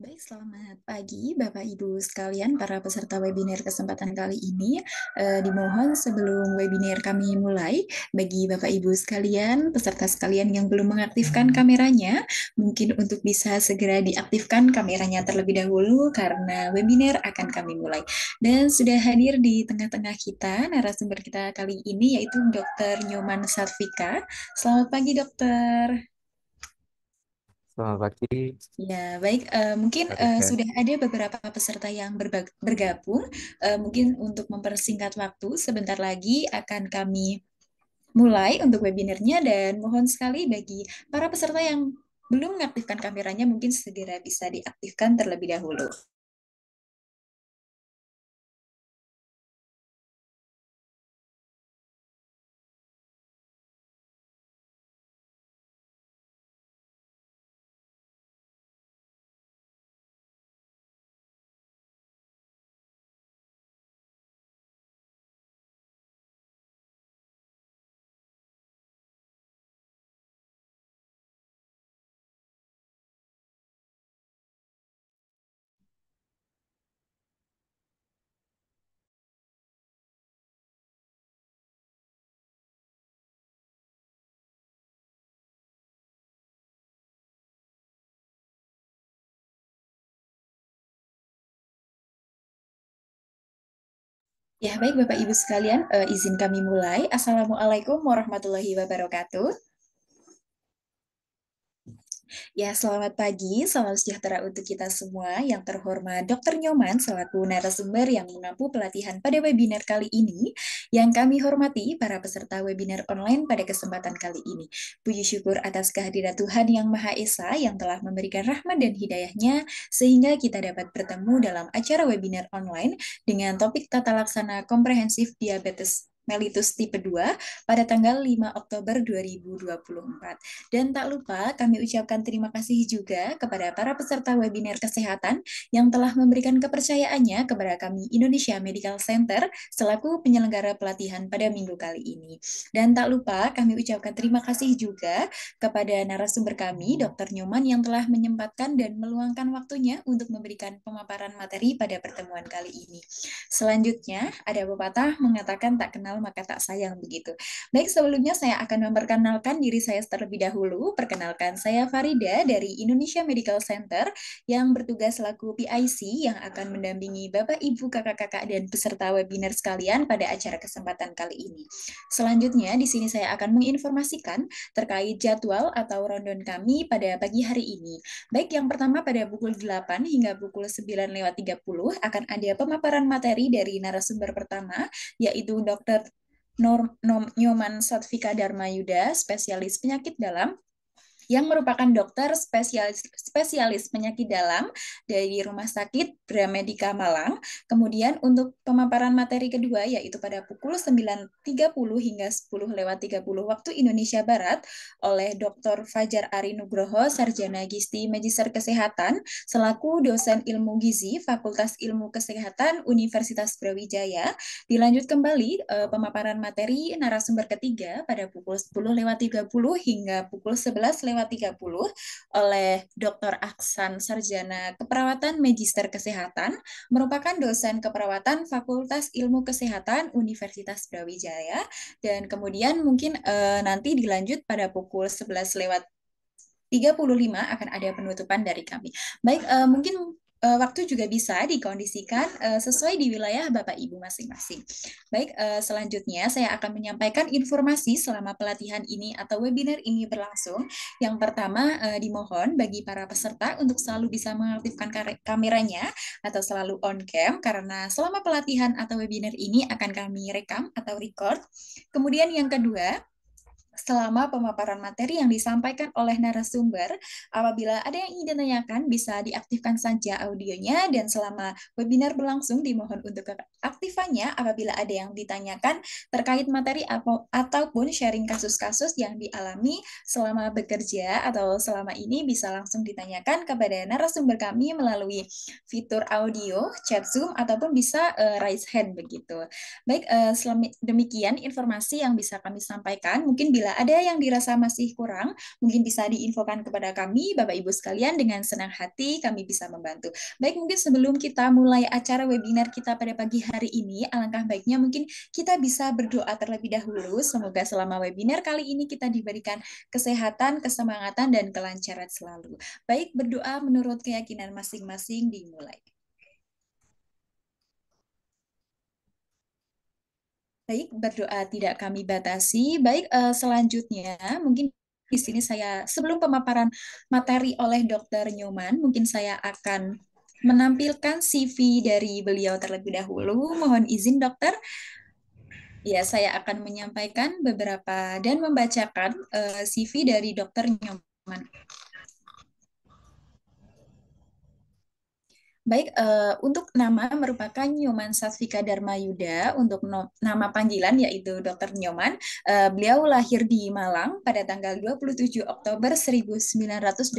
Baik, selamat pagi Bapak Ibu sekalian para peserta webinar kesempatan kali ini. E, dimohon sebelum webinar kami mulai, bagi Bapak Ibu sekalian, peserta sekalian yang belum mengaktifkan hmm. kameranya, mungkin untuk bisa segera diaktifkan kameranya terlebih dahulu karena webinar akan kami mulai. Dan sudah hadir di tengah-tengah kita narasumber kita kali ini yaitu Dr. Nyoman Satvika. Selamat pagi, Dokter. Selamat pagi. Ya, baik. Uh, mungkin uh, sudah ada beberapa peserta yang bergabung. Uh, mungkin untuk mempersingkat waktu, sebentar lagi akan kami mulai untuk webinernya dan mohon sekali bagi para peserta yang belum mengaktifkan kameranya mungkin segera bisa diaktifkan terlebih dahulu. Ya, baik Bapak Ibu sekalian, uh, izin kami mulai. Assalamualaikum warahmatullahi wabarakatuh. Ya, selamat pagi, salam sejahtera untuk kita semua yang terhormat Dr. Nyoman selaku narasumber yang mengampu pelatihan pada webinar kali ini yang kami hormati para peserta webinar online pada kesempatan kali ini. Puji syukur atas kehadiran Tuhan Yang Maha Esa yang telah memberikan rahmat dan hidayahnya sehingga kita dapat bertemu dalam acara webinar online dengan topik tata laksana komprehensif diabetes mellitus tipe 2 pada tanggal 5 Oktober 2024. Dan tak lupa kami ucapkan terima kasih juga kepada para peserta webinar kesehatan yang telah memberikan kepercayaannya kepada kami Indonesia Medical Center selaku penyelenggara pelatihan pada minggu kali ini. Dan tak lupa kami ucapkan terima kasih juga kepada narasumber kami Dr. Nyoman yang telah menyempatkan dan meluangkan waktunya untuk memberikan pemaparan materi pada pertemuan kali ini. Selanjutnya ada pepatah mengatakan tak kenal maka tak sayang begitu. Baik, sebelumnya saya akan memperkenalkan diri saya terlebih dahulu. Perkenalkan, saya Farida dari Indonesia Medical Center yang bertugas selaku PIC yang akan mendampingi Bapak, Ibu, kakak-kakak, dan peserta webinar sekalian pada acara kesempatan kali ini. Selanjutnya, di sini saya akan menginformasikan terkait jadwal atau rondon kami pada pagi hari ini. Baik, yang pertama pada pukul 8 hingga pukul 9 lewat 30 akan ada pemaparan materi dari narasumber pertama, yaitu Dr. Nyoman Satvika Dharma Yuda, spesialis penyakit dalam, yang merupakan dokter spesialis, spesialis penyakit dalam dari Rumah Sakit Bramedika Malang. Kemudian untuk pemaparan materi kedua yaitu pada pukul 9.30 hingga 10 lewat 30 waktu Indonesia Barat oleh Dr. Fajar Ari Nugroho, Sarjana Gisti Magister Kesehatan, selaku dosen ilmu gizi Fakultas Ilmu Kesehatan Universitas Brawijaya. Dilanjut kembali eh, pemaparan materi narasumber ketiga pada pukul 10 lewat 30 hingga pukul 11 lewat tanggal 30 oleh Dr. Aksan Sarjana Keperawatan Magister Kesehatan, merupakan dosen keperawatan Fakultas Ilmu Kesehatan Universitas Brawijaya dan kemudian mungkin eh, nanti dilanjut pada pukul 11 lewat 35 akan ada penutupan dari kami. Baik, uh, mungkin Eh, waktu juga bisa dikondisikan eh, sesuai di wilayah Bapak Ibu masing-masing. Baik, eh, selanjutnya saya akan menyampaikan informasi selama pelatihan ini atau webinar ini berlangsung. Yang pertama dimohon bagi para peserta untuk selalu bisa mengaktifkan kameranya atau selalu on cam karena selama pelatihan atau webinar ini akan kami rekam atau record. Kemudian yang kedua, selama pemaparan materi yang disampaikan oleh narasumber. Apabila ada yang ingin ditanyakan, bisa diaktifkan saja audionya dan selama webinar berlangsung dimohon untuk aktifannya apabila ada yang ditanyakan terkait materi atau ataupun sharing kasus-kasus yang dialami selama bekerja atau selama ini bisa langsung ditanyakan kepada narasumber kami melalui fitur audio, chat Zoom ataupun bisa uh, raise hand begitu. Baik, uh, demikian informasi yang bisa kami sampaikan. Mungkin bila Bila ada yang dirasa masih kurang, mungkin bisa diinfokan kepada kami, Bapak Ibu sekalian, dengan senang hati kami bisa membantu. Baik, mungkin sebelum kita mulai acara webinar kita pada pagi hari ini, alangkah baiknya mungkin kita bisa berdoa terlebih dahulu. Semoga selama webinar kali ini kita diberikan kesehatan, kesemangatan, dan kelancaran selalu. Baik, berdoa menurut keyakinan masing-masing dimulai. Baik, berdoa tidak kami batasi. Baik, uh, selanjutnya mungkin di sini saya sebelum pemaparan materi oleh Dr. Nyoman, mungkin saya akan menampilkan CV dari beliau terlebih dahulu. Mohon izin, Dokter. Ya, saya akan menyampaikan beberapa dan membacakan uh, eh, CV dari Dr. Nyoman. Baik, uh, untuk nama merupakan Nyoman Satvika Dharma Yuda, untuk no, nama panggilan yaitu Dr. Nyoman. Uh, beliau lahir di Malang pada tanggal 27 Oktober 1989.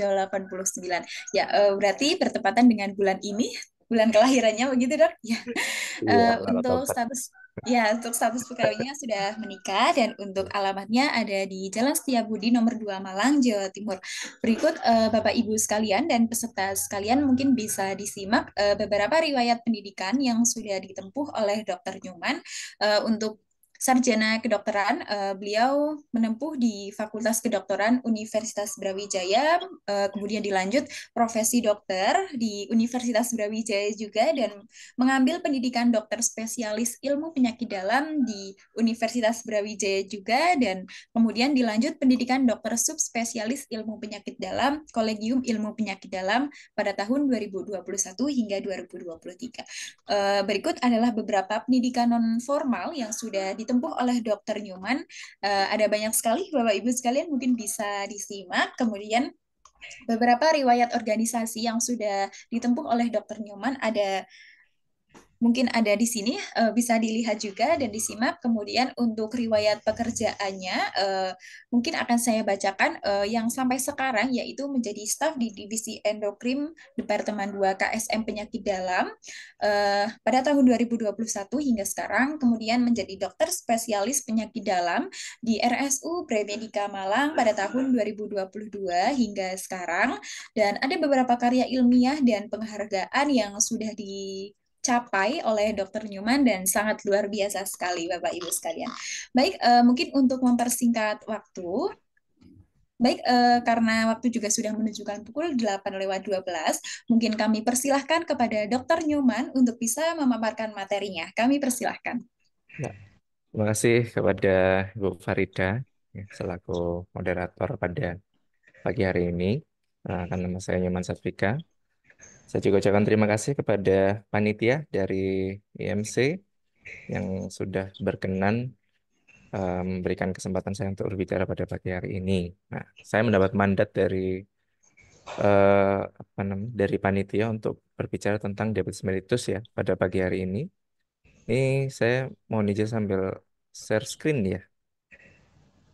Ya, uh, berarti bertepatan dengan bulan ini, bulan kelahirannya begitu dok? Ya. Iya, untuk status Ya, untuk status pegawainya sudah menikah dan untuk alamatnya ada di Jalan Setiabudi nomor 2 Malang, Jawa Timur. Berikut eh, Bapak Ibu sekalian dan peserta sekalian mungkin bisa disimak eh, beberapa riwayat pendidikan yang sudah ditempuh oleh Dr. Nyuman eh, untuk sarjana kedokteran. Uh, beliau menempuh di Fakultas Kedokteran Universitas Brawijaya, uh, kemudian dilanjut profesi dokter di Universitas Brawijaya juga dan mengambil pendidikan dokter spesialis ilmu penyakit dalam di Universitas Brawijaya juga dan kemudian dilanjut pendidikan dokter subspesialis ilmu penyakit dalam Kolegium Ilmu Penyakit Dalam pada tahun 2021 hingga 2023. Uh, eh, berikut adalah beberapa pendidikan non formal yang sudah ditemukan ditempuh oleh Dr. Newman. Uh, ada banyak sekali Bapak Ibu sekalian mungkin bisa disimak kemudian beberapa riwayat organisasi yang sudah ditempuh oleh Dr. Newman ada mungkin ada di sini uh, bisa dilihat juga dan disimak. Kemudian untuk riwayat pekerjaannya uh, mungkin akan saya bacakan uh, yang sampai sekarang yaitu menjadi staf di divisi endokrin Departemen 2 KSM Penyakit Dalam uh, pada tahun 2021 hingga sekarang. Kemudian menjadi dokter spesialis penyakit dalam di RSU Premedika Malang pada tahun 2022 hingga sekarang. Dan ada beberapa karya ilmiah dan penghargaan yang sudah di dicapai oleh Dr. Newman dan sangat luar biasa sekali Bapak Ibu sekalian. Baik, uh, mungkin untuk mempersingkat waktu, Baik, eh, karena waktu juga sudah menunjukkan pukul 8 lewat 12, mungkin kami persilahkan kepada Dr. Newman untuk bisa memaparkan materinya. Kami persilahkan. Ya. Terima kasih kepada Ibu Farida ya, selaku moderator pada pagi hari ini. Eh, karena nama saya Nyoman Satrika, saya juga ucapkan terima kasih kepada panitia dari IMC yang sudah berkenan eh, memberikan um, kesempatan saya untuk berbicara pada pagi hari ini. Nah, saya mendapat mandat dari uh, apa namanya dari panitia untuk berbicara tentang diabetes mellitus ya pada pagi hari ini. Ini saya mau izin sambil share screen ya.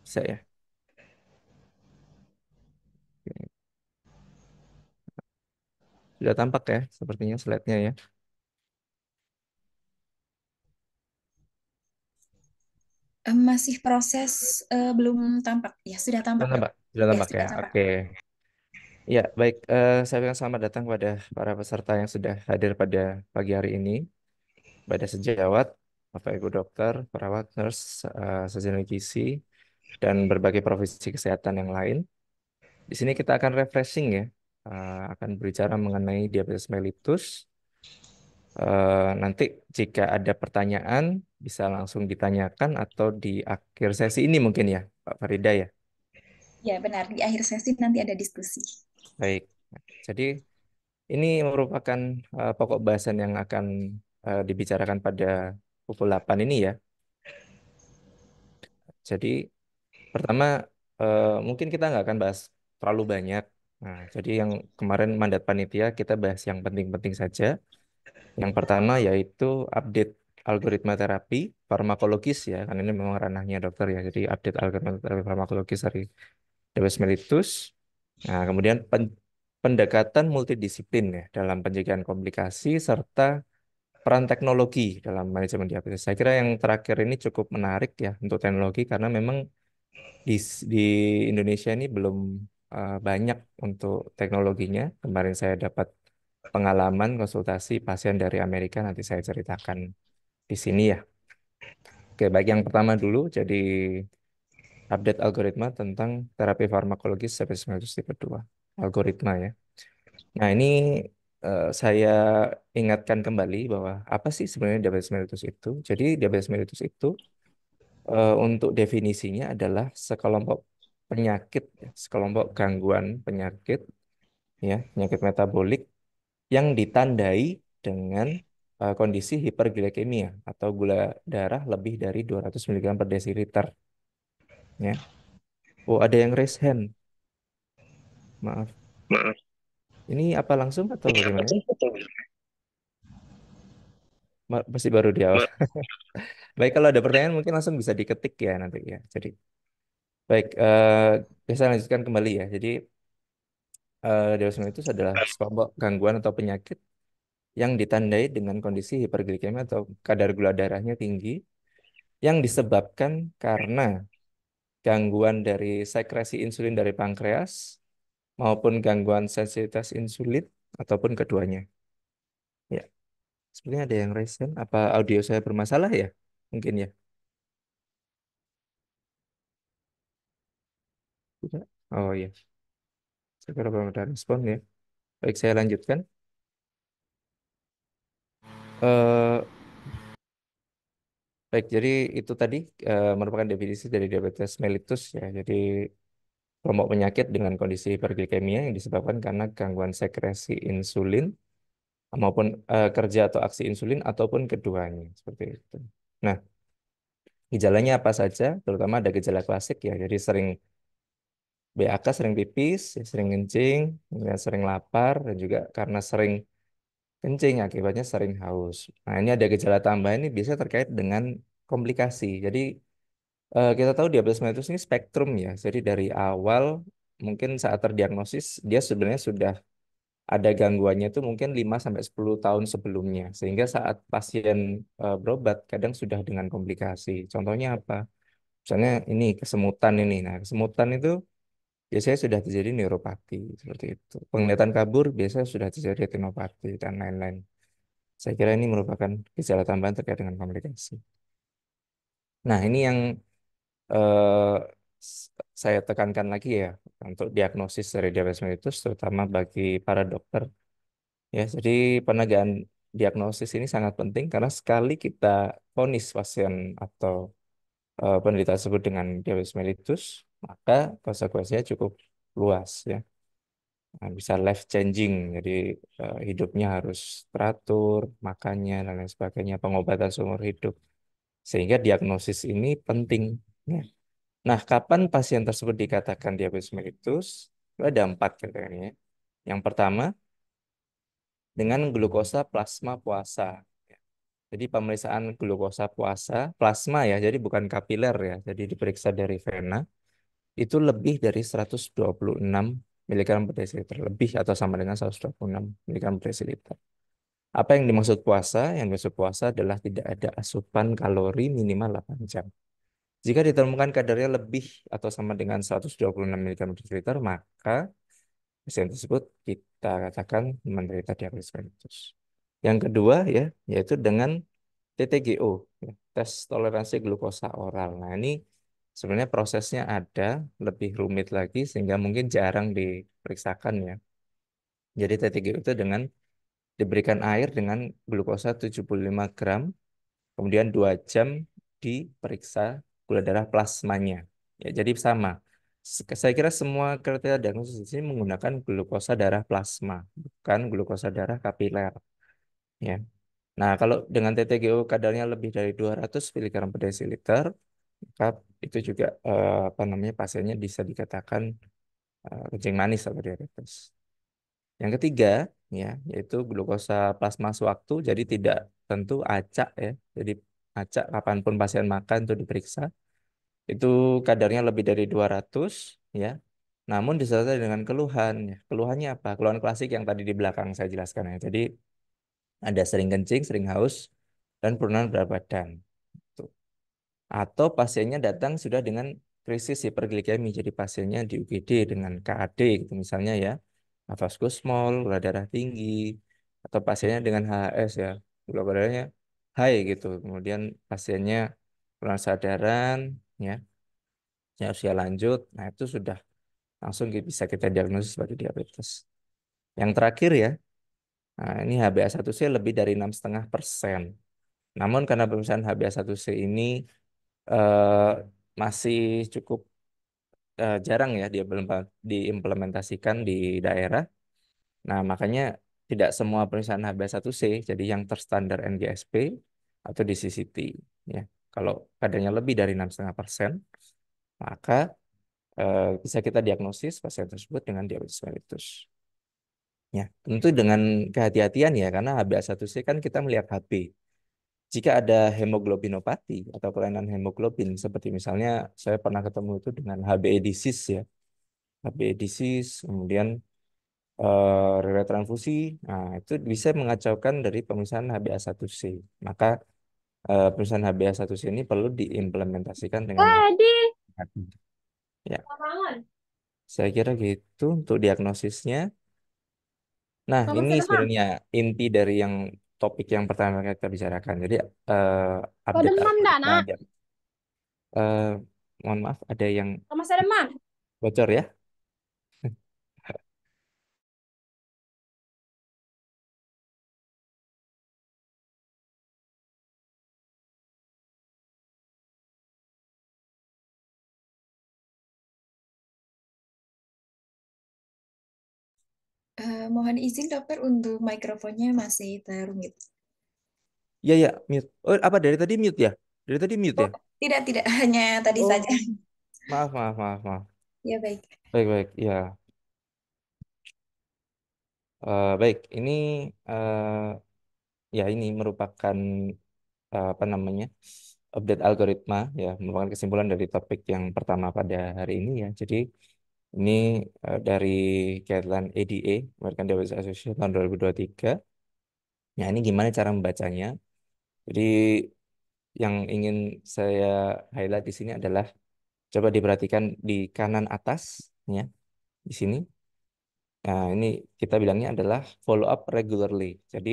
Saya. Sudah tampak ya, sepertinya slide-nya ya. Eh, masih proses uh, belum tampak ya, sudah tampak. Sudah tampak, ya? tampak Sudah ya, Tampak. Oke. Ya, baik. Uh, saya ucapkan selamat datang kepada para peserta yang sudah hadir pada pagi hari ini. Pada sejawat, Bapak Ibu dokter, perawat, nurse, uh, sejenis gizi, dan berbagai profesi kesehatan yang lain. Di sini kita akan refreshing ya Eh, akan berbicara mengenai diabetes mellitus. Uh, nanti jika ada pertanyaan bisa langsung ditanyakan atau di akhir sesi ini mungkin ya, Pak Farida ya. Ya benar, di akhir sesi nanti ada diskusi. Baik, jadi ini merupakan uh, pokok bahasan yang akan uh, dibicarakan pada pukul 8 ini ya. Jadi pertama uh, mungkin kita nggak akan bahas terlalu banyak Nah, jadi yang kemarin mandat panitia kita bahas yang penting-penting saja. Yang pertama yaitu update algoritma terapi farmakologis ya, karena ini memang ranahnya dokter ya. Jadi update algoritma terapi farmakologis dari Debes mellitus. Nah, kemudian pen pendekatan multidisiplin ya dalam pencegahan komplikasi serta peran teknologi dalam manajemen diabetes. Saya kira yang terakhir ini cukup menarik ya untuk teknologi karena memang di, di Indonesia ini belum Eh, banyak untuk teknologinya. Kemarin saya dapat pengalaman konsultasi pasien dari Amerika, nanti saya ceritakan di sini ya. Oke, baik yang pertama dulu, jadi update algoritma tentang terapi farmakologis diabetes tipe 2, algoritma ya. Nah ini eh, saya ingatkan kembali bahwa apa sih sebenarnya diabetes mellitus itu? Jadi diabetes mellitus itu eh, untuk definisinya adalah sekelompok penyakit, ya, sekelompok gangguan penyakit, ya penyakit metabolik yang ditandai dengan uh, kondisi hiperglikemia atau gula darah lebih dari 200 mg per desiliter. Ya. Oh, ada yang raise hand. Maaf. Maaf. Ini apa langsung atau bagaimana? Iya, masih baru dia Baik, kalau ada pertanyaan mungkin langsung bisa diketik ya nanti ya. Jadi Baik, uh, saya lanjutkan kembali ya. Jadi uh, eh, Dewasa itu adalah sekelompok gangguan atau penyakit yang ditandai dengan kondisi hiperglikemia atau kadar gula darahnya tinggi yang disebabkan karena gangguan dari sekresi insulin dari pankreas maupun gangguan sensitivitas insulin ataupun keduanya. Ya. sebenarnya ada yang resen kan? apa audio saya bermasalah ya? Mungkin ya. Oh iya, saya kira belum ada respon ya. Baik, saya lanjutkan. Uh, baik, jadi itu tadi uh, merupakan definisi dari diabetes mellitus ya. Jadi kelompok penyakit dengan kondisi hiperglikemia yang disebabkan karena gangguan sekresi insulin maupun uh, kerja atau aksi insulin ataupun keduanya seperti itu. Nah, gejalanya apa saja? Terutama ada gejala klasik ya. Jadi sering BAK sering pipis, sering kencing, kemudian sering lapar, dan juga karena sering kencing akibatnya sering haus. Nah ini ada gejala tambahan ini biasanya terkait dengan komplikasi. Jadi eh, kita tahu diabetes mellitus ini spektrum ya. Jadi dari awal mungkin saat terdiagnosis dia sebenarnya sudah ada gangguannya itu mungkin 5 sampai 10 tahun sebelumnya. Sehingga saat pasien eh, berobat kadang sudah dengan komplikasi. Contohnya apa? Misalnya ini kesemutan ini. Nah, kesemutan itu biasanya sudah terjadi neuropati seperti itu. Penglihatan kabur biasanya sudah terjadi retinopati dan lain-lain. Saya kira ini merupakan gejala tambahan terkait dengan komplikasi. Nah, ini yang eh, saya tekankan lagi ya untuk diagnosis dari diabetes mellitus terutama bagi para dokter. Ya, jadi penegakan diagnosis ini sangat penting karena sekali kita vonis pasien atau eh, penderita tersebut dengan diabetes mellitus, maka konsekuensinya cukup luas ya. Nah, bisa life changing, jadi eh, hidupnya harus teratur, makannya dan lain sebagainya, pengobatan seumur hidup. Sehingga diagnosis ini penting. Ya. Nah, kapan pasien tersebut dikatakan diabetes mellitus? Ada empat kriterianya. Yang pertama, dengan glukosa plasma puasa. Ya. Jadi pemeriksaan glukosa puasa, plasma ya, jadi bukan kapiler ya, jadi diperiksa dari vena itu lebih dari 126 mg per desiliter lebih atau sama dengan 126 mg per desiliter. Apa yang dimaksud puasa? Yang dimaksud puasa adalah tidak ada asupan kalori minimal 8 jam. Jika ditemukan kadarnya lebih atau sama dengan 126 mg per desiliter, maka pasien tersebut kita katakan menderita diabetes mellitus. Yang kedua ya, yaitu dengan TTGO, ya, tes toleransi glukosa oral. Nah, ini Sebenarnya prosesnya ada, lebih rumit lagi sehingga mungkin jarang diperiksakan ya. Jadi TTGU itu dengan diberikan air dengan glukosa 75 gram, kemudian 2 jam diperiksa gula darah plasmanya. Ya, jadi sama. Saya kira semua kriteria diagnosis ini menggunakan glukosa darah plasma, bukan glukosa darah kapiler. Ya. Nah, kalau dengan TTGO kadarnya lebih dari 200 mg per desiliter, Cup itu juga eh, apa namanya pasiennya bisa dikatakan eh, kencing manis atau diabetes. Yang ketiga ya yaitu glukosa plasma sewaktu jadi tidak tentu acak ya. Jadi acak kapanpun pasien makan itu diperiksa itu kadarnya lebih dari 200 ya. Namun disertai dengan keluhan. Ya. Keluhannya apa? Keluhan klasik yang tadi di belakang saya jelaskan ya. Jadi ada sering kencing, sering haus, dan penurunan berat badan. Atau pasiennya datang sudah dengan krisis hiperglikemi, ya, jadi pasiennya di UGD dengan KAD gitu misalnya ya, nafas kusmol, gula darah tinggi, atau pasiennya dengan HS ya, gula darahnya high gitu. Kemudian pasiennya kurang sadaran ya, ya usia lanjut, nah itu sudah langsung bisa kita diagnosis sebagai diabetes. Yang terakhir ya, nah ini HbA1c lebih dari enam setengah persen. Namun karena pemeriksaan HbA1c ini uh, masih cukup uh, jarang ya dia belum diimplementasikan di daerah. Nah, makanya tidak semua perusahaan HB1C jadi yang terstandar NGSP atau DCCT ya. Kalau kadarnya lebih dari 6,5%, maka eh, bisa kita diagnosis pasien tersebut dengan diabetes mellitus. Ya, tentu dengan kehati-hatian ya karena HbA1c kan kita melihat HB jika ada hemoglobinopati atau kelainan hemoglobin seperti misalnya saya pernah ketemu itu dengan HbA e disease ya HbA e disease kemudian uh, eh, transfusi nah itu bisa mengacaukan dari pemisahan HbA1c maka uh, pemisahan HbA1c ini perlu diimplementasikan dengan Adi. ya saya kira gitu untuk diagnosisnya nah Sama ini sebenarnya inti dari yang topik yang pertama kita bicarakan. Jadi eh, Kau update demam update nak? Eh, mohon maaf, ada yang Kau masa demam? bocor ya? Uh, mohon izin dokter untuk mikrofonnya masih termute. Gitu. Ya ya, mute. Oh, apa dari tadi mute ya? Dari tadi mute ya? Oh, tidak, tidak, hanya tadi oh. saja. Maaf, maaf, maaf, maaf. Ya baik. Baik, baik, ya. Uh, baik, ini uh, ya ini merupakan uh, apa namanya? update algoritma ya merupakan kesimpulan dari topik yang pertama pada hari ini ya. Jadi ini uh, dari guideline ADA, American Diabetes Association tahun 2023. Nah, ini gimana cara membacanya? Jadi yang ingin saya highlight di sini adalah coba diperhatikan di kanan atas ya, di sini. Nah, ini kita bilangnya adalah follow up regularly. Jadi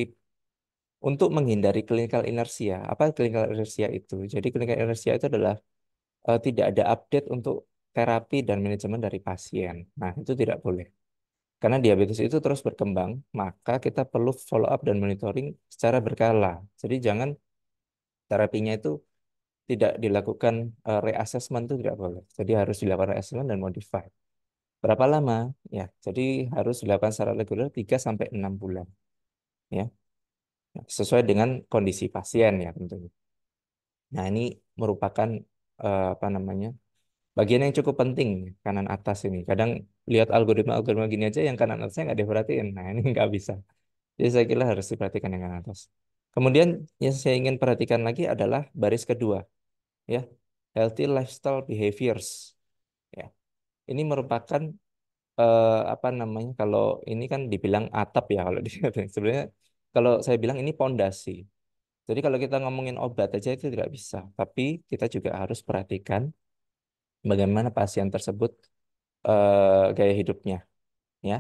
untuk menghindari clinical inertia. Apa clinical inertia itu? Jadi clinical inertia itu adalah uh, tidak ada update untuk terapi dan manajemen dari pasien. Nah, itu tidak boleh. Karena diabetes itu terus berkembang, maka kita perlu follow up dan monitoring secara berkala. Jadi jangan terapinya itu tidak dilakukan uh, reassessment itu tidak boleh. Jadi harus dilakukan reassessment dan modify. Berapa lama? Ya, jadi harus dilakukan secara reguler 3 sampai 6 bulan. Ya. Sesuai dengan kondisi pasien ya tentunya. Nah, ini merupakan uh, apa namanya? bagian yang cukup penting kanan atas ini. Kadang lihat algoritma-algoritma gini aja yang kanan atasnya nggak diperhatiin. Nah ini nggak bisa. Jadi saya kira harus diperhatikan yang kanan atas. Kemudian yang saya ingin perhatikan lagi adalah baris kedua, ya healthy lifestyle behaviors. Ya, ini merupakan eh, apa namanya? Kalau ini kan dibilang atap ya kalau dibilang. sebenarnya kalau saya bilang ini pondasi. Jadi kalau kita ngomongin obat aja itu tidak bisa, tapi kita juga harus perhatikan bagaimana pasien tersebut eh, gaya hidupnya ya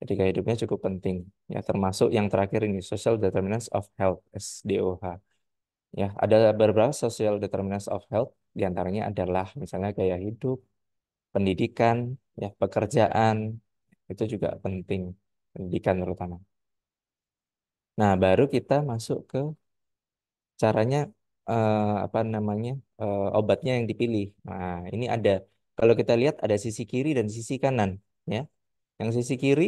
jadi gaya hidupnya cukup penting ya termasuk yang terakhir ini social determinants of health SDOH ya ada beberapa social determinants of health diantaranya adalah misalnya gaya hidup pendidikan ya pekerjaan itu juga penting pendidikan terutama nah baru kita masuk ke caranya uh, apa namanya uh, obatnya yang dipilih. Nah, ini ada kalau kita lihat ada sisi kiri dan sisi kanan, ya. Yang sisi kiri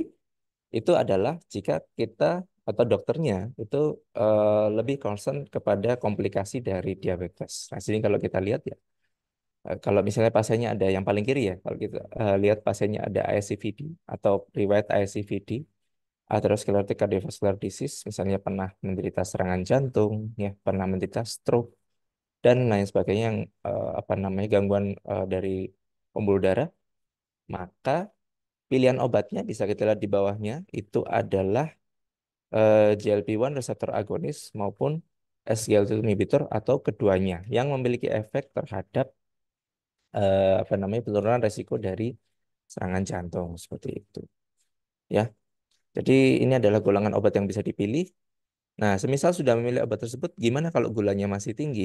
itu adalah jika kita atau dokternya itu uh, lebih concern kepada komplikasi dari diabetes. Nah, sini kalau kita lihat ya, kalau misalnya pasiennya ada yang paling kiri ya, kalau kita uh, lihat pasiennya ada ASCVD atau riwayat ASCVD, atherosclerotic cardiovascular disease, misalnya pernah menderita serangan jantung, ya pernah menderita stroke dan lain sebagainya yang uh, apa namanya gangguan uh, dari pembuluh darah, maka pilihan obatnya bisa kita lihat di bawahnya itu adalah eh, GLP-1 reseptor agonis maupun sglt inhibitor atau keduanya yang memiliki efek terhadap eh, apa namanya penurunan risiko dari serangan jantung seperti itu. Ya. Jadi ini adalah golongan obat yang bisa dipilih. Nah, semisal sudah memilih obat tersebut, gimana kalau gulanya masih tinggi?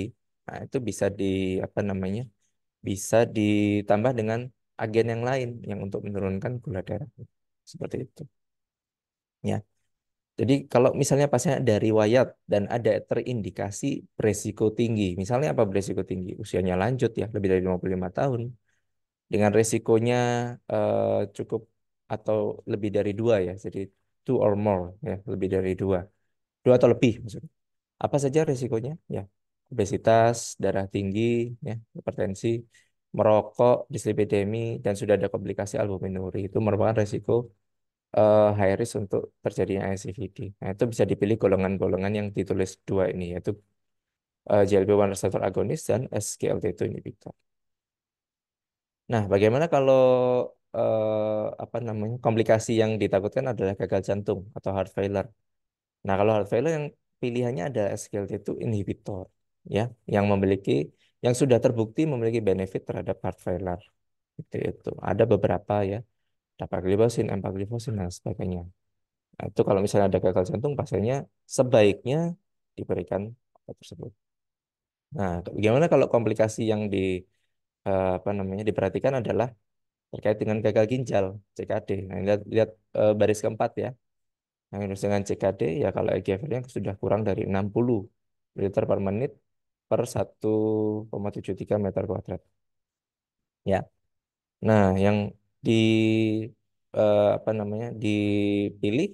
Nah, itu bisa di apa namanya? Bisa ditambah dengan agen yang lain yang untuk menurunkan gula darah. Seperti itu. Ya. Jadi kalau misalnya pasien ada riwayat dan ada terindikasi beresiko tinggi. Misalnya apa beresiko tinggi? Usianya lanjut ya, lebih dari 55 tahun. Dengan resikonya eh, cukup atau lebih dari dua ya, jadi two or more ya, lebih dari dua, dua atau lebih maksudnya. Apa saja resikonya Ya, obesitas, darah tinggi, ya, hipertensi, merokok, dislipidemi, dan sudah ada komplikasi albuminuri itu merupakan risiko uh, eh, high risk untuk terjadinya ASCVD. Nah, itu bisa dipilih golongan-golongan yang ditulis dua ini, yaitu uh, eh, GLP-1 receptor agonis dan SGLT2 inhibitor. Nah, bagaimana kalau eh, apa namanya komplikasi yang ditakutkan adalah gagal jantung atau heart failure. Nah kalau heart failure yang pilihannya ada SGLT itu inhibitor ya yang memiliki yang sudah terbukti memiliki benefit terhadap heart failure itu itu ada beberapa ya dapaglibosin, empaglibosin dan sebagainya. Nah, itu kalau misalnya ada gagal jantung pasiennya sebaiknya diberikan obat tersebut. Nah, bagaimana kalau komplikasi yang di eh, apa namanya diperhatikan adalah terkait dengan gagal ginjal CKD. Nah, lihat lihat eh, baris keempat ya. Yang nah, dengan CKD ya kalau egfr yang sudah kurang dari 60 liter per menit per 1,73 meter kuadrat. Ya. Nah, yang di eh, apa namanya? dipilih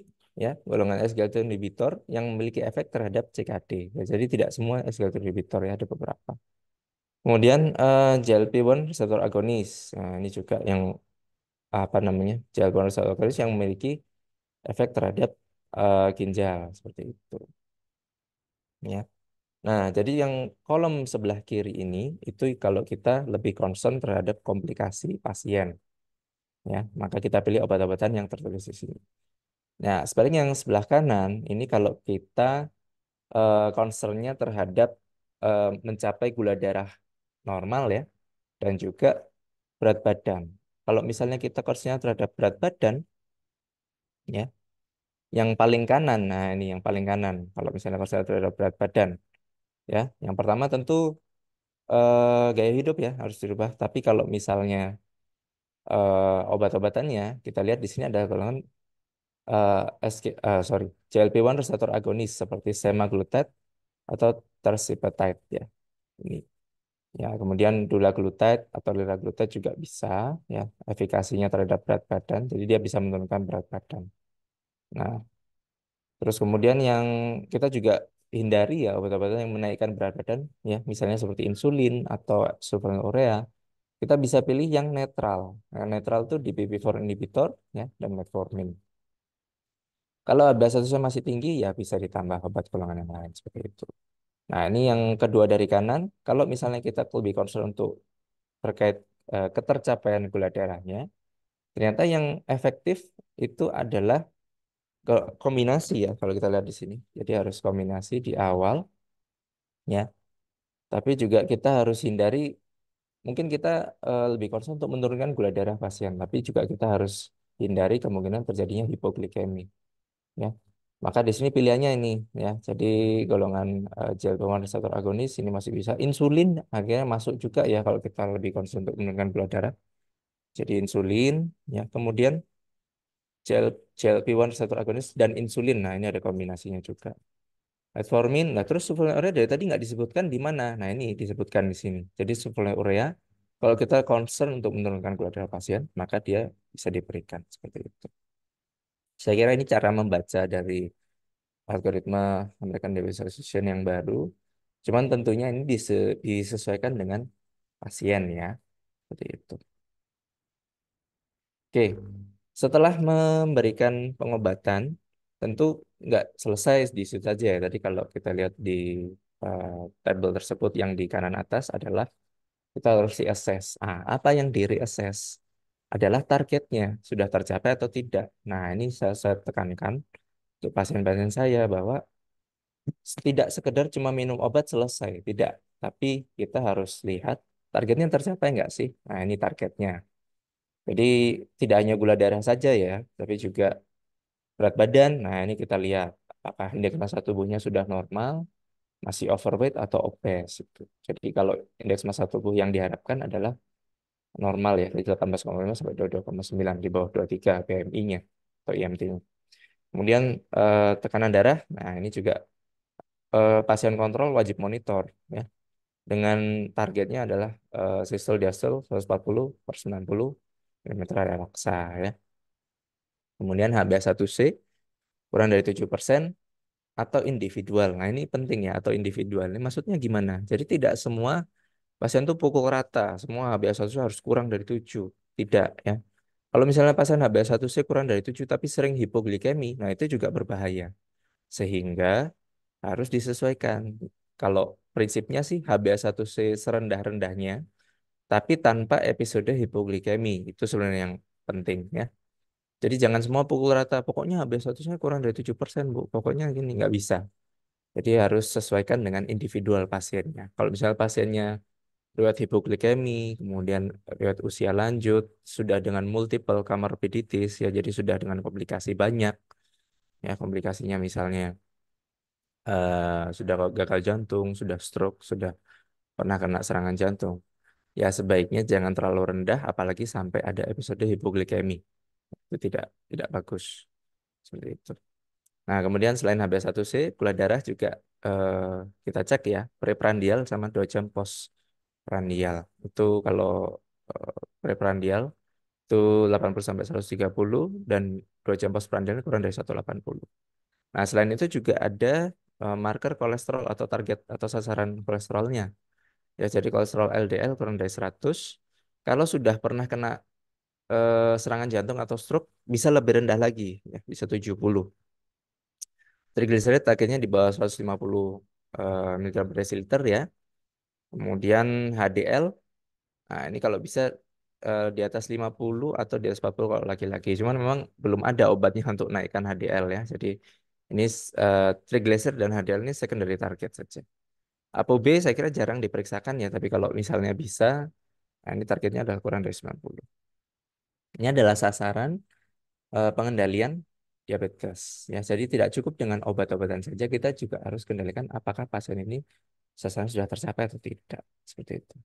ya golongan SGLT inhibitor yang memiliki efek terhadap CKD. Ya, jadi tidak semua SGLT inhibitor ya, ada beberapa. Kemudian uh, eh, GLP-1 reseptor agonis. Nah, ini juga yang apa namanya? GLP-1 reseptor agonis yang memiliki efek terhadap uh, ginjal seperti itu. Ya. Nah, jadi yang kolom sebelah kiri ini itu kalau kita lebih concern terhadap komplikasi pasien. Ya, maka kita pilih obat-obatan yang tertulis di sini. Nah, sebaliknya yang sebelah kanan ini kalau kita uh, concernnya terhadap uh, mencapai gula darah normal ya, dan juga berat badan. Kalau misalnya kita konsentrasi terhadap berat badan, ya, yang paling kanan, nah ini yang paling kanan. Kalau misalnya konsentrasi terhadap berat badan, ya, yang pertama tentu eh, gaya hidup ya harus dirubah. Tapi kalau misalnya eh, obat-obatannya, kita lihat di sini ada golongan eh, SK, eh, sorry, GLP-1 receptor agonis seperti semaglutide atau tirzepatide ya. Ini Ya, kemudian dulaglutide atau liraglutide juga bisa ya efikasinya terhadap berat badan. Jadi dia bisa menurunkan berat badan. Nah, terus kemudian yang kita juga hindari ya obat-obatan yang menaikkan berat badan ya, misalnya seperti insulin atau sulfonylurea urea. Kita bisa pilih yang netral. Yang nah, netral itu DPP4 inhibitor ya dan metformin. Kalau ada statusnya masih tinggi ya bisa ditambah obat golongan yang lain seperti itu. Nah, ini yang kedua dari kanan. Kalau misalnya kita lebih concern untuk terkait e, ketercapaian gula darahnya, ternyata yang efektif itu adalah kombinasi ya kalau kita lihat di sini. Jadi harus kombinasi di awal ya. Tapi juga kita harus hindari mungkin kita e, lebih concern untuk menurunkan gula darah pasien, tapi juga kita harus hindari kemungkinan terjadinya hipoglikemi. Ya. Maka di sini pilihannya ini ya. Jadi golongan uh, GLP-1 reseptor agonis ini masih bisa. Insulin akhirnya masuk juga ya kalau kita lebih concern untuk menurunkan gula darah. Jadi insulin ya. Kemudian gel GLP-1 reseptor agonis dan insulin. Nah, ini ada kombinasinya juga. Metformin. Nah, terus sulfonylurea urea dari tadi nggak disebutkan di mana. Nah, ini disebutkan di sini. Jadi sulfonylurea urea kalau kita concern untuk menurunkan gula darah pasien, maka dia bisa diberikan seperti itu. Saya kira ini cara membaca dari algoritma American Association yang baru. Cuman tentunya ini dise disesuaikan dengan pasien ya. Seperti itu. Oke, setelah memberikan pengobatan, tentu nggak selesai di situ saja ya. Tadi kalau kita lihat di uh, tabel tersebut yang di kanan atas adalah kita harus di-assess. Ah, apa yang di-reassess? adalah targetnya sudah tercapai atau tidak. Nah, ini saya, saya tekankan untuk pasien-pasien saya bahwa tidak sekedar cuma minum obat selesai, tidak. Tapi kita harus lihat targetnya tercapai nggak sih? Nah, ini targetnya. Jadi tidak hanya gula darah saja ya, tapi juga berat badan. Nah, ini kita lihat apakah indeks massa tubuhnya sudah normal, masih overweight atau obes. Gitu. Jadi kalau indeks massa tubuh yang diharapkan adalah normal ya dari 18,5 sampai 22,9 di bawah 23 BMI-nya atau IMT-nya. Kemudian eh, tekanan darah, nah ini juga eh, pasien kontrol wajib monitor ya dengan targetnya adalah eh, sistol diastol 140 per 90 mm raksa ya. Kemudian HbA1c kurang dari 7 persen atau individual. Nah ini penting ya atau individual. Ini maksudnya gimana? Jadi tidak semua Pasien tuh pukul rata, semua HbA1c harus kurang dari 7. Tidak ya. Kalau misalnya pasien HbA1c kurang dari 7 tapi sering hipoglikemi, nah itu juga berbahaya. Sehingga harus disesuaikan. Kalau prinsipnya sih HbA1c serendah-rendahnya tapi tanpa episode hipoglikemi. Itu sebenarnya yang penting ya. Jadi jangan semua pukul rata. Pokoknya hba 1 c kurang dari 7%, Bu. Pokoknya gini nggak bisa. Jadi harus sesuaikan dengan individual pasiennya. Kalau misalnya pasiennya riwayat hipoglikemi, kemudian riwayat usia lanjut, sudah dengan multiple comorbidities, ya jadi sudah dengan komplikasi banyak, ya komplikasinya misalnya uh, sudah gagal jantung, sudah stroke, sudah pernah kena serangan jantung. Ya sebaiknya jangan terlalu rendah, apalagi sampai ada episode hipoglikemi. Itu tidak tidak bagus seperti itu. Nah kemudian selain HbA1c, gula darah juga uh, kita cek ya preprandial sama 2 jam post Prandial. Itu kalau uh, preprandial itu 80 sampai 130 dan dua jam pas prandial kurang dari 180. Nah, selain itu juga ada uh, marker kolesterol atau target atau sasaran kolesterolnya. Ya, jadi kolesterol LDL kurang dari 100. Kalau sudah pernah kena uh, serangan jantung atau stroke bisa lebih rendah lagi, ya, bisa 70. Trigliserid targetnya di bawah 150 uh, mg per desiliter ya. Kemudian HDL, nah ini kalau bisa uh, di atas 50 atau di atas 40 kalau laki-laki. Cuman memang belum ada obatnya untuk naikkan HDL ya. Jadi ini uh, eh, triglycerid dan HDL ini secondary target saja. ApoB saya kira jarang diperiksakan ya, tapi kalau misalnya bisa, nah ini targetnya adalah kurang dari 90. Ini adalah sasaran uh, pengendalian diabetes. Ya, jadi tidak cukup dengan obat-obatan saja, kita juga harus kendalikan apakah pasien ini sasaran sudah tercapai atau tidak seperti itu.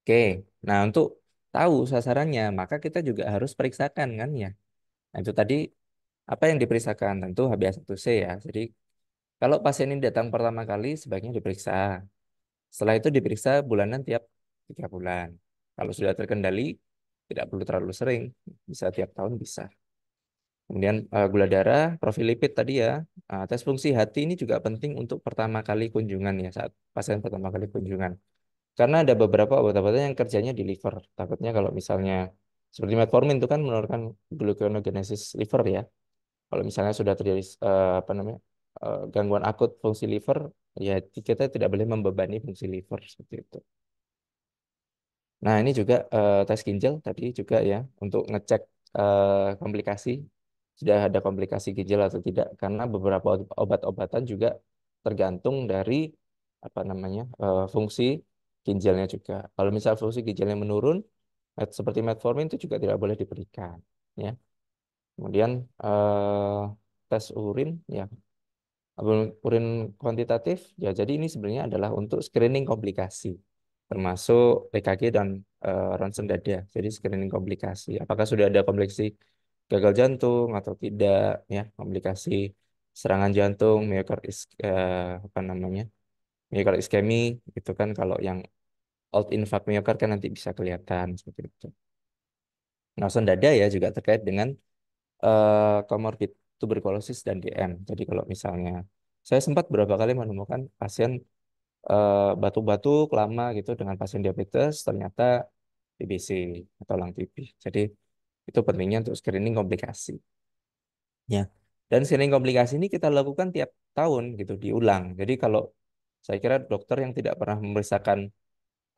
Oke, nah untuk tahu sasarannya maka kita juga harus periksakan kan ya. Nah, itu tadi apa yang diperiksakan tentu HbA1c ya. Jadi kalau pasien ini datang pertama kali sebaiknya diperiksa. Setelah itu diperiksa bulanan tiap tiga bulan. Kalau sudah terkendali tidak perlu terlalu sering, bisa tiap tahun bisa. Kemudian uh, gula darah, profil lipid tadi ya. Uh, tes fungsi hati ini juga penting untuk pertama kali kunjungan ya saat pasien pertama kali kunjungan. Karena ada beberapa obat-obatan yang kerjanya di liver. Takutnya kalau misalnya seperti metformin itu kan menurunkan gluconeogenesis liver ya. Kalau misalnya sudah terjadi uh, apa namanya uh, gangguan akut fungsi liver, ya kita tidak boleh membebani fungsi liver seperti itu. Nah ini juga uh, tes ginjal tadi juga ya untuk ngecek uh, komplikasi sudah ada komplikasi ginjal atau tidak karena beberapa obat-obatan juga tergantung dari apa namanya eh, fungsi ginjalnya juga kalau misal fungsi ginjalnya menurun seperti metformin itu juga tidak boleh diberikan ya kemudian eh, tes urin ya urin kuantitatif ya jadi ini sebenarnya adalah untuk screening komplikasi termasuk PKG dan uh, ronsen dada jadi screening komplikasi apakah sudah ada komplikasi gagal jantung atau tidak ya komplikasi serangan jantung miokard is, eh, apa namanya miokard iskemi itu kan kalau yang old infarct miokard kan nanti bisa kelihatan seperti itu. Noson nah, dada ya juga terkait dengan eh, komorbid tuberkulosis dan DM. Jadi kalau misalnya saya sempat beberapa kali menemukan pasien batu eh, batuk-batuk lama gitu dengan pasien diabetes ternyata TBC atau lang TB. Jadi itu pentingnya untuk screening komplikasi. Ya. Dan screening komplikasi ini kita lakukan tiap tahun gitu, diulang. Jadi kalau saya kira dokter yang tidak pernah memeriksakan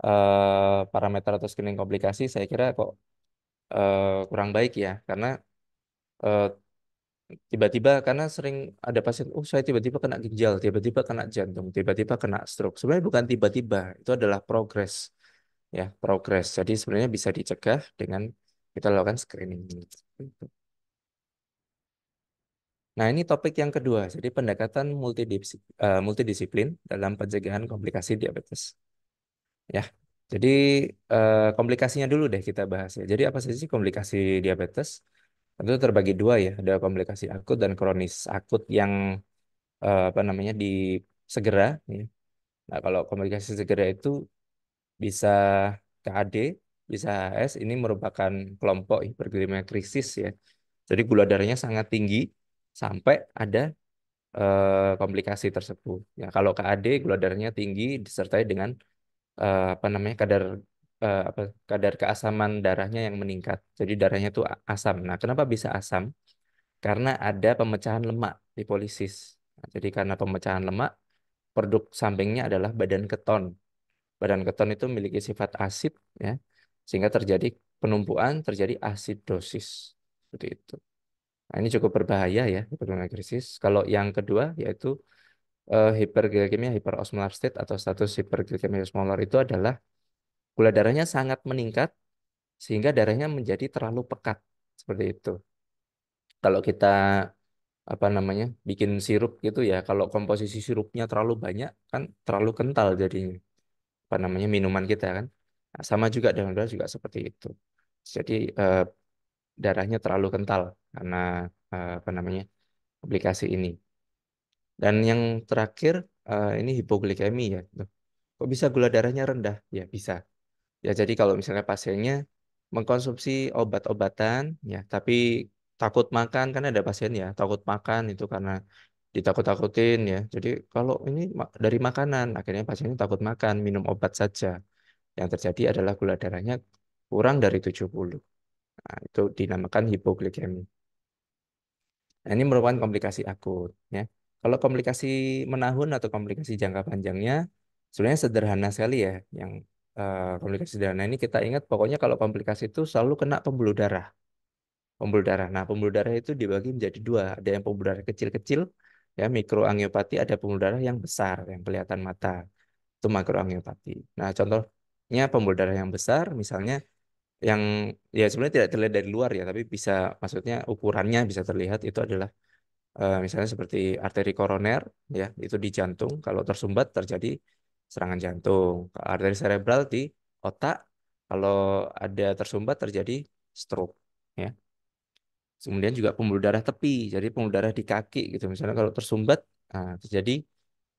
uh, parameter atau screening komplikasi, saya kira kok uh, kurang baik ya, karena uh, tiba-tiba karena sering ada pasien, oh saya tiba-tiba kena ginjal, tiba-tiba kena jantung, tiba-tiba kena stroke. Sebenarnya bukan tiba-tiba, itu adalah progres ya progres. Jadi sebenarnya bisa dicegah dengan kita lakukan screening. Nah, ini topik yang kedua. Jadi pendekatan eh, multidisiplin, uh, dalam pencegahan komplikasi diabetes. Ya. Jadi eh, komplikasinya dulu deh kita bahas ya. Jadi apa sih komplikasi diabetes? Tentu terbagi dua ya, ada komplikasi akut dan kronis. Akut yang eh, apa namanya di segera ya. Nah, kalau komplikasi segera itu bisa KAD bisa HS ini merupakan kelompok hiperglikemia krisis ya. Jadi gula darahnya sangat tinggi sampai ada eh, komplikasi tersebut. Ya, kalau KAD gula darahnya tinggi disertai dengan eh, apa namanya kadar eh, apa kadar keasaman darahnya yang meningkat. Jadi darahnya itu asam. Nah, kenapa bisa asam? Karena ada pemecahan lemak lipolisis. Nah, jadi karena pemecahan lemak produk sampingnya adalah badan keton. Badan keton itu memiliki sifat asid ya sehingga terjadi penumpuan, terjadi asidosis. Seperti itu. Nah, ini cukup berbahaya ya krisis Kalau yang kedua yaitu uh, hiperglikemia hiperosmolar state atau status hiperglikemia osmolar itu adalah gula darahnya sangat meningkat sehingga darahnya menjadi terlalu pekat seperti itu. Kalau kita apa namanya bikin sirup gitu ya, kalau komposisi sirupnya terlalu banyak kan terlalu kental jadinya apa namanya minuman kita kan Nah, sama juga dengan darah juga seperti itu. Jadi eh, darahnya terlalu kental karena eh, apa namanya komplikasi ini. Dan yang terakhir eh, ini hipoglikemi ya. Gitu. Kok bisa gula darahnya rendah? Ya bisa. Ya jadi kalau misalnya pasiennya mengkonsumsi obat-obatan ya, tapi takut makan karena ada pasien ya takut makan itu karena ditakut-takutin ya. Jadi kalau ini dari makanan, akhirnya pasiennya takut makan, minum obat saja. Yang terjadi adalah gula darahnya kurang dari 70. Nah, itu dinamakan hipoglikemi. Nah, ini merupakan komplikasi akut. Ya. Kalau komplikasi menahun atau komplikasi jangka panjangnya, sebenarnya sederhana sekali ya. Yang eh, komplikasi sederhana ini kita ingat pokoknya kalau komplikasi itu selalu kena pembuluh darah. Pembuluh darah. Nah, pembuluh darah itu dibagi menjadi dua. Ada yang pembuluh darah kecil-kecil, ya mikroangiopati. Ada pembuluh darah yang besar, yang kelihatan mata. Itu makroangiopati. Nah, contoh nya pembuluh darah yang besar misalnya yang ya sebenarnya tidak terlihat dari luar ya tapi bisa maksudnya ukurannya bisa terlihat itu adalah uh, misalnya seperti arteri koroner ya itu di jantung kalau tersumbat terjadi serangan jantung arteri cerebral di otak kalau ada tersumbat terjadi stroke ya kemudian juga pembuluh darah tepi jadi pembuluh darah di kaki gitu misalnya kalau tersumbat nah, terjadi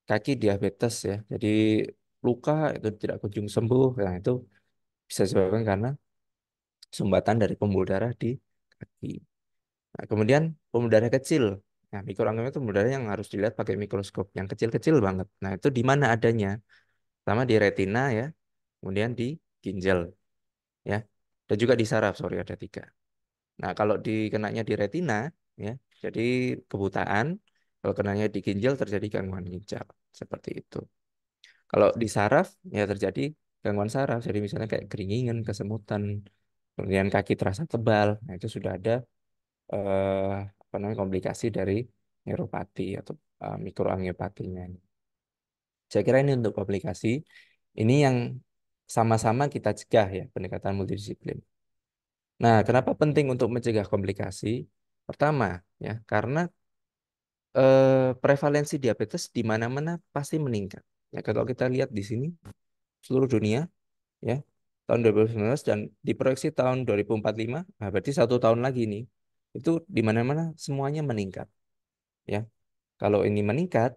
kaki diabetes ya jadi luka itu tidak kunjung sembuh nah itu bisa disebabkan karena sumbatan dari pembuluh darah di kaki nah, kemudian pembuluh darah kecil nah mikroangioma itu pembuluh darah yang harus dilihat pakai mikroskop yang kecil-kecil banget nah itu di mana adanya sama di retina ya kemudian di ginjal ya dan juga di saraf sorry ada tiga nah kalau dikenanya di retina ya jadi kebutaan kalau kenanya di ginjal terjadi gangguan ginjal seperti itu kalau di saraf ya terjadi gangguan saraf. Jadi misalnya kayak keringingan, kesemutan, kemudian kaki terasa tebal. Nah, itu sudah ada eh, apa namanya komplikasi dari neuropati atau eh, mikroangiopatinya. Saya kira ini untuk komplikasi. Ini yang sama-sama kita cegah ya pendekatan multidisiplin. Nah, kenapa penting untuk mencegah komplikasi? Pertama, ya karena eh, prevalensi diabetes di mana-mana pasti meningkat. Ya, kalau kita lihat di sini seluruh dunia ya tahun 2019 dan diproyeksi tahun 2045, nah berarti satu tahun lagi nih itu di mana-mana semuanya meningkat. Ya. Kalau ini meningkat,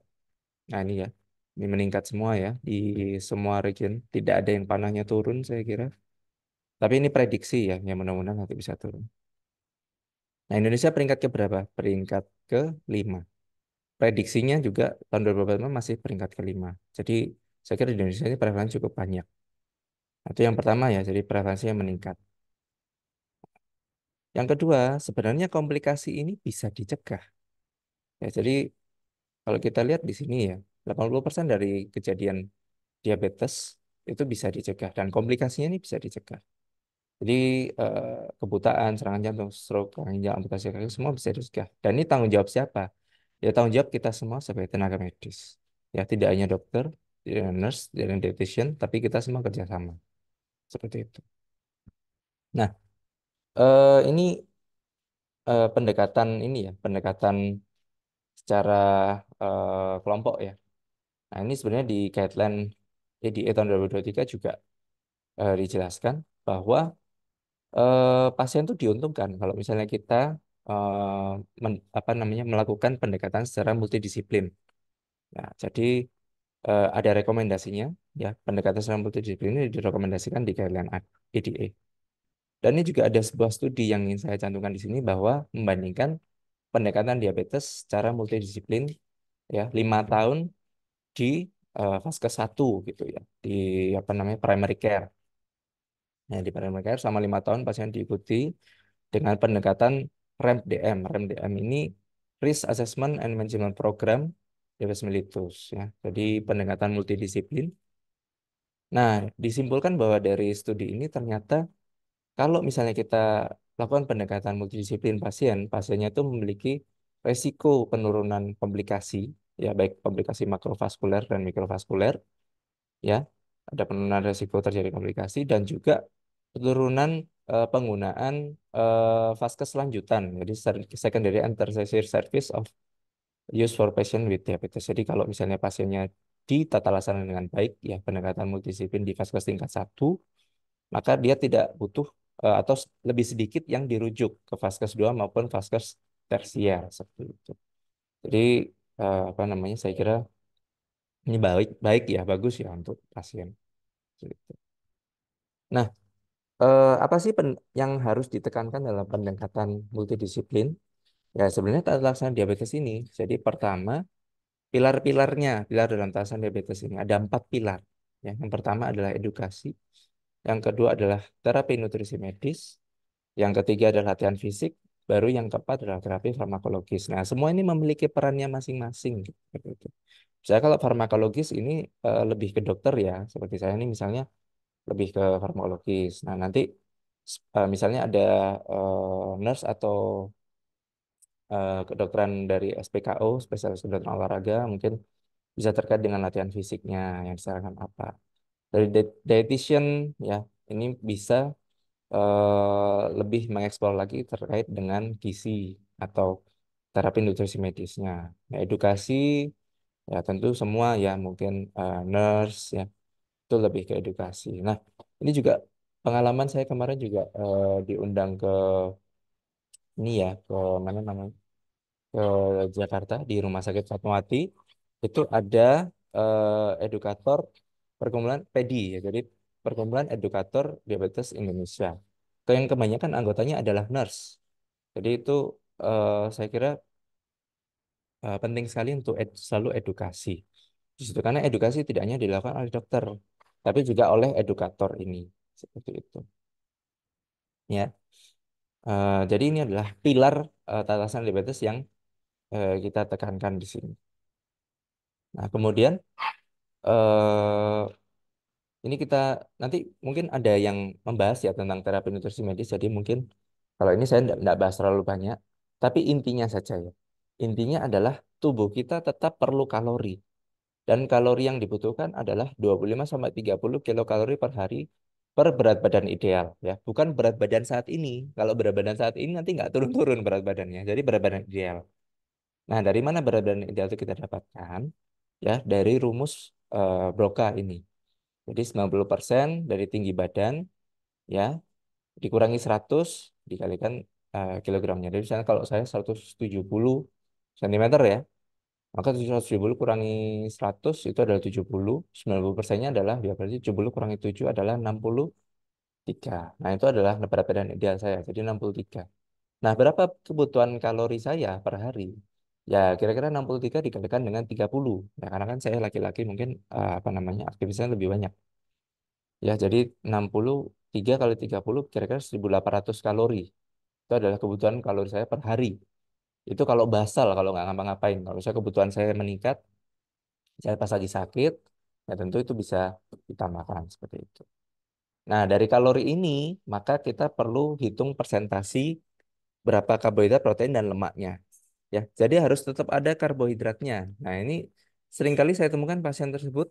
nah ini ya. Ini meningkat semua ya di semua region, tidak ada yang panahnya turun saya kira. Tapi ini prediksi ya, yang mudah-mudahan nanti bisa turun. Nah, Indonesia peringkat ke berapa? Peringkat ke 5 prediksinya juga tahun 2025 masih peringkat kelima. Jadi saya kira di Indonesia ini prevalensi cukup banyak. Nah, itu yang pertama ya, jadi prevalensi yang meningkat. Yang kedua, sebenarnya komplikasi ini bisa dicegah. Ya, jadi kalau kita lihat di sini ya, 80% dari kejadian diabetes itu bisa dicegah dan komplikasinya ini bisa dicegah. Jadi eh, kebutaan, serangan jantung, stroke, serangan jantung, amputasi kaki semua bisa dicegah. Dan ini tanggung jawab siapa? Ya tanggung jawab kita semua sebagai tenaga medis. Ya tidak hanya dokter, tidak hanya nurse, tidak hanya dietitian, tapi kita semua kerjasama. Seperti itu. Nah, eh, ini eh, pendekatan ini ya, pendekatan secara eh, kelompok ya. Nah, ini sebenarnya di guideline EDA ya, tahun 2023 juga eh, dijelaskan bahwa eh, pasien itu diuntungkan kalau misalnya kita uh, men, apa namanya melakukan pendekatan secara multidisiplin. Nah, jadi uh, ada rekomendasinya ya pendekatan secara multidisiplin ini direkomendasikan di guideline Ada. Dan ini juga ada sebuah studi yang ingin saya cantumkan di sini bahwa membandingkan pendekatan diabetes secara multidisiplin ya lima tahun di uh, ke 1 gitu ya di apa namanya primary care. Nah, di primary care sama lima tahun pasien diikuti dengan pendekatan DM, REM DM ini Risk Assessment and Management Program Diabetes mellitus ya. Jadi pendekatan multidisiplin. Nah, disimpulkan bahwa dari studi ini ternyata kalau misalnya kita lakukan pendekatan multidisiplin pasien, pasiennya itu memiliki resiko penurunan komplikasi ya baik komplikasi makrovaskuler dan mikrovaskuler ya ada penurunan resiko terjadi komplikasi dan juga penurunan uh, penggunaan uh, vaskes lanjutan, Jadi secondary and tertiary service of use for patient with diabetes. Jadi kalau misalnya pasiennya ditata laksana dengan baik, ya pendekatan multidisiplin di vaskes tingkat satu, maka dia tidak butuh uh, atau lebih sedikit yang dirujuk ke vaskes 2 maupun vaskes tersier seperti itu. Jadi uh, apa namanya saya kira ini baik baik ya bagus ya untuk pasien. Nah, Eh, apa sih pen yang harus ditekankan dalam pendekatan multidisiplin? Ya, sebenarnya tata laksana diabetes ini. Jadi pertama, pilar-pilarnya, pilar dalam tata diabetes ini ada empat pilar. Ya, yang pertama adalah edukasi, yang kedua adalah terapi nutrisi medis, yang ketiga adalah latihan fisik, baru yang keempat adalah terapi farmakologis. Nah, semua ini memiliki perannya masing-masing. Gitu. Saya kalau farmakologis ini eh, lebih ke dokter ya, seperti saya ini misalnya lebih ke farmakologis. Nah, nanti uh, misalnya ada uh, nurse atau uh, kedokteran dari SPKO, spesialis kedokteran olahraga, mungkin bisa terkait dengan latihan fisiknya yang disarankan apa. Dari dietitian ya, ini bisa uh, lebih mengeksplor lagi terkait dengan gizi atau terapi nutrisi medisnya. Nah, edukasi ya tentu semua ya mungkin uh, nurse ya itu lebih ke edukasi. Nah, ini juga pengalaman saya kemarin juga uh, diundang ke ini ya, ke mana namanya? Ke Jakarta di Rumah Sakit Fatmawati. Itu ada uh, edukator perkumpulan PEDI ya, jadi Perkumpulan Edukator Diabetes Indonesia. Yang kebanyakan anggotanya adalah nurse. Jadi itu uh, saya kira uh, penting sekali untuk ed selalu edukasi. Di karena edukasi tidak hanya dilakukan oleh dokter, tapi juga oleh edukator ini seperti itu ya uh, jadi ini adalah pilar uh, eh, tata diabetes yang uh, kita tekankan di sini nah kemudian uh, ini kita nanti mungkin ada yang membahas ya tentang terapi nutrisi medis jadi mungkin kalau ini saya tidak bahas terlalu banyak tapi intinya saja ya intinya adalah tubuh kita tetap perlu kalori dan kalori yang dibutuhkan adalah 25 sampai 30 kilokalori per hari per berat badan ideal ya bukan berat badan saat ini kalau berat badan saat ini nanti nggak turun-turun berat badannya jadi berat badan ideal nah dari mana berat badan ideal itu kita dapatkan ya dari rumus uh, Broca ini jadi 90% dari tinggi badan ya dikurangi 100 dikalikan uh, kilogramnya jadi misalnya kalau saya 170 cm ya maka 770 kurangi 100 itu adalah 70. 90 persennya adalah, ya berarti 70 kurangi 7 adalah 63. Nah, itu adalah berat badan ideal saya, jadi 63. Nah, berapa kebutuhan kalori saya per hari? Ya, kira-kira 63 dikalikan dengan 30. Ya, nah, karena kan saya laki-laki mungkin, uh, apa namanya, aktivitasnya lebih banyak. Ya, jadi 63 kali 30 kira-kira 1800 kalori. Itu adalah kebutuhan kalori saya per hari itu kalau basal kalau nggak ngapa-ngapain kalau saya kebutuhan saya meningkat saya pas lagi sakit ya tentu itu bisa ditambahkan seperti itu nah dari kalori ini maka kita perlu hitung persentasi berapa karbohidrat protein dan lemaknya ya jadi harus tetap ada karbohidratnya nah ini seringkali saya temukan pasien tersebut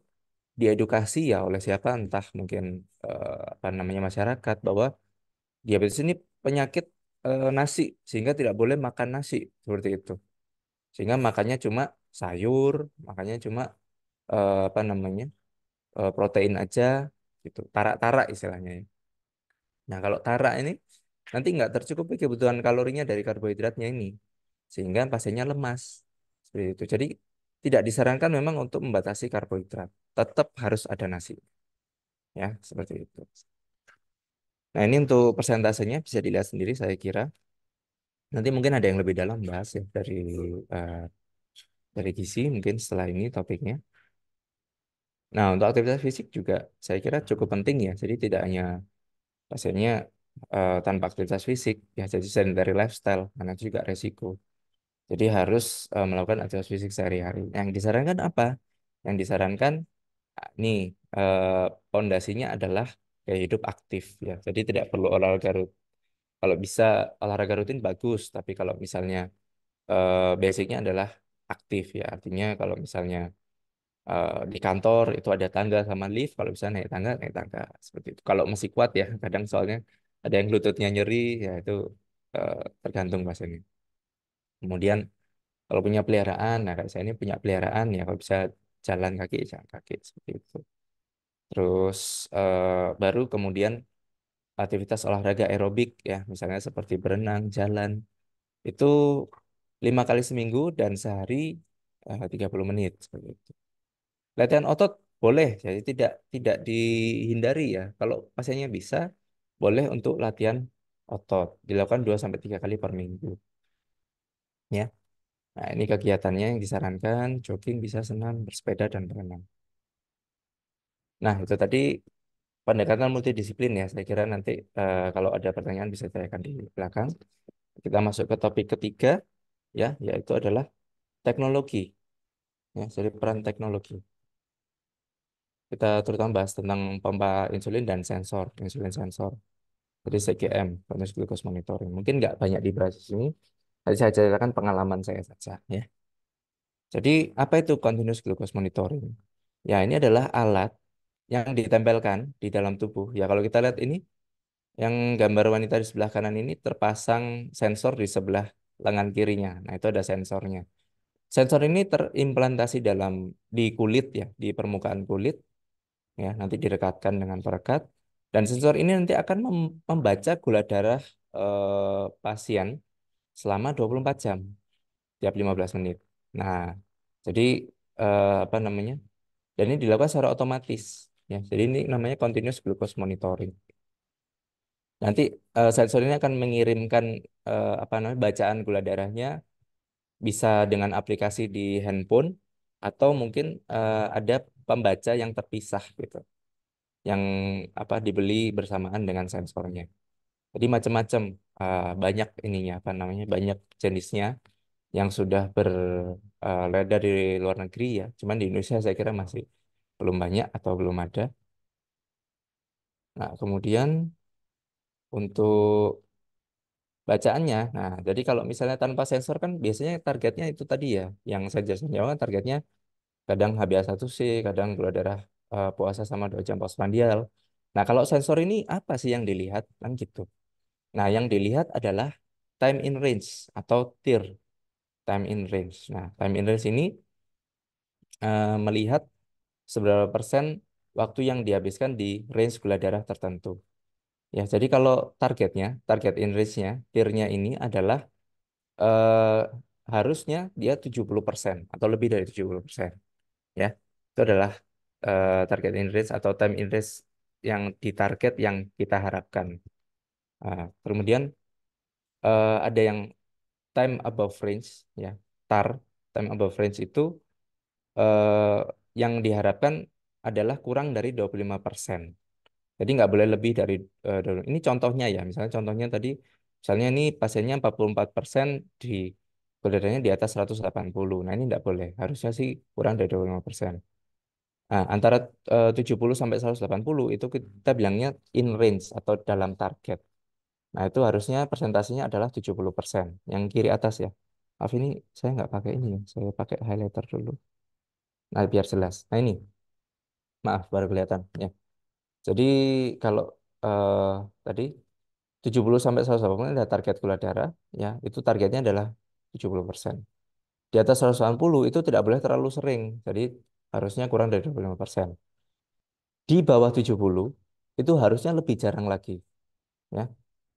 diedukasi ya oleh siapa entah mungkin eh, apa namanya masyarakat bahwa diabetes ini penyakit Eh, nasi sehingga tidak boleh makan nasi seperti itu sehingga makannya cuma sayur makannya cuma eh, apa namanya eh, protein aja gitu tarak-tarak istilahnya ya. nah kalau tarak ini nanti nggak tercukupi kebutuhan kalorinya dari karbohidratnya ini sehingga pasiennya lemas seperti itu jadi tidak disarankan memang untuk membatasi karbohidrat tetap harus ada nasi ya seperti itu Nah, ini untuk persentasenya bisa dilihat sendiri saya kira. Nanti mungkin ada yang lebih dalam bahas ya dari uh, dari gizi mungkin setelah ini topiknya. Nah, untuk aktivitas fisik juga saya kira cukup penting ya. Jadi tidak hanya pasiennya uh, eh, tanpa aktivitas fisik ya jadi sedentary lifestyle karena juga resiko. Jadi harus uh, melakukan aktivitas fisik sehari-hari. Yang disarankan apa? Yang disarankan ah, nih pondasinya adalah gaya hidup aktif ya. Jadi tidak perlu olahraga rutin. Kalau bisa olahraga rutin bagus, tapi kalau misalnya uh, basicnya adalah aktif ya. Artinya kalau misalnya uh, di kantor itu ada tangga sama lift, kalau bisa naik tangga naik tangga seperti itu. Kalau masih kuat ya, kadang soalnya ada yang lututnya nyeri ya itu uh, tergantung pasiennya. Kemudian kalau punya peliharaan, nah kayak saya ini punya peliharaan ya kalau bisa jalan kaki jalan kaki seperti itu. Terus uh, baru kemudian aktivitas olahraga aerobik ya, misalnya seperti berenang, jalan itu lima kali seminggu dan sehari eh, tiga 30 menit seperti itu. Latihan otot boleh, jadi tidak tidak dihindari ya. Kalau pasiennya bisa, boleh untuk latihan otot dilakukan 2 sampai tiga kali per minggu. Ya. Nah, ini kegiatannya yang disarankan jogging, bisa senam, bersepeda dan berenang. Nah, itu tadi pendekatan multidisiplin ya. Saya kira nanti uh, kalau ada pertanyaan bisa saya akan di belakang. Kita masuk ke topik ketiga ya, yaitu adalah teknologi. Ya, jadi peran teknologi. Kita terutama bahas tentang pompa insulin dan sensor, insulin sensor. Jadi CGM, continuous glucose monitoring. Mungkin nggak banyak dibahas di sini. Tadi saya ceritakan pengalaman saya saja ya. Jadi apa itu continuous glucose monitoring? Ya, ini adalah alat yang ditempelkan di dalam tubuh. Ya kalau kita lihat ini, yang gambar wanita di sebelah kanan ini terpasang sensor di sebelah lengan kirinya. Nah itu ada sensornya. Sensor ini terimplantasi dalam di kulit ya, di permukaan kulit. Ya, nanti direkatkan dengan perekat. Dan sensor ini nanti akan membaca gula darah eh, pasien selama 24 jam tiap 15 menit. Nah, jadi eh, apa namanya? Dan ini dilakukan secara otomatis. Ya, jadi ini namanya continuous glucose monitoring. Nanti uh, eh, sensor ini akan mengirimkan uh, apa namanya bacaan gula darahnya bisa dengan aplikasi di handphone atau mungkin uh, ada pembaca yang terpisah gitu. Yang apa dibeli bersamaan dengan sensornya. Jadi macam-macam uh, banyak ininya apa namanya banyak jenisnya yang sudah beredar uh, di luar negeri ya. Cuman di Indonesia saya kira masih belum banyak atau belum ada. Nah, kemudian untuk bacaannya, nah jadi kalau misalnya tanpa sensor kan biasanya targetnya itu tadi ya, yang saya jelaskan kan targetnya kadang HbA1c, kadang gula darah uh, puasa sama dua jam postprandial. Nah, kalau sensor ini apa sih yang dilihat? Kan gitu. Nah, yang dilihat adalah time in range atau TIR, time in range. Nah, time in range ini uh, melihat seberapa persen waktu yang dihabiskan di range gula darah tertentu. Ya, jadi kalau targetnya, target in range-nya, peer-nya ini adalah eh, harusnya dia 70% atau lebih dari 70%. Ya. Itu adalah eh, target in range atau time in range yang ditarget yang kita harapkan. Nah, kemudian eh, ada yang time above range ya. TAR, time above range itu eh, yang diharapkan adalah kurang dari 25%. Jadi nggak boleh lebih dari uh, ini contohnya ya, misalnya contohnya tadi misalnya ini pasiennya 44% di gula di atas 180. Nah, ini nggak boleh. Harusnya sih kurang dari 25%. Nah, antara eh, uh, 70 sampai 180 itu kita bilangnya in range atau dalam target. Nah, itu harusnya persentasenya adalah 70%, yang kiri atas ya. Maaf ini saya nggak pakai ini ya, saya pakai highlighter dulu. Nah, biar jelas. Nah, ini. Maaf, baru kelihatan. Ya. Jadi, kalau uh, tadi 70 sampai 180 adalah target gula darah, ya. Itu targetnya adalah 70%. Di atas 180 itu tidak boleh terlalu sering. Jadi, harusnya kurang dari 25%. Di bawah 70 itu harusnya lebih jarang lagi. Ya.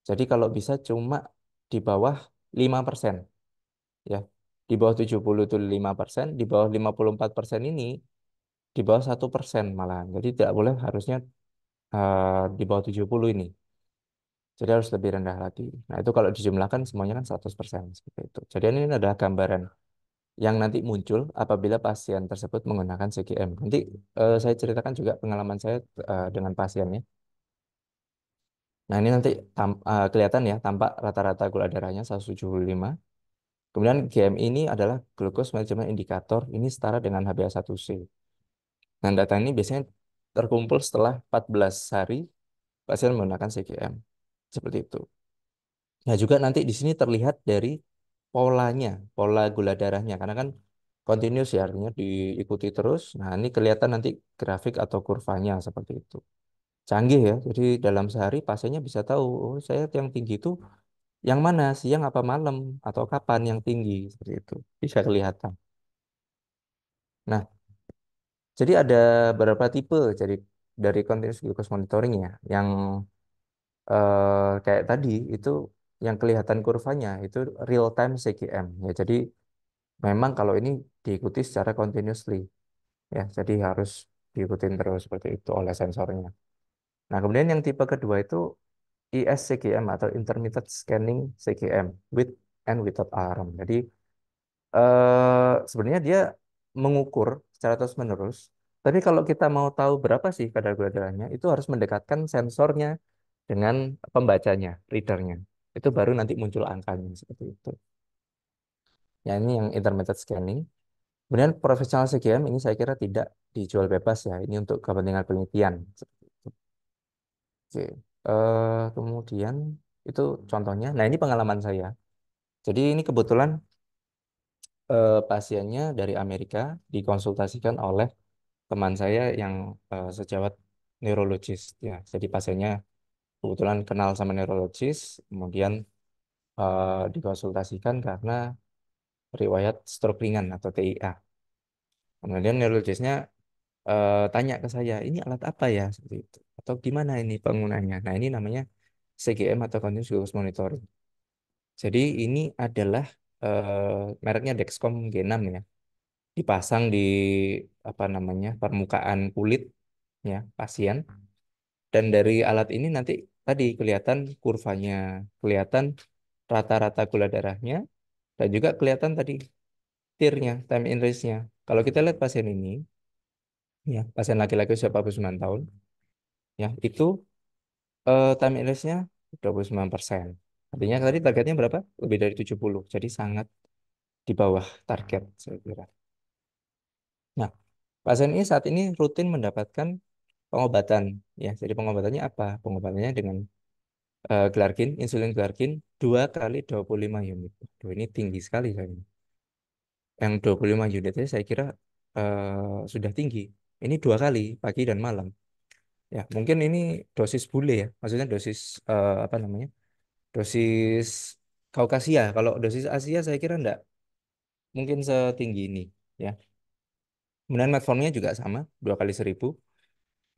Jadi kalau bisa cuma di bawah 5%. Ya. Di bawah 70 itu 5%, di bawah 54% ini di bawah 1% malahan. Jadi tidak boleh harusnya uh, di bawah 70 ini. Jadi harus lebih rendah lagi. Nah, itu kalau dijumlahkan semuanya kan 100% seperti itu. Jadi ini adalah gambaran yang nanti muncul apabila pasien tersebut menggunakan CGM. Nanti uh, saya ceritakan juga pengalaman saya uh, dengan pasiennya. Nah, ini nanti uh, kelihatan ya, tampak rata-rata gula darahnya 175 Kemudian GMI ini adalah glucose management indicator, ini setara dengan HbA1c. Dan nah, data ini biasanya terkumpul setelah 14 hari pasien menggunakan CGM. Seperti itu. Nah, juga nanti di sini terlihat dari polanya, pola gula darahnya. Karena kan continuous ya, artinya diikuti terus. Nah, ini kelihatan nanti grafik atau kurvanya seperti itu. Canggih ya, jadi dalam sehari pasiennya bisa tahu, oh, saya yang tinggi itu yang mana siang apa malam atau kapan yang tinggi seperti itu bisa kelihatan. Nah, jadi ada beberapa tipe jadi dari continuous glucose monitoring ya yang eh, kayak tadi itu yang kelihatan kurvanya itu real time CGM ya jadi memang kalau ini diikuti secara continuously ya jadi harus diikutin terus seperti itu oleh sensornya. Nah kemudian yang tipe kedua itu ISCKM atau Intermittent Scanning CKM with and without alarm. Jadi eh, sebenarnya dia mengukur secara terus menerus. Tapi kalau kita mau tahu berapa sih kadar gula darahnya, itu harus mendekatkan sensornya dengan pembacanya, readernya. Itu baru nanti muncul angkanya seperti itu. Ya ini yang intermittent scanning. Kemudian profesional CKM ini saya kira tidak dijual bebas ya. Ini untuk kepentingan penelitian. Oke. Okay. Uh, kemudian itu contohnya. Nah, ini pengalaman saya. Jadi ini kebetulan uh, pasiennya dari Amerika dikonsultasikan oleh teman saya yang uh, sejawat neurologis ya. Jadi pasiennya kebetulan kenal sama neurologis, kemudian uh, dikonsultasikan karena riwayat stroke ringan atau TIA. Kemudian neurologisnya uh, tanya ke saya, ini alat apa ya? Seperti itu atau gimana ini penggunanya Nah, ini namanya CGM atau Continuous Glucose Monitoring. Jadi ini adalah eh, mereknya Dexcom G6 ya. Dipasang di apa namanya permukaan kulit ya pasien. Dan dari alat ini nanti tadi kelihatan kurvanya, kelihatan rata-rata gula darahnya, dan juga kelihatan tadi tirnya, time in range-nya. Kalau kita lihat pasien ini, ya pasien laki-laki usia 49 tahun, ya itu uh, time sembilan 29%. Artinya tadi targetnya berapa? Lebih dari 70. Jadi sangat di bawah target saya kira. Nah, pasien ini saat ini rutin mendapatkan pengobatan ya. Jadi pengobatannya apa? Pengobatannya dengan uh, glargin, insulin glargin 2 kali 25 unit. Duh, ini tinggi sekali saya ini. Yang 25 unit saya kira uh, sudah tinggi. Ini dua kali pagi dan malam. Ya, mungkin ini dosis bule ya. Maksudnya dosis uh, apa namanya? Dosis Kaukasia. Kalau dosis Asia saya kira enggak mungkin setinggi ini ya. Kemudian metformnya juga sama, dua kali seribu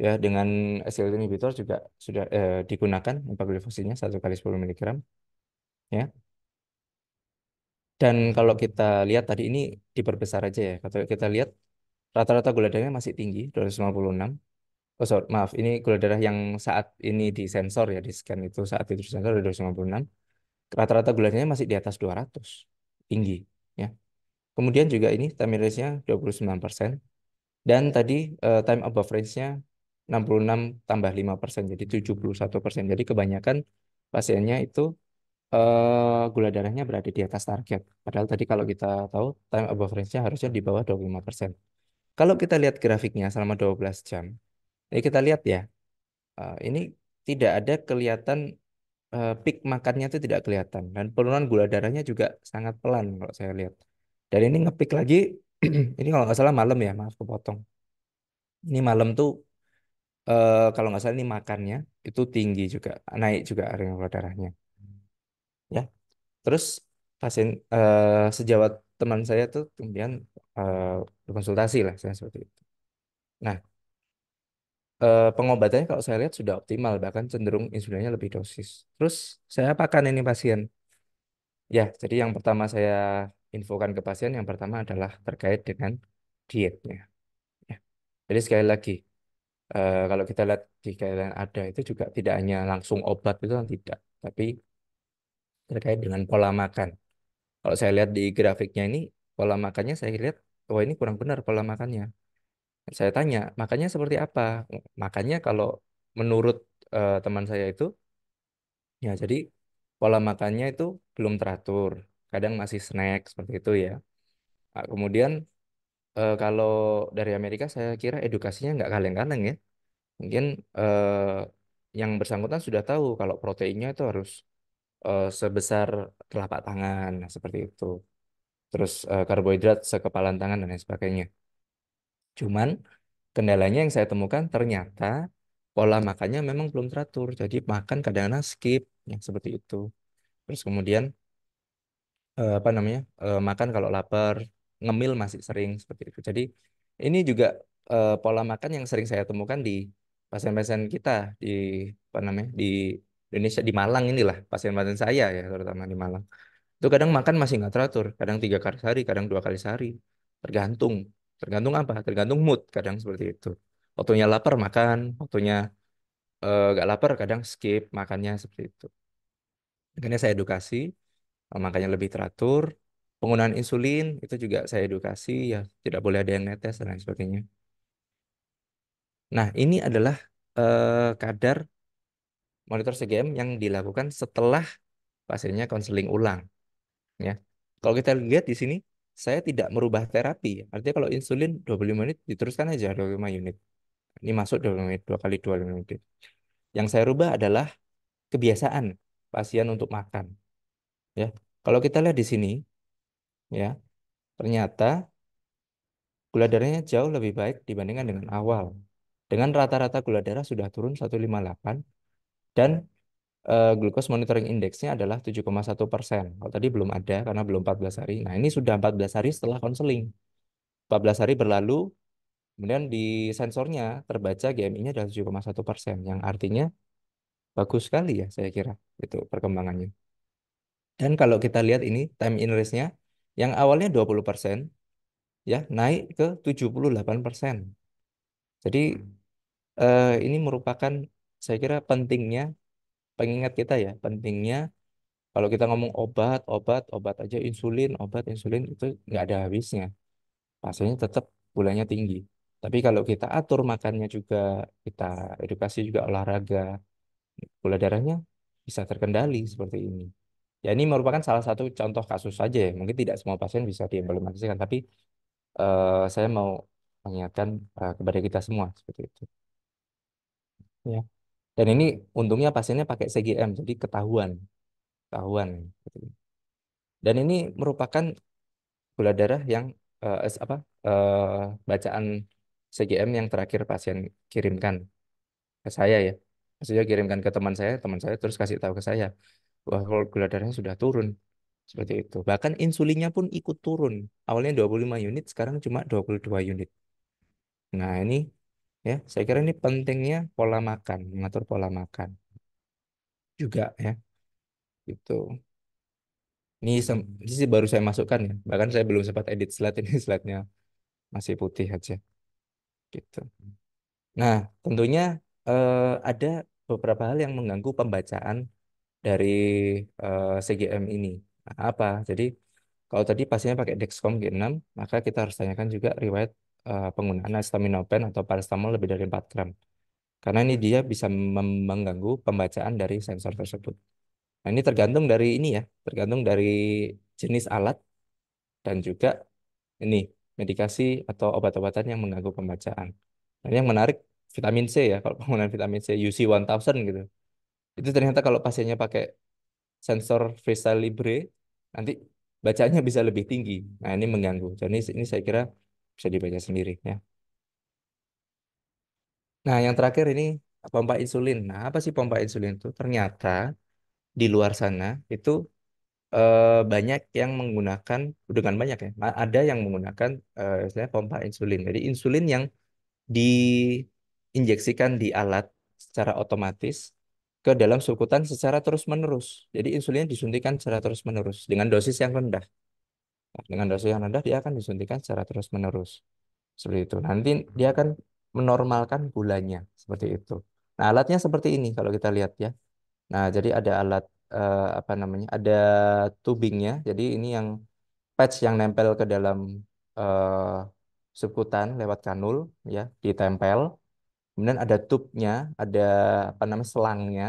ya dengan SGLT inhibitor juga sudah eh, digunakan dosisnya satu kali sepuluh miligram ya. Dan kalau kita lihat tadi ini diperbesar aja ya. Kalau kita lihat rata-rata gula darahnya masih tinggi 256 Oh, sorry, maaf, ini gula darah yang saat ini disensor ya, di scan itu saat itu disensor di 256. Rata-rata gula darahnya masih di atas 200, tinggi ya. Kemudian juga ini time range nya 29%. Dan tadi uh, time above range-nya 66 tambah 5%, jadi 71%. Jadi kebanyakan pasiennya itu uh, gula darahnya berada di atas target. Padahal tadi kalau kita tahu time above range-nya harusnya di bawah 25%. Kalau kita lihat grafiknya selama 12 jam, ini kita lihat ya. Eh, ini tidak ada kelihatan eh, peak makannya itu tidak kelihatan dan penurunan gula darahnya juga sangat pelan kalau saya lihat. Dan ini ngepik lagi ini kalau nggak salah malam ya, maaf kepotong. Ini malam tuh eh, kalau nggak salah ini makannya itu tinggi juga, naik juga area gula darahnya. Ya. Terus pasien sejawat teman saya tuh kemudian berkonsultasi lah saya seperti itu. Nah, Eh, pengobatannya kalau saya lihat sudah optimal, bahkan cenderung insulinnya lebih dosis. Terus saya apakan ini pasien? Ya, jadi yang pertama saya infokan ke pasien yang pertama adalah terkait dengan dietnya. Ya. Jadi sekali lagi, eh, kalau kita lihat di kalian ada itu juga tidak hanya langsung obat itu tidak, tapi terkait dengan pola makan. Kalau saya lihat di grafiknya ini, pola makannya saya lihat, oh, ini kurang benar pola makannya. Saya tanya, makanya seperti apa? Makanya kalau menurut uh, teman saya itu, ya jadi pola makannya itu belum teratur. Kadang masih snack seperti itu ya. Nah, kemudian uh, kalau dari Amerika saya kira edukasinya nggak kaleng-kaleng ya. Mungkin uh, yang bersangkutan sudah tahu kalau proteinnya itu harus uh, sebesar telapak tangan, nah seperti itu. Terus uh, karbohidrat sekepalan tangan dan lain sebagainya. Cuman kendalanya yang saya temukan ternyata pola makannya memang belum teratur. Jadi makan kadang-kadang skip yang seperti itu. Terus kemudian eh, apa namanya? Eh, makan kalau lapar, ngemil masih sering seperti itu. Jadi ini juga eh, pola makan yang sering saya temukan di pasien-pasien kita di apa namanya? di Indonesia di Malang inilah pasien-pasien saya ya terutama di Malang itu kadang makan masih nggak teratur kadang tiga kali sehari kadang dua kali sehari tergantung Tergantung apa? Tergantung mood kadang seperti itu. Waktunya lapar makan, waktunya uh, eh, gak lapar kadang skip makannya seperti itu. Makanya saya edukasi, eh, makanya lebih teratur. Penggunaan insulin itu juga saya edukasi ya tidak boleh ada yang netes dan lain sebagainya. Nah ini adalah uh, kadar monitor CGM yang dilakukan setelah pasiennya konseling ulang. Ya, kalau kita lihat di sini saya tidak merubah terapi. Artinya kalau insulin 25 menit diteruskan aja 25 unit. Ini masuk 25 menit, dua kali 25 menit. Yang saya rubah adalah kebiasaan pasien untuk makan. Ya, kalau kita lihat di sini, ya, ternyata gula darahnya jauh lebih baik dibandingkan dengan awal. Dengan rata-rata gula darah sudah turun 158 dan uh, glucose monitoring indexnya adalah 7,1 persen. Kalau tadi belum ada karena belum 14 hari. Nah ini sudah 14 hari setelah konseling. 14 hari berlalu, kemudian di sensornya terbaca GMI-nya adalah 7,1 persen, yang artinya bagus sekali ya saya kira itu perkembangannya. Dan kalau kita lihat ini time in race-nya, yang awalnya 20 persen, ya naik ke 78 persen. Jadi eh, ini merupakan saya kira pentingnya pengingat kita ya pentingnya kalau kita ngomong obat obat obat aja insulin obat insulin itu nggak ada habisnya pasiennya tetap gulanya tinggi tapi kalau kita atur makannya juga kita edukasi juga olahraga gula darahnya bisa terkendali seperti ini ya ini merupakan salah satu contoh kasus saja ya mungkin tidak semua pasien bisa diimplementasikan tapi uh, saya mau mengingatkan uh, kepada kita semua seperti itu ya dan ini untungnya pasiennya pakai CGM, jadi ketahuan. Ketahuan. Gitu. Dan ini merupakan gula darah yang uh, apa uh, bacaan CGM yang terakhir pasien kirimkan ke saya ya. Maksudnya kirimkan ke teman saya, teman saya terus kasih tahu ke saya. Wah, kalau gula darahnya sudah turun. Seperti itu. Bahkan insulinnya pun ikut turun. Awalnya 25 unit, sekarang cuma 22 unit. Nah, ini ya saya kira ini pentingnya pola makan mengatur pola makan juga ya itu ini, ini sih baru saya masukkan ya bahkan saya belum sempat edit slide ini slide nya masih putih aja gitu nah tentunya eh, ada beberapa hal yang mengganggu pembacaan dari eh, CGM ini nah, apa jadi kalau tadi pastinya pakai Dexcom G6 maka kita harus tanyakan juga riwayat Eh, penggunaan acetaminophen atau paracetamol lebih dari 4 gram. Karena ini dia bisa mengganggu pembacaan dari sensor tersebut. Nah, ini tergantung dari ini ya, tergantung dari jenis alat dan juga ini medikasi atau obat-obatan yang mengganggu pembacaan. Nah, ini yang menarik vitamin C ya, kalau penggunaan vitamin C UC 1000 gitu. Itu ternyata kalau pasiennya pakai sensor Freestyle Libre nanti bacanya bisa lebih tinggi. Nah, ini mengganggu. Jadi ini saya kira bisa dibaca sendiri ya. Nah, yang terakhir ini pompa insulin. Nah, apa sih pompa insulin itu? Ternyata di luar sana itu eh, banyak yang menggunakan dengan banyak ya. Ada yang menggunakan eh, pompa insulin. Jadi insulin yang diinjeksikan di alat secara otomatis ke dalam sukutan secara terus-menerus. Jadi insulinnya disuntikan secara terus-menerus dengan dosis yang rendah dengan dosis yang rendah dia akan disuntikan secara terus-menerus. Seperti itu. Nanti dia akan menormalkan gulanya seperti itu. Nah, alatnya seperti ini kalau kita lihat ya. Nah, jadi ada alat eh, apa namanya? Ada tubingnya. Jadi ini yang patch yang nempel ke dalam eh, subkutan lewat kanul ya, ditempel. Kemudian ada tubnya, ada apa namanya selangnya.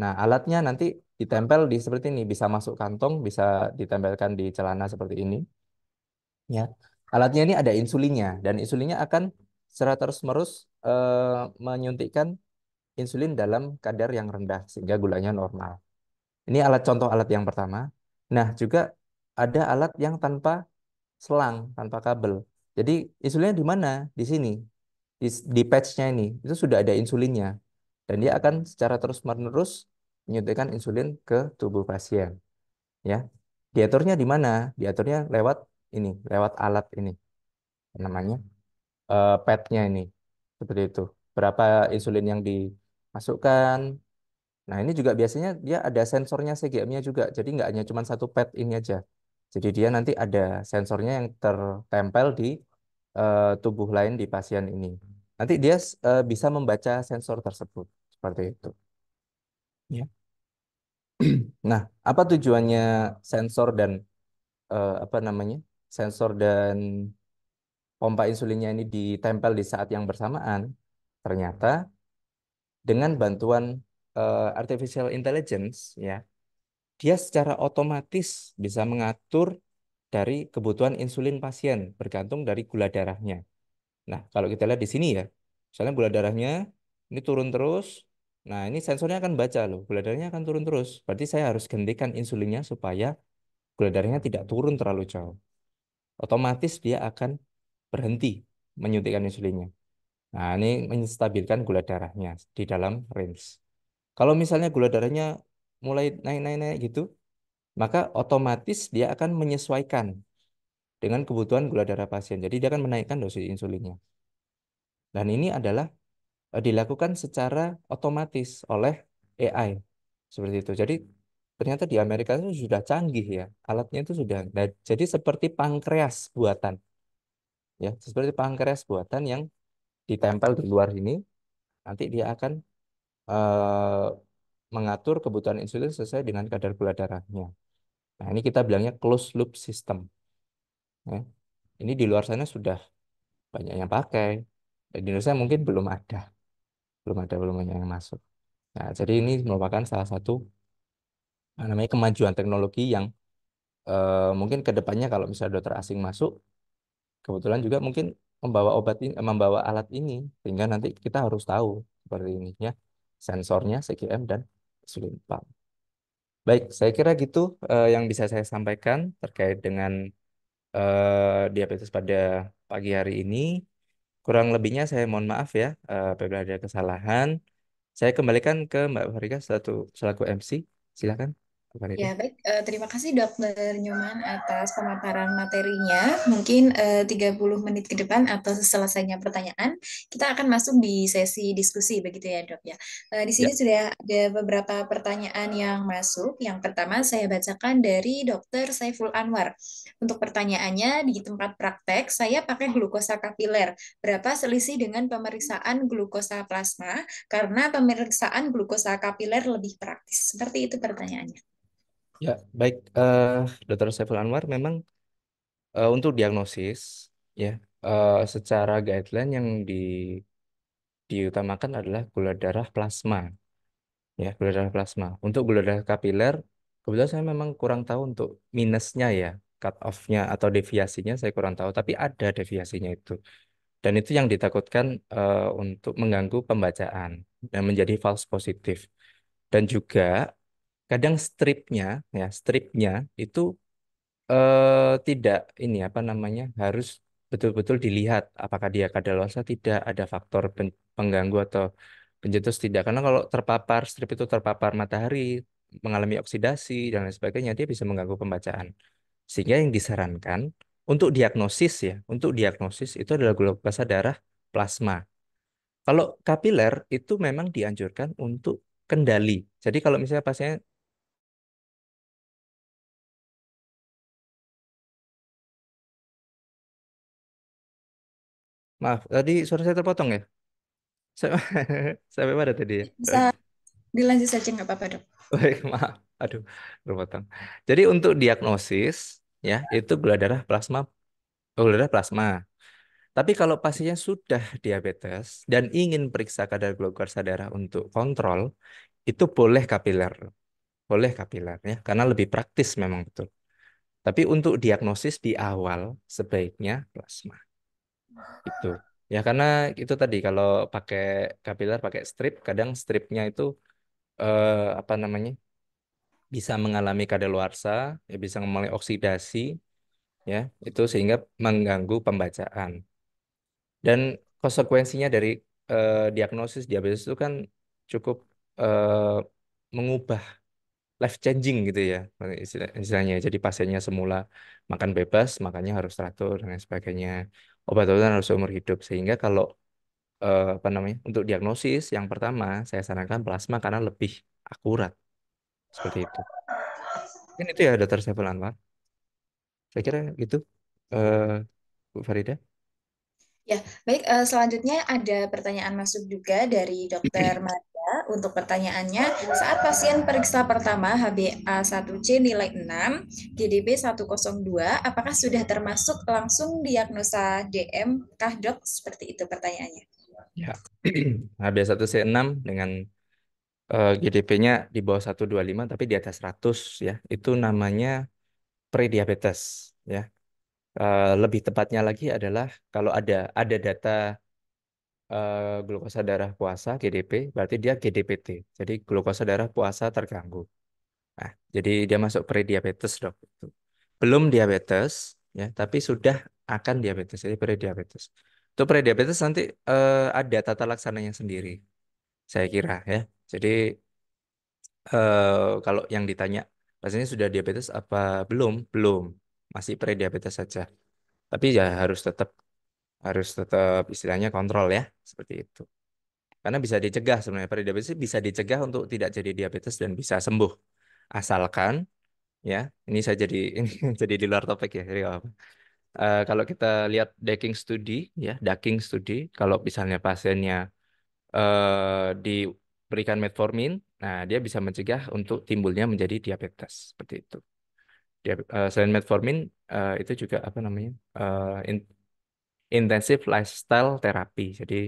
Nah, alatnya nanti ditempel di seperti ini, bisa masuk kantong, bisa ditempelkan di celana seperti ini. Ya, alatnya ini ada insulinnya dan insulinnya akan secara terus-menerus eh, menyuntikkan insulin dalam kadar yang rendah sehingga gulanya normal. Ini alat contoh alat yang pertama. Nah, juga ada alat yang tanpa selang, tanpa kabel. Jadi insulinnya di mana? Di sini. Di, di patchnya ini. Itu sudah ada insulinnya. Dan dia akan secara terus-menerus menyuntikkan insulin ke tubuh pasien. Ya. Diaturnya di mana? Diaturnya lewat ini, lewat alat ini. Namanya uh, ini. Seperti itu. Berapa insulin yang dimasukkan. Nah, ini juga biasanya dia ada sensornya CGM-nya juga. Jadi nggak hanya cuma satu PET ini aja. Jadi dia nanti ada sensornya yang tertempel di uh, tubuh lain di pasien ini. Nanti dia uh, bisa membaca sensor tersebut. Seperti itu. Ya. Nah, apa tujuannya sensor dan uh, apa namanya sensor dan pompa insulinnya ini ditempel di saat yang bersamaan? Ternyata dengan bantuan uh, artificial intelligence ya, dia secara otomatis bisa mengatur dari kebutuhan insulin pasien bergantung dari gula darahnya. Nah, kalau kita lihat di sini ya, misalnya gula darahnya ini turun terus, Nah, ini sensornya akan baca loh, gula darahnya akan turun terus. Berarti saya harus gantikan insulinnya supaya gula darahnya tidak turun terlalu jauh. Otomatis dia akan berhenti menyuntikkan insulinnya. Nah, ini menstabilkan gula darahnya di dalam range. Kalau misalnya gula darahnya mulai naik-naik-naik gitu, maka otomatis dia akan menyesuaikan dengan kebutuhan gula darah pasien. Jadi dia akan menaikkan dosis insulinnya. Dan ini adalah Eh, dilakukan secara otomatis oleh AI seperti itu. Jadi ternyata di Amerika itu sudah canggih ya alatnya itu sudah. Nah, jadi seperti pankreas buatan ya seperti pankreas buatan yang ditempel di luar ini nanti dia akan uh, mengatur kebutuhan insulin sesuai dengan kadar gula darahnya. Nah ini kita bilangnya closed loop system. Ya. Ini di luar sana sudah banyak yang pakai. di Indonesia mungkin belum ada belum ada volumenya yang masuk. Nah, jadi ini merupakan salah satu namanya kemajuan teknologi yang eh, mungkin kedepannya kalau misalnya dokter asing masuk, kebetulan juga mungkin membawa obat ini, eh, membawa alat ini, sehingga nanti kita harus tahu seperti ini ya sensornya CGM dan insulin pump. Baik, saya kira gitu eh, yang bisa saya sampaikan terkait dengan eh, diabetes pada pagi hari ini. Kurang lebihnya saya mohon maaf ya eh, apabila ada kesalahan. Saya kembalikan ke Mbak Farika satu selaku MC. Silakan. Ya baik, eh, terima kasih Dokter Nyoman atas pemaparan materinya. Mungkin eh, tiga 30 menit ke depan atau selesainya pertanyaan, kita akan masuk di sesi diskusi begitu ya dok ya. Eh, di sini ya. sudah ada beberapa pertanyaan yang masuk. Yang pertama saya bacakan dari Dokter Saiful Anwar. Untuk pertanyaannya di tempat praktek saya pakai glukosa kapiler. Berapa selisih dengan pemeriksaan glukosa plasma? Karena pemeriksaan glukosa kapiler lebih praktis. Seperti itu pertanyaannya. Ya, baik. uh, eh, Dr. Saiful Anwar, memang uh, untuk diagnosis, ya, uh, secara guideline yang di, diutamakan adalah gula darah plasma, ya, gula darah plasma. Untuk gula darah kapiler, kebetulan saya memang kurang tahu untuk minusnya ya, cut off-nya atau deviasinya saya kurang tahu, tapi ada deviasinya itu. Dan itu yang ditakutkan uh, untuk mengganggu pembacaan dan menjadi false positif. Dan juga kadang stripnya ya stripnya itu eh, tidak ini apa namanya harus betul-betul dilihat apakah dia kadaluarsa tidak ada faktor pengganggu atau pencetus tidak karena kalau terpapar strip itu terpapar matahari mengalami oksidasi dan lain sebagainya dia bisa mengganggu pembacaan sehingga yang disarankan untuk diagnosis ya untuk diagnosis itu adalah glukosa darah plasma kalau kapiler itu memang dianjurkan untuk kendali. Jadi kalau misalnya pasien Maaf, tadi suara saya terpotong ya? sampai mana tadi ya? Bisa dilanjut saja nggak apa-apa dok. Baik, maaf. Aduh, terpotong. Jadi untuk diagnosis ya itu gula darah plasma, oh, gula darah plasma. Tapi kalau pasiennya sudah diabetes dan ingin periksa kadar glukosa darah untuk kontrol, itu boleh kapiler. Boleh kapiler ya, karena lebih praktis memang betul. Tapi untuk diagnosis di awal sebaiknya plasma itu ya karena itu tadi kalau pakai kapiler pakai strip kadang stripnya itu eh, apa namanya bisa mengalami kadaluarsa ya bisa mengalami oksidasi ya itu sehingga mengganggu pembacaan dan konsekuensinya dari eh, diagnosis diabetes itu kan cukup eh, mengubah life changing gitu ya misalnya istilahnya jadi pasiennya semula makan bebas makanya harus teratur dan sebagainya obat-obatan harus seumur hidup sehingga kalau eh, apa namanya untuk diagnosis yang pertama saya sarankan plasma karena lebih akurat seperti itu. Mungkin itu ya saya Saiful Anwar. Saya kira gitu eh, Bu Farida. Ya, baik. Eh, selanjutnya ada pertanyaan masuk juga dari Dokter. Mar untuk pertanyaannya, saat pasien periksa pertama HbA1c nilai 6, GDB 102, apakah sudah termasuk langsung diagnosa DM kah dok? Seperti itu pertanyaannya. Ya, HbA1c 6 dengan uh, eh, GDP-nya di bawah 125 tapi di atas 100 ya, itu namanya prediabetes ya. Uh, lebih tepatnya lagi adalah kalau ada ada data Eh, glukosa darah puasa GDP, berarti dia GDPT. Jadi glukosa darah puasa terganggu. Nah, jadi dia masuk prediabetes dok. Belum diabetes ya, tapi sudah akan diabetes. Jadi prediabetes. Itu prediabetes nanti uh, ada tata laksananya sendiri, saya kira ya. Jadi uh, kalau yang ditanya rasanya sudah diabetes apa belum? Belum, masih prediabetes saja. Tapi ya harus tetap harus tetap istilahnya kontrol ya seperti itu karena bisa dicegah sebenarnya diabetes bisa dicegah untuk tidak jadi diabetes dan bisa sembuh asalkan ya ini saya jadi ini jadi di luar topik ya jadi uh, kalau kita lihat Daking studi ya Daking studi kalau misalnya pasiennya uh, diberikan metformin nah dia bisa mencegah untuk timbulnya menjadi diabetes seperti itu eh, selain metformin itu juga apa namanya intensif lifestyle terapi. Jadi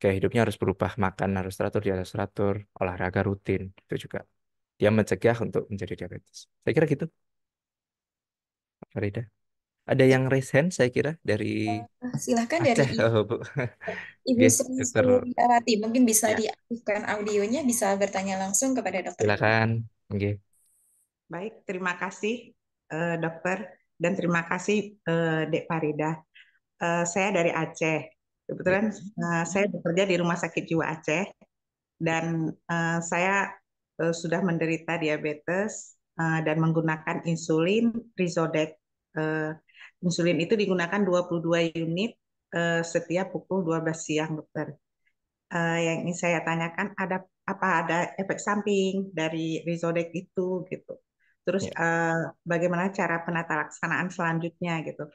kayak hidupnya harus berubah, makan harus teratur dia harus teratur, olahraga rutin itu juga. Dia mencegah untuk menjadi diabetes. Saya kira gitu. Farida. Ada yang raise saya kira dari eh, silahkan dari oh, Bu. Ibu Sri Suryawati mungkin bisa ya. diaktifkan audionya bisa bertanya langsung kepada dokter. Silakan. Okay. Baik, terima kasih eh, dokter dan terima kasih eh, Dek Farida. Eh, saya dari Aceh. Kebetulan uh, saya bekerja di Rumah Sakit Jiwa Aceh dan uh, saya uh, sudah menderita diabetes uh, dan menggunakan insulin Rizodec. Uh, insulin itu digunakan 22 unit uh, setiap pukul 12 siang, dokter. Uh, yang ingin saya tanyakan ada apa ada efek samping dari Rizodec itu gitu. Terus ya. uh, bagaimana cara penata laksanaan selanjutnya gitu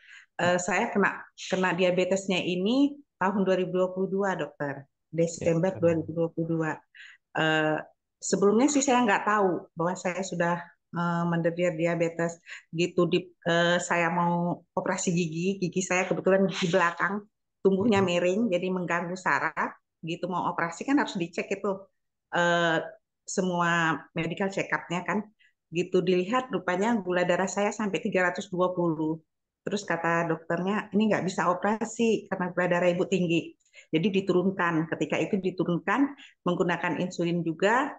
uh, saya kena kena diabetesnya ini tahun 2022 dokter Desember ya, 2022 uh, sebelumnya sih saya nggak tahu bahwa saya sudah eh, menderita diabetes gitu di uh, saya mau operasi gigi gigi saya kebetulan di belakang tumbuhnya mm-hmm. miring jadi mengganggu saraf gitu mau operasi kan harus dicek itu uh, semua medical check up-nya kan gitu dilihat rupanya gula darah saya sampai 320 Terus kata dokternya, ini nggak bisa operasi karena gula darah ibu tinggi. Jadi diturunkan, ketika itu diturunkan menggunakan insulin juga,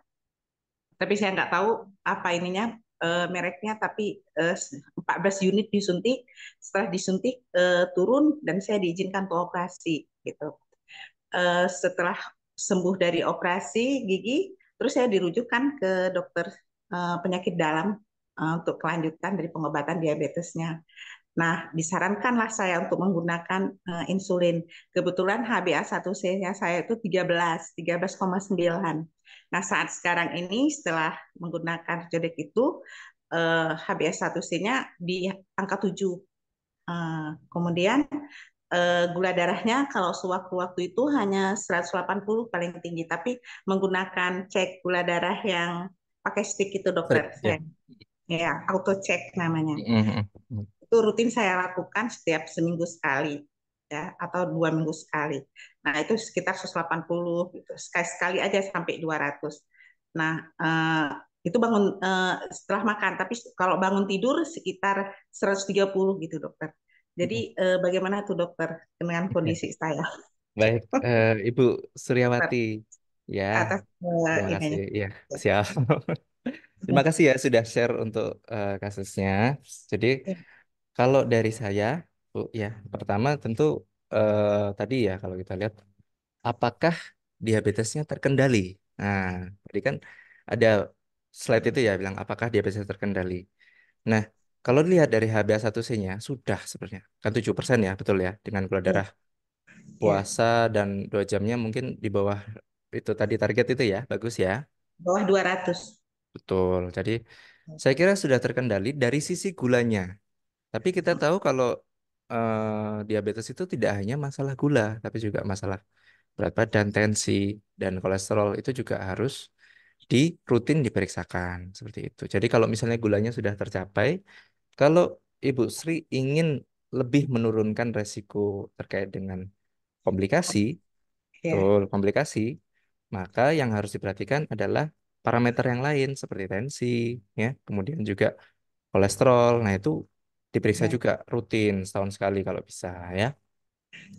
tapi saya nggak tahu apa ininya, e, mereknya, tapi e, eh, 14 unit disuntik, setelah disuntik e, turun dan saya diizinkan untuk operasi. gitu. E, setelah sembuh dari operasi gigi, terus saya dirujukkan ke dokter e, penyakit dalam untuk kelanjutan dari pengobatan diabetesnya. Nah, disarankanlah saya untuk menggunakan eh, insulin. Kebetulan HbA1c nya saya itu 13, 13,9. Nah, saat sekarang ini setelah menggunakan Jodek itu uh, eh, HbA1c-nya di angka 7. Eh, kemudian gula darahnya kalau sewaktu-waktu itu hanya 180 paling tinggi, tapi menggunakan cek gula darah yang pakai stick itu dokter. Ya, ya auto check namanya. Mm-hmm itu rutin saya lakukan setiap seminggu sekali ya atau dua minggu sekali. Nah itu sekitar 180 gitu. sekali sekali aja sampai 200. Nah eh, itu bangun eh, setelah makan, tapi kalau bangun tidur sekitar 130 gitu dokter. Jadi eh, bagaimana tuh dokter dengan kondisi saya? Baik, eh, Ibu Suryawati. Ya. Atas, eh, terima kasih. Ya, siap. terima kasih ya sudah share untuk uh, kasusnya. Jadi iya. Kalau dari saya, Bu, ya pertama tentu eh, tadi ya kalau kita lihat apakah diabetesnya terkendali. Nah, tadi kan ada slide itu ya bilang apakah diabetesnya terkendali. Nah, kalau dilihat dari HbA1c-nya sudah sebenarnya kan tujuh persen ya, betul ya, dengan gula iya. darah iya. puasa dan dua jamnya mungkin di bawah itu tadi target itu ya, bagus ya. Bawah dua ratus. Betul. Jadi iya. saya kira sudah terkendali dari sisi gulanya. Tapi kita tahu kalau uh, diabetes itu tidak hanya masalah gula, tapi juga masalah berat badan, tensi, dan kolesterol itu juga harus di rutin diperiksakan seperti itu. Jadi kalau misalnya gulanya sudah tercapai, kalau Ibu Sri ingin lebih menurunkan resiko terkait dengan komplikasi, yeah. betul, komplikasi, maka yang harus diperhatikan adalah parameter yang lain seperti tensi, ya, kemudian juga kolesterol. Nah, itu diperiksa ya. juga rutin setahun sekali kalau bisa ya.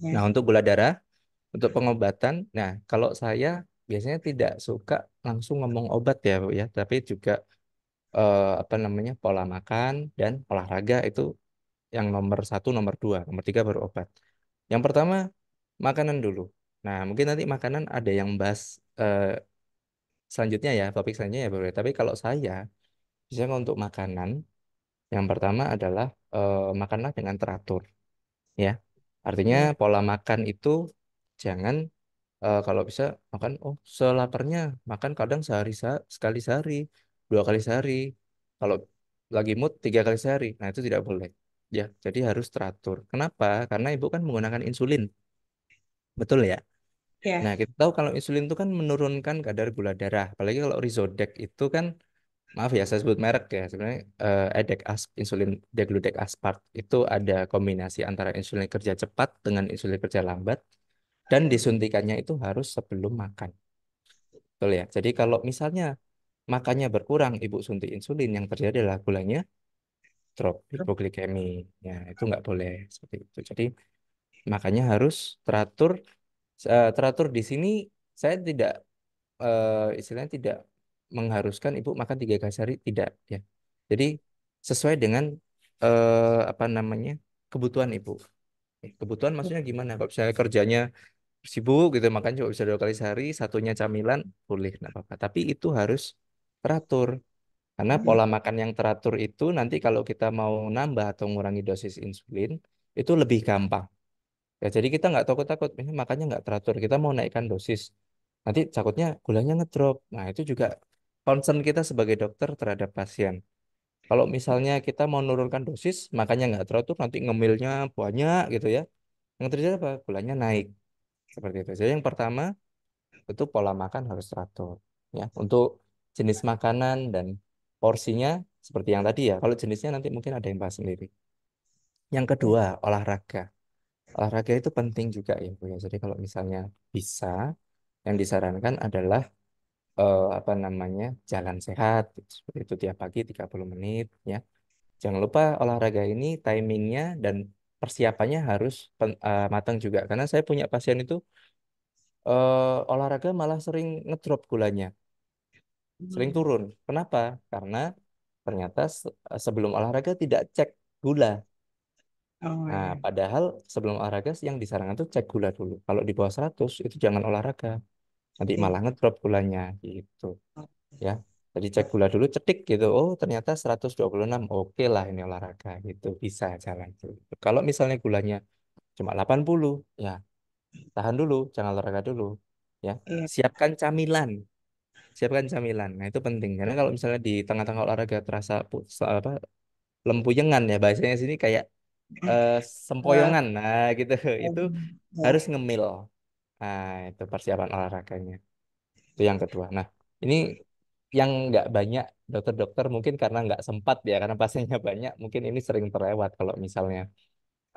ya. Nah, untuk gula darah, untuk pengobatan, nah kalau saya biasanya tidak suka langsung ngomong obat ya, Bu ya, tapi juga eh, apa namanya pola makan dan olahraga itu yang nomor satu, nomor dua, nomor tiga baru obat. Yang pertama makanan dulu. Nah mungkin nanti makanan ada yang bahas eh, selanjutnya ya, topik selanjutnya ya, Bu. Ya. Tapi kalau saya biasanya untuk makanan, yang pertama adalah uh, makanlah dengan teratur ya artinya Hmm. pola makan itu jangan uh, kalau bisa makan oh selaparnya makan kadang sehari sa- sekali sehari dua kali sehari kalau lagi mood tiga kali sehari nah itu tidak boleh ya jadi harus teratur kenapa karena ibu kan menggunakan insulin betul ya yeah. Nah, kita tahu kalau insulin itu kan menurunkan kadar gula darah, apalagi kalau risodek itu kan maaf ya saya sebut merek ya sebenarnya uh, edek as, insulin degludec aspart itu ada kombinasi antara insulin kerja cepat dengan insulin kerja lambat dan disuntikannya itu harus sebelum makan betul ya jadi kalau misalnya makannya berkurang ibu suntik insulin yang terjadi adalah gulanya drop hipoglikemi ya itu nggak boleh seperti itu jadi makanya harus teratur eh, teratur di sini saya tidak uh, istilahnya tidak mengharuskan ibu makan tiga kali sehari tidak ya. Jadi sesuai dengan eh, apa namanya kebutuhan ibu. Kebutuhan maksudnya gimana? Kalau misalnya kerjanya sibuk gitu makan cuma bisa dua kali sehari, satunya camilan boleh nggak apa-apa. Tapi itu harus teratur. Karena pola makan yang teratur itu nanti kalau kita mau nambah atau mengurangi dosis insulin itu lebih gampang. Ya, jadi kita nggak takut-takut, makannya nggak teratur. Kita mau naikkan dosis, nanti takutnya gulanya ngedrop. Nah itu juga concern kita sebagai dokter terhadap pasien. Kalau misalnya kita mau menurunkan dosis, makanya nggak teratur, nanti ngemilnya banyak gitu ya. Yang terjadi apa? Gulanya naik. Seperti itu. Jadi yang pertama, itu pola makan harus teratur. ya Untuk jenis makanan dan porsinya seperti yang tadi ya. Kalau jenisnya nanti mungkin ada yang bahas sendiri. Yang kedua, olahraga. Olahraga itu penting juga ya Bu. Ya. Jadi kalau misalnya bisa, yang disarankan adalah uh, apa namanya jalan sehat gitu. seperti itu tiap pagi 30 menit ya jangan lupa olahraga ini timingnya dan persiapannya harus pen, uh, matang juga karena saya punya pasien itu uh, olahraga malah sering ngedrop gulanya sering hmm. turun kenapa karena ternyata sebelum olahraga tidak cek gula Oh, nah, iya. padahal sebelum olahraga yang disarankan itu cek gula dulu. Kalau di bawah 100 itu jangan olahraga nanti iya. malah ngedrop gulanya gitu ya jadi cek gula dulu cetik gitu oh ternyata 126 oke lah ini olahraga gitu bisa jalan dulu kalau misalnya gulanya cuma 80 ya tahan dulu jangan olahraga dulu ya Iya. siapkan camilan siapkan camilan nah itu penting karena kalau misalnya di tengah-tengah olahraga terasa apa lempuyengan ya bahasanya sini kayak eh, sempoyongan iya. nah gitu itu iya. harus ngemil Nah, itu persiapan olahraganya. Itu yang kedua. Nah, ini yang nggak banyak dokter-dokter mungkin karena nggak sempat ya, karena pasiennya banyak, mungkin ini sering terlewat kalau misalnya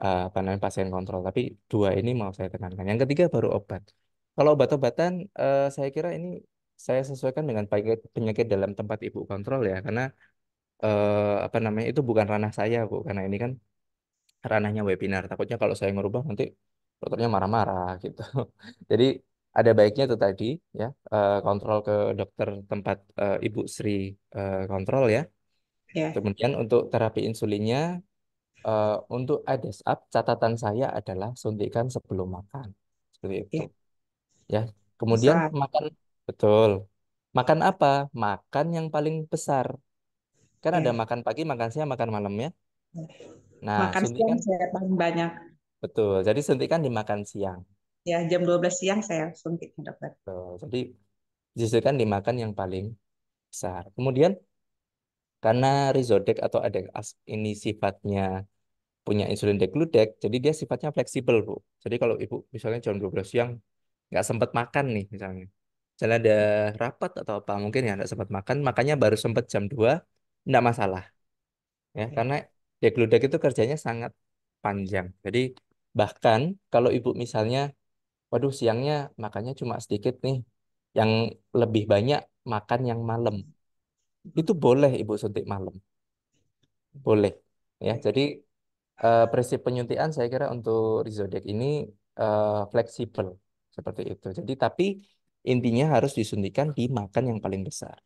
uh, namanya pasien kontrol. Tapi dua ini mau saya tekankan. Yang ketiga baru obat. Kalau obat-obatan, uh, saya kira ini saya sesuaikan dengan penyakit, dalam tempat ibu kontrol ya, karena uh, apa namanya itu bukan ranah saya bu, karena ini kan ranahnya webinar. Takutnya kalau saya ngerubah nanti dokternya marah-marah gitu. Jadi ada baiknya itu tadi ya eh, kontrol ke dokter tempat uh, Ibu Sri uh, kontrol ya. Yeah. Kemudian untuk terapi insulinnya uh, untuk up catatan saya adalah suntikan sebelum makan. Seperti itu. Yeah. Ya. Kemudian besar. makan betul. Makan apa? Makan yang paling besar. Kan yeah. ada ya. makan pagi, makan siang, makan malam ya. ya. Nah, makan siang saya paling banyak. Betul. Jadi suntikan dimakan siang. Ya, jam 12 siang saya suntik dokter. Betul. Jadi justru kan dimakan yang paling besar. Kemudian karena Rizodek atau ada ini sifatnya punya insulin degludec, jadi dia sifatnya fleksibel, Bu. Jadi kalau Ibu misalnya jam 12 siang nggak sempat makan nih misalnya. Misalnya ada rapat atau apa, mungkin ya nggak sempat makan, makanya baru sempat jam 2, nggak masalah. Ya, karena degludec itu kerjanya sangat panjang. Jadi Bahkan kalau ibu misalnya, waduh siangnya makannya cuma sedikit nih, yang lebih banyak makan yang malam. Itu boleh ibu suntik malam. Boleh. Ya, jadi uh, prinsip penyuntikan saya kira untuk Rizodek ini uh, fleksibel seperti itu. Jadi tapi intinya harus disuntikan di makan yang paling besar.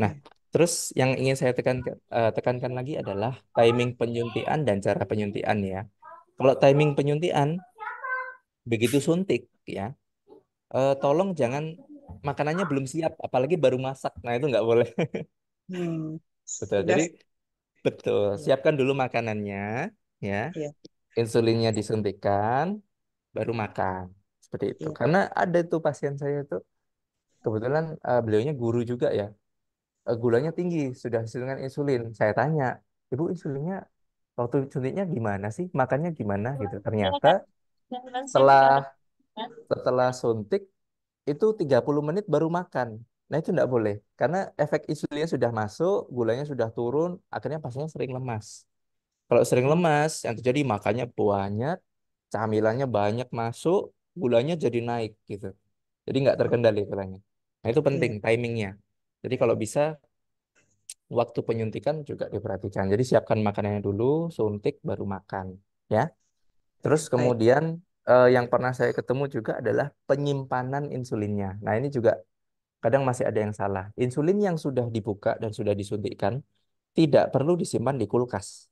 Nah, terus yang ingin saya tekankan, uh, eh, tekankan lagi adalah timing penyuntikan dan cara penyuntikan ya. Kalau timing penyuntian begitu suntik ya, uh, tolong jangan makanannya belum siap, apalagi baru masak. Nah itu nggak boleh. hmm. Betul. Jadi betul. Hmm. Siapkan dulu makanannya, ya. yeah. Insulinnya disuntikan, baru makan. Seperti itu. yeah. Karena ada tuh pasien saya tuh kebetulan uh, beliaunya guru juga ya. Uh, gulanya tinggi, sudah dengan insulin. Saya tanya, ibu insulinnya waktu suntiknya gimana sih makannya gimana gitu ternyata setelah setelah suntik itu 30 menit baru makan nah itu tidak boleh karena efek insulinnya sudah masuk gulanya sudah turun akhirnya pasiennya sering lemas kalau sering lemas yang terjadi makannya banyak camilannya banyak masuk gulanya jadi naik gitu jadi nggak terkendali gulanya nah itu penting iya. timingnya jadi kalau bisa waktu penyuntikan juga diperhatikan. Jadi siapkan makanannya dulu, suntik baru makan, ya. Terus kemudian eh, yang pernah saya ketemu juga adalah penyimpanan insulinnya. Nah, ini juga kadang masih ada yang salah. Insulin yang sudah dibuka dan sudah disuntikkan tidak perlu disimpan di kulkas.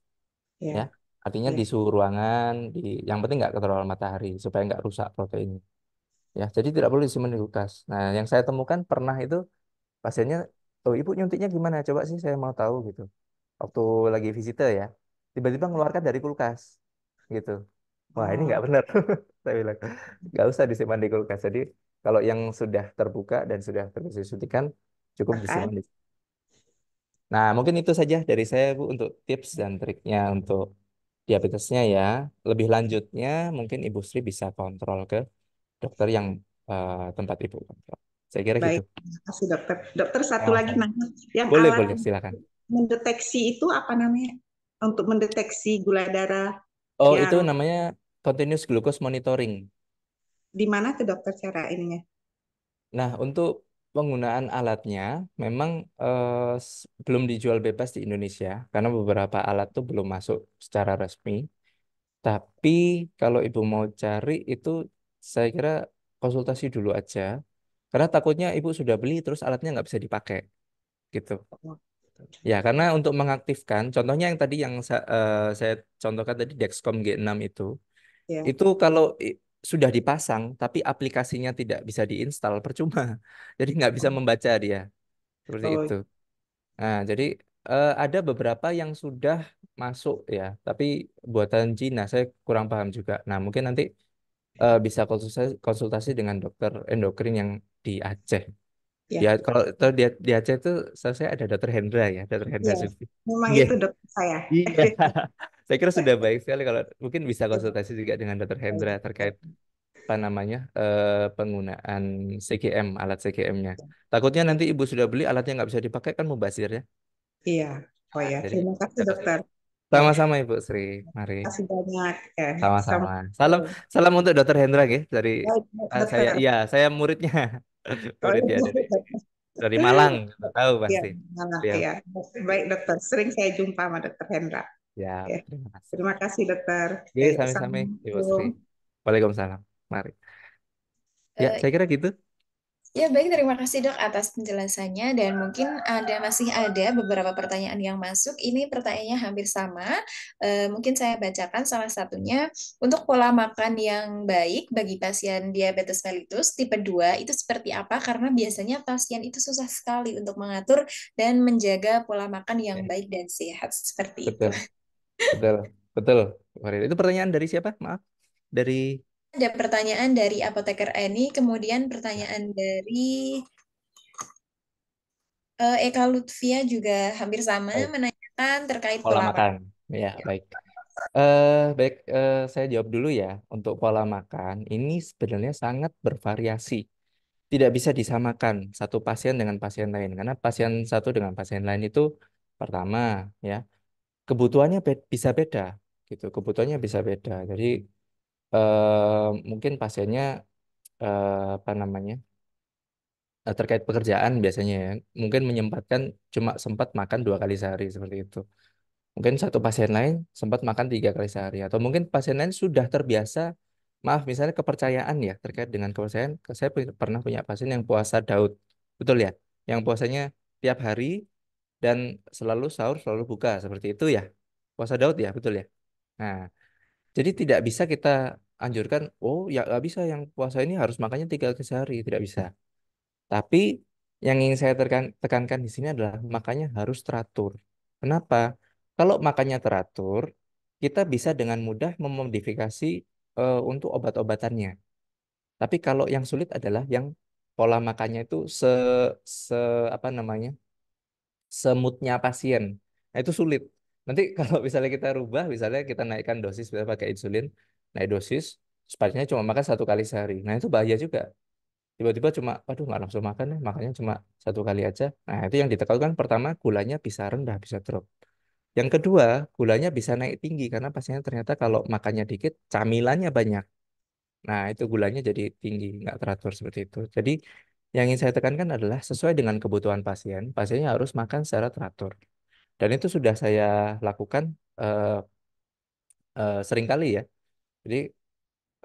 Ya. ya. Artinya ya. di suhu ruangan, di yang penting nggak keterlaluan matahari supaya nggak rusak proteinnya. Ya, jadi tidak perlu disimpan di kulkas. Nah, yang saya temukan pernah itu pasiennya Tuh, Ibu nyuntiknya gimana? Coba sih saya mau tahu gitu. Waktu lagi visitor ya, tiba-tiba ngeluarkan dari kulkas gitu. Wah, ini nggak oh. benar. saya bilang, nggak usah disimpan di kulkas. Jadi kalau yang sudah terbuka dan sudah terus suntikan, cukup ah, ah. disimpan di Nah, mungkin itu saja dari saya, Bu, untuk tips dan triknya untuk diabetesnya ya. Lebih lanjutnya, mungkin Ibu Sri bisa kontrol ke dokter yang uh, tempat Ibu kontrol. Saya kira gitu. Baik. gitu. Terima kasih dokter. Dokter satu oh. lagi nanya yang boleh, alat boleh, silakan. mendeteksi itu apa namanya? Untuk mendeteksi gula darah. Oh, yang... itu namanya continuous glucose monitoring. Di mana ke dokter cara ininya? Nah, untuk penggunaan alatnya memang eh, belum dijual bebas di Indonesia karena beberapa alat tuh belum masuk secara resmi. Tapi kalau ibu mau cari itu saya kira konsultasi dulu aja karena takutnya ibu sudah beli terus alatnya nggak bisa dipakai. Gitu. Oh, gitu. Ya, karena untuk mengaktifkan, contohnya yang tadi yang sa uh, saya contohkan tadi Dexcom G6 itu, yeah. itu kalau sudah dipasang tapi aplikasinya tidak bisa diinstal percuma, jadi nggak bisa oh. membaca dia seperti oh. itu. Iya. Nah, jadi uh, ada beberapa yang sudah masuk ya, tapi buatan Cina saya kurang paham juga. Nah, mungkin nanti uh, bisa konsultasi, konsultasi dengan dokter endokrin yang di Aceh. Ya. Dia, kalau tahu di, di Aceh itu saya ada Dokter Hendra ya, Dokter Hendra ya. Sufi. Memang ya. itu dokter saya. Iya. saya kira sudah baik sekali kalau mungkin bisa konsultasi juga dengan Dokter Hendra terkait apa namanya uh, penggunaan CGM alat CGM-nya. Takutnya nanti ibu sudah beli alatnya nggak bisa dipakai kan mubazir ya? Iya. Oh ya. Jadi, Terima kasih dokter. Sama-sama Ibu Sri. Mari. Terima kasih banyak. Eh, Sama-sama. Salam salam untuk Dokter Hendra ya dari dokter. Eh, saya. Iya, saya muridnya. Oh, tiada di Dari Malang, tahu iya, pasti. Ya, Malang, ya. ya. Baik dokter, sering saya jumpa sama dokter Hendra. Ya, ya. terima kasih. Terima kasih dokter. Ya, sami-sami. Waalaikumsalam. Mari. Ya, uh, saya kira gitu. Ya, baik. Terima kasih, Dok, atas penjelasannya. Dan mungkin ada masih ada beberapa pertanyaan yang masuk. Ini pertanyaannya hampir sama. E, mungkin saya bacakan salah satunya. Untuk pola makan yang baik bagi pasien diabetes mellitus tipe 2 itu seperti apa? Karena biasanya pasien itu susah sekali untuk mengatur dan menjaga pola makan yang baik dan sehat. Seperti itu. Betul. itu. Betul. Betul. Itu pertanyaan dari siapa? Maaf. Dari ada pertanyaan dari apoteker Eni, kemudian pertanyaan dari uh, Eka Lutfia juga hampir sama baik. menanyakan terkait pola, makan. makan. Ya, ya. baik. Uh, baik, uh, saya jawab dulu ya. Untuk pola makan ini sebenarnya sangat bervariasi tidak bisa disamakan satu pasien dengan pasien lain karena pasien satu dengan pasien lain itu pertama ya kebutuhannya be bisa beda gitu kebutuhannya bisa beda jadi uh, mungkin pasiennya uh, apa namanya uh, terkait pekerjaan biasanya ya, mungkin menyempatkan cuma sempat makan dua kali sehari seperti itu. Mungkin satu pasien lain sempat makan tiga kali sehari atau mungkin pasien lain sudah terbiasa maaf misalnya kepercayaan ya terkait dengan kepercayaan saya pernah punya pasien yang puasa Daud betul ya yang puasanya tiap hari dan selalu sahur selalu buka seperti itu ya puasa Daud ya betul ya nah jadi tidak bisa kita anjurkan, oh ya nggak bisa yang puasa ini harus makannya tiga kali sehari, tidak bisa. Tapi yang ingin saya tekan, tekankan di sini adalah makannya harus teratur. Kenapa? Kalau makannya teratur, kita bisa dengan mudah memodifikasi uh, untuk obat-obatannya. Tapi kalau yang sulit adalah yang pola makannya itu se, se apa namanya semutnya pasien. Nah, itu sulit. Nanti kalau misalnya kita rubah, misalnya kita naikkan dosis kita pakai insulin, naik dosis sebaliknya cuma makan satu kali sehari nah itu bahaya juga tiba-tiba cuma waduh nggak langsung makan deh makannya cuma satu kali aja nah itu yang ditekankan pertama gulanya bisa rendah bisa drop yang kedua gulanya bisa naik tinggi karena pasiennya ternyata kalau makannya dikit camilannya banyak nah itu gulanya jadi tinggi nggak teratur seperti itu jadi yang ingin saya tekankan adalah sesuai dengan kebutuhan pasien pasiennya harus makan secara teratur dan itu sudah saya lakukan uh, eh, seringkali ya jadi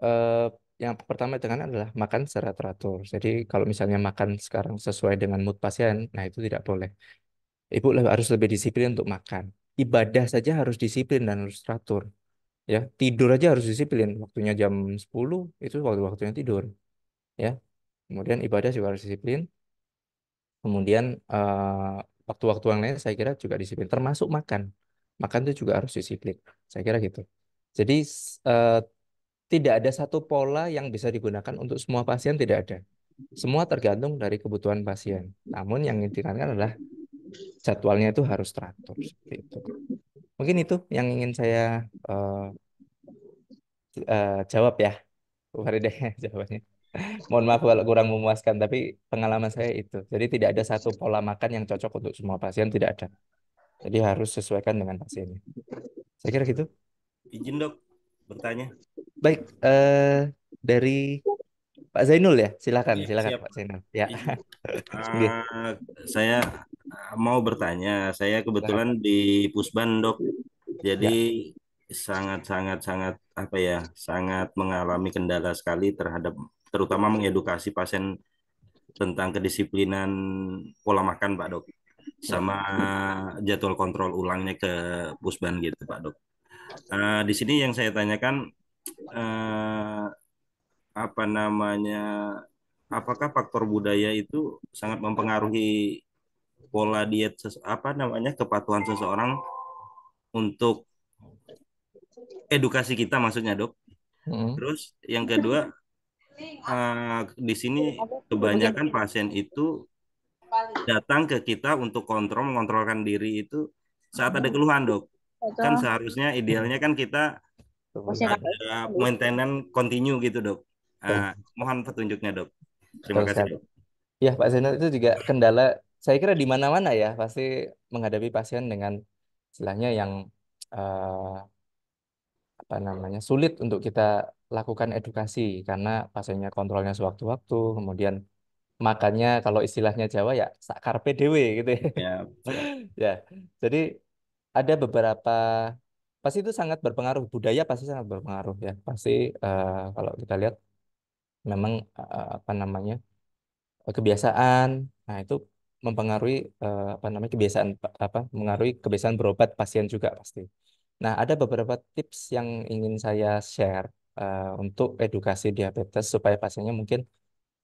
eh, yang pertama dengan adalah makan secara teratur. Jadi kalau misalnya makan sekarang sesuai dengan mood pasien, nah itu tidak boleh. Ibu harus lebih disiplin untuk makan. Ibadah saja harus disiplin dan harus teratur. Ya, tidur aja harus disiplin. Waktunya jam 10 itu waktu-waktunya tidur. Ya. Kemudian ibadah juga harus disiplin. Kemudian eh, waktu-waktu uh, yang lain saya kira juga disiplin termasuk makan. Makan itu juga harus disiplin. Saya kira gitu. Jadi eh, tidak ada satu pola yang bisa digunakan untuk semua pasien tidak ada. Semua tergantung dari kebutuhan pasien. Namun yang diinginkan adalah jadwalnya itu harus teratur seperti itu. Mungkin itu yang ingin saya uh, uh, jawab ya, Bu ya, jawabnya. Mohon maaf kalau kurang memuaskan, tapi pengalaman saya itu. Jadi tidak ada satu pola makan yang cocok untuk semua pasien, tidak ada. Jadi harus sesuaikan dengan pasiennya. Saya kira gitu izin dok bertanya. Baik, eh, dari Pak Zainul ya, silakan, ya, silakan siap. Pak Zainul. Ya. Uh, saya eh, mau bertanya, saya kebetulan di Pusban dok, jadi ya. sangat sangat sangat apa ya, sangat mengalami kendala sekali terhadap terutama mengedukasi pasien tentang kedisiplinan pola makan Pak Dok ya. sama jadwal kontrol ulangnya ke pusban gitu Pak Dok. Uh, di sini yang saya tanyakan uh, apa namanya apakah faktor budaya itu sangat mempengaruhi pola diet apa namanya kepatuhan seseorang untuk edukasi kita maksudnya dok. Hmm. Terus yang kedua uh, di sini kebanyakan pasien itu datang ke kita untuk kontrol mengontrolkan diri itu saat ada keluhan dok. Betul. Kan seharusnya idealnya kan kita ada maintenance continue gitu dok. Uh, mohon petunjuknya dok. Terima Betul, kasih dok. Ya Pak Zainal itu juga kendala saya kira di mana-mana ya pasti menghadapi pasien dengan istilahnya yang uh, apa namanya sulit untuk kita lakukan edukasi karena pasiennya kontrolnya sewaktu-waktu kemudian makanya kalau istilahnya Jawa ya sakar PDW gitu ya. Ya. ya. Jadi ada beberapa pasti itu sangat berpengaruh budaya pasti sangat berpengaruh ya pasti uh, kalau kita lihat memang uh, apa namanya kebiasaan nah itu mempengaruhi uh, apa namanya kebiasaan apa mengaruhi kebiasaan berobat pasien juga pasti nah ada beberapa tips yang ingin saya share uh, untuk edukasi diabetes supaya pasiennya mungkin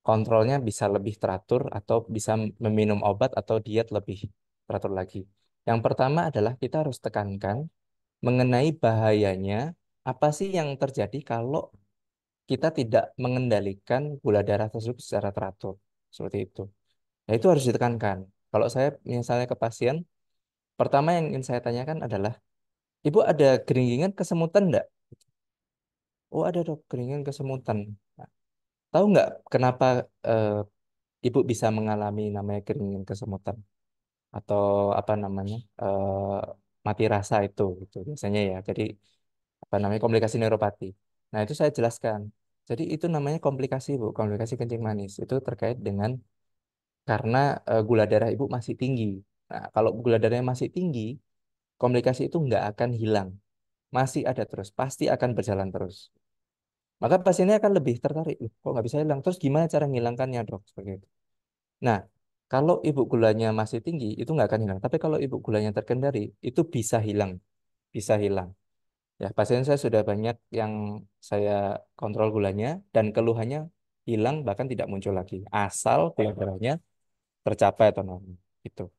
kontrolnya bisa lebih teratur atau bisa meminum obat atau diet lebih teratur lagi. Yang pertama adalah kita harus tekankan mengenai bahayanya apa sih yang terjadi kalau kita tidak mengendalikan gula darah tersebut secara teratur. Seperti itu. Nah, itu harus ditekankan. Kalau saya misalnya ke pasien, pertama yang ingin saya tanyakan adalah, Ibu ada geringingan kesemutan enggak? Oh ada dok, geringingan kesemutan. Nah, tahu enggak kenapa eh, Ibu bisa mengalami namanya geringingan kesemutan? atau apa namanya uh, mati rasa itu gitu biasanya ya. Jadi apa namanya komplikasi neuropati. Nah itu saya jelaskan. Jadi itu namanya komplikasi bu, komplikasi kencing manis itu terkait dengan karena uh, gula darah ibu masih tinggi. Nah kalau gula darahnya masih tinggi, komplikasi itu nggak akan hilang, masih ada terus, pasti akan berjalan terus. Maka pasiennya akan lebih tertarik, loh, kok nggak bisa hilang? Terus gimana cara menghilangkannya dok? Seperti itu. Nah, kalau ibu gulanya masih tinggi, itu nggak akan hilang. Tapi kalau ibu gulanya terkendali, itu bisa hilang. Bisa hilang. Ya, pasien saya sudah banyak yang saya kontrol gulanya dan keluhannya hilang bahkan tidak muncul lagi. Asal gula darahnya tercapai atau normal. Itu.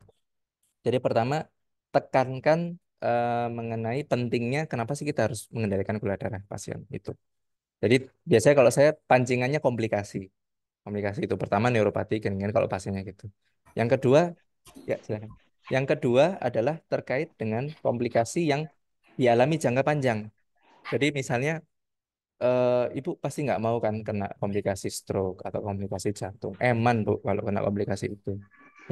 Jadi pertama, tekankan eh, mengenai pentingnya kenapa sih kita harus mengendalikan gula darah pasien itu. Jadi biasanya kalau saya pancingannya komplikasi. Komplikasi itu pertama neuropati keningan kalau pasiennya gitu yang kedua ya silakan yang kedua adalah terkait dengan komplikasi yang dialami jangka panjang jadi misalnya uh, ibu pasti nggak mau kan kena komplikasi stroke atau komplikasi jantung. Eman bu kalau kena komplikasi itu,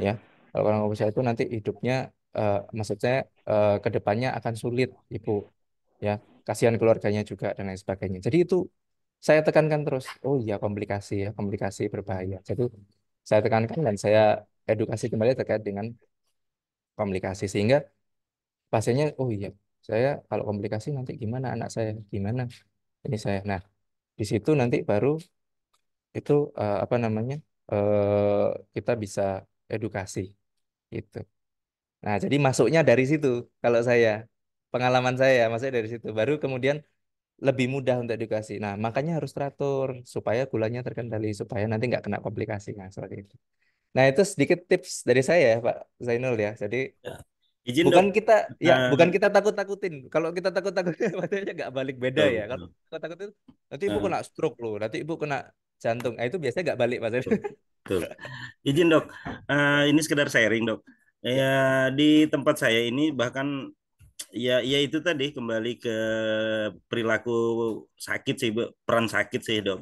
ya. Kalau kena komplikasi itu nanti hidupnya, uh, maksudnya uh, eh, kedepannya akan sulit ibu, ya. Kasihan keluarganya juga dan lain sebagainya. Jadi itu saya tekankan terus, oh iya komplikasi ya, komplikasi berbahaya. Jadi saya tekankan dan saya edukasi kembali terkait dengan komplikasi sehingga pasiennya oh iya, saya kalau komplikasi nanti gimana anak saya, gimana ini saya. Nah, di situ nanti baru itu uh, apa namanya? Uh, kita bisa edukasi gitu. Nah, jadi masuknya dari situ kalau saya pengalaman saya masuknya dari situ. Baru kemudian lebih mudah untuk dikasih. Nah, makanya harus teratur supaya gulanya terkendali, supaya nanti nggak kena komplikasi nah, seperti itu. Nah, itu sedikit tips dari saya ya, Pak Zainul ya. Jadi ya. Izin bukan dong. kita ya, nah, bukan kita takut-takutin. Kalau kita takut-takutin maksudnya nggak balik beda ya. Kalau kita takutin nanti ibu nah. kena stroke loh, nanti ibu kena jantung. Nah, itu biasanya nggak balik Pak Zainul. Tuh. Izin, Dok. Uh, ini sekedar sharing, Dok. Ya, di tempat saya ini bahkan ya ya itu tadi kembali ke perilaku sakit sih peran sakit sih dok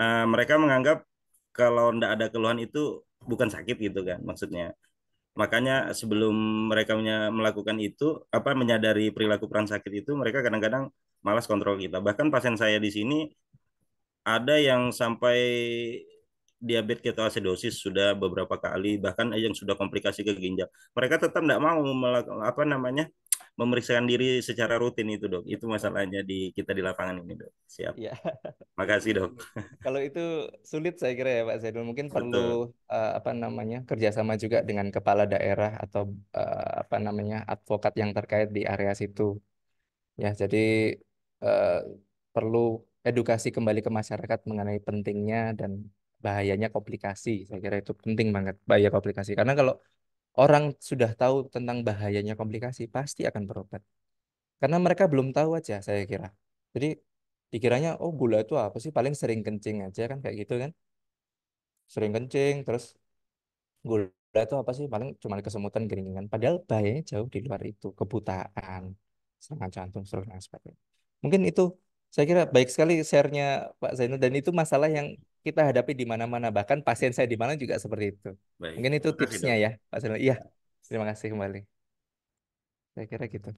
uh, mereka menganggap kalau tidak ada keluhan itu bukan sakit gitu kan maksudnya makanya sebelum mereka melakukan itu apa menyadari perilaku peran sakit itu mereka kadang-kadang malas kontrol kita bahkan pasien saya di sini ada yang sampai diabetes ketoasidosis sudah beberapa kali bahkan yang sudah komplikasi ke ginjal mereka tetap tidak mau melakukan apa namanya memeriksakan diri secara rutin itu dok. Itu masalahnya di kita di lapangan ini dok. Siap. Ya. Makasih dok. Kalau itu sulit saya kira ya Pak Zaidul. Mungkin Betul. perlu uh, apa namanya kerjasama juga dengan kepala daerah atau uh, apa namanya advokat yang terkait di area situ. Ya jadi uh, perlu edukasi kembali ke masyarakat mengenai pentingnya dan bahayanya komplikasi. Saya kira itu penting banget bahaya komplikasi. Karena kalau orang sudah tahu tentang bahayanya komplikasi pasti akan berobat. Karena mereka belum tahu aja saya kira. Jadi dikiranya oh gula itu apa sih paling sering kencing aja kan kayak gitu kan. Sering kencing terus gula itu apa sih paling cuma kesemutan keringan. Padahal bahayanya jauh di luar itu, kebutaan, serangan jantung, serangan sebagainya. Mungkin itu saya kira baik sekali sharenya Pak Zainul dan itu masalah yang kita hadapi di mana-mana bahkan pasien saya di mana juga seperti itu. Baik. Mungkin itu Terima tipsnya ya, Pak Sulaiman. Iya. Terima kasih kembali. Saya kira gitu.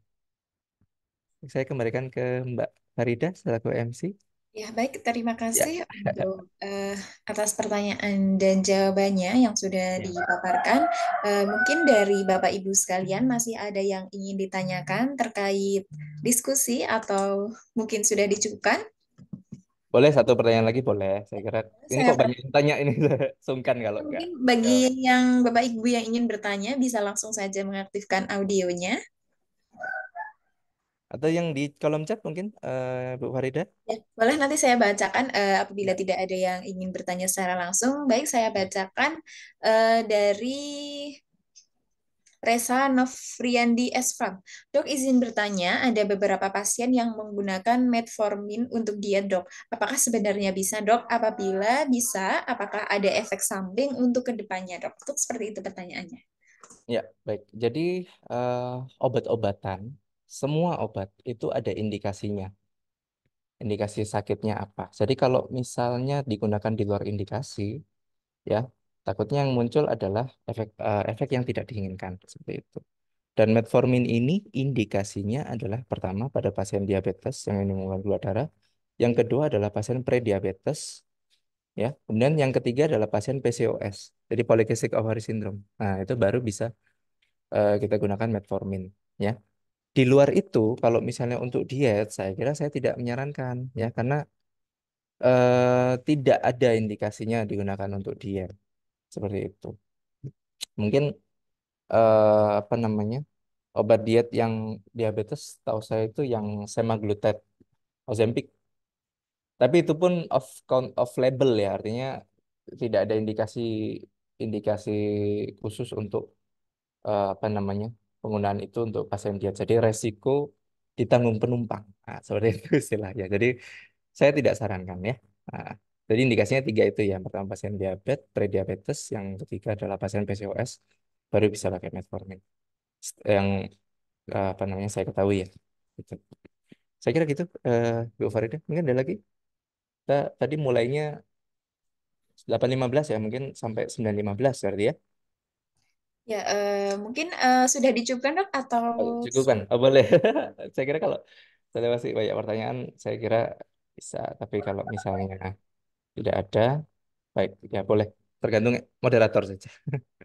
Saya kembalikan ke Mbak Farida selaku MC. Ya, baik. Terima ya. kasih ya. untuk uh, eh, atas pertanyaan dan jawabannya yang sudah ya. dipaparkan. Uh, mungkin dari Bapak Ibu sekalian masih ada yang ingin ditanyakan terkait diskusi atau mungkin sudah dicukupkan? Boleh satu pertanyaan lagi boleh. Saya kira ini kok banyak yang tanya ini sungkan kalau ya, Mungkin enggak. bagi ya. yang Bapak Ibu yang ingin bertanya bisa langsung saja mengaktifkan audionya. Atau yang di kolom chat mungkin uh, Bu Farida? Ya, boleh nanti saya bacakan uh, apabila tidak ada yang ingin bertanya secara langsung. Baik saya bacakan uh, dari Resa Novriandi S. Dok, izin bertanya, ada beberapa pasien yang menggunakan metformin untuk diet, dok. Apakah sebenarnya bisa, dok? Apabila bisa, apakah ada efek samping untuk kedepannya, dok? Untuk seperti itu pertanyaannya. Ya, baik. Jadi, uh, obat-obatan, semua obat itu ada indikasinya. Indikasi sakitnya apa. Jadi, kalau misalnya digunakan di luar indikasi, ya Takutnya yang muncul adalah efek uh, efek yang tidak diinginkan seperti itu. Dan metformin ini indikasinya adalah pertama pada pasien diabetes yang minum gula darah, yang kedua adalah pasien prediabetes, ya. Kemudian yang ketiga adalah pasien PCOS, jadi polycystic ovary syndrome. Nah, itu baru bisa uh, kita gunakan metformin, ya. Di luar itu, kalau misalnya untuk diet, saya kira saya tidak menyarankan, ya, karena uh, tidak ada indikasinya digunakan untuk diet seperti itu mungkin eh, apa namanya obat diet yang diabetes tahu saya itu yang semaglutet, Ozempic tapi itu pun off count off label ya artinya tidak ada indikasi indikasi khusus untuk eh, apa namanya penggunaan itu untuk pasien diet jadi resiko ditanggung penumpang nah, seperti itu istilahnya jadi saya tidak sarankan ya nah. Jadi indikasinya tiga itu ya. pertama pasien diabetes, prediabetes, yang ketiga adalah pasien PCOS baru bisa pakai metformin. Yang eh, apa namanya saya ketahui ya. Gitu. Saya kira gitu eh, Bu Farida. Mungkin ada lagi? Kita tadi mulainya 8.15 ya, mungkin sampai 9.15 berarti ya. Ya, uh, mungkin uh, sudah dicukupkan dok atau oh, cukupkan? Oh, boleh. saya kira kalau saya masih banyak pertanyaan, saya kira bisa. Tapi kalau misalnya tidak ada baik ya boleh tergantung moderator saja.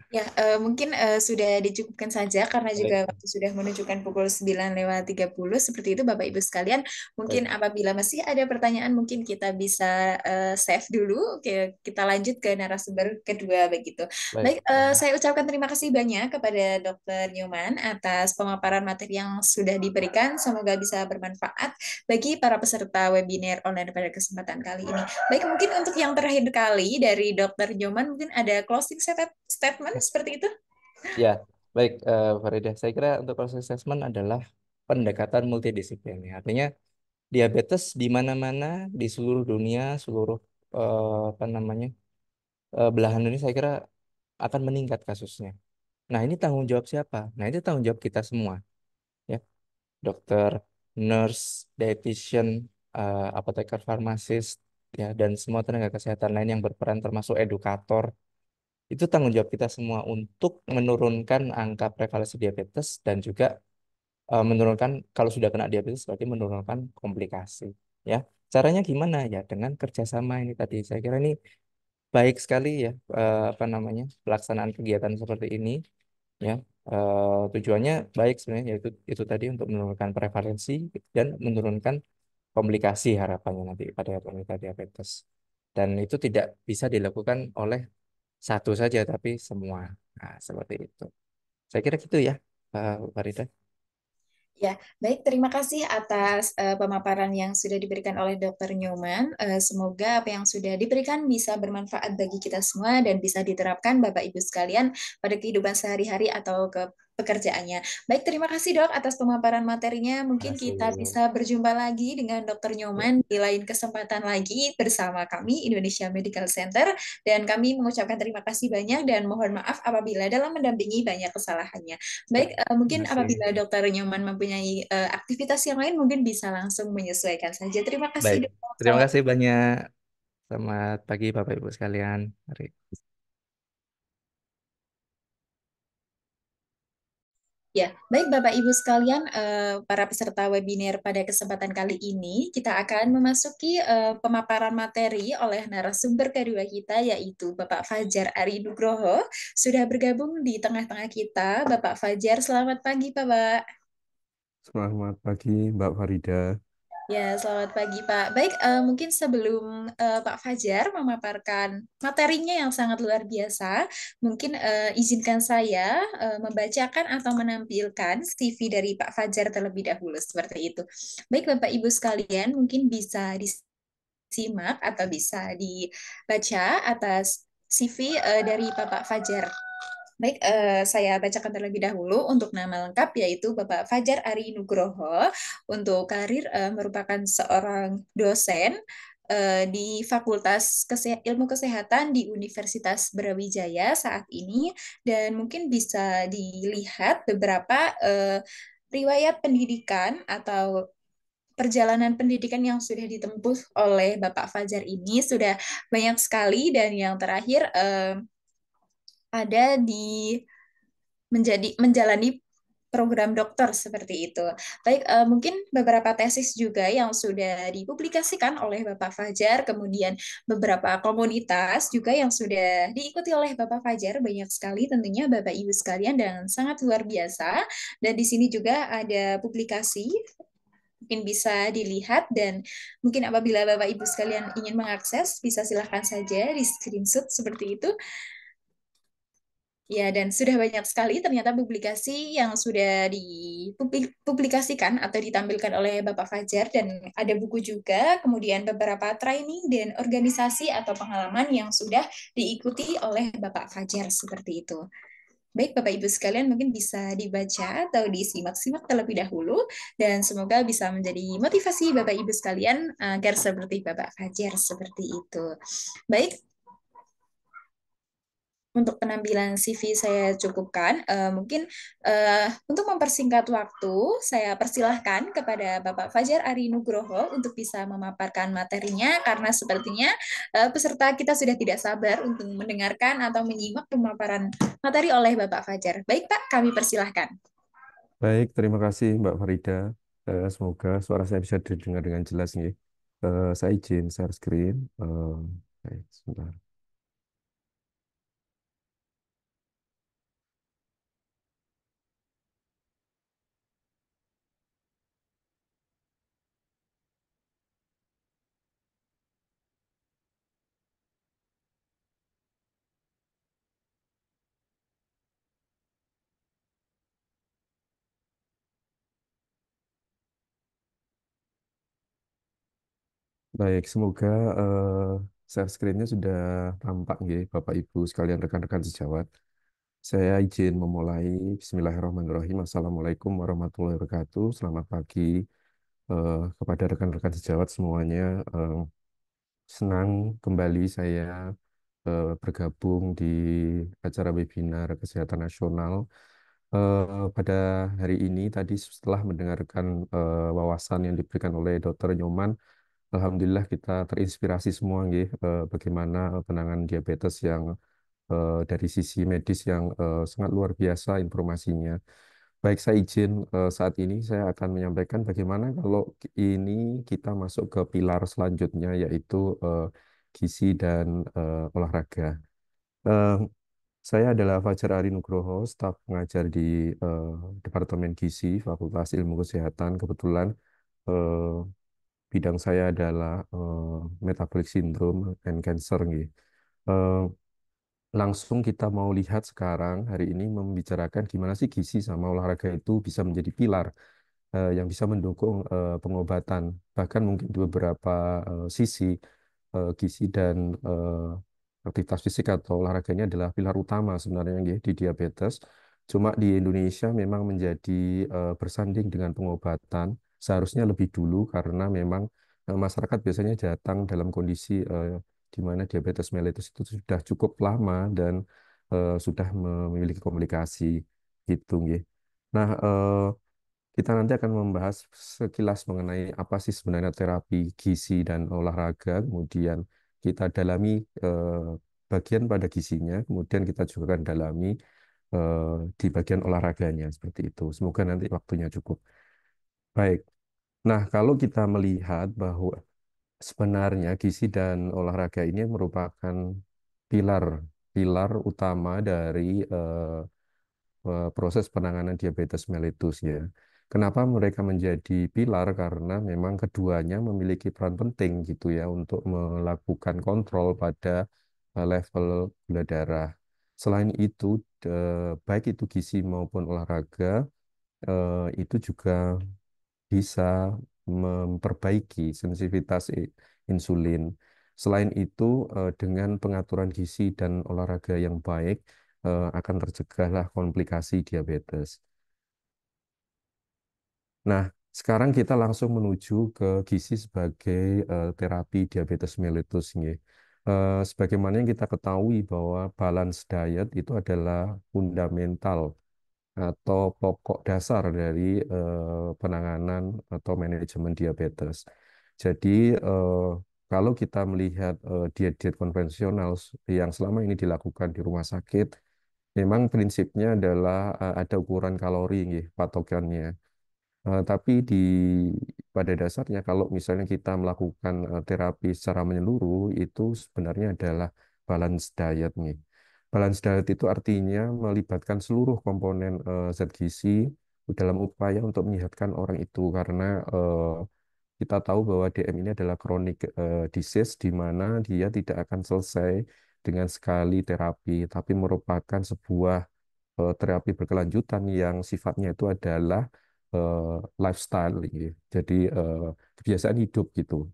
Ya, uh, mungkin uh, sudah dicukupkan saja karena Baik. juga waktu sudah menunjukkan pukul 9 lewat 30. Seperti itu Bapak Ibu sekalian, mungkin Baik. apabila masih ada pertanyaan mungkin kita bisa uh, save dulu. Oke, kita lanjut ke narasumber kedua begitu. Baik, Baik uh, saya ucapkan terima kasih banyak kepada Dr. Nyoman atas pemaparan materi yang sudah diberikan. Semoga bisa bermanfaat bagi para peserta webinar online pada kesempatan kali ini. Baik, mungkin untuk yang terakhir kali dari Dr. Nyoman teman-teman mungkin ada closing statement seperti itu? Ya, baik uh, Farida. Saya kira untuk closing statement adalah pendekatan multidisiplin. Artinya diabetes di mana-mana di seluruh dunia, seluruh uh, apa namanya uh, belahan dunia saya kira akan meningkat kasusnya. Nah ini tanggung jawab siapa? Nah itu tanggung jawab kita semua, ya dokter, nurse, dietitian, uh, apoteker, farmasis, ya dan semua tenaga kesehatan lain yang berperan termasuk edukator itu tanggung jawab kita semua untuk menurunkan angka prevalensi diabetes dan juga uh, menurunkan kalau sudah kena diabetes berarti menurunkan komplikasi ya caranya gimana ya dengan kerjasama ini tadi saya kira ini baik sekali ya uh, apa namanya pelaksanaan kegiatan seperti ini ya uh, tujuannya baik sebenarnya yaitu itu tadi untuk menurunkan prevalensi dan menurunkan komplikasi harapannya nanti pada penderita diabetes. Dan itu tidak bisa dilakukan oleh satu saja tapi semua. Nah, seperti itu. Saya kira gitu ya, Pak Farida. Ya, baik. Terima kasih atas uh, pemaparan yang sudah diberikan oleh Dr. Nyoman Uh, semoga apa yang sudah diberikan bisa bermanfaat bagi kita semua dan bisa diterapkan Bapak Ibu sekalian pada kehidupan sehari-hari atau ke pekerjaannya. Baik, terima kasih dok atas pemaparan materinya. Mungkin kasih, kita bisa berjumpa lagi dengan Dokter Nyoman iya. di lain kesempatan lagi bersama kami Indonesia Medical Center dan kami mengucapkan terima kasih banyak dan mohon maaf apabila dalam mendampingi banyak kesalahannya. Baik, uh, mungkin apabila Dokter Nyoman mempunyai uh, aktivitas yang lain mungkin bisa langsung menyesuaikan saja. Terima kasih Baik. dok. Terima kasih banyak. Selamat pagi Bapak Ibu sekalian. Mari. Ya, baik Bapak Ibu sekalian, eh, para peserta webinar pada kesempatan kali ini, kita akan memasuki eh, pemaparan materi oleh narasumber kedua kita, yaitu Bapak Fajar Ari Nugroho. Sudah bergabung di tengah-tengah kita. Bapak Fajar, selamat pagi Bapak. Selamat pagi Mbak Farida. Ya, selamat pagi Pak. Baik, uh, mungkin sebelum uh, Pak Fajar memaparkan materinya yang sangat luar biasa, mungkin uh, izinkan saya uh, membacakan atau menampilkan CV dari Pak Fajar terlebih dahulu seperti itu. Baik, Bapak Ibu sekalian, mungkin bisa disimak atau bisa dibaca atas CV uh, dari Bapak Fajar. Baik, eh, saya bacakan terlebih dahulu untuk nama lengkap yaitu Bapak Fajar Ari Nugroho. Untuk karir eh, merupakan seorang dosen eh, di Fakultas Ilmu Kesehatan di Universitas Brawijaya saat ini dan mungkin bisa dilihat beberapa eh, riwayat pendidikan atau perjalanan pendidikan yang sudah ditempuh oleh Bapak Fajar ini sudah banyak sekali dan yang terakhir eh, ada di menjadi menjalani program dokter seperti itu. Baik, uh, mungkin beberapa tesis juga yang sudah dipublikasikan oleh Bapak Fajar, kemudian beberapa komunitas juga yang sudah diikuti oleh Bapak Fajar banyak sekali tentunya Bapak Ibu sekalian dan sangat luar biasa. Dan di sini juga ada publikasi mungkin bisa dilihat dan mungkin apabila Bapak Ibu sekalian ingin mengakses bisa silahkan saja di screenshot seperti itu Ya, dan sudah banyak sekali ternyata publikasi yang sudah dipublikasikan atau ditampilkan oleh Bapak Fajar dan ada buku juga, kemudian beberapa training dan organisasi atau pengalaman yang sudah diikuti oleh Bapak Fajar seperti itu. Baik Bapak Ibu sekalian mungkin bisa dibaca atau disimak-simak terlebih dahulu dan semoga bisa menjadi motivasi Bapak Ibu sekalian agar seperti Bapak Fajar seperti itu. Baik, untuk penampilan CV saya cukupkan. Uh, mungkin uh, untuk mempersingkat waktu, saya persilahkan kepada Bapak Fajar Ari Nugroho untuk bisa memaparkan materinya karena sepertinya uh, peserta kita sudah tidak sabar untuk mendengarkan atau menyimak pemaparan materi oleh Bapak Fajar. Baik Pak, kami persilahkan. Baik, terima kasih Mbak Farida. Uh, semoga suara saya bisa didengar dengan jelas. Nih. Uh, saya izin share screen. Uh, baik, sebentar. Baik, semoga uh, share screen-nya sudah tampak ya, Bapak Ibu sekalian rekan-rekan sejawat. Saya izin memulai Bismillahirrahmanirrahim. Assalamualaikum warahmatullahi wabarakatuh. Selamat pagi uh, kepada rekan-rekan sejawat semuanya. Uh, senang kembali saya uh, bergabung di acara webinar kesehatan nasional Uh, pada hari ini tadi setelah mendengarkan uh, wawasan yang diberikan oleh Dr. Nyoman, Alhamdulillah kita terinspirasi semua ya, bagaimana eh, penanganan diabetes yang eh, dari sisi medis yang sangat luar biasa informasinya. Baik, saya izin saat ini saya akan menyampaikan bagaimana kalau ini kita masuk ke pilar selanjutnya yaitu gizi dan olahraga. Saya adalah Fajar Ari Nugroho, staf pengajar di Departemen Gizi Fakultas Ilmu Kesehatan. Kebetulan bidang saya adalah uh, metabolic syndrome and cancer gitu. Uh, langsung kita mau lihat sekarang hari ini membicarakan gimana sih gizi sama olahraga itu bisa menjadi pilar uh, yang bisa mendukung uh, pengobatan bahkan mungkin di beberapa uh, sisi uh, gizi dan uh, aktivitas fisik atau olahraganya adalah pilar utama sebenarnya ya, di diabetes cuma di Indonesia memang menjadi uh, bersanding dengan pengobatan seharusnya lebih dulu karena memang eh, masyarakat biasanya datang dalam kondisi eh, di mana diabetes mellitus itu sudah cukup lama dan eh, sudah memiliki komplikasi gitu ya. Nah, eh, kita nanti akan membahas sekilas mengenai apa sih sebenarnya terapi gizi dan olahraga, kemudian kita dalami eh, bagian pada gizinya, kemudian kita juga akan dalami eh, di bagian olahraganya seperti itu. Semoga nanti waktunya cukup. Baik. Nah, kalau kita melihat bahwa sebenarnya gizi dan olahraga ini merupakan pilar pilar utama dari uh, proses penanganan diabetes mellitus ya. Kenapa mereka menjadi pilar? Karena memang keduanya memiliki peran penting gitu ya untuk melakukan kontrol pada eh, level gula darah. Selain itu, baik itu gizi maupun olahraga itu juga bisa memperbaiki sensitivitas insulin. Selain itu, eh, dengan pengaturan gizi dan olahraga yang baik, eh, akan tercegahlah komplikasi diabetes. Nah, sekarang kita langsung menuju ke gizi sebagai eh, terapi diabetes mellitus. Sebagaimana yang kita ketahui bahwa balance diet itu adalah fundamental atau pokok dasar dari eh, penanganan atau manajemen diabetes. Jadi eh, kalau kita melihat eh, diet-diet konvensional yang selama ini dilakukan di rumah sakit, memang prinsipnya adalah ada ukuran kalori, nih, patokannya. tapi di pada dasarnya kalau misalnya kita melakukan terapi secara menyeluruh itu sebenarnya adalah balance diet nih. Balance diet itu artinya melibatkan seluruh komponen uh, zat gizi dalam upaya untuk menyehatkan orang itu karena uh, kita tahu bahwa DM ini adalah kronik uh, eh, disease di mana dia tidak akan selesai dengan sekali terapi tapi merupakan sebuah uh, terapi berkelanjutan yang sifatnya itu adalah uh, lifestyle gitu. Ya. Jadi uh, kebiasaan hidup gitu.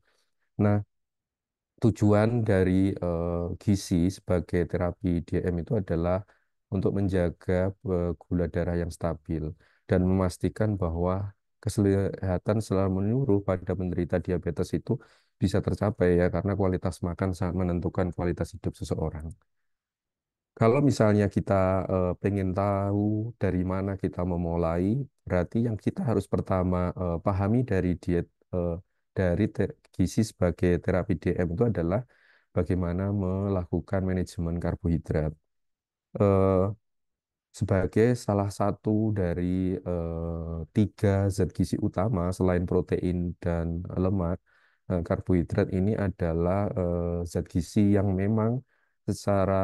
Nah, tujuan dari uh, gizi sebagai terapi DM itu adalah untuk menjaga uh, gula darah yang stabil dan memastikan bahwa kesehatan selalu menyuruh pada penderita diabetes itu bisa tercapai ya karena kualitas makan sangat menentukan kualitas hidup seseorang. Kalau misalnya kita e, pengen tahu dari mana kita memulai, berarti yang kita harus pertama e, pahami dari diet e, dari gizi sebagai terapi DM itu adalah bagaimana melakukan manajemen karbohidrat eh, sebagai salah satu dari eh, tiga zat gizi utama selain protein dan lemak eh, karbohidrat ini adalah eh, zat gizi yang memang secara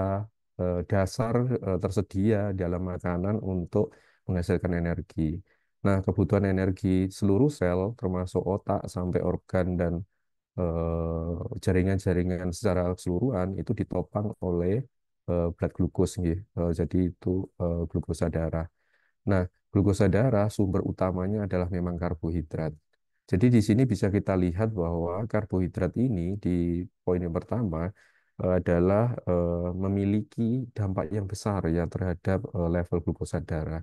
eh, dasar eh, tersedia dalam makanan untuk menghasilkan energi. Nah, kebutuhan energi seluruh sel, termasuk otak sampai organ dan Eh, jaringan-jaringan secara keseluruhan itu ditopang oleh eh, blood glukos eh, Jadi itu glukosa darah. Nah, glukosa darah sumber utamanya adalah memang karbohidrat. Jadi di sini bisa kita lihat bahwa karbohidrat ini di poin yang pertama adalah memiliki dampak yang besar ya terhadap level glukosa darah.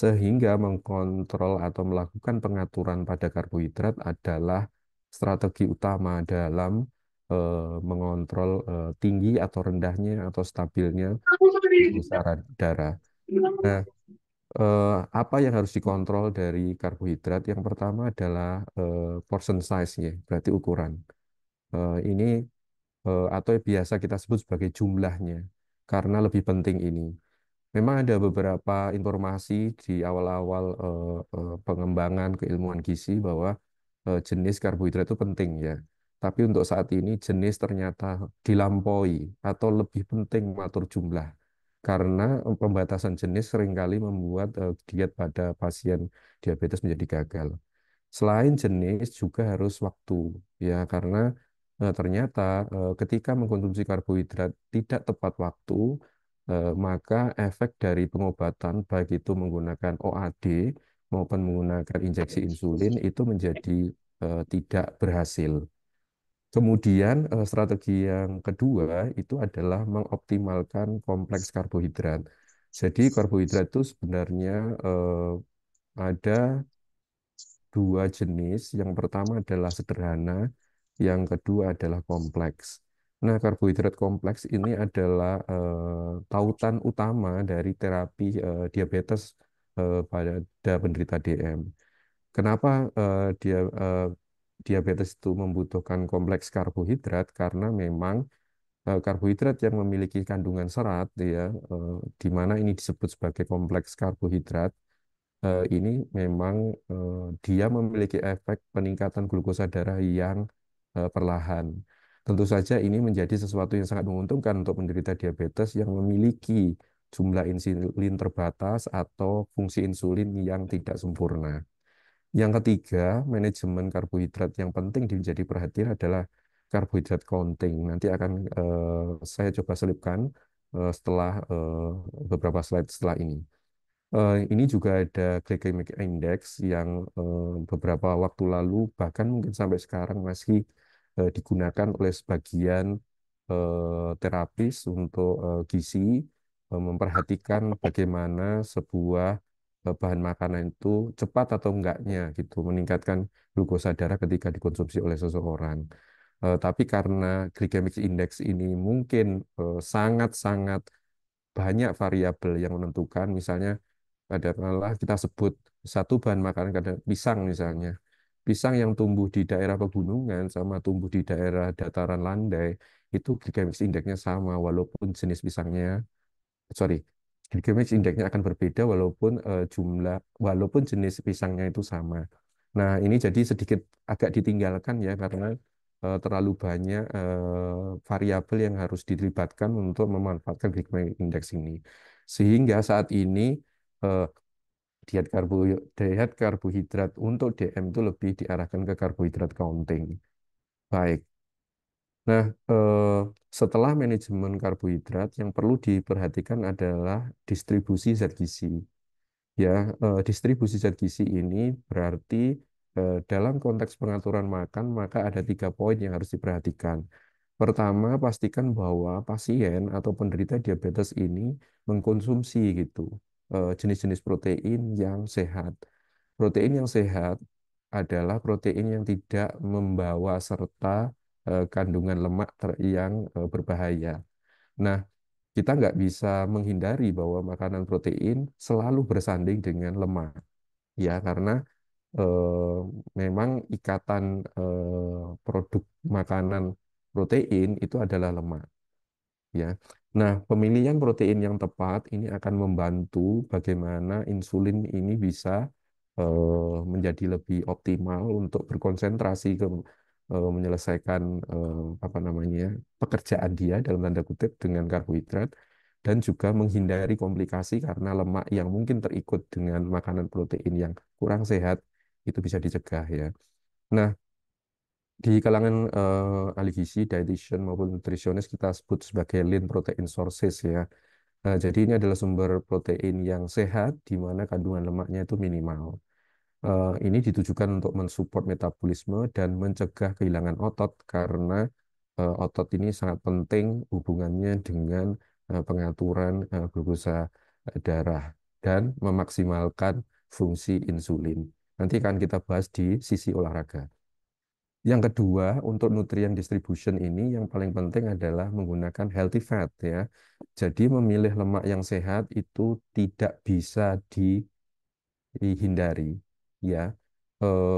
Sehingga mengkontrol atau melakukan pengaturan pada karbohidrat adalah strategi utama dalam eh, mengontrol eh, tinggi atau rendahnya atau stabilnya besaran darah. Nah, eh, apa yang harus dikontrol dari karbohidrat? Yang pertama adalah portion size-nya, berarti ukuran. ini atau biasa kita sebut sebagai jumlahnya, karena lebih penting ini. Memang ada beberapa informasi di awal-awal pengembangan keilmuan gizi bahwa Eh, jenis karbohidrat itu penting ya. Tapi untuk saat ini jenis ternyata dilampaui atau lebih penting mengatur jumlah. Karena eh, pembatasan jenis seringkali membuat eh, diet pada pasien diabetes menjadi gagal. Selain jenis juga harus waktu ya karena ternyata ketika mengkonsumsi karbohidrat tidak tepat waktu, maka efek dari pengobatan baik itu menggunakan OAD maupun menggunakan injeksi insulin itu menjadi uh, tidak berhasil. Kemudian uh, strategi yang kedua itu adalah mengoptimalkan kompleks karbohidrat. Jadi karbohidrat itu sebenarnya uh, ada dua jenis. Yang pertama adalah sederhana, yang kedua adalah kompleks. Nah, karbohidrat kompleks ini adalah uh, tautan utama dari terapi uh, diabetes Eh, pada penderita DM. Kenapa eh, dia eh, diabetes itu membutuhkan kompleks karbohidrat? Karena memang karbohidrat yang memiliki kandungan serat, ya, di mana ini disebut sebagai kompleks karbohidrat, ini memang dia memiliki efek peningkatan glukosa darah yang perlahan. Tentu saja ini menjadi sesuatu yang sangat menguntungkan untuk penderita diabetes yang memiliki jumlah insulin terbatas atau fungsi insulin yang tidak sempurna. Yang ketiga, manajemen karbohidrat yang penting menjadi perhatian adalah karbohidrat counting. Nanti akan eh, saya coba selipkan eh, setelah eh, beberapa slide setelah ini. Eh, ini juga ada glycemic index yang eh, beberapa waktu lalu bahkan mungkin sampai sekarang masih eh, digunakan oleh sebagian eh, terapis untuk eh, gizi Eh, memperhatikan bagaimana sebuah eh, bahan makanan itu cepat atau enggaknya gitu meningkatkan glukosa darah ketika dikonsumsi oleh seseorang. Eh, tapi karena glycemic index ini mungkin eh, sangat-sangat eh, banyak variabel yang menentukan, misalnya malah kita sebut satu bahan makanan kadang pisang misalnya. Pisang yang tumbuh di daerah pegunungan sama tumbuh di daerah dataran landai itu glycemic index-nya sama walaupun jenis pisangnya sorry glycemic indeksnya akan berbeda walaupun uh, jumlah walaupun jenis pisangnya itu sama. Nah, ini jadi sedikit agak ditinggalkan ya karena uh, terlalu banyak uh, variabel yang harus dilibatkan untuk memanfaatkan glycemic indeks ini. Sehingga saat ini uh, diet karbo diet karbohidrat untuk DM itu lebih diarahkan ke karbohidrat counting. Baik. Nah, eh, setelah manajemen karbohidrat, yang perlu diperhatikan adalah distribusi zat gizi. Ya, eh, distribusi zat gizi ini berarti eh, dalam konteks pengaturan makan, maka ada tiga poin yang harus diperhatikan. Pertama, pastikan bahwa pasien atau penderita diabetes ini mengkonsumsi gitu jenis-jenis protein yang sehat. Protein yang sehat adalah protein yang tidak membawa serta Eh, kandungan lemak yang eh, berbahaya. Nah, kita nggak bisa menghindari bahwa makanan protein selalu bersanding dengan lemak, ya karena eh, memang ikatan eh, produk makanan protein itu adalah lemak, ya. Nah, pemilihan protein yang tepat ini akan membantu bagaimana insulin ini bisa eh, menjadi lebih optimal untuk berkonsentrasi ke Eh, menyelesaikan eh, apa namanya ya, pekerjaan dia dalam tanda kutip dengan karbohidrat dan juga menghindari komplikasi karena lemak yang mungkin terikut dengan makanan protein yang kurang sehat itu bisa dicegah ya. Nah, di kalangan uh, ahli gizi, dietitian maupun nutrisionis kita sebut sebagai lean protein sources ya. Nah, jadi ini adalah sumber protein yang sehat di mana kandungan lemaknya itu minimal. Eh, ini ditujukan untuk mensupport metabolisme dan mencegah kehilangan otot karena eh, otot ini sangat penting hubungannya dengan eh, pengaturan glukosa darah dan memaksimalkan fungsi insulin. Nanti akan kita bahas di sisi olahraga. Yang kedua, untuk nutrien distribution ini yang paling penting adalah menggunakan healthy fat ya. Jadi memilih lemak yang sehat itu tidak bisa dihindari ya eh,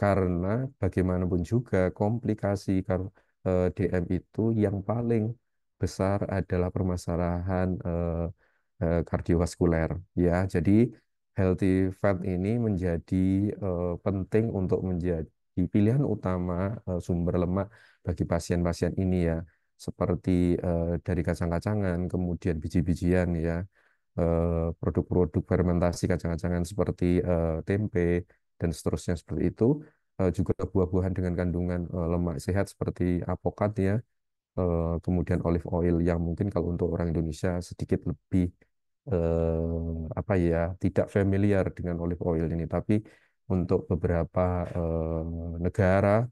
karena bagaimanapun juga komplikasi kar eh, DM itu yang paling besar adalah permasalahan eh, eh, kardiovaskuler ya jadi healthy fat ini menjadi eh, penting untuk menjadi pilihan utama eh, sumber lemak bagi pasien-pasien ini ya seperti eh, dari kacang-kacangan kemudian biji-bijian ya Eh, produk-produk fermentasi kacang-kacangan seperti eh, tempe dan seterusnya seperti itu eh, juga buah-buahan dengan kandungan lemak sehat seperti apokat ya kemudian olive oil yang mungkin kalau untuk orang Indonesia sedikit lebih apa ya tidak familiar dengan olive oil ini tapi untuk beberapa negara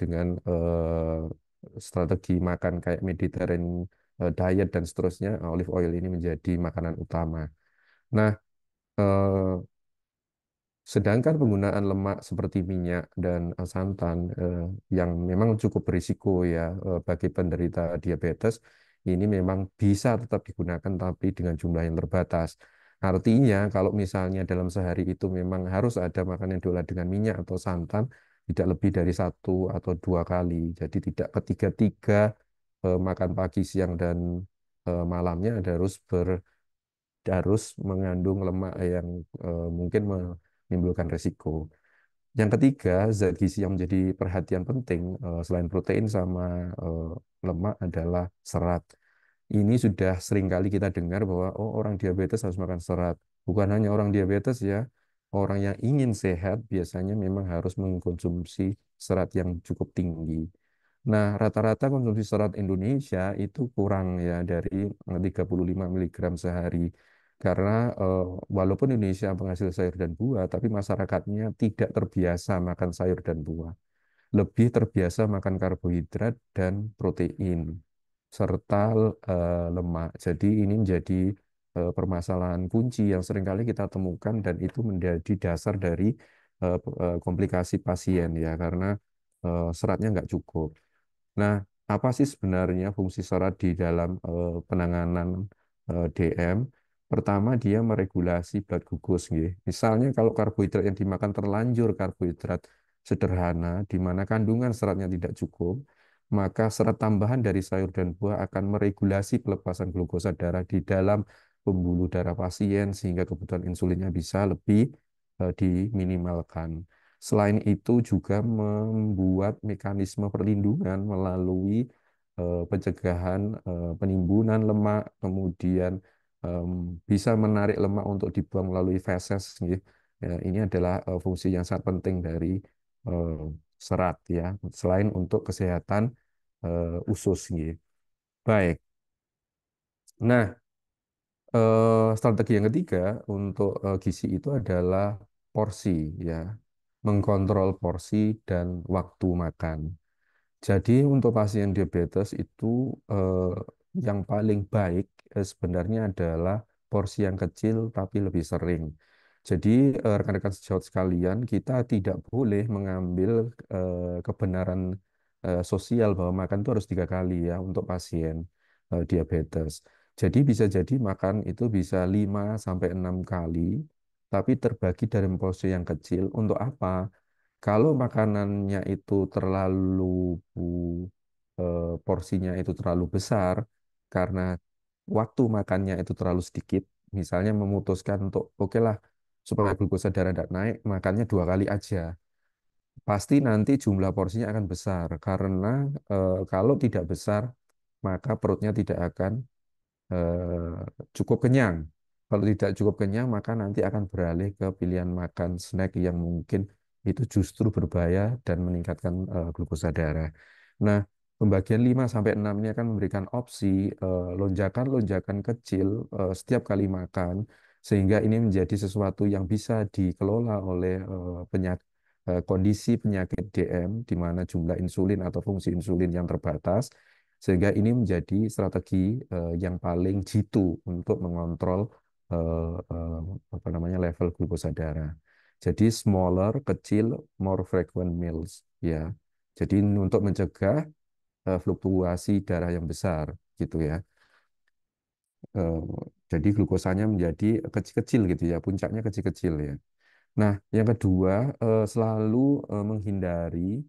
dengan strategi makan kayak Mediterranean Eh, diet dan seterusnya, eh, olive oil ini menjadi makanan utama. Nah, eh, sedangkan penggunaan lemak seperti minyak dan santan yang memang cukup berisiko ya bagi penderita diabetes ini memang bisa tetap digunakan tapi dengan jumlah yang terbatas. Artinya kalau misalnya dalam sehari itu memang harus ada makanan yang diolah dengan minyak atau santan tidak lebih dari satu atau dua kali. Jadi tidak ketiga-tiga Eh, makan pagi, siang dan eh, malamnya harus ber harus mengandung lemak yang eh, mungkin menimbulkan resiko. Yang ketiga, zat gizi yang menjadi perhatian penting selain protein sama lemak adalah serat. Ini sudah seringkali kita dengar bahwa oh orang diabetes harus makan serat. Bukan hanya orang diabetes ya, orang yang ingin sehat biasanya memang harus mengkonsumsi serat yang cukup tinggi. Nah, rata-rata konsumsi serat Indonesia itu kurang ya dari 35 eh, mg sehari. Karena eh, walaupun Indonesia penghasil sayur dan buah, tapi masyarakatnya tidak terbiasa makan sayur dan buah. Lebih terbiasa makan karbohidrat dan protein, serta eh, lemak. Jadi ini menjadi permasalahan kunci yang seringkali kita temukan dan itu menjadi dasar dari komplikasi pasien ya, karena seratnya nggak cukup. Nah, apa sih sebenarnya fungsi serat di dalam penanganan DM? Pertama, dia meregulasi blood glucose. Misalnya kalau karbohidrat yang dimakan terlanjur karbohidrat sederhana, di mana kandungan seratnya tidak cukup, maka serat tambahan dari sayur dan buah akan meregulasi pelepasan glukosa darah di dalam pembuluh darah pasien sehingga kebutuhan insulinnya bisa lebih diminimalkan. Selain itu juga membuat mekanisme perlindungan melalui eh, pencegahan eh, penimbunan lemak, kemudian eh, bisa menarik lemak untuk dibuang melalui feses. Ya, ini adalah eh, fungsi yang sangat penting dari eh, serat ya, selain untuk kesehatan eh, usus. Ya. Baik. Nah, eh, strategi yang ketiga untuk eh, gizi itu adalah porsi ya mengkontrol porsi dan waktu makan. Jadi untuk pasien diabetes itu eh, yang paling baik eh, sebenarnya adalah porsi yang kecil tapi lebih sering. Jadi eh, rekan-rekan sejawat sekalian, kita tidak boleh mengambil eh, kebenaran eh, sosial bahwa makan itu harus tiga kali ya untuk pasien eh, diabetes. Jadi bisa jadi makan itu bisa 5 sampai 6 kali tapi terbagi dari porsi yang kecil. Untuk apa? Kalau makanannya itu terlalu eh, porsinya itu terlalu besar karena waktu makannya itu terlalu sedikit, misalnya memutuskan untuk oke okay lah supaya glukosa darah tidak naik, makannya dua kali aja. Pasti nanti jumlah porsinya akan besar karena e, kalau tidak besar maka perutnya tidak akan e, cukup kenyang kalau tidak cukup kenyang, maka nanti akan beralih ke pilihan makan snack yang mungkin itu justru berbahaya dan meningkatkan uh, glukosa darah. Nah, pembagian 5 sampai 6 ini akan memberikan opsi eh, lonjakan-lonjakan uh, kecil uh, setiap kali makan sehingga ini menjadi sesuatu yang bisa dikelola oleh uh, penyakit kondisi penyakit DM di mana jumlah insulin atau fungsi insulin yang terbatas sehingga ini menjadi strategi yang paling jitu untuk mengontrol Eh, eh, apa namanya level glukosa darah. Jadi smaller, kecil, more frequent meals ya. Jadi untuk mencegah eh, fluktuasi darah yang besar gitu ya. Jadi glukosanya menjadi kecil-kecil gitu ya, puncaknya kecil-kecil ya. Nah, yang kedua selalu menghindari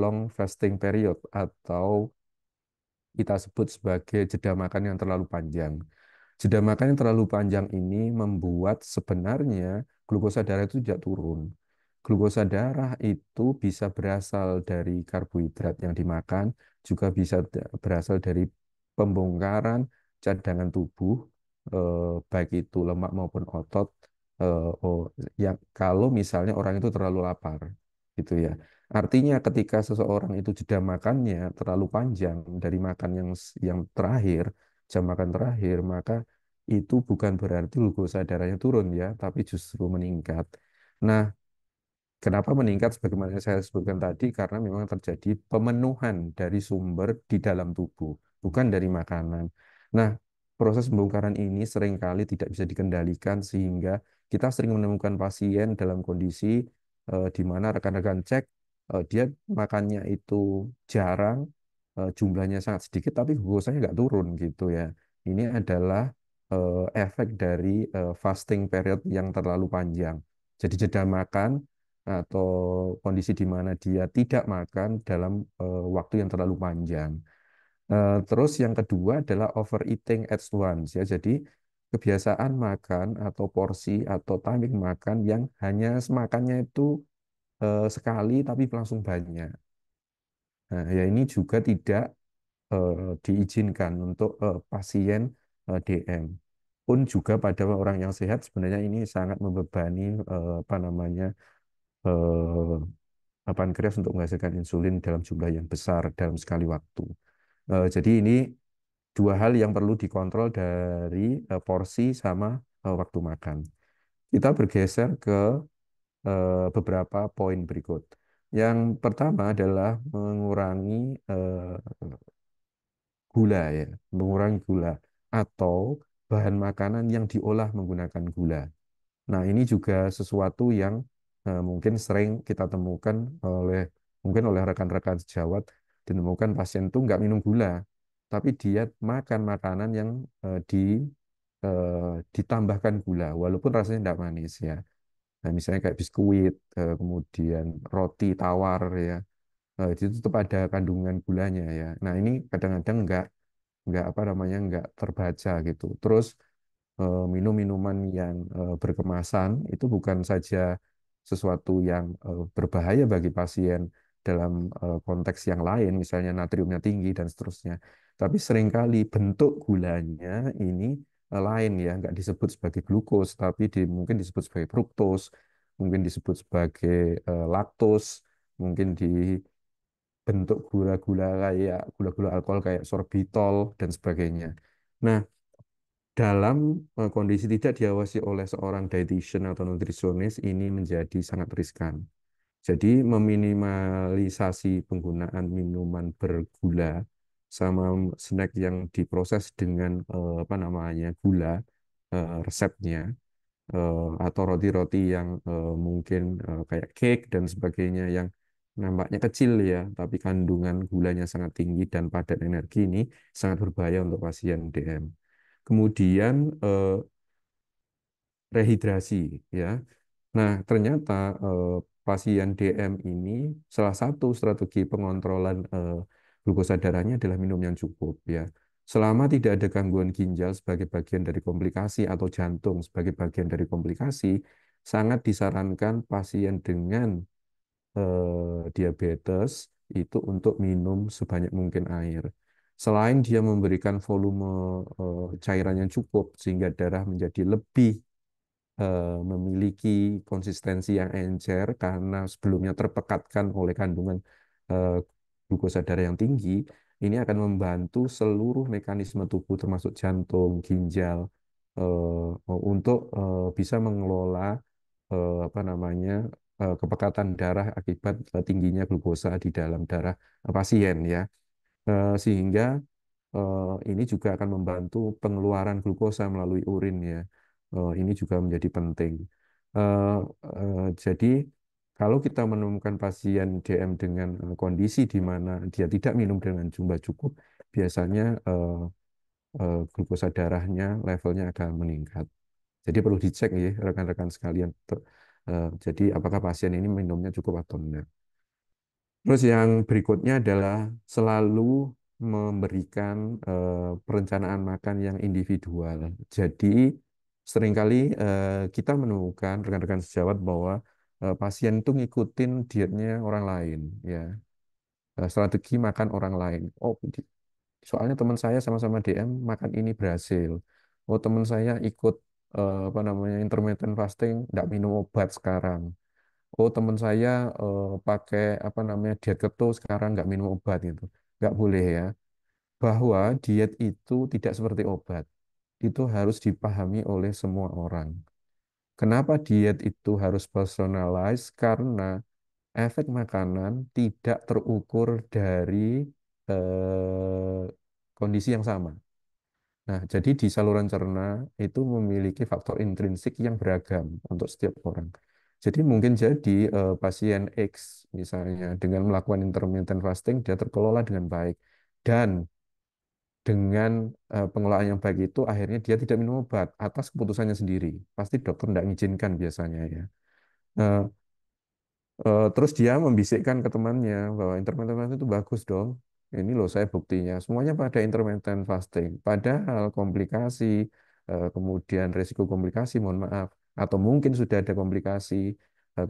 long fasting period atau kita sebut sebagai jeda makan yang terlalu panjang. Jeda makan yang terlalu panjang ini membuat sebenarnya glukosa darah itu tidak turun. Glukosa darah itu bisa berasal dari karbohidrat yang dimakan, juga bisa berasal dari pembongkaran cadangan tubuh, eh, baik itu lemak maupun otot. Eh, oh, yang kalau misalnya orang itu terlalu lapar, gitu ya. Artinya ketika seseorang itu jeda makannya terlalu panjang dari makan yang yang terakhir, jam makan terakhir, maka itu bukan berarti glukosa darahnya turun ya, tapi justru meningkat. Nah, kenapa meningkat sebagaimana saya sebutkan tadi? Karena memang terjadi pemenuhan dari sumber di dalam tubuh, bukan dari makanan. Nah, proses pembongkaran ini seringkali tidak bisa dikendalikan sehingga kita sering menemukan pasien dalam kondisi eh, di mana rekan-rekan cek eh, dia makannya itu jarang Eh, jumlahnya sangat sedikit tapi glukosanya nggak turun gitu ya. Ini adalah eh, efek dari eh, fasting period yang terlalu panjang. Jadi jeda makan atau kondisi di mana dia tidak makan dalam waktu yang terlalu panjang. Terus yang kedua adalah overeating at once ya. Jadi kebiasaan makan atau porsi atau timing makan yang hanya semakannya itu sekali tapi langsung banyak. Nah, ya ini juga tidak uh, diizinkan untuk uh, pasien uh, eh, DM. Pun juga pada orang yang sehat sebenarnya ini sangat membebani uh, apa namanya uh, pankreas untuk menghasilkan insulin dalam jumlah yang besar dalam sekali waktu. Uh, jadi ini dua hal yang perlu dikontrol dari uh, porsi sama uh, waktu makan. Kita bergeser ke uh, beberapa poin berikut. Yang pertama adalah mengurangi uh, gula ya, mengurangi gula atau bahan makanan yang diolah menggunakan gula. Nah, ini juga sesuatu yang uh, mungkin sering kita temukan oleh mungkin oleh rekan-rekan sejawat ditemukan pasien itu nggak minum gula, tapi dia makan makanan yang uh, di uh, ditambahkan gula, walaupun rasanya tidak manis ya. Nah, misalnya kayak biskuit, eh, kemudian roti tawar ya, eh, itu tetap ada kandungan gulanya ya. Nah ini kadang-kadang nggak nggak apa namanya nggak terbaca gitu. Terus eh, minum minuman yang berkemasan itu bukan saja sesuatu yang berbahaya bagi pasien dalam konteks yang lain, misalnya natriumnya tinggi dan seterusnya. Tapi seringkali bentuk gulanya ini Eh, lain ya nggak disebut sebagai glukos tapi di, mungkin disebut sebagai fruktos mungkin disebut sebagai e, laktos mungkin di bentuk gula-gula kayak gula-gula alkohol kayak sorbitol dan sebagainya nah dalam eh, kondisi tidak diawasi oleh seorang dietitian atau nutrisionis ini menjadi sangat riskan jadi meminimalisasi penggunaan minuman bergula sama snack yang diproses dengan eh, apa namanya gula eh, resepnya eh, atau roti-roti yang eh, mungkin eh, kayak cake dan sebagainya yang nampaknya kecil ya tapi kandungan gulanya sangat tinggi dan padat energi ini sangat berbahaya untuk pasien DM. Kemudian eh, rehidrasi ya. Nah, ternyata eh, pasien DM ini salah satu strategi pengontrolan eh, glukosa darahnya adalah minum yang cukup ya. Selama tidak ada gangguan ginjal sebagai bagian dari komplikasi atau jantung sebagai bagian dari komplikasi, sangat disarankan pasien dengan eh, diabetes itu untuk minum sebanyak mungkin air. Selain dia memberikan volume eh, cairan yang cukup sehingga darah menjadi lebih eh, memiliki konsistensi yang encer karena sebelumnya terpekatkan oleh kandungan eh, glukosa darah yang tinggi, ini akan membantu seluruh mekanisme tubuh termasuk jantung, ginjal uh, untuk uh, bisa mengelola uh, apa namanya uh, kepekatan darah akibat uh, tingginya glukosa di dalam darah uh, pasien ya. uh, sehingga uh, ini juga akan membantu pengeluaran glukosa melalui urin ya. uh, ini juga menjadi penting. uh, uh, jadi kalau kita menemukan pasien DM dengan eh, kondisi di mana dia tidak minum dengan jumlah cukup, biasanya eh, eh, glukosa darahnya levelnya akan meningkat. Jadi perlu dicek ya rekan-rekan sekalian. Eh, jadi apakah pasien ini minumnya cukup atau tidak. Terus yang berikutnya adalah selalu memberikan eh, perencanaan makan yang individual. Jadi seringkali eh, kita menemukan rekan-rekan sejawat bahwa Eh, pasien itu ngikutin dietnya orang lain ya eh, strategi makan orang lain oh soalnya teman saya sama-sama DM makan ini berhasil oh teman saya ikut eh, apa namanya intermittent fasting tidak minum obat sekarang oh teman saya pakai apa namanya diet keto sekarang nggak minum obat gitu nggak boleh ya bahwa diet itu tidak seperti obat itu harus dipahami oleh semua orang Kenapa diet itu harus personalized? Karena efek makanan tidak terukur dari eh, kondisi yang sama. Nah, jadi di saluran cerna itu memiliki faktor intrinsik yang beragam untuk setiap orang. Jadi mungkin jadi eh, pasien X misalnya dengan melakukan intermittent fasting dia terkelola dengan baik dan dengan eh, pengelolaan yang baik itu akhirnya dia tidak minum obat atas keputusannya sendiri. Pasti dokter tidak mengizinkan biasanya ya. Eh, eh, terus dia membisikkan ke temannya bahwa intermittent fasting itu bagus dong. Ini loh saya buktinya. Semuanya pada intermittent fasting. Padahal komplikasi, kemudian risiko komplikasi, mohon maaf, atau mungkin sudah ada komplikasi,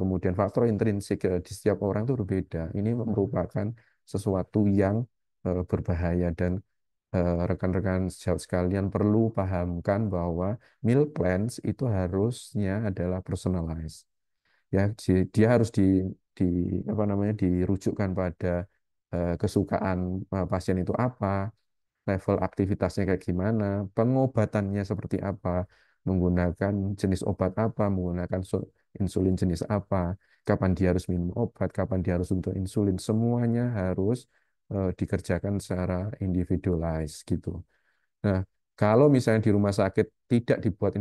kemudian faktor intrinsik di setiap orang itu berbeda. Ini merupakan sesuatu yang berbahaya dan Eh, rekan-rekan sejauh sekalian perlu pahamkan bahwa meal plans itu harusnya adalah personalized. Ya, dia harus di, di apa namanya dirujukkan pada eh, kesukaan eh, pasien itu apa, level aktivitasnya kayak gimana, pengobatannya seperti apa, menggunakan jenis obat apa, menggunakan insulin jenis apa, kapan dia harus minum obat, kapan dia harus untuk insulin, semuanya harus Eh, dikerjakan secara individualized gitu. Nah, kalau misalnya di rumah sakit tidak dibuat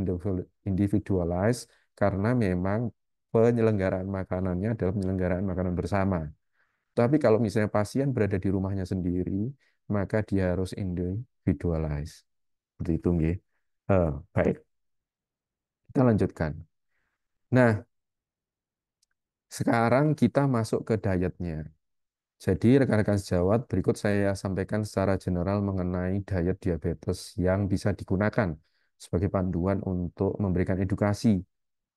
individualized karena memang penyelenggaraan makanannya adalah penyelenggaraan makanan bersama. Tapi kalau misalnya pasien berada di rumahnya sendiri, maka dia harus individualized. Seperti itu, Uh, baik. Kita lanjutkan. Nah, sekarang kita masuk ke dietnya. Jadi rekan-rekan sejawat, berikut saya sampaikan secara general mengenai diet diabetes yang bisa digunakan sebagai panduan untuk memberikan edukasi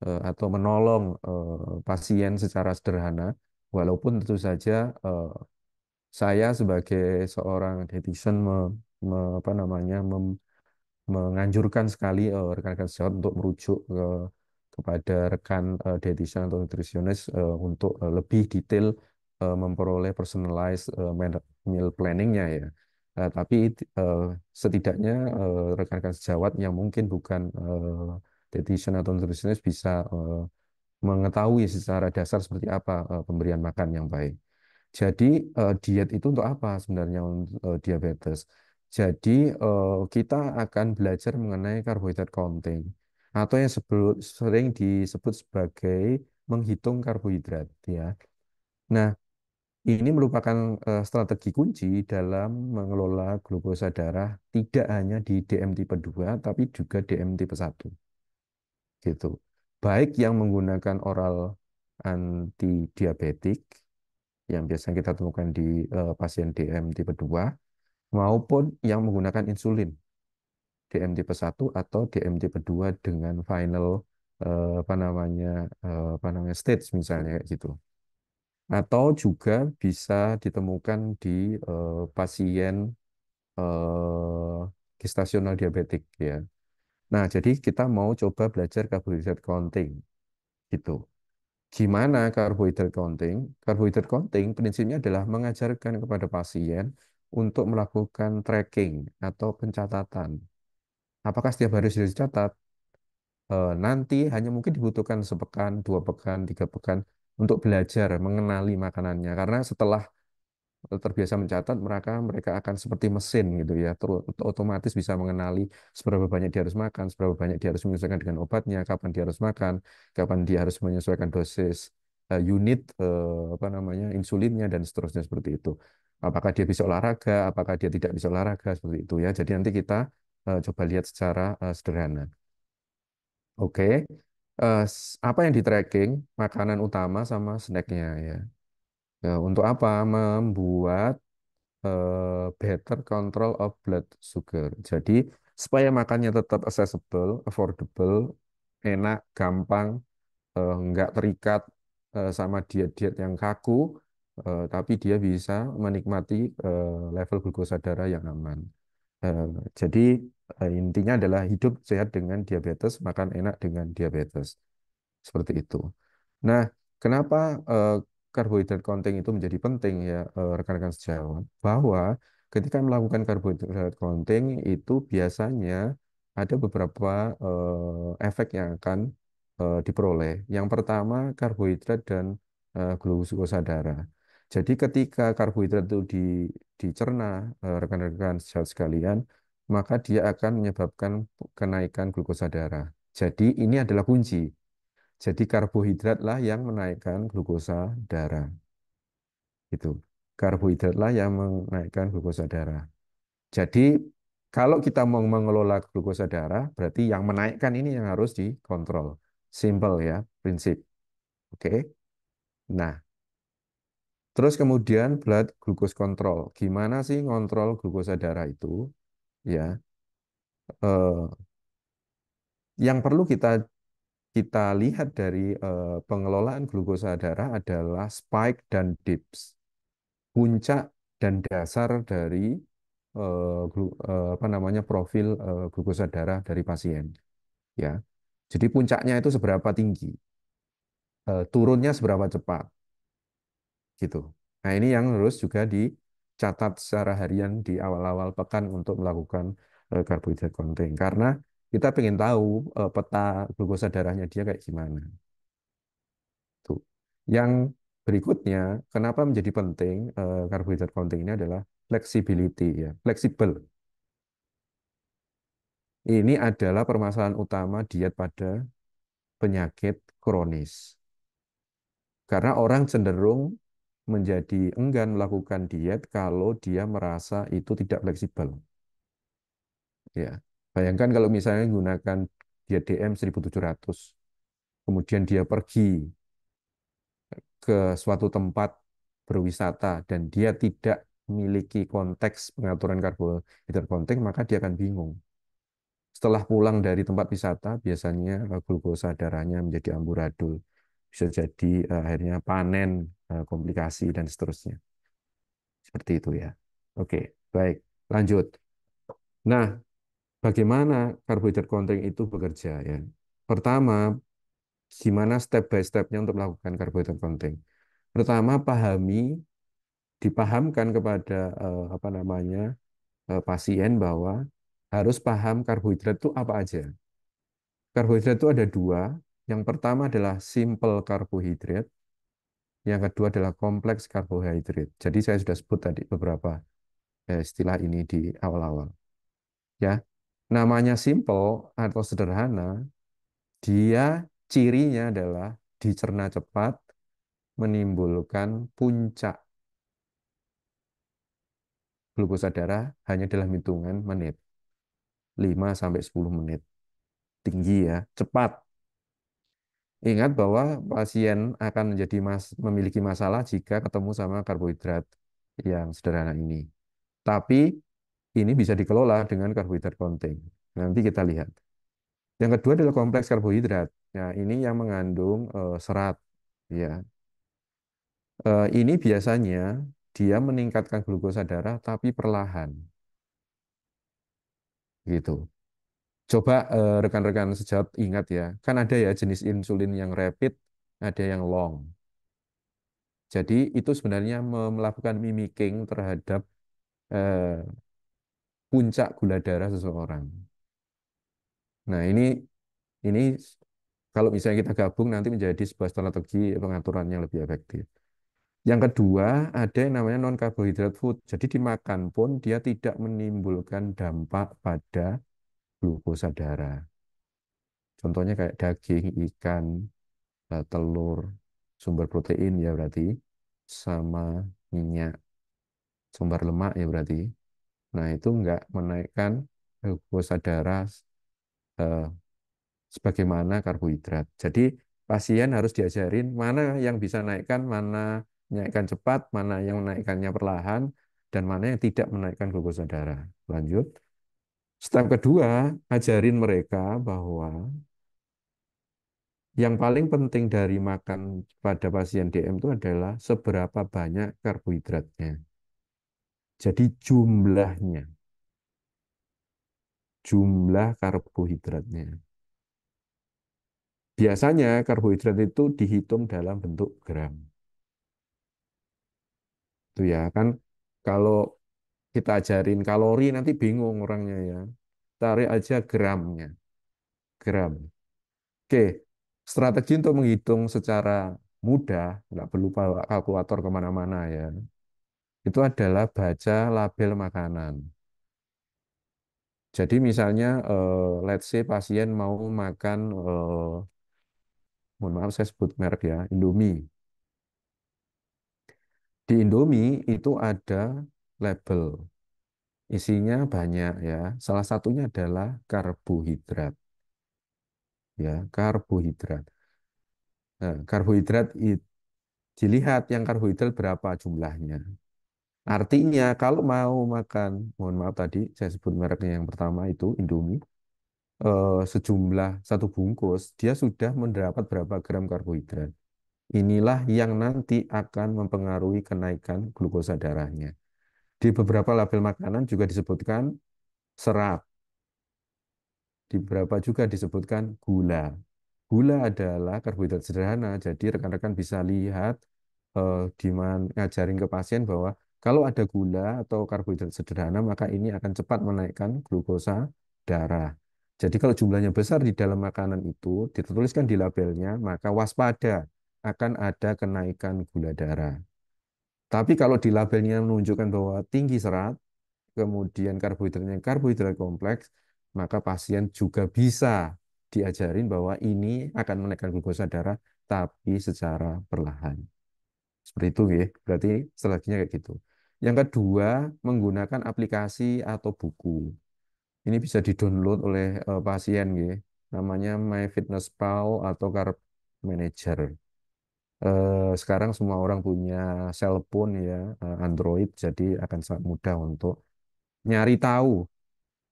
eh, atau menolong eh, pasien secara sederhana, walaupun tentu saja eh, saya sebagai seorang dietitian me, apa namanya mem, menganjurkan sekali rekan-rekan sejawat untuk merujuk ke kepada rekan dietitian atau nutrisionis untuk lebih detail uh, memperoleh personalized uh, meal planningnya ya. Uh, tapi uh, setidaknya rekan rekan-rekan sejawat yang mungkin bukan uh, dietitian atau nutritionist bisa uh, mengetahui secara dasar seperti apa uh, pemberian makan yang baik. Jadi uh, diet itu untuk apa sebenarnya untuk uh, diabetes? Jadi uh, kita akan belajar mengenai carbohydrate counting atau yang sebelum, sering disebut sebagai menghitung karbohidrat ya. Nah, ini merupakan eh, strategi kunci dalam mengelola glukosa darah tidak hanya di DM tipe 2 tapi juga DM tipe 1. Gitu. Baik yang menggunakan oral anti diabetik yang biasanya kita temukan di uh, pasien DM tipe 2 maupun yang menggunakan insulin DM tipe 1 atau DM tipe 2 dengan final uh, apa namanya uh, apa namanya stage misalnya kayak gitu atau juga bisa ditemukan di uh, pasien uh, gestasional diabetik ya. Nah, jadi kita mau coba belajar carbohydrate counting gitu. Gimana carbohydrate counting? carbohydrate counting prinsipnya adalah mengajarkan kepada pasien untuk melakukan tracking atau pencatatan. Apakah setiap hari sudah dicatat? Eh, nanti hanya mungkin dibutuhkan sepekan, dua pekan, tiga pekan, untuk belajar mengenali makanannya karena setelah e, terbiasa mencatat mereka mereka akan seperti mesin gitu ya terus otomatis bisa mengenali seberapa banyak dia harus makan seberapa banyak dia harus menyesuaikan dengan obatnya kapan dia harus makan kapan dia harus menyesuaikan dosis e, unit e, apa namanya insulinnya dan seterusnya seperti itu apakah dia bisa olahraga apakah dia tidak bisa olahraga seperti itu ya jadi nanti kita coba lihat secara sederhana oke okay. Eh, apa yang di tracking makanan utama sama snacknya ya. ya untuk apa? Membuat eh, better control of blood sugar. Jadi supaya makannya tetap accessible, affordable, enak, gampang, eh, nggak terikat sama diet-diet yang kaku, tapi dia bisa menikmati level glukosa darah yang aman. Eh, jadi eh, intinya adalah hidup sehat dengan diabetes, makan enak dengan diabetes. Seperti itu. Nah, kenapa eh, karbohidrat konting itu menjadi penting ya rekan-rekan sejawat? Bahwa ketika melakukan karbohidrat konting itu biasanya ada beberapa efek yang akan diperoleh. Yang pertama, karbohidrat dan glukosa darah jadi ketika karbohidrat itu di, dicerna eh, rekan-rekan sehat sekalian, maka dia akan menyebabkan kenaikan glukosa darah. Jadi ini adalah kunci. Jadi karbohidratlah yang menaikkan glukosa darah. Itu. Karbohidratlah yang menaikkan glukosa darah. Jadi kalau kita mau mengelola glukosa darah, berarti yang menaikkan ini yang harus dikontrol. Simple ya, prinsip. Oke. Okay? Nah, Terus kemudian blood glucose control. Gimana sih ngontrol glukosa darah itu? Ya. Eh, yang perlu kita kita lihat dari eh, pengelolaan glukosa darah adalah spike dan dips. Puncak dan dasar dari eh, glu, eh, apa namanya profil eh, glukosa darah dari pasien. Ya. Jadi puncaknya itu seberapa tinggi, eh, turunnya seberapa cepat gitu. Nah, ini yang harus juga dicatat secara harian di awal-awal pekan untuk melakukan eh, karbohidrat counting karena kita ingin tahu eh, peta glukosa darahnya dia kayak gimana. Tuh. Yang berikutnya, kenapa menjadi penting eh, karbohidrat counting ini adalah flexibility ya, fleksibel. Ini adalah permasalahan utama diet pada penyakit kronis. Karena orang cenderung menjadi enggan melakukan diet kalau dia merasa itu tidak fleksibel. Ya, bayangkan kalau misalnya menggunakan diet DM 1700, kemudian dia pergi ke suatu tempat berwisata dan dia tidak memiliki konteks pengaturan karbohidrat konteks, maka dia akan bingung. Setelah pulang dari tempat wisata, biasanya eh, glukosa darahnya menjadi amburadul bisa jadi eh, akhirnya panen, eh, komplikasi dan seterusnya. Seperti itu ya. Oke, baik. Lanjut. Nah, bagaimana karbohidrat konting itu bekerja ya? Pertama, gimana step by stepnya untuk melakukan karbohidrat konting Pertama, pahami dipahamkan kepada eh, apa namanya pasien bahwa harus paham karbohidrat itu apa aja. Karbohidrat itu ada dua, yang pertama adalah simple karbohidrat, yang kedua adalah kompleks karbohidrat. Jadi saya sudah sebut tadi beberapa eh, istilah ini di awal-awal. Ya, namanya simple atau sederhana, dia cirinya adalah dicerna cepat, menimbulkan puncak glukosa darah hanya dalam hitungan menit. 5 sampai 10 menit. Tinggi ya, cepat. Ingat bahwa pasien akan menjadi mas memiliki masalah jika ketemu sama karbohidrat yang sederhana ini. Tapi ini bisa dikelola dengan karbohidrat konting. Nanti kita lihat. Yang kedua adalah kompleks karbohidrat. Nah, ini yang mengandung uh, serat, ya. Uh, ini biasanya dia meningkatkan glukosa darah tapi perlahan. Gitu. Coba eh, rekan-rekan sejawat ingat ya, kan ada ya jenis insulin yang rapid, ada yang long. Jadi itu sebenarnya melakukan mimicking terhadap eh, puncak gula darah seseorang. Nah ini ini kalau misalnya kita gabung nanti menjadi sebuah strategi pengaturan yang lebih efektif. Yang kedua ada yang namanya non karbohidrat food. Jadi dimakan pun dia tidak menimbulkan dampak pada glukosa darah. Contohnya kayak daging, ikan, eh, telur, sumber protein ya berarti, sama minyak, sumber lemak ya berarti. Nah itu nggak menaikkan glukosa darah eh, sebagaimana karbohidrat. Jadi pasien harus diajarin mana yang bisa naikkan, mana menaikkan cepat, mana yang menaikkannya perlahan, dan mana yang tidak menaikkan glukosa darah. Lanjut. Step kedua, ajarin mereka bahwa yang paling penting dari makan pada pasien DM itu adalah seberapa banyak karbohidratnya. Jadi jumlahnya. Jumlah karbohidratnya. Biasanya karbohidrat itu dihitung dalam bentuk gram. Itu ya kan kalau kita ajarin kalori nanti bingung orangnya ya. Tarik aja gramnya. Gram. Oke, strategi untuk menghitung secara mudah, nggak perlu bawa kalkulator kemana-mana ya. Itu adalah baca label makanan. Jadi misalnya, eh, let's say pasien mau makan, eh, mohon maaf saya sebut merek ya, Indomie. Di Indomie itu ada label. Isinya banyak ya. Salah satunya adalah karbohidrat. Ya, karbohidrat. Nah, karbohidrat itu dilihat yang karbohidrat berapa jumlahnya. Artinya kalau mau makan, mohon maaf tadi saya sebut mereknya yang pertama itu Indomie, eh, sejumlah satu bungkus dia sudah mendapat berapa gram karbohidrat. Inilah yang nanti akan mempengaruhi kenaikan glukosa darahnya. Di beberapa label makanan juga disebutkan serat. Di beberapa juga disebutkan gula. Gula adalah karbohidrat sederhana, jadi rekan-rekan bisa lihat eh, di ngajarin ke pasien bahwa kalau ada gula atau karbohidrat sederhana, maka ini akan cepat menaikkan glukosa darah. Jadi kalau jumlahnya besar di dalam makanan itu, dituliskan di labelnya, maka waspada akan ada kenaikan gula darah. Tapi kalau di labelnya menunjukkan bahwa tinggi serat, kemudian karbohidratnya karbohidrat kompleks, maka pasien juga bisa diajarin bahwa ini akan menekan glukosa darah, tapi secara perlahan. Seperti itu ya, berarti strateginya kayak gitu. Yang kedua, menggunakan aplikasi atau buku. Ini bisa didownload oleh eh, pasien ya, namanya MyFitnessPal atau Carb Manager. Eh, sekarang semua orang punya cellphone ya eh, Android jadi akan sangat mudah untuk nyari tahu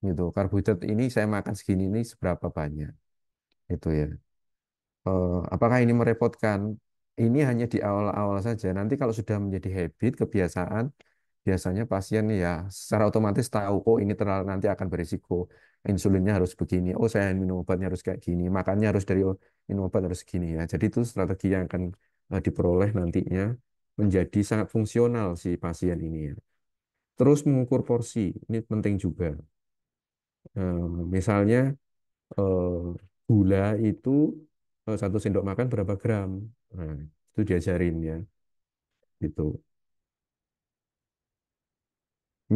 gitu karbohidrat ini saya makan segini ini seberapa banyak itu ya eh, apakah ini merepotkan ini hanya di awal-awal saja nanti kalau sudah menjadi habit kebiasaan biasanya pasien ya secara otomatis tahu oh ini terlalu nanti akan berisiko insulinnya harus begini oh saya minum obatnya harus kayak gini makannya harus dari oh, minum obat harus gini ya jadi itu strategi yang akan Eh, diperoleh nantinya menjadi sangat fungsional si pasien ini ya. Terus mengukur porsi, ini penting juga. Misalnya eh, gula itu eh, satu sendok makan berapa gram, nah, itu diajarin ya, itu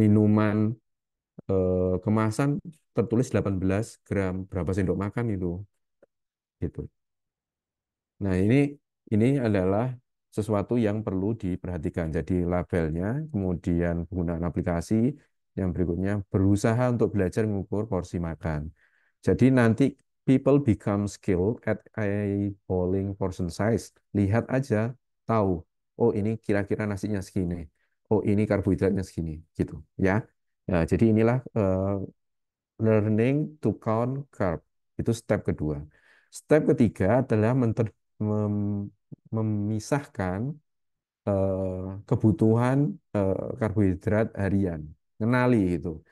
Minuman kemasan tertulis 18 gram berapa sendok makan itu, gitu. Nah ini ini adalah sesuatu yang perlu diperhatikan. Jadi labelnya, kemudian penggunaan aplikasi, yang berikutnya berusaha untuk belajar mengukur porsi makan. Jadi nanti people become skilled at eyeballing portion size. Lihat aja, tahu. Oh ini kira-kira nasinya segini. Oh ini karbohidratnya segini, gitu ya. Nah, jadi inilah uh, learning to count carb. Itu step kedua. Step ketiga adalah memisahkan eh, kebutuhan eh, karbohidrat harian. Kenali itu.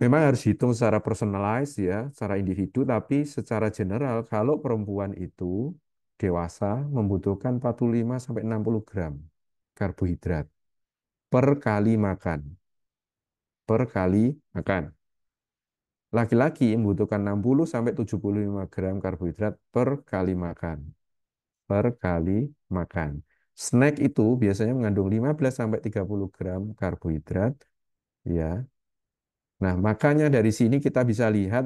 Memang harus hitung secara personalized ya, secara individu, tapi secara general kalau perempuan itu dewasa membutuhkan 45 sampai 60 gram karbohidrat per kali makan. Per kali makan. Laki-laki membutuhkan 60 sampai 75 gram karbohidrat per kali makan per kali makan. Snack itu biasanya mengandung 15 sampai 30 gram karbohidrat ya. Nah, makanya dari sini kita bisa lihat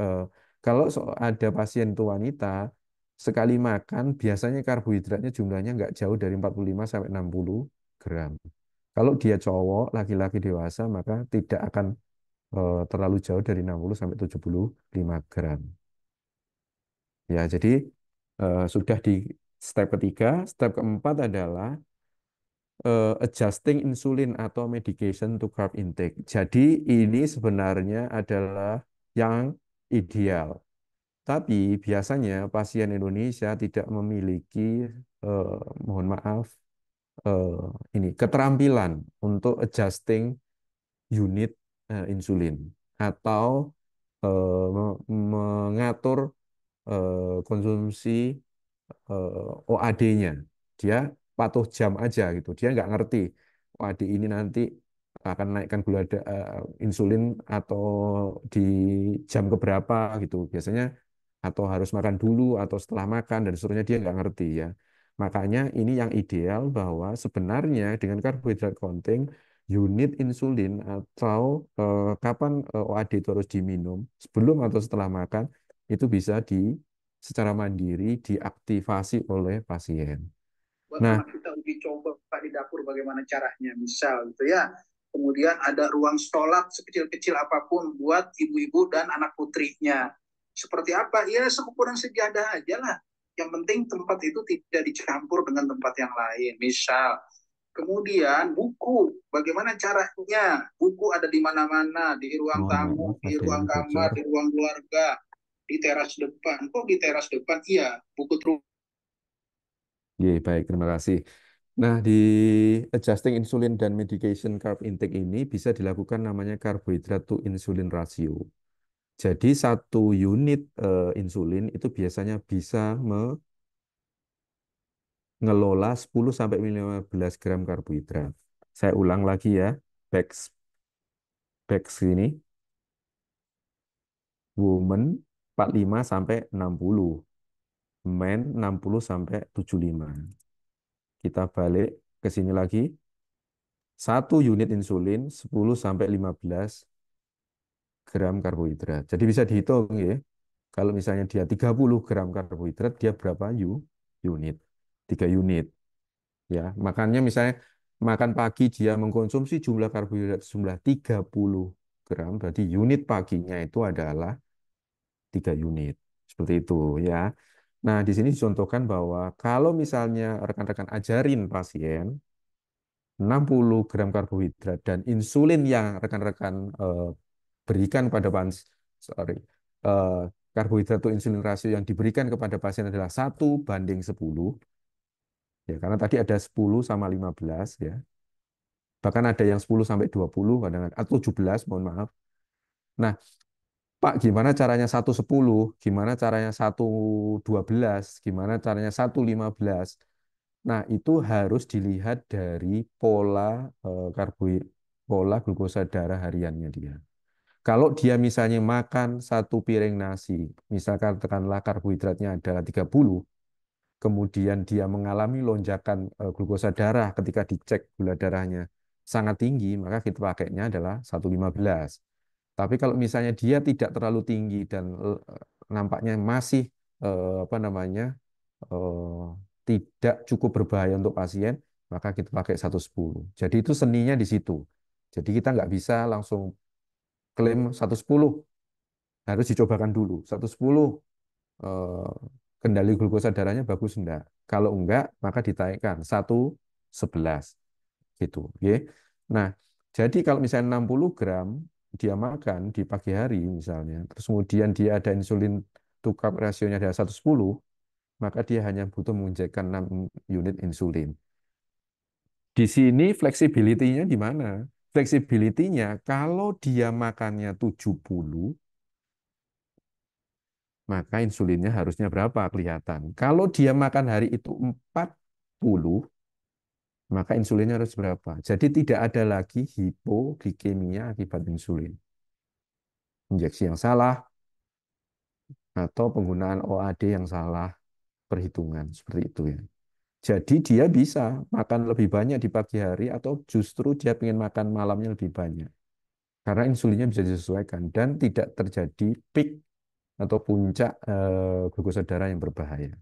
eh, kalau ada pasien itu wanita sekali makan biasanya karbohidratnya jumlahnya nggak jauh dari 45 sampai 60 gram. Kalau dia cowok, laki-laki dewasa, maka tidak akan eh, terlalu jauh dari 60 sampai 75 gram. Ya, jadi eh, sudah di Step ketiga, step keempat adalah uh, adjusting insulin atau medication to carb intake. Jadi ini sebenarnya adalah yang ideal. Tapi biasanya pasien Indonesia tidak memiliki uh, mohon maaf uh, ini keterampilan untuk adjusting unit uh, insulin atau uh, mengatur uh, konsumsi Eh, OAD-nya. Dia patuh jam aja gitu. Dia nggak ngerti OAD ini nanti akan naikkan gula uh, insulin atau di jam keberapa gitu. Biasanya atau harus makan dulu atau setelah makan dan seterusnya dia nggak ngerti ya. Makanya ini yang ideal bahwa sebenarnya dengan karbohidrat counting unit insulin atau eh, kapan eh, OAD itu harus diminum sebelum atau setelah makan itu bisa di secara mandiri diaktifasi oleh pasien. Nah, kita uji coba Pak di dapur bagaimana caranya misal gitu ya. Kemudian ada ruang stolat sekecil-kecil apapun buat ibu-ibu dan anak putrinya. Seperti apa? Ya seukuran sejadah aja lah. Yang penting tempat itu tidak dicampur dengan tempat yang lain. Misal, kemudian buku. Bagaimana caranya? Buku ada di mana-mana. Di ruang tamu, di ruang kamar, di ruang keluarga di teras depan. Kok di teras depan? Iya, buku truk. Iya, baik, terima kasih. Nah, di adjusting insulin dan medication carb intake ini bisa dilakukan namanya karbohidrat to insulin ratio. Jadi satu unit uh, insulin itu biasanya bisa mengelola 10 sampai 15 gram karbohidrat. Saya ulang lagi ya, back back sini. Woman 45 sampai 60. Men 60 sampai 75. Kita balik ke sini lagi. satu unit insulin 10 sampai 15 gram karbohidrat. Jadi bisa dihitung ya. Kalau misalnya dia 30 gram karbohidrat, dia berapa U? unit? 3 unit. Ya, makanya misalnya makan pagi dia mengkonsumsi jumlah karbohidrat jumlah 30 gram, berarti unit paginya itu adalah tiga unit. Seperti itu ya. Nah, di sini dicontohkan bahwa kalau misalnya rekan-rekan ajarin pasien 60 gram karbohidrat dan insulin yang rekan-rekan eh, berikan pada pasien sorry, eh, karbohidrat atau insulin rasio yang diberikan kepada pasien adalah satu banding 10. Ya, karena tadi ada 10 sama 15 ya. Bahkan ada yang 10 sampai 20 kadang atau 17 mohon maaf. Nah, Pak, gimana caranya 110, gimana caranya 112, gimana caranya 115. Nah, itu harus dilihat dari pola eh, karbohid, pola glukosa darah hariannya dia. Kalau dia misalnya makan satu piring nasi, misalkan tekanlah karbohidratnya adalah 30, kemudian dia mengalami lonjakan eh, glukosa darah ketika dicek gula darahnya sangat tinggi, maka kita pakainya adalah 115 tapi kalau misalnya dia tidak terlalu tinggi dan e, nampaknya masih e, apa namanya e, tidak cukup berbahaya untuk pasien, maka kita pakai 110. Jadi itu seninya di situ. Jadi kita nggak bisa langsung klaim 110. Harus dicobakan dulu. 110 eh, kendali glukosa darahnya bagus enggak? Kalau enggak, maka ditaikkan 111. Gitu. Okay. Nah, jadi kalau misalnya 60 gram, dia makan di pagi hari misalnya, terus kemudian dia ada insulin tukar rasionya ada 110, maka dia hanya butuh menginjekkan 6 unit insulin. Di sini fleksibilitinya di mana? Fleksibilitinya kalau dia makannya 70, maka insulinnya harusnya berapa kelihatan. Kalau dia makan hari itu 40, maka insulinnya harus berapa. Jadi tidak ada lagi hipoglikemia akibat insulin. Injeksi yang salah, atau penggunaan OAD yang salah perhitungan, seperti itu ya. Jadi dia bisa makan lebih banyak di pagi hari atau justru dia ingin makan malamnya lebih banyak. Karena insulinnya bisa disesuaikan dan tidak terjadi peak atau puncak eh, glukosa darah yang berbahaya.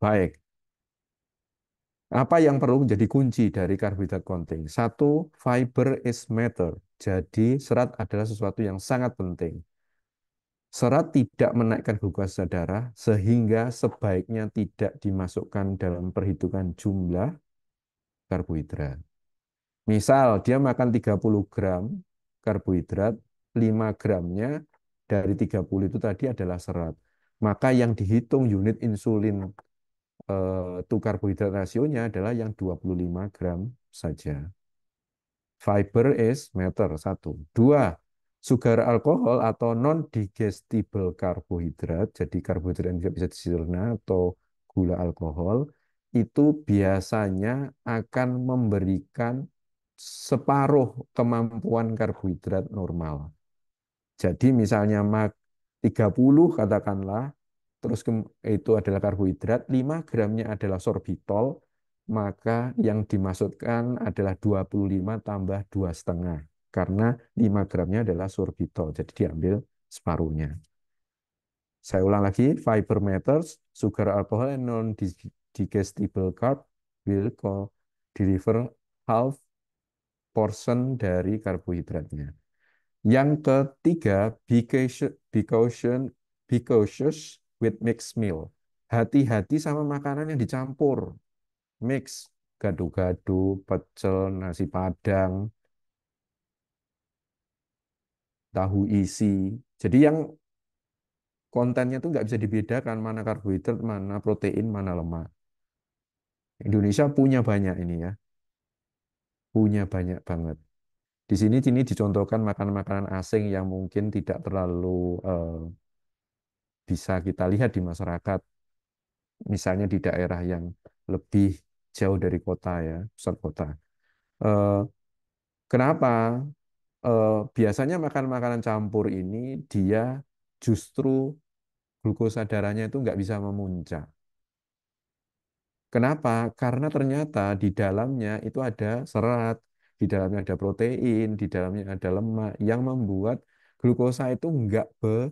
Baik, apa yang perlu menjadi kunci dari karbohidrat konting? Satu, fiber is matter. Jadi serat adalah sesuatu yang sangat penting. Serat tidak menaikkan glukosa darah sehingga sebaiknya tidak dimasukkan dalam perhitungan jumlah karbohidrat. Misal dia makan 30 gram karbohidrat, 5 gramnya dari 30 itu tadi adalah serat. Maka yang dihitung unit insulin eh, karbohidrat rasionya adalah yang 25 gram saja. Fiber is meter, satu. Dua, sugar alkohol atau non-digestible karbohidrat, jadi karbohidrat yang tidak bisa dicerna atau gula alkohol, itu biasanya akan memberikan separuh kemampuan karbohidrat normal. Jadi misalnya 30 katakanlah, terus itu adalah karbohidrat, 5 gramnya adalah sorbitol, maka yang dimaksudkan adalah 25 tambah 2,5. Karena 5 gramnya adalah sorbitol, jadi diambil separuhnya. Saya ulang lagi, fiber matters, sugar alcohol and non-digestible carb will call deliver half portion dari karbohidratnya. Yang ketiga, be cautious, be cautious, be cautious with mixed meal. Hati-hati sama makanan yang dicampur. Mix, gado-gado, pecel, nasi padang, tahu isi. Jadi yang kontennya tuh nggak bisa dibedakan mana karbohidrat, mana protein, mana lemak. Indonesia punya banyak ini ya. Punya banyak banget. Di sini sini dicontohkan makanan-makanan asing yang mungkin tidak terlalu uh, bisa kita lihat di masyarakat, misalnya di daerah yang lebih jauh dari kota ya, pusat kota. Eh, kenapa? Eh, biasanya makan makanan campur ini dia justru glukosa darahnya itu nggak bisa memuncak. Kenapa? Karena ternyata di dalamnya itu ada serat, di dalamnya ada protein, di dalamnya ada lemak yang membuat glukosa itu nggak ber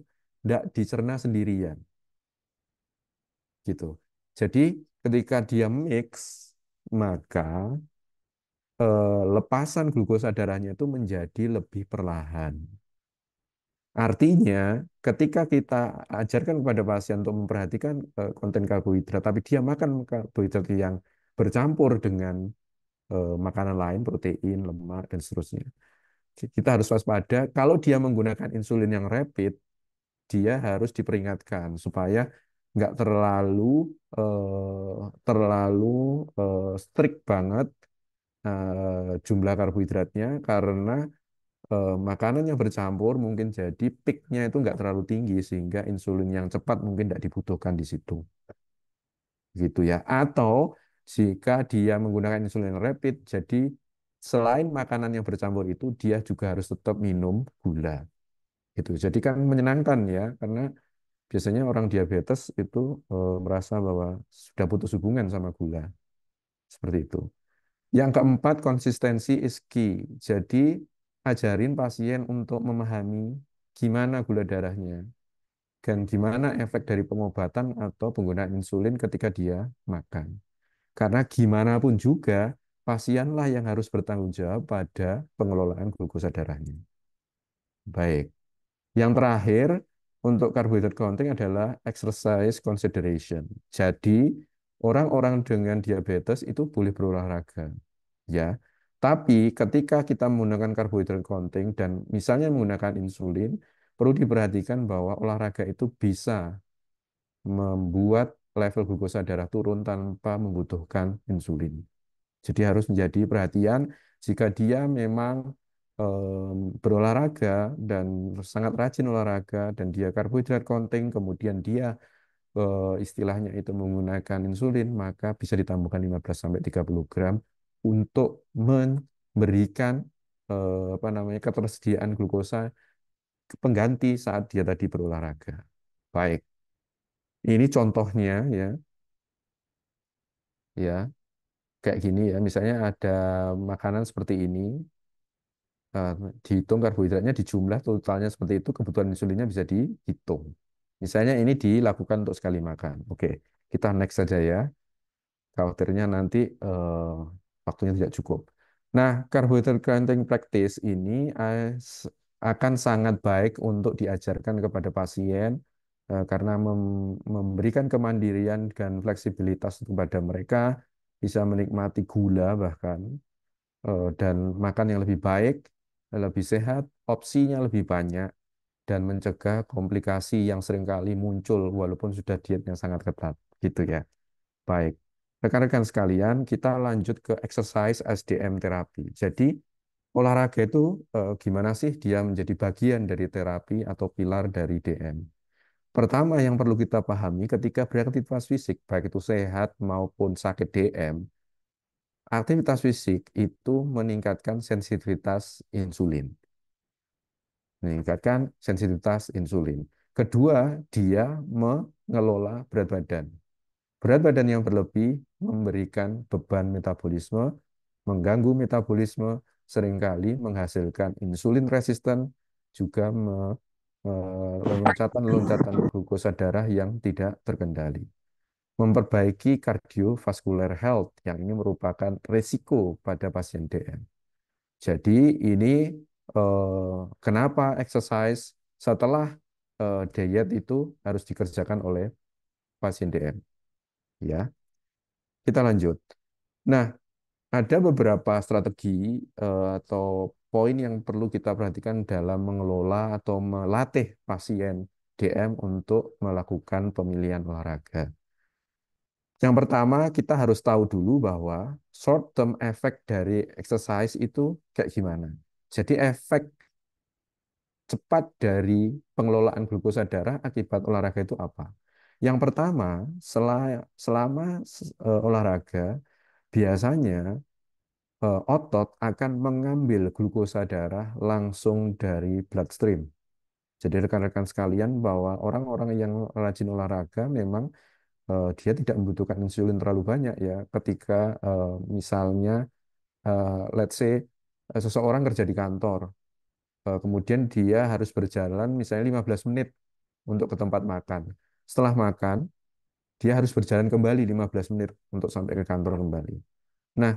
tidak dicerna sendirian. Gitu. Jadi ketika dia mix, maka eh, lepasan glukosa darahnya itu menjadi lebih perlahan. Artinya, ketika kita ajarkan kepada pasien untuk memperhatikan eh, konten karbohidrat, tapi dia makan karbohidrat yang bercampur dengan eh, makanan lain, protein, lemak, dan seterusnya. Kita harus waspada, kalau dia menggunakan insulin yang rapid, dia harus diperingatkan supaya nggak terlalu eh, terlalu eh, strict banget eh, jumlah karbohidratnya karena eh, makanan yang bercampur mungkin jadi peaknya itu nggak terlalu tinggi sehingga insulin yang cepat mungkin tidak dibutuhkan di situ gitu ya atau jika dia menggunakan insulin rapid jadi selain makanan yang bercampur itu dia juga harus tetap minum gula Gitu. Jadi kan menyenangkan ya, karena biasanya orang diabetes itu e, merasa bahwa sudah putus hubungan sama gula. Seperti itu. Yang keempat, konsistensi is key. Jadi, ajarin pasien untuk memahami gimana gula darahnya dan gimana efek dari pengobatan atau penggunaan insulin ketika dia makan. Karena gimana pun juga, pasienlah yang harus bertanggung jawab pada pengelolaan glukosa darahnya. Baik. Yang terakhir, untuk carbohydrate counting adalah exercise consideration. Jadi, orang-orang dengan diabetes itu boleh berolahraga. ya. Tapi ketika kita menggunakan carbohydrate counting dan misalnya menggunakan insulin, perlu diperhatikan bahwa olahraga itu bisa membuat level glukosa darah turun tanpa membutuhkan insulin. Jadi harus menjadi perhatian jika dia memang um, berolahraga dan sangat rajin olahraga dan dia karbohidrat konting kemudian dia uh, istilahnya itu menggunakan insulin maka bisa ditambahkan 15 sampai 30 gram untuk memberikan uh, apa namanya ketersediaan glukosa pengganti saat dia tadi berolahraga. Baik. Ini contohnya ya. Ya. Kayak gini ya, misalnya ada makanan seperti ini, Eh, dihitung karbohidratnya dijumlah totalnya seperti itu kebutuhan insulinnya bisa dihitung. Misalnya ini dilakukan untuk sekali makan. Oke, kita next saja ya. Khawatirnya nanti uh, waktunya tidak cukup. Nah, carbohydrate counting practice ini akan sangat baik untuk diajarkan kepada pasien uh, karena mem memberikan kemandirian dan fleksibilitas kepada mereka bisa menikmati gula bahkan dan makan yang lebih baik lebih sehat, opsinya lebih banyak, dan mencegah komplikasi yang seringkali muncul walaupun sudah dietnya sangat ketat. Gitu ya. Baik. Rekan-rekan sekalian, kita lanjut ke exercise SDM terapi. Jadi, olahraga itu eh, gimana sih dia menjadi bagian dari terapi atau pilar dari DM? Pertama yang perlu kita pahami ketika beraktivitas fisik, baik itu sehat maupun sakit DM, Aktivitas fisik itu meningkatkan sensitivitas insulin. Meningkatkan sensitivitas insulin. Kedua, dia mengelola berat badan. Berat badan yang berlebih memberikan beban metabolisme, mengganggu metabolisme, seringkali menghasilkan insulin resisten, juga loncatan-loncatan glukosa darah yang tidak terkendali memperbaiki kardiovaskular health yang ini merupakan risiko pada pasien DM. Jadi ini eh, kenapa exercise setelah eh, diet itu harus dikerjakan oleh pasien DM. Ya. Kita lanjut. Nah, ada beberapa strategi eh, atau poin yang perlu kita perhatikan dalam mengelola atau melatih pasien DM untuk melakukan pemilihan olahraga. Yang pertama, kita harus tahu dulu bahwa short term effect dari exercise itu kayak gimana. Jadi efek cepat dari pengelolaan glukosa darah akibat olahraga itu apa? Yang pertama, selama, e, olahraga biasanya e, otot akan mengambil glukosa darah langsung dari bloodstream. Jadi rekan-rekan sekalian bahwa orang-orang yang rajin olahraga memang Eh, dia tidak membutuhkan insulin terlalu banyak ya ketika eh, misalnya eh, let's say seseorang kerja di kantor kemudian dia harus berjalan misalnya 15 menit untuk ke tempat makan setelah makan dia harus berjalan kembali 15 menit untuk sampai ke kantor kembali nah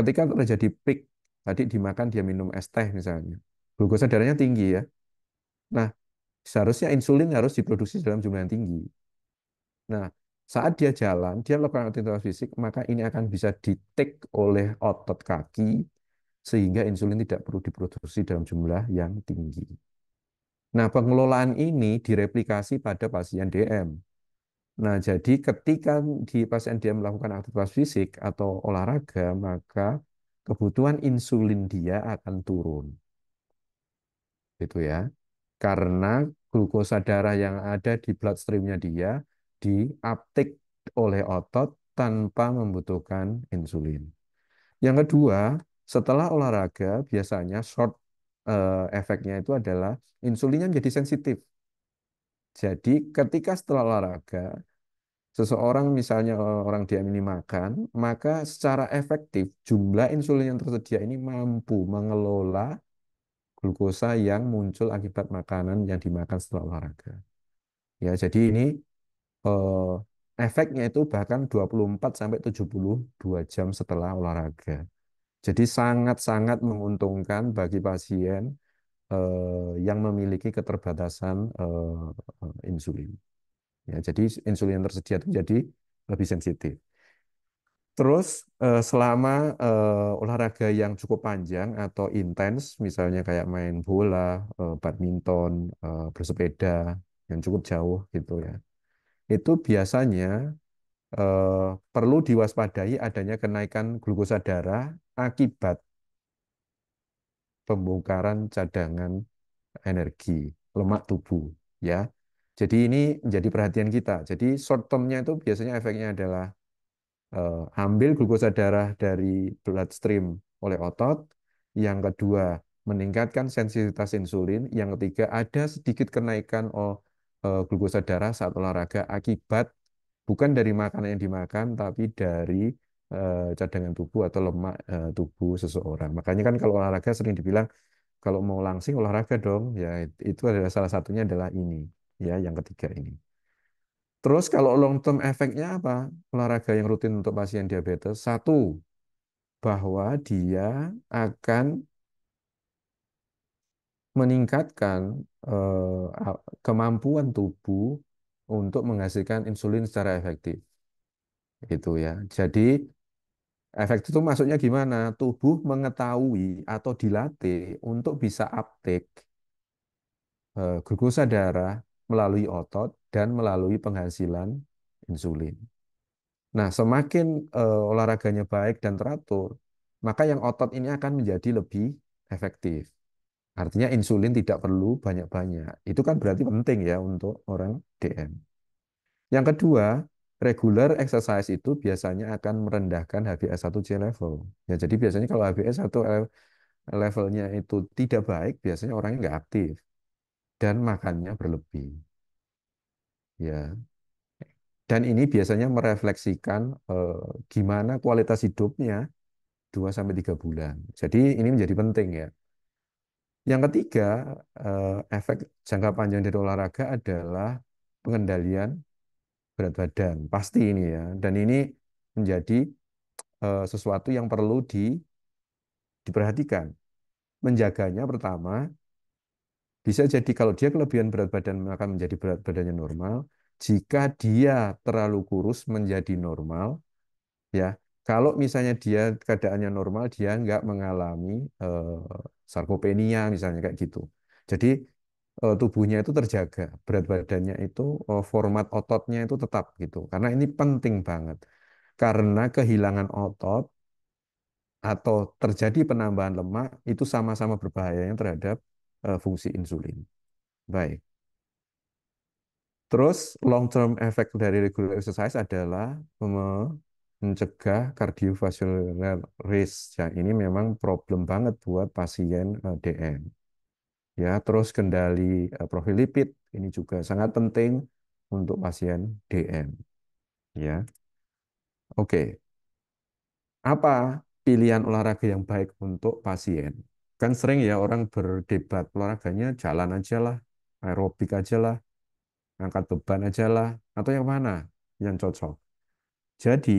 ketika terjadi peak tadi dimakan dia minum es teh misalnya glukosa darahnya tinggi ya nah seharusnya insulin harus diproduksi dalam jumlah yang tinggi Nah, saat dia jalan, dia melakukan aktivitas fisik, maka ini akan bisa di oleh otot kaki sehingga insulin tidak perlu diproduksi dalam jumlah yang tinggi. Nah, pengelolaan ini direplikasi pada pasien DM. Nah, jadi ketika di pasien DM melakukan aktivitas fisik atau olahraga, maka kebutuhan insulin dia akan turun. Gitu ya. Karena glukosa darah yang ada di bloodstreamnya dia diaptik oleh otot tanpa membutuhkan insulin. Yang kedua, setelah olahraga biasanya short uh, efeknya itu adalah insulinnya menjadi sensitif. Jadi ketika setelah olahraga seseorang misalnya orang diam ini makan, maka secara efektif jumlah insulin yang tersedia ini mampu mengelola glukosa yang muncul akibat makanan yang dimakan setelah olahraga. Ya, jadi ini eh, efeknya itu bahkan 24 sampai 72 jam setelah olahraga. Jadi sangat-sangat menguntungkan bagi pasien eh, yang memiliki keterbatasan eh, insulin. Ya, jadi insulin yang tersedia itu menjadi lebih sensitif. Terus eh, selama eh, olahraga yang cukup panjang atau intens, misalnya kayak main bola, eh, badminton, bersepeda yang cukup jauh gitu ya itu biasanya eh, perlu diwaspadai adanya kenaikan glukosa darah akibat pembongkaran cadangan energi lemak tubuh ya. Jadi ini menjadi perhatian kita. Jadi short termnya itu biasanya efeknya adalah eh, ambil glukosa darah dari bloodstream oleh otot. Yang kedua meningkatkan sensitivitas insulin. Yang ketiga ada sedikit kenaikan oh, Eh, glukosa darah saat olahraga akibat bukan dari makanan yang dimakan tapi dari eh, cadangan tubuh atau lemak eh, tubuh seseorang. Makanya kan kalau olahraga sering dibilang kalau mau langsing olahraga dong ya itu adalah salah satunya adalah ini ya yang ketiga ini. Terus kalau long term efeknya apa? Olahraga yang rutin untuk pasien diabetes satu bahwa dia akan meningkatkan Eh, kemampuan tubuh untuk menghasilkan insulin secara efektif. Gitu ya. Jadi efektif itu maksudnya gimana? Tubuh mengetahui atau dilatih untuk bisa uptake eh, glukosa darah melalui otot dan melalui penghasilan insulin. Nah, semakin uh, olahraganya baik dan teratur, maka yang otot ini akan menjadi lebih efektif. Artinya insulin tidak perlu banyak-banyak. Itu kan berarti penting ya untuk orang DM. Yang kedua, regular exercise itu biasanya akan merendahkan HbA1c level. Ya, jadi biasanya kalau HbA1 levelnya itu tidak baik, biasanya orangnya nggak aktif dan makannya berlebih. Ya. Dan ini biasanya merefleksikan eh, gimana kualitas hidupnya 2 sampai 3 bulan. Jadi ini menjadi penting ya. Yang ketiga, eh, efek jangka panjang dari olahraga adalah pengendalian berat badan. Pasti ini ya. Dan ini menjadi eh, sesuatu yang perlu di, diperhatikan. Menjaganya pertama, bisa jadi kalau dia kelebihan berat badan maka menjadi berat badannya normal. Jika dia terlalu kurus menjadi normal, ya kalau misalnya dia keadaannya normal, dia nggak mengalami eh, sarkopenia misalnya kayak gitu. Jadi eh, tubuhnya itu terjaga, berat badannya itu eh, format ototnya itu tetap gitu. Karena ini penting banget. Karena kehilangan otot atau terjadi penambahan lemak itu sama-sama berbahayanya terhadap fungsi insulin. Baik. Terus long term effect dari regular exercise adalah mencegah cardiovascular risk. Ya, ini memang problem banget buat pasien eh, DM. Ya, terus kendali eh, profil lipid ini juga sangat penting untuk pasien DM. Ya. Oke. Apa pilihan olahraga yang baik untuk pasien? Kan sering ya orang berdebat olahraganya jalan aja lah, aerobik aja lah, angkat beban aja lah, atau yang mana yang cocok. Jadi,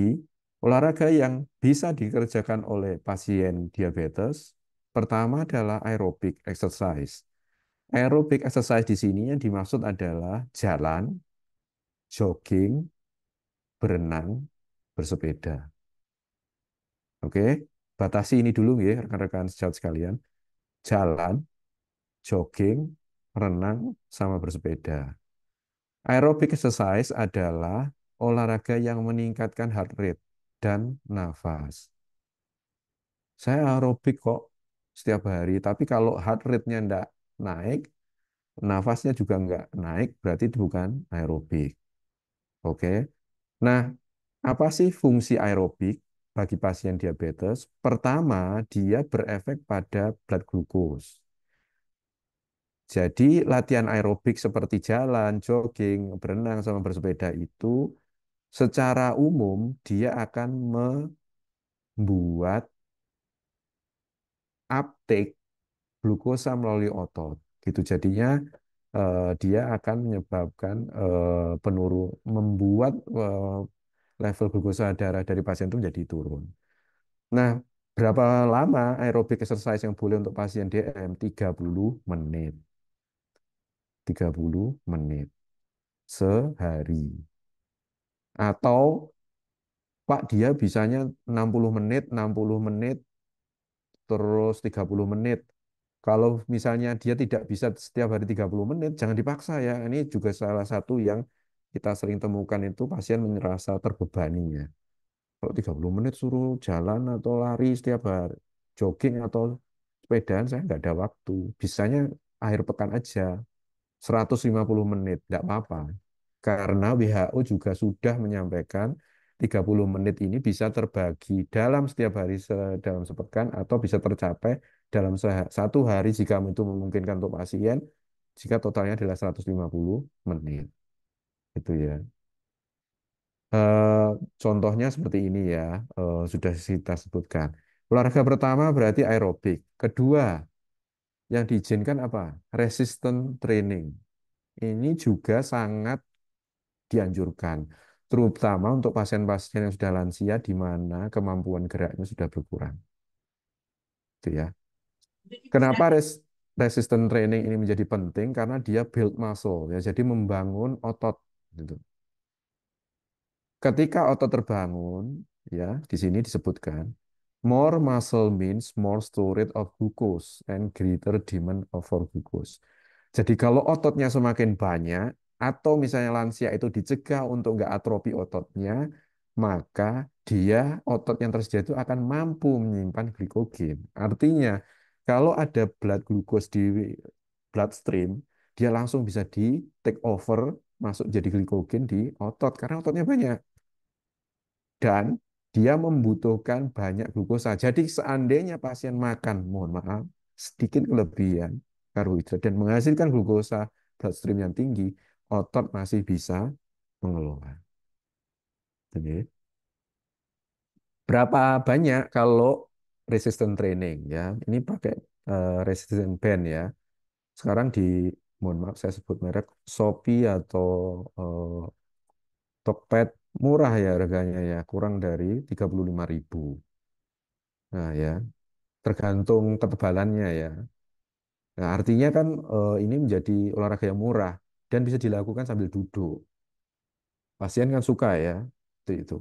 Olahraga yang bisa dikerjakan oleh pasien diabetes, pertama adalah aerobic exercise. Aerobic exercise di sini yang dimaksud adalah jalan, jogging, berenang, bersepeda. Oke, batasi ini dulu ya rekan-rekan sejawat sekalian. Jalan, jogging, renang, sama bersepeda. Aerobic exercise adalah olahraga yang meningkatkan heart rate dan nafas. Saya aerobik kok setiap hari, tapi kalau heart rate-nya enggak naik, nafasnya juga enggak naik, berarti itu bukan aerobik. Oke. Nah, apa sih fungsi aerobik bagi pasien diabetes? Pertama, dia berefek pada blood glucose. Jadi latihan aerobik seperti jalan, jogging, berenang, sama bersepeda itu secara umum dia akan membuat uptake glukosa melalui otot. Gitu jadinya eh, dia akan menyebabkan eh, penurun membuat eh, level glukosa darah dari pasien itu menjadi turun. Nah, berapa lama aerobik exercise yang boleh untuk pasien DM? 30 menit. 30 menit sehari. Atau Pak dia bisanya 60 menit, 60 menit, terus 30 menit. Kalau misalnya dia tidak bisa setiap hari 30 menit, jangan dipaksa ya. Ini juga salah satu yang kita sering temukan itu pasien merasa terbebani ya. Kalau 30 menit suruh jalan atau lari setiap hari, jogging atau sepedaan saya nggak ada waktu. Bisanya akhir pekan aja, 150 menit, nggak apa-apa. Karena WHO juga sudah menyampaikan 30 menit ini bisa terbagi dalam setiap hari dalam sepekan atau bisa tercapai dalam satu hari jika itu memungkinkan untuk pasien jika totalnya adalah 150 menit. Itu ya. Uh, contohnya seperti ini ya, uh, sudah kita sebutkan. Olahraga pertama berarti aerobik. Kedua, yang diizinkan apa? Resistant training. Ini juga sangat dianjurkan terutama untuk pasien-pasien yang sudah lansia di mana kemampuan geraknya sudah berkurang. Itu ya. Kenapa res resistant training ini menjadi penting? Karena dia build muscle ya, jadi membangun otot gitu. Ketika otot terbangun, ya, di sini disebutkan more muscle means more storage of glucose and greater demand for glucose. Jadi kalau ototnya semakin banyak, atau misalnya lansia itu dicegah untuk nggak atrofi ototnya, maka dia otot yang tersedia itu akan mampu menyimpan glikogen. Artinya, kalau ada blood glucose di bloodstream, dia langsung bisa di take over masuk jadi glikogen di otot karena ototnya banyak. Dan dia membutuhkan banyak glukosa. Jadi seandainya pasien makan, mohon maaf, sedikit kelebihan karbohidrat dan menghasilkan glukosa bloodstream yang tinggi, otot masih bisa mengelola. Jadi Berapa banyak kalau resistance training ya? Ini pakai uh, eh, resistance band ya. Sekarang di mohon maaf saya sebut merek Shopee atau uh, Tokped murah ya harganya ya, kurang dari 35.000. Nah ya, tergantung ketebalannya ya. Nah, artinya kan eh, ini menjadi olahraga yang murah dan bisa dilakukan sambil duduk. Pasien kan suka ya, itu. itu.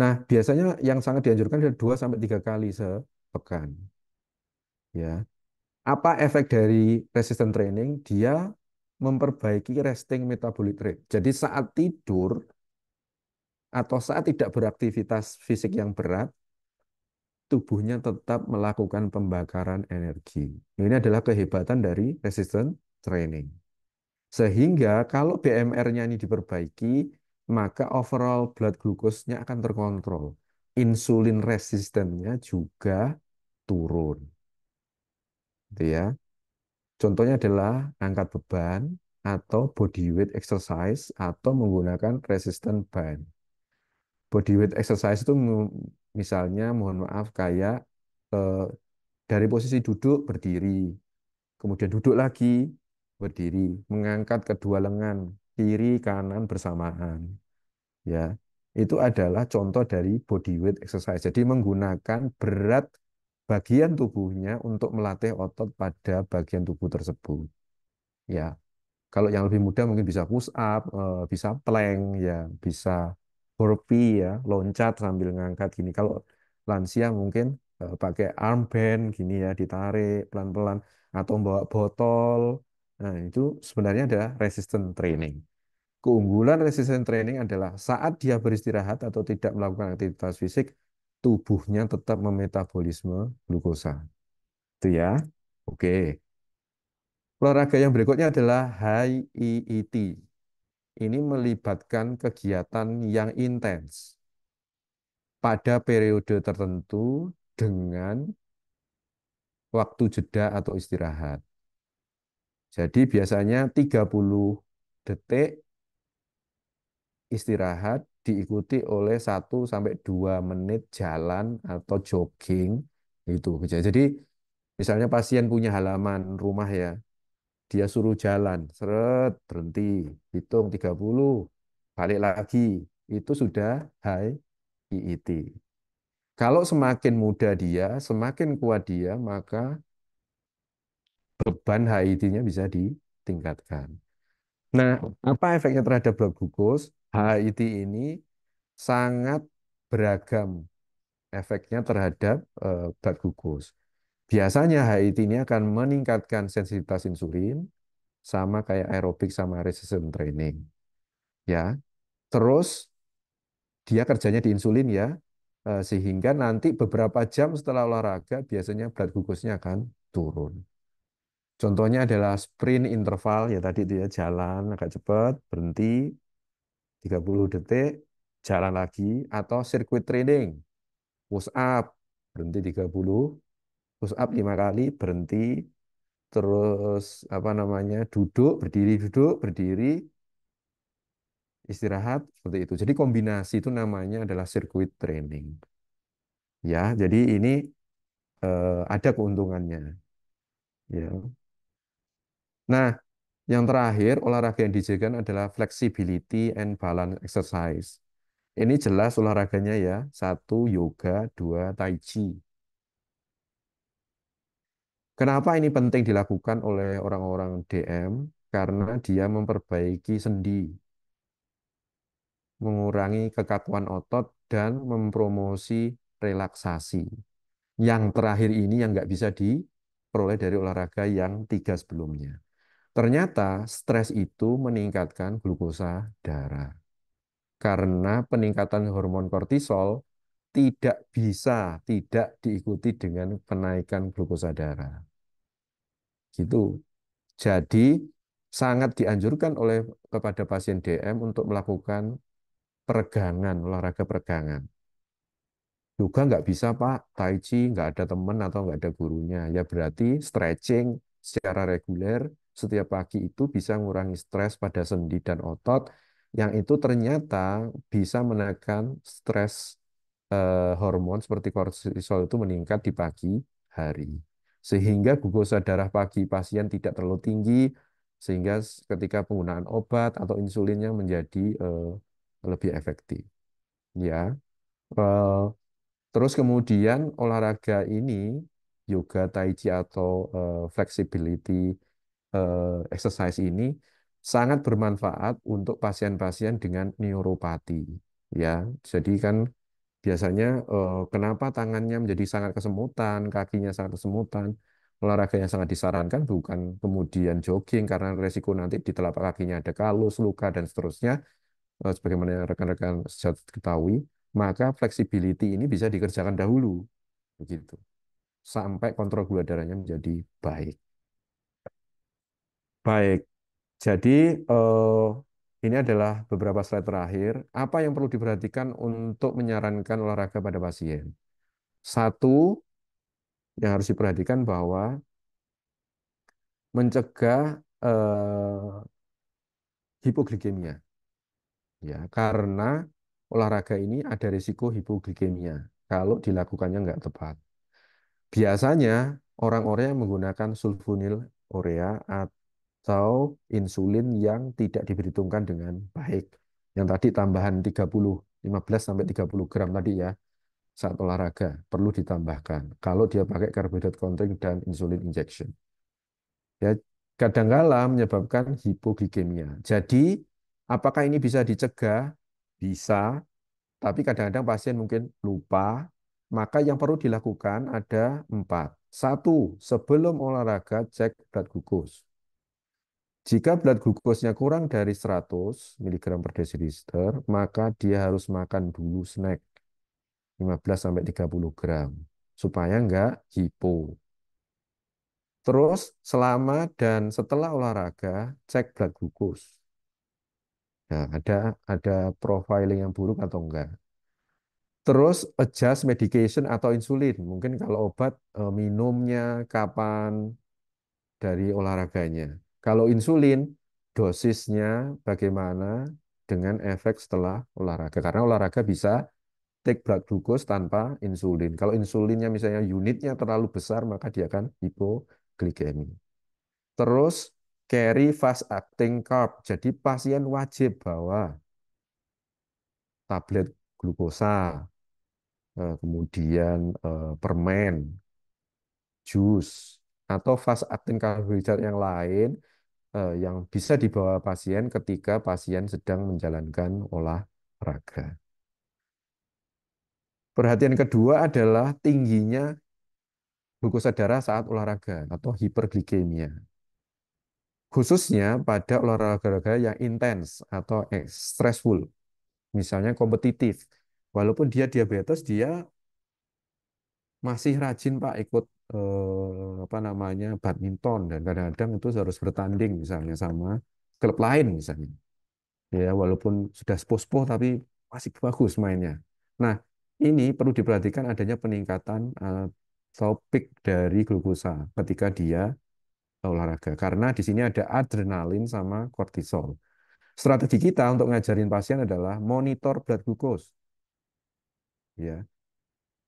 Nah, biasanya yang sangat dianjurkan adalah 2 sampai 3 kali sepekan. Ya. Apa efek dari resistant training? Dia memperbaiki resting metabolic rate. Jadi saat tidur atau saat tidak beraktivitas fisik yang berat, tubuhnya tetap melakukan pembakaran energi. Nah, ini adalah kehebatan dari resistant training. Sehingga kalau BMR-nya ini diperbaiki, maka overall blood glucose-nya akan terkontrol. Insulin resistennya juga turun. Gitu ya. Contohnya adalah angkat beban atau body weight exercise atau menggunakan resistant band. Body weight exercise itu misalnya mohon maaf kayak eh, dari posisi duduk berdiri, kemudian duduk lagi, berdiri, mengangkat kedua lengan, kiri kanan bersamaan. Ya, itu adalah contoh dari body weight exercise. Jadi menggunakan berat bagian tubuhnya untuk melatih otot pada bagian tubuh tersebut. Ya. Kalau yang lebih mudah mungkin bisa push up, eh, bisa plank ya, bisa burpee ya, loncat sambil ngangkat gini. Kalau lansia mungkin eh, pakai arm band gini ya, ditarik pelan-pelan atau bawa botol Nah, itu sebenarnya adalah resistant training. Keunggulan resistant training adalah saat dia beristirahat atau tidak melakukan aktivitas fisik, tubuhnya tetap memetabolisme glukosa. Itu ya. Oke. Olahraga yang berikutnya adalah HIIT. Ini melibatkan kegiatan yang intens pada periode tertentu dengan waktu jeda atau istirahat. Jadi biasanya 30 detik istirahat diikuti oleh 1 sampai 2 menit jalan atau jogging itu. Jadi misalnya pasien punya halaman rumah ya, dia suruh jalan, seret, berhenti, hitung 30, balik lagi. Itu sudah high EET. Kalau semakin muda dia, semakin kuat dia, maka beban HID-nya bisa ditingkatkan. Nah, apa efeknya terhadap blood glucose? HID ini sangat beragam efeknya terhadap uh, blood glucose. Biasanya HIT ini akan meningkatkan sensitivitas insulin sama kayak aerobik sama resistance training. Ya. Terus dia kerjanya di insulin ya, eh, sehingga nanti beberapa jam setelah olahraga biasanya blood glucose-nya akan turun. Contohnya adalah sprint interval, ya tadi itu ya jalan agak cepat, berhenti 30 detik, jalan lagi, atau circuit training, push up, berhenti 30, push up 5 kali, berhenti, terus apa namanya duduk, berdiri, duduk, berdiri, istirahat, seperti itu. Jadi kombinasi itu namanya adalah circuit training. Ya, jadi ini eh, ada keuntungannya. Ya. Nah, yang terakhir, olahraga yang dijajakan adalah flexibility and balance exercise. Ini jelas olahraganya ya. Satu, yoga. Dua, tai chi. Kenapa ini penting dilakukan oleh orang-orang DM? Karena dia memperbaiki sendi, mengurangi kekakuan otot, dan mempromosi relaksasi. Yang terakhir ini yang nggak bisa diperoleh dari olahraga yang tiga sebelumnya. Ternyata stres itu meningkatkan glukosa darah. Karena peningkatan hormon kortisol tidak bisa tidak diikuti dengan penaikan glukosa darah. Gitu. Jadi sangat dianjurkan oleh kepada pasien DM untuk melakukan peregangan, olahraga peregangan. Juga nggak bisa Pak, Tai Chi nggak ada teman atau nggak ada gurunya. Ya berarti stretching secara reguler setiap pagi itu bisa mengurangi stres pada sendi dan otot yang itu ternyata bisa menekan stres eh, hormon seperti kortisol itu meningkat di pagi hari. Sehingga glukosa darah pagi pasien tidak terlalu tinggi, sehingga ketika penggunaan obat atau insulinnya menjadi eh, lebih efektif. Ya, eh, terus kemudian olahraga ini, yoga, tai chi atau eh, flexibility Eh, exercise ini sangat bermanfaat untuk pasien-pasien dengan neuropati ya. Jadi kan biasanya eh, kenapa tangannya menjadi sangat kesemutan, kakinya sangat kesemutan? Olahraga yang sangat disarankan bukan kemudian jogging karena resiko nanti di telapak kakinya ada kalus, luka dan seterusnya eh, sebagaimana rekan-rekan sudah ketahui, maka flexibility ini bisa dikerjakan dahulu. Begitu. Sampai kontrol gula darahnya menjadi baik. Baik, jadi eh, ini adalah beberapa slide terakhir. Apa yang perlu diperhatikan untuk menyarankan olahraga pada pasien? Satu, yang harus diperhatikan bahwa mencegah eh, hipoglikemia. Ya, karena olahraga ini ada risiko hipoglikemia kalau dilakukannya nggak tepat. Biasanya orang-orang yang menggunakan sulfonil urea atau atau insulin yang tidak diperhitungkan dengan baik. Yang tadi tambahan 30, 15 sampai 30 gram tadi ya saat olahraga perlu ditambahkan kalau dia pakai karbohidrat counting dan insulin injection. Ya, kadang-kala menyebabkan hipoglikemia. Jadi, apakah ini bisa dicegah? Bisa, tapi kadang-kadang pasien mungkin lupa. Maka yang perlu dilakukan ada empat. Satu, sebelum olahraga cek blood glucose. Jika blood glukosnya kurang dari 100 mg per desiliter, maka dia harus makan dulu snack 15 30 gram supaya enggak hipo. Terus selama dan setelah olahraga cek blood glukos. Nah, ada ada profiling yang buruk atau enggak. Terus adjust medication atau insulin. Mungkin kalau obat eh, minumnya kapan dari olahraganya. Kalau insulin, dosisnya bagaimana dengan efek setelah olahraga. Karena olahraga bisa take blood glucose tanpa insulin. Kalau insulinnya misalnya unitnya terlalu besar, maka dia akan hipoglikemi. Terus carry fast acting carb. Jadi pasien wajib bawa tablet glukosa, eh, kemudian eh, permen, jus, atau fast acting karbohidrat yang lain eh, yang bisa dibawa pasien ketika pasien sedang menjalankan olahraga. Perhatian kedua adalah tingginya glukosa darah saat olahraga atau hiperglikemia. Khususnya pada olahraga yang intens atau stressful, misalnya kompetitif. Walaupun dia diabetes, dia masih rajin Pak ikut eh, apa namanya badminton dan kadang-kadang itu harus bertanding misalnya sama klub lain misalnya ya walaupun sudah sepuh-sepuh tapi masih bagus mainnya. Nah ini perlu diperhatikan adanya peningkatan eh, topik dari glukosa ketika dia olahraga karena di sini ada adrenalin sama kortisol. Strategi kita untuk ngajarin pasien adalah monitor blood glucose. Ya,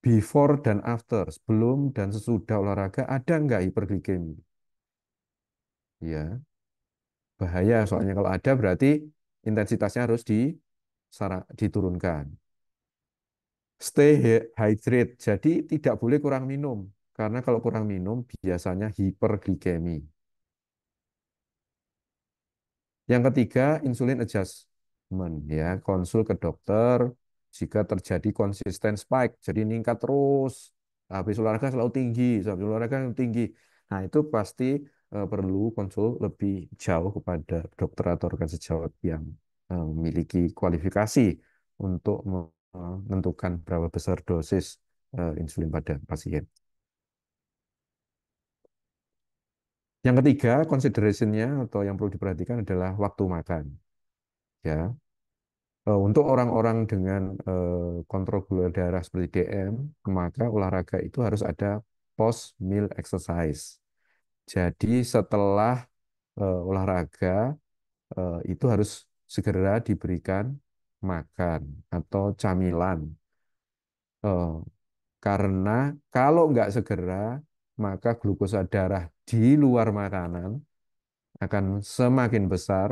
before dan after, sebelum dan sesudah olahraga ada nggak hiperglikemi? Ya, bahaya soalnya kalau ada berarti intensitasnya harus di, diturunkan. Stay hydrated, jadi tidak boleh kurang minum karena kalau kurang minum biasanya hiperglikemi. Yang ketiga, insulin adjustment ya, konsul ke dokter, jika terjadi konsisten spike, jadi meningkat terus. Habis olahraga selalu tinggi, habis olahraga yang tinggi. Nah, itu pasti eh, perlu konsul lebih jauh kepada dokter atau rekan sejawat yang eh, memiliki kualifikasi untuk menentukan berapa besar dosis eh, insulin pada pasien. Yang ketiga, consideration-nya atau yang perlu diperhatikan adalah waktu makan. Ya, Eh, untuk orang-orang dengan eh, kontrol gula darah seperti DM, maka olahraga itu harus ada post meal exercise. Jadi setelah eh, olahraga itu harus segera diberikan makan atau camilan. Karena kalau nggak segera, maka glukosa darah di luar makanan akan semakin besar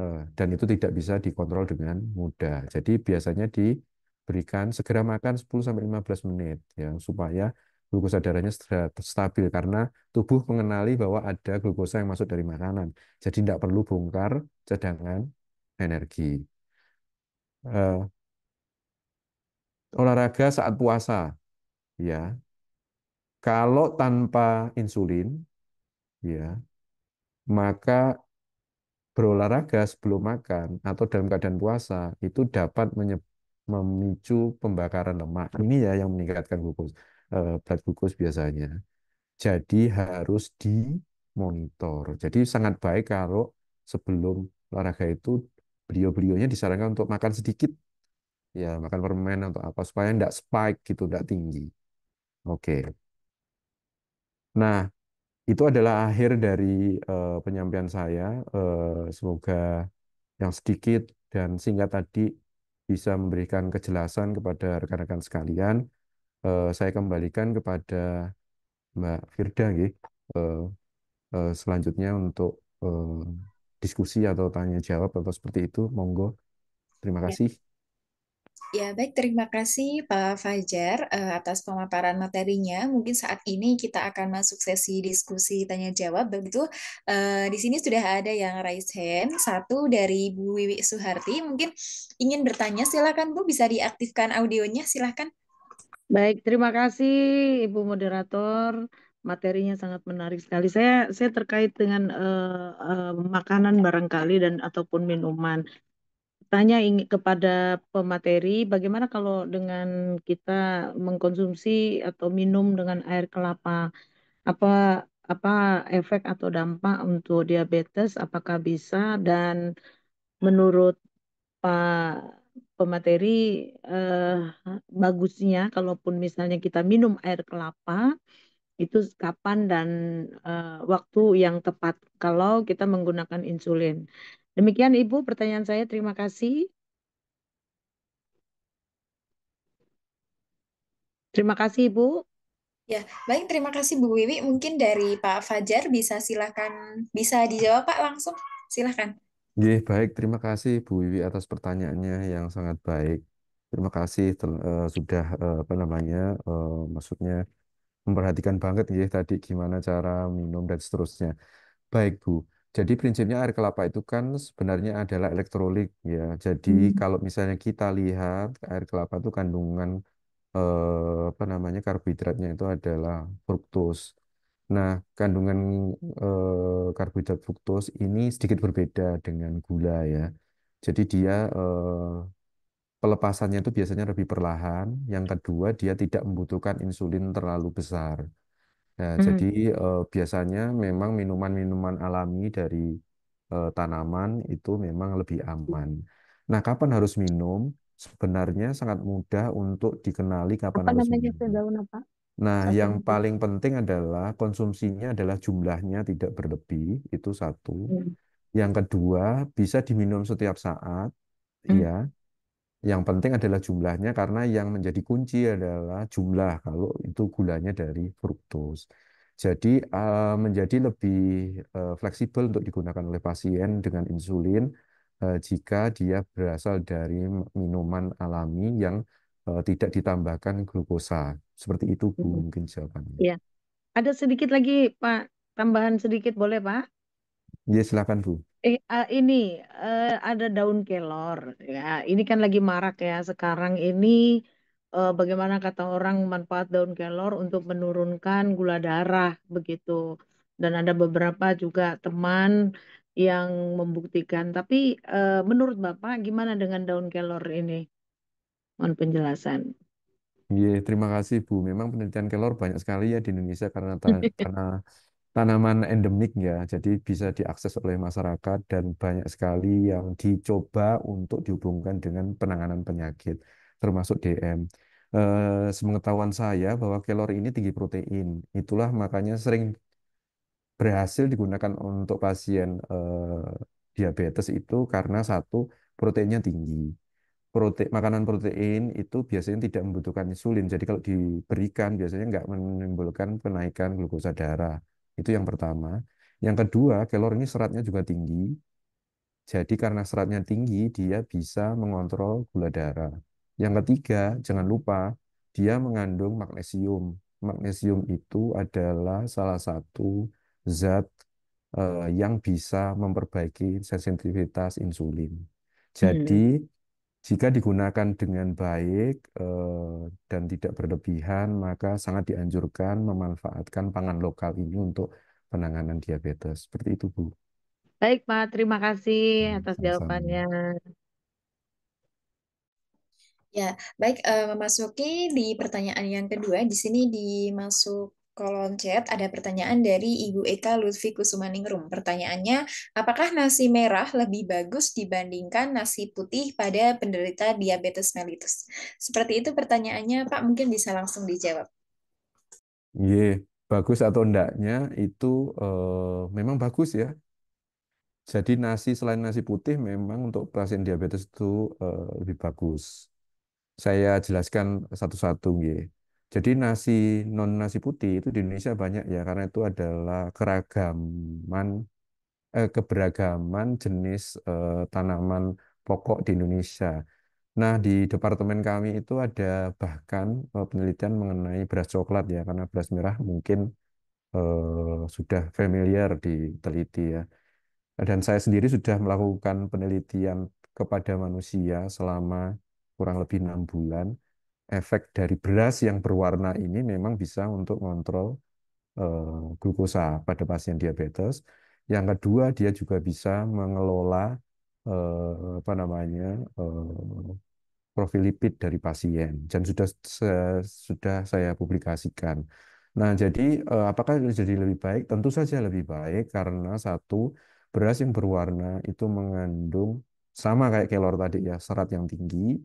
Eh, dan itu tidak bisa dikontrol dengan mudah. Jadi biasanya diberikan segera makan 10 sampai 15 menit ya supaya glukosa darahnya stabil karena tubuh mengenali bahwa ada glukosa yang masuk dari makanan. Jadi tidak perlu bongkar cadangan energi. Uh, olahraga saat puasa ya. Kalau tanpa insulin ya, maka berolahraga sebelum makan atau dalam keadaan puasa itu dapat memicu pembakaran lemak. Ini ya yang meningkatkan glukos berat eh, blood biasanya. Jadi harus dimonitor. Jadi sangat baik kalau sebelum olahraga itu beliau-beliaunya disarankan untuk makan sedikit ya makan permen atau apa supaya tidak spike gitu tidak tinggi oke okay. nah itu adalah akhir dari uh, penyampaian saya. Uh, semoga yang sedikit dan singkat tadi bisa memberikan kejelasan kepada rekan-rekan sekalian. Uh, saya kembalikan kepada Mbak Firda, Uh, uh, selanjutnya untuk uh, diskusi atau tanya jawab atau seperti itu, monggo. Terima ya. kasih. Ya. Ya, baik. Terima kasih Pak Fajar eh, atas pemaparan materinya. Mungkin saat ini kita akan masuk sesi diskusi tanya jawab. Begitu, eh, di sini sudah ada yang raise hand. Satu dari Bu Wiwi Suharti. Mungkin ingin bertanya, silakan Bu bisa diaktifkan audionya. Silakan. Baik, terima kasih Ibu moderator. Materinya sangat menarik sekali. Saya saya terkait dengan uh, makanan barangkali dan ataupun minuman tanya ingin kepada pemateri, bagaimana kalau dengan kita mengkonsumsi atau minum dengan air kelapa, apa apa efek atau dampak untuk diabetes? Apakah bisa? Dan menurut Pak pemateri eh, bagusnya kalaupun misalnya kita minum air kelapa itu kapan dan eh, waktu yang tepat kalau kita menggunakan insulin. Demikian Ibu pertanyaan saya. Terima kasih. Terima kasih Ibu. Ya, baik terima kasih Bu Wiwi. Mungkin dari Pak Fajar bisa silakan bisa dijawab Pak langsung. Silakan. Ya, baik terima kasih Bu Wiwi atas pertanyaannya yang sangat baik. Terima kasih uh, sudah uh, apa namanya uh, maksudnya memperhatikan banget ya tadi gimana cara minum dan seterusnya. Baik Bu, jadi prinsipnya air kelapa itu kan sebenarnya adalah elektrolit ya. Jadi Hmm. kalau misalnya kita lihat air kelapa itu kandungan eh, apa namanya karbohidratnya itu adalah fruktos. Nah, kandungan eh, karbohidrat fruktos ini sedikit berbeda dengan gula ya. Jadi dia eh, pelepasannya itu biasanya lebih perlahan. Yang kedua, dia tidak membutuhkan insulin terlalu besar. Nah, hmm. jadi eh, biasanya memang minuman-minuman alami dari eh, tanaman itu memang lebih aman. Nah, kapan harus minum? Sebenarnya sangat mudah untuk dikenali kapan Apa harus namanya minum. daun apa? Nah, Apa yang namanya? paling penting adalah konsumsinya adalah jumlahnya tidak berlebih, itu satu. Hmm. Yang kedua, bisa diminum setiap saat, ya. Yang penting adalah jumlahnya karena yang menjadi kunci adalah jumlah kalau itu gulanya dari fruktose. Jadi eh, menjadi lebih eh, fleksibel untuk digunakan oleh pasien dengan insulin eh, jika dia berasal dari minuman alami yang tidak ditambahkan glukosa. Seperti itu Bu mungkin jawabannya. Iya. Ada sedikit lagi Pak, tambahan sedikit boleh Pak? Ya silakan Bu. Eh, ini eh, ada daun kelor ya. Ini kan lagi marak ya sekarang ini eh, bagaimana kata orang manfaat daun kelor untuk menurunkan gula darah begitu. Dan ada beberapa juga teman yang membuktikan. Tapi eh, menurut Bapak gimana dengan daun kelor ini? Mohon penjelasan. Iya, terima kasih Bu. Memang penelitian kelor banyak sekali ya di Indonesia karena karena tanaman endemik ya, jadi bisa diakses oleh masyarakat dan banyak sekali yang dicoba untuk dihubungkan dengan penanganan penyakit, termasuk DM. E, eh, sepengetahuan saya bahwa kelor ini tinggi protein, itulah makanya sering berhasil digunakan untuk pasien e, diabetes itu karena satu proteinnya tinggi. Prote makanan protein itu biasanya tidak membutuhkan insulin, jadi kalau diberikan biasanya nggak menimbulkan penaikan glukosa darah itu yang pertama. Yang kedua, kelor ini seratnya juga tinggi. Jadi karena seratnya tinggi, dia bisa mengontrol gula darah. Yang ketiga, jangan lupa, dia mengandung magnesium. Magnesium itu adalah salah satu zat eh, yang bisa memperbaiki sensitivitas insulin. Jadi hmm. Jika digunakan dengan baik eh, dan tidak berlebihan, maka sangat dianjurkan memanfaatkan pangan lokal ini untuk penanganan diabetes. Seperti itu, Bu. Baik, Pak. Terima kasih hmm, atas Sama-sama. jawabannya. Ya, baik. memasuki eh, di pertanyaan yang kedua, di sini dimasuk kolom chat ada pertanyaan dari Ibu Eka Lutfi Kusumaningrum. Pertanyaannya, apakah nasi merah lebih bagus dibandingkan nasi putih pada penderita diabetes mellitus? Seperti itu pertanyaannya, Pak. Mungkin bisa langsung dijawab. Iya, yeah, bagus atau enggaknya itu uh, memang bagus ya. Jadi nasi selain nasi putih memang untuk pasien diabetes itu uh, lebih bagus. Saya jelaskan satu-satu, ya. -satu, -satu jadi nasi non nasi putih itu di Indonesia banyak ya karena itu adalah keragaman eh, keberagaman jenis eh, tanaman pokok di Indonesia. Nah, di departemen kami itu ada bahkan eh, penelitian mengenai beras coklat ya karena beras merah mungkin eh, sudah familiar diteliti ya. Dan saya sendiri sudah melakukan penelitian kepada manusia selama kurang lebih enam bulan efek dari beras yang berwarna ini memang bisa untuk mengontrol eh, glukosa pada pasien diabetes. Yang kedua, dia juga bisa mengelola eh, apa namanya eh, profil lipid dari pasien dan sudah sudah saya publikasikan. Nah, jadi apakah jadi lebih baik? Tentu saja lebih baik karena satu beras yang berwarna itu mengandung sama kayak kelor tadi ya, serat yang tinggi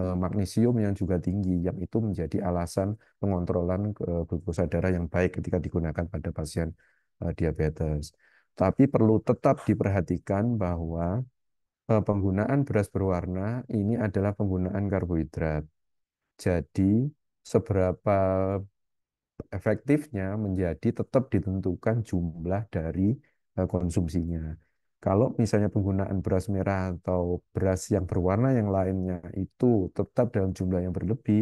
Eh, magnesium yang juga tinggi, yang itu menjadi alasan pengontrolan eh, glukosa darah yang baik ketika digunakan pada pasien eh, diabetes. Tapi perlu tetap diperhatikan bahwa penggunaan beras berwarna ini adalah penggunaan karbohidrat. Jadi, seberapa efektifnya menjadi tetap ditentukan jumlah dari konsumsinya. Kalau misalnya penggunaan beras merah atau beras yang berwarna yang lainnya itu tetap dalam jumlah yang berlebih,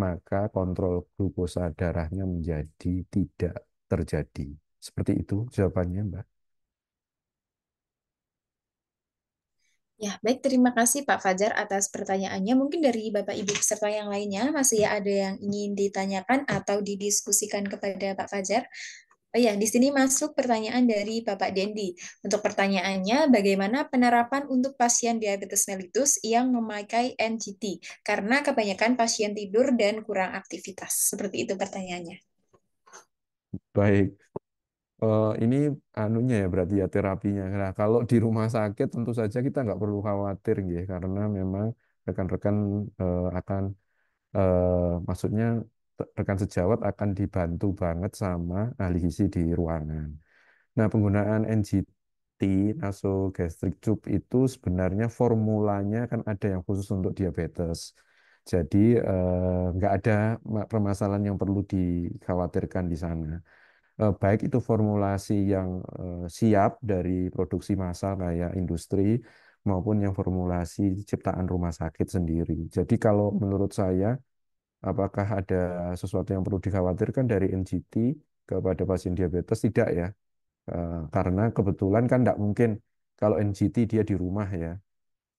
maka kontrol glukosa darahnya menjadi tidak terjadi. Seperti itu jawabannya, Mbak. Ya, baik. Terima kasih Pak Fajar atas pertanyaannya. Mungkin dari Bapak Ibu peserta yang lainnya masih ada yang ingin ditanyakan atau didiskusikan kepada Pak Fajar. Oh ya, di sini masuk pertanyaan dari Bapak Dendi. Untuk pertanyaannya, bagaimana penerapan untuk pasien diabetes mellitus yang memakai NGT? Karena kebanyakan pasien tidur dan kurang aktivitas. Seperti itu pertanyaannya. Baik. Uh, ini anunya ya berarti ya terapinya. Nah, kalau di rumah sakit tentu saja kita nggak perlu khawatir ya, karena memang rekan-rekan uh, akan uh, maksudnya rekan sejawat akan dibantu banget sama ahli gizi di ruangan. Nah, penggunaan NGT nasogastric tube itu sebenarnya formulanya kan ada yang khusus untuk diabetes. Jadi eh, nggak ada permasalahan yang perlu dikhawatirkan di sana. Eh, baik itu formulasi yang eh, siap dari produksi massal kayak industri maupun yang formulasi ciptaan rumah sakit sendiri. Jadi kalau menurut saya apakah ada sesuatu yang perlu dikhawatirkan dari NGT kepada pasien diabetes? Tidak ya, eh, karena kebetulan kan tidak mungkin kalau NGT dia di rumah ya,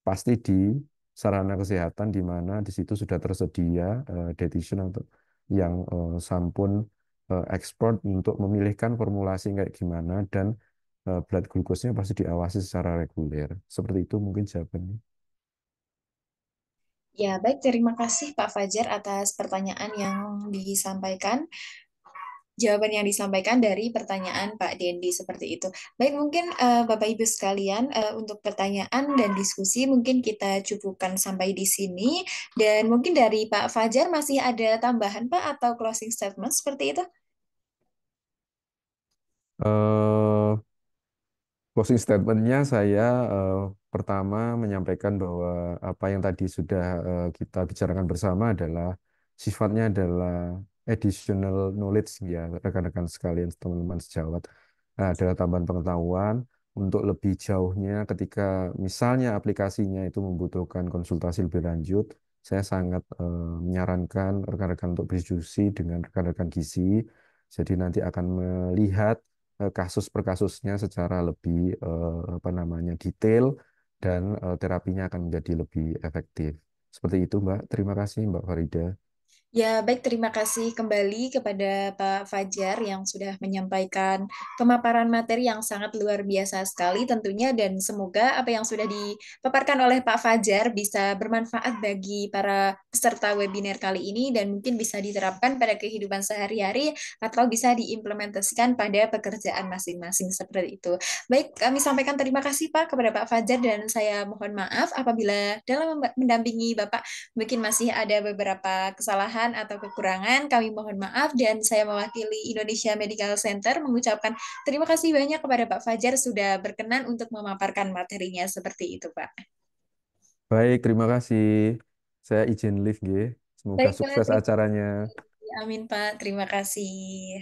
pasti di sarana kesehatan di mana di situ sudah tersedia uh, eh, dietitian atau yang eh, sampun untuk memilihkan formulasi kayak gimana dan blood glukosnya pasti diawasi secara reguler. Seperti itu mungkin jawabannya. Ya, baik. Terima kasih Pak Fajar atas pertanyaan yang disampaikan. Jawaban yang disampaikan dari pertanyaan Pak Dendi seperti itu. Baik, mungkin uh, Bapak Ibu sekalian uh, untuk pertanyaan dan diskusi mungkin kita cukupkan sampai di sini dan mungkin dari Pak Fajar masih ada tambahan Pak atau closing statement seperti itu? Uh, Closing statementnya saya uh, pertama menyampaikan bahwa apa yang tadi sudah uh, kita bicarakan bersama adalah sifatnya adalah additional knowledge ya rekan-rekan sekalian teman-teman sejawat nah, adalah tambahan pengetahuan untuk lebih jauhnya ketika misalnya aplikasinya itu membutuhkan konsultasi lebih lanjut saya sangat uh, menyarankan rekan-rekan untuk berdiskusi dengan rekan-rekan gizi jadi nanti akan melihat Eh, kasus per kasusnya secara lebih eh, apa namanya detail dan eh, terapinya akan menjadi lebih efektif. Seperti itu, Mbak. Terima kasih, Mbak Farida. Ya, baik. Terima kasih kembali kepada Pak Fajar yang sudah menyampaikan pemaparan materi yang sangat luar biasa sekali tentunya dan semoga apa yang sudah dipaparkan oleh Pak Fajar bisa bermanfaat bagi para peserta webinar kali ini dan mungkin bisa diterapkan pada kehidupan sehari-hari atau bisa diimplementasikan pada pekerjaan masing-masing seperti itu. Baik, kami sampaikan terima kasih Pak kepada Pak Fajar dan saya mohon maaf apabila dalam mendampingi Bapak mungkin masih ada beberapa kesalahan kelebihan atau kekurangan, kami mohon maaf dan saya mewakili Indonesia Medical Center mengucapkan terima kasih banyak kepada Pak Fajar sudah berkenan untuk memaparkan materinya seperti itu, Pak. Baik, terima kasih. Saya izin live Semoga Baik, sukses Pak. acaranya. Amin, Pak. Terima kasih.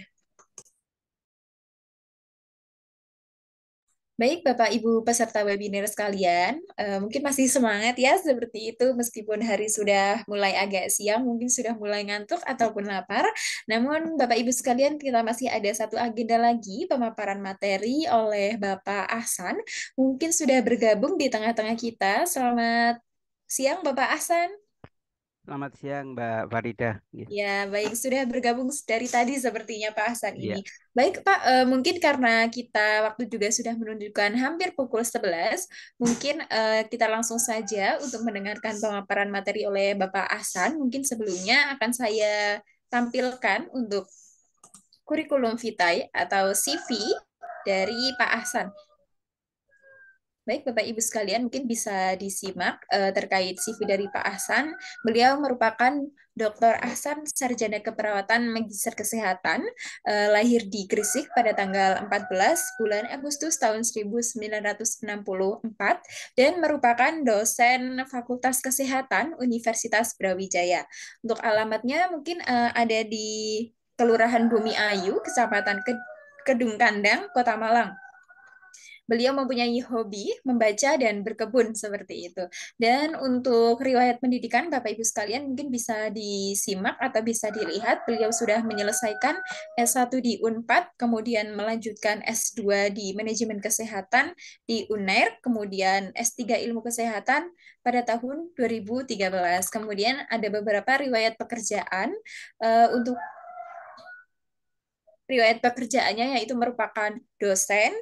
Baik, Bapak Ibu peserta webinar sekalian, uh, mungkin masih semangat ya seperti itu meskipun hari sudah mulai agak siang, mungkin sudah mulai ngantuk ataupun lapar. Namun Bapak Ibu sekalian, kita masih ada satu agenda lagi pemaparan materi oleh Bapak Ahsan. Mungkin sudah bergabung di tengah-tengah kita. Selamat siang Bapak Ahsan. Selamat siang Mbak Farida. Iya. Ya, baik sudah bergabung dari tadi sepertinya Pak Hasan ya. ini. Baik Pak, uh, mungkin karena kita waktu juga sudah menunjukkan hampir pukul 11, mungkin uh, kita langsung saja untuk mendengarkan pemaparan materi oleh Bapak Ahsan. Mungkin sebelumnya akan saya tampilkan untuk kurikulum vitae atau CV dari Pak Ahsan. Baik, Bapak Ibu sekalian, mungkin bisa disimak eh, terkait CV dari Pak Ahsan. Beliau merupakan Dr. Ahsan Sarjana Keperawatan Magister Kesehatan, eh, lahir di Gresik pada tanggal 14 bulan Agustus tahun 1964 dan merupakan dosen Fakultas Kesehatan Universitas Brawijaya. Untuk alamatnya mungkin eh, ada di Kelurahan Bumi Ayu, Kecamatan Kedung Kandang, Kota Malang. Beliau mempunyai hobi membaca dan berkebun seperti itu. Dan untuk riwayat pendidikan Bapak Ibu sekalian mungkin bisa disimak atau bisa dilihat beliau sudah menyelesaikan S1 di Unpad, kemudian melanjutkan S2 di Manajemen Kesehatan di UNAIR, e kemudian S3 Ilmu Kesehatan pada tahun 2013. Kemudian ada beberapa riwayat pekerjaan uh, untuk riwayat pekerjaannya yaitu merupakan dosen,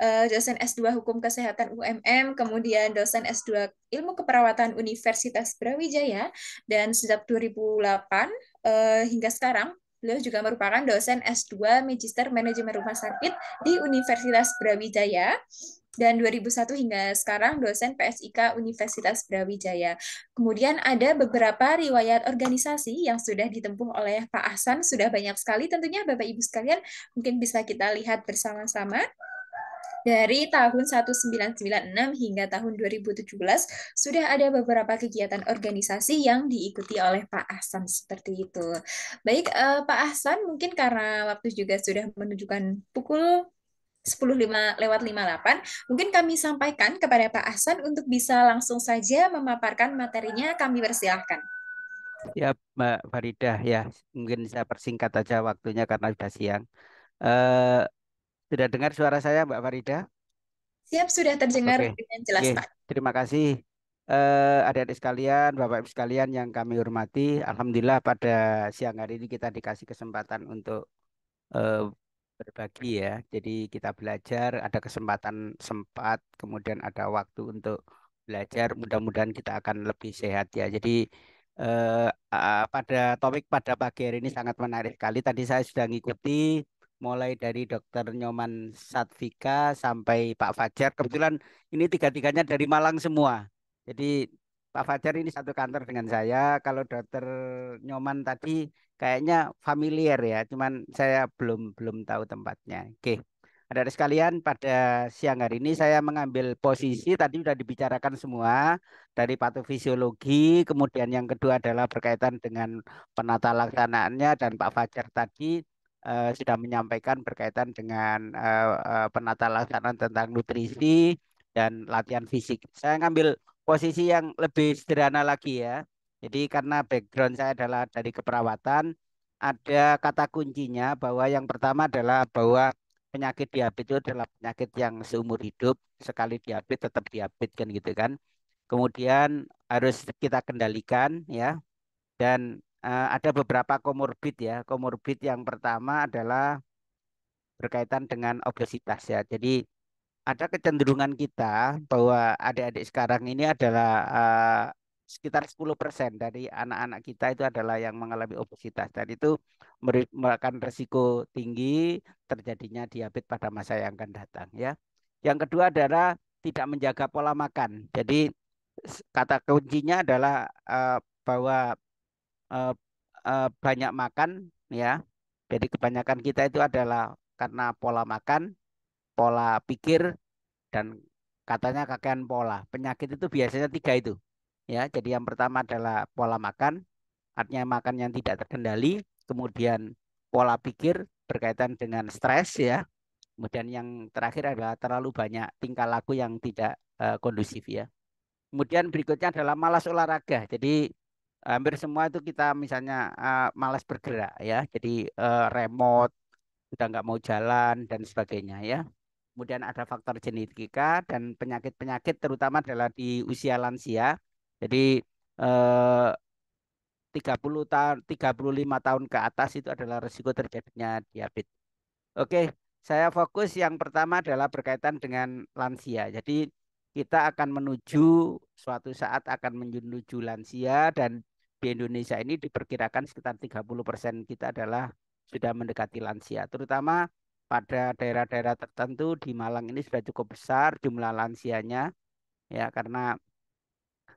Eh, dosen S2 Hukum Kesehatan UMM, kemudian dosen S2 Ilmu Keperawatan Universitas Brawijaya, dan sejak 2008 uh, eh, hingga sekarang Beliau juga merupakan dosen S2 Magister Manajemen Rumah Sakit di Universitas Brawijaya dan 2001 hingga sekarang dosen PSIK Universitas Brawijaya. Kemudian ada beberapa riwayat organisasi yang sudah ditempuh oleh Pak Ahsan, sudah banyak sekali tentunya Bapak Ibu sekalian, mungkin bisa kita lihat bersama-sama. Dari tahun 1996 hingga tahun 2017 sudah ada beberapa kegiatan organisasi yang diikuti oleh Pak Ahsan seperti itu. Baik uh, Pak Ahsan mungkin karena waktu juga sudah menunjukkan pukul 10.5 lewat 58, mungkin kami sampaikan kepada Pak Ahsan untuk bisa langsung saja memaparkan materinya, kami persilahkan. Ya, Mbak Faridah, ya mungkin saya persingkat aja waktunya karena sudah siang. Uh, sudah dengar suara saya, Mbak Farida? Siap, sudah terdengar okay. dengan jelas, okay. Pak. Terima kasih. Eh, adik-adik sekalian, Bapak-Ibu sekalian yang kami hormati, Alhamdulillah pada siang hari ini kita dikasih kesempatan untuk uh, berbagi ya. Jadi kita belajar, ada kesempatan sempat, kemudian ada waktu untuk belajar. Mudah-mudahan kita akan lebih sehat ya. Jadi uh, pada topik pada pagi hari ini sangat menarik sekali. Tadi saya sudah mengikuti mulai dari Dokter Nyoman Satvika sampai Pak Fajar. Kebetulan ini tiga-tiganya dari Malang semua. Jadi Pak Fajar ini satu kantor dengan saya. Kalau Dokter Nyoman tadi kayaknya familiar ya, cuman saya belum belum tahu tempatnya. Oke. Ada ada sekalian pada siang hari ini saya mengambil posisi tadi sudah dibicarakan semua dari patofisiologi, kemudian yang kedua adalah berkaitan dengan penata laksanaannya dan Pak Fajar tadi Eh, sudah menyampaikan berkaitan dengan uh, uh, penata laksanaan tentang nutrisi dan latihan fisik. Saya ngambil posisi yang lebih sederhana lagi ya. Jadi karena background saya adalah dari keperawatan, ada kata kuncinya bahwa yang pertama adalah bahwa penyakit diabetes itu adalah penyakit yang seumur hidup, sekali diabetes tetap diabetes kan gitu kan. Kemudian harus kita kendalikan ya. Dan Eh, ada beberapa komorbid ya. Komorbid yang pertama adalah berkaitan dengan obesitas ya. Jadi ada kecenderungan kita bahwa adik-adik sekarang ini adalah uh, sekitar 10% dari anak-anak kita itu adalah yang mengalami obesitas dan itu merupakan resiko tinggi terjadinya diabetes pada masa yang akan datang ya. Yang kedua adalah tidak menjaga pola makan. Jadi kata kuncinya adalah uh, bahwa uh, uh, banyak makan ya. Jadi kebanyakan kita itu adalah karena pola makan, pola pikir dan katanya kakean pola. Penyakit itu biasanya tiga itu. Ya, jadi yang pertama adalah pola makan, artinya makan yang tidak terkendali, kemudian pola pikir berkaitan dengan stres ya. Kemudian yang terakhir adalah terlalu banyak tingkah laku yang tidak uh, kondusif ya. Kemudian berikutnya adalah malas olahraga. Jadi hampir semua itu kita misalnya uh, malas bergerak ya jadi uh, remote sudah nggak mau jalan dan sebagainya ya kemudian ada faktor genetika dan penyakit-penyakit terutama adalah di usia lansia jadi uh, 30 tahun 35 tahun ke atas itu adalah resiko terjadinya diabetes oke saya fokus yang pertama adalah berkaitan dengan lansia jadi kita akan menuju suatu saat akan menuju lansia dan di Indonesia ini diperkirakan sekitar 30% kita adalah sudah mendekati lansia. Terutama pada daerah-daerah tertentu di Malang ini sudah cukup besar jumlah lansianya ya karena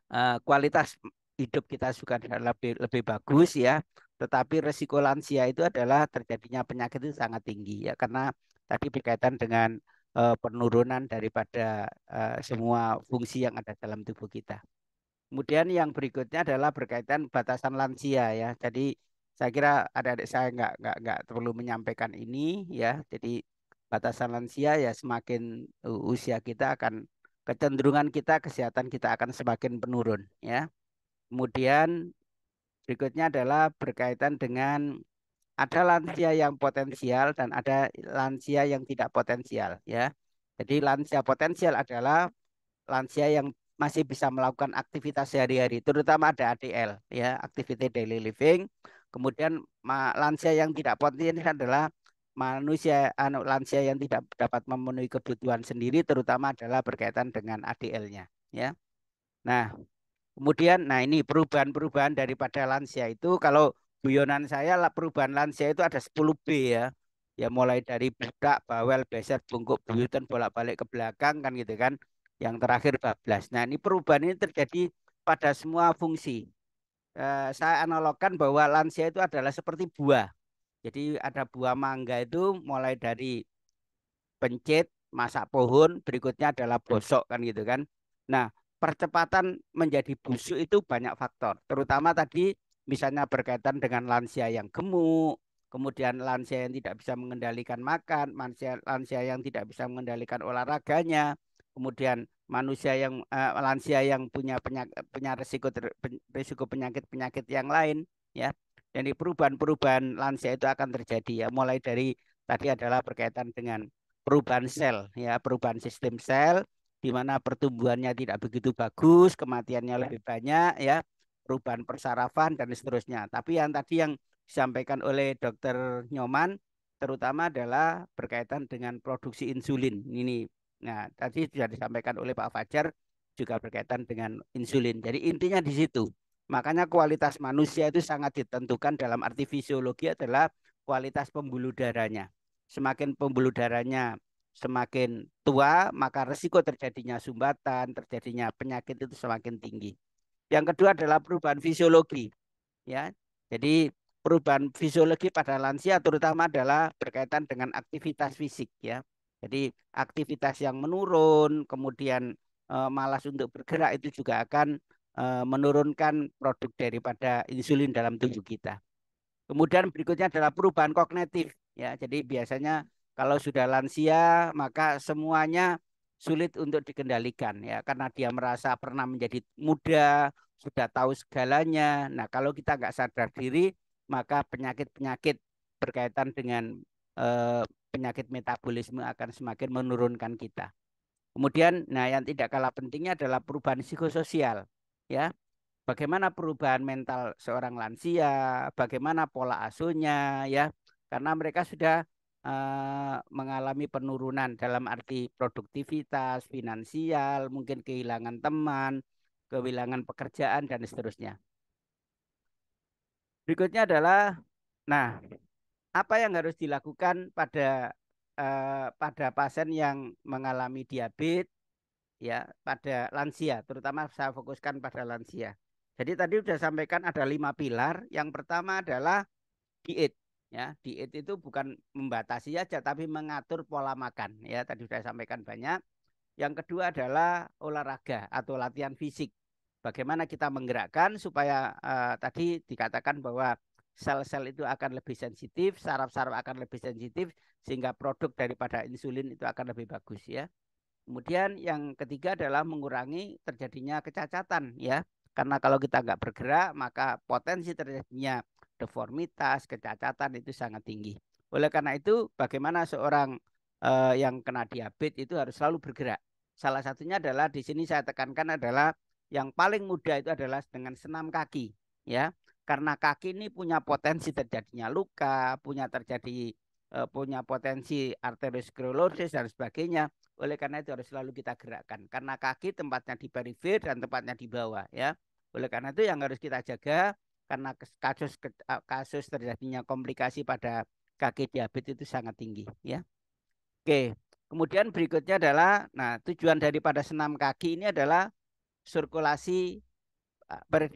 uh, kualitas hidup kita juga lebih lebih bagus ya. Tetapi resiko lansia itu adalah terjadinya penyakit itu sangat tinggi ya karena tadi berkaitan dengan uh, penurunan daripada uh, semua fungsi yang ada dalam tubuh kita. Kemudian yang berikutnya adalah berkaitan batasan lansia ya. Jadi saya kira adik-adik saya nggak nggak nggak perlu menyampaikan ini ya. Jadi batasan lansia ya semakin usia kita akan kecenderungan kita kesehatan kita akan semakin penurun ya. Kemudian berikutnya adalah berkaitan dengan ada lansia yang potensial dan ada lansia yang tidak potensial ya. Jadi lansia potensial adalah lansia yang masih bisa melakukan aktivitas sehari-hari, terutama ada ADL ya, activity daily living. Kemudian lansia yang tidak potensi adalah manusia anu, lansia yang tidak dapat memenuhi kebutuhan sendiri terutama adalah berkaitan dengan ADL-nya ya. Nah, kemudian nah ini perubahan-perubahan daripada lansia itu kalau guyonan saya perubahan lansia itu ada 10B ya. Ya mulai dari bedak, bawel, beser, bungkuk, buyutan, bolak-balik ke belakang kan gitu kan yang terakhir bablas. Nah, ini perubahan ini terjadi pada semua fungsi. Eh, saya analogkan bahwa lansia itu adalah seperti buah. Jadi ada buah mangga itu mulai dari pencet, masak pohon, berikutnya adalah bosok kan gitu kan. Nah, percepatan menjadi busuk itu banyak faktor, terutama tadi misalnya berkaitan dengan lansia yang gemuk, kemudian lansia yang tidak bisa mengendalikan makan, lansia yang tidak bisa mengendalikan olahraganya, kemudian manusia yang uh, lansia yang punya penyak, punya risiko ter, risiko penyakit penyakit yang lain ya jadi perubahan-perubahan lansia itu akan terjadi ya mulai dari tadi adalah berkaitan dengan perubahan sel ya perubahan sistem sel di mana pertumbuhannya tidak begitu bagus kematiannya lebih banyak ya perubahan persarafan dan seterusnya tapi yang tadi yang disampaikan oleh dokter Nyoman terutama adalah berkaitan dengan produksi insulin ini Nah, tadi sudah disampaikan oleh Pak Fajar juga berkaitan dengan insulin. Jadi intinya di situ. Makanya kualitas manusia itu sangat ditentukan dalam arti fisiologi adalah kualitas pembuluh darahnya. Semakin pembuluh darahnya semakin tua, maka resiko terjadinya sumbatan, terjadinya penyakit itu semakin tinggi. Yang kedua adalah perubahan fisiologi. Ya. Jadi perubahan fisiologi pada lansia terutama adalah berkaitan dengan aktivitas fisik ya. Jadi aktivitas yang menurun, kemudian e, malas untuk bergerak itu juga akan e, menurunkan produk daripada insulin dalam tubuh kita. Kemudian berikutnya adalah perubahan kognitif ya. Jadi biasanya kalau sudah lansia maka semuanya sulit untuk dikendalikan ya karena dia merasa pernah menjadi muda, sudah tahu segalanya. Nah, kalau kita nggak sadar diri maka penyakit-penyakit berkaitan dengan eh, penyakit metabolisme akan semakin menurunkan kita. Kemudian, nah yang tidak kalah pentingnya adalah perubahan psikososial, ya. Bagaimana perubahan mental seorang lansia, bagaimana pola asuhnya, ya, karena mereka sudah uh, mengalami penurunan dalam arti produktivitas, finansial, mungkin kehilangan teman, kehilangan pekerjaan dan seterusnya. Berikutnya adalah, nah apa yang harus dilakukan pada eh, pada pasien yang mengalami diabetes ya pada lansia terutama saya fokuskan pada lansia. Jadi tadi sudah sampaikan ada lima pilar. Yang pertama adalah diet ya diet itu bukan membatasi aja tapi mengatur pola makan ya tadi sudah sampaikan banyak yang kedua adalah olahraga atau latihan fisik bagaimana kita menggerakkan supaya uh, tadi dikatakan bahwa sel-sel itu akan lebih sensitif, saraf-saraf akan lebih sensitif sehingga produk daripada insulin itu akan lebih bagus ya. Kemudian yang ketiga adalah mengurangi terjadinya kecacatan ya. Karena kalau kita nggak bergerak maka potensi terjadinya deformitas, kecacatan itu sangat tinggi. Oleh karena itu bagaimana seorang eh, yang kena diabetes itu harus selalu bergerak. Salah satunya adalah di sini saya tekankan adalah yang paling mudah itu adalah dengan senam kaki ya karena kaki ini punya potensi terjadinya luka, punya terjadi eh, punya potensi arteriosklerosis dan sebagainya. Oleh karena itu harus selalu kita gerakkan karena kaki tempatnya di perifer dan tempatnya di bawah ya. Oleh karena itu yang harus kita jaga karena kasus eh, kasus terjadinya komplikasi pada kaki diabetes itu sangat tinggi ya. Oke, kemudian berikutnya adalah nah tujuan daripada senam kaki ini adalah sirkulasi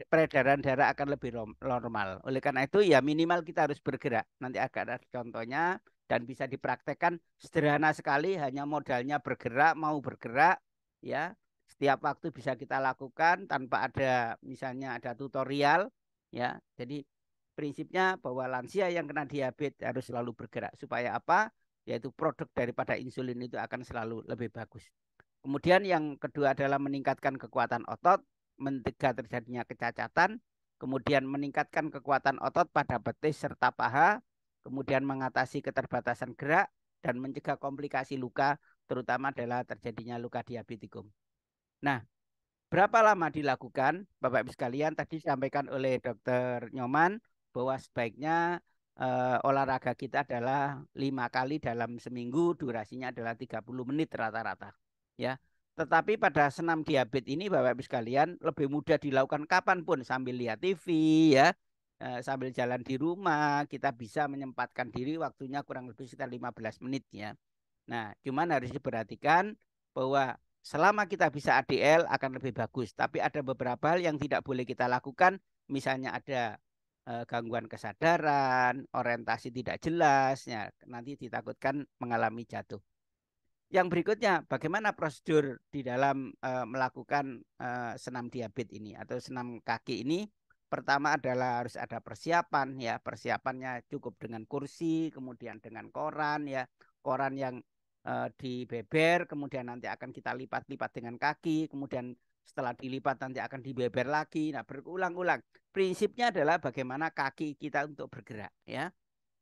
peredaran darah akan lebih normal. Oleh karena itu ya minimal kita harus bergerak. Nanti akan ada contohnya dan bisa dipraktekkan sederhana sekali hanya modalnya bergerak, mau bergerak ya. Setiap waktu bisa kita lakukan tanpa ada misalnya ada tutorial ya. Jadi prinsipnya bahwa lansia yang kena diabetes harus selalu bergerak supaya apa? yaitu produk daripada insulin itu akan selalu lebih bagus. Kemudian yang kedua adalah meningkatkan kekuatan otot mencegah terjadinya kecacatan, kemudian meningkatkan kekuatan otot pada betis serta paha, kemudian mengatasi keterbatasan gerak dan mencegah komplikasi luka terutama adalah terjadinya luka diabetikum. Nah, berapa lama dilakukan? Bapak Ibu sekalian tadi disampaikan oleh Dr. Nyoman bahwa sebaiknya eh, olahraga kita adalah lima kali dalam seminggu, durasinya adalah 30 menit rata-rata. Ya, tetapi pada senam diabetes ini Bapak Ibu sekalian lebih mudah dilakukan kapanpun sambil lihat TV ya, eh, sambil jalan di rumah kita bisa menyempatkan diri waktunya kurang lebih sekitar 15 menit ya. Nah, cuman harus diperhatikan bahwa selama kita bisa ADL akan lebih bagus, tapi ada beberapa hal yang tidak boleh kita lakukan, misalnya ada eh, gangguan kesadaran, orientasi tidak jelas, ya, nanti ditakutkan mengalami jatuh yang berikutnya bagaimana prosedur di dalam uh, melakukan uh, senam diabetes ini atau senam kaki ini pertama adalah harus ada persiapan ya persiapannya cukup dengan kursi kemudian dengan koran ya koran yang uh, dibeber kemudian nanti akan kita lipat-lipat dengan kaki kemudian setelah dilipat nanti akan dibeber lagi nah berulang-ulang prinsipnya adalah bagaimana kaki kita untuk bergerak ya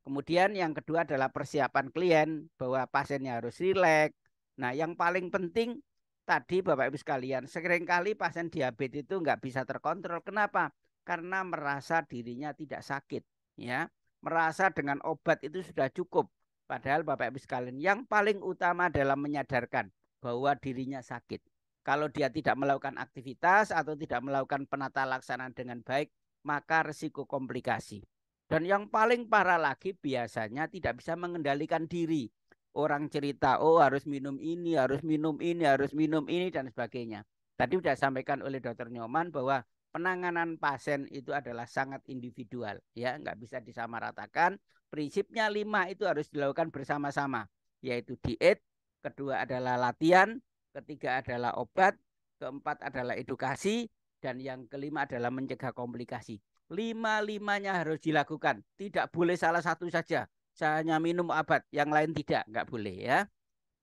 Kemudian yang kedua adalah persiapan klien bahwa pasiennya harus rileks. Nah, yang paling penting tadi Bapak Ibu sekalian, seringkali pasien diabetes itu nggak bisa terkontrol. Kenapa? Karena merasa dirinya tidak sakit, ya. Merasa dengan obat itu sudah cukup. Padahal Bapak Ibu sekalian, yang paling utama adalah menyadarkan bahwa dirinya sakit. Kalau dia tidak melakukan aktivitas atau tidak melakukan penata laksanaan dengan baik, maka resiko komplikasi. Dan yang paling parah lagi biasanya tidak bisa mengendalikan diri. Orang cerita, oh harus minum ini, harus minum ini, harus minum ini, dan sebagainya. Tadi sudah sampaikan oleh Dr. Nyoman bahwa penanganan pasien itu adalah sangat individual. ya Nggak bisa disamaratakan. Prinsipnya lima itu harus dilakukan bersama-sama. Yaitu diet, kedua adalah latihan, ketiga adalah obat, keempat adalah edukasi, dan yang kelima adalah mencegah komplikasi. Lima-limanya harus dilakukan. Tidak boleh salah satu saja. Saya hanya minum obat, yang lain tidak. Nggak boleh ya.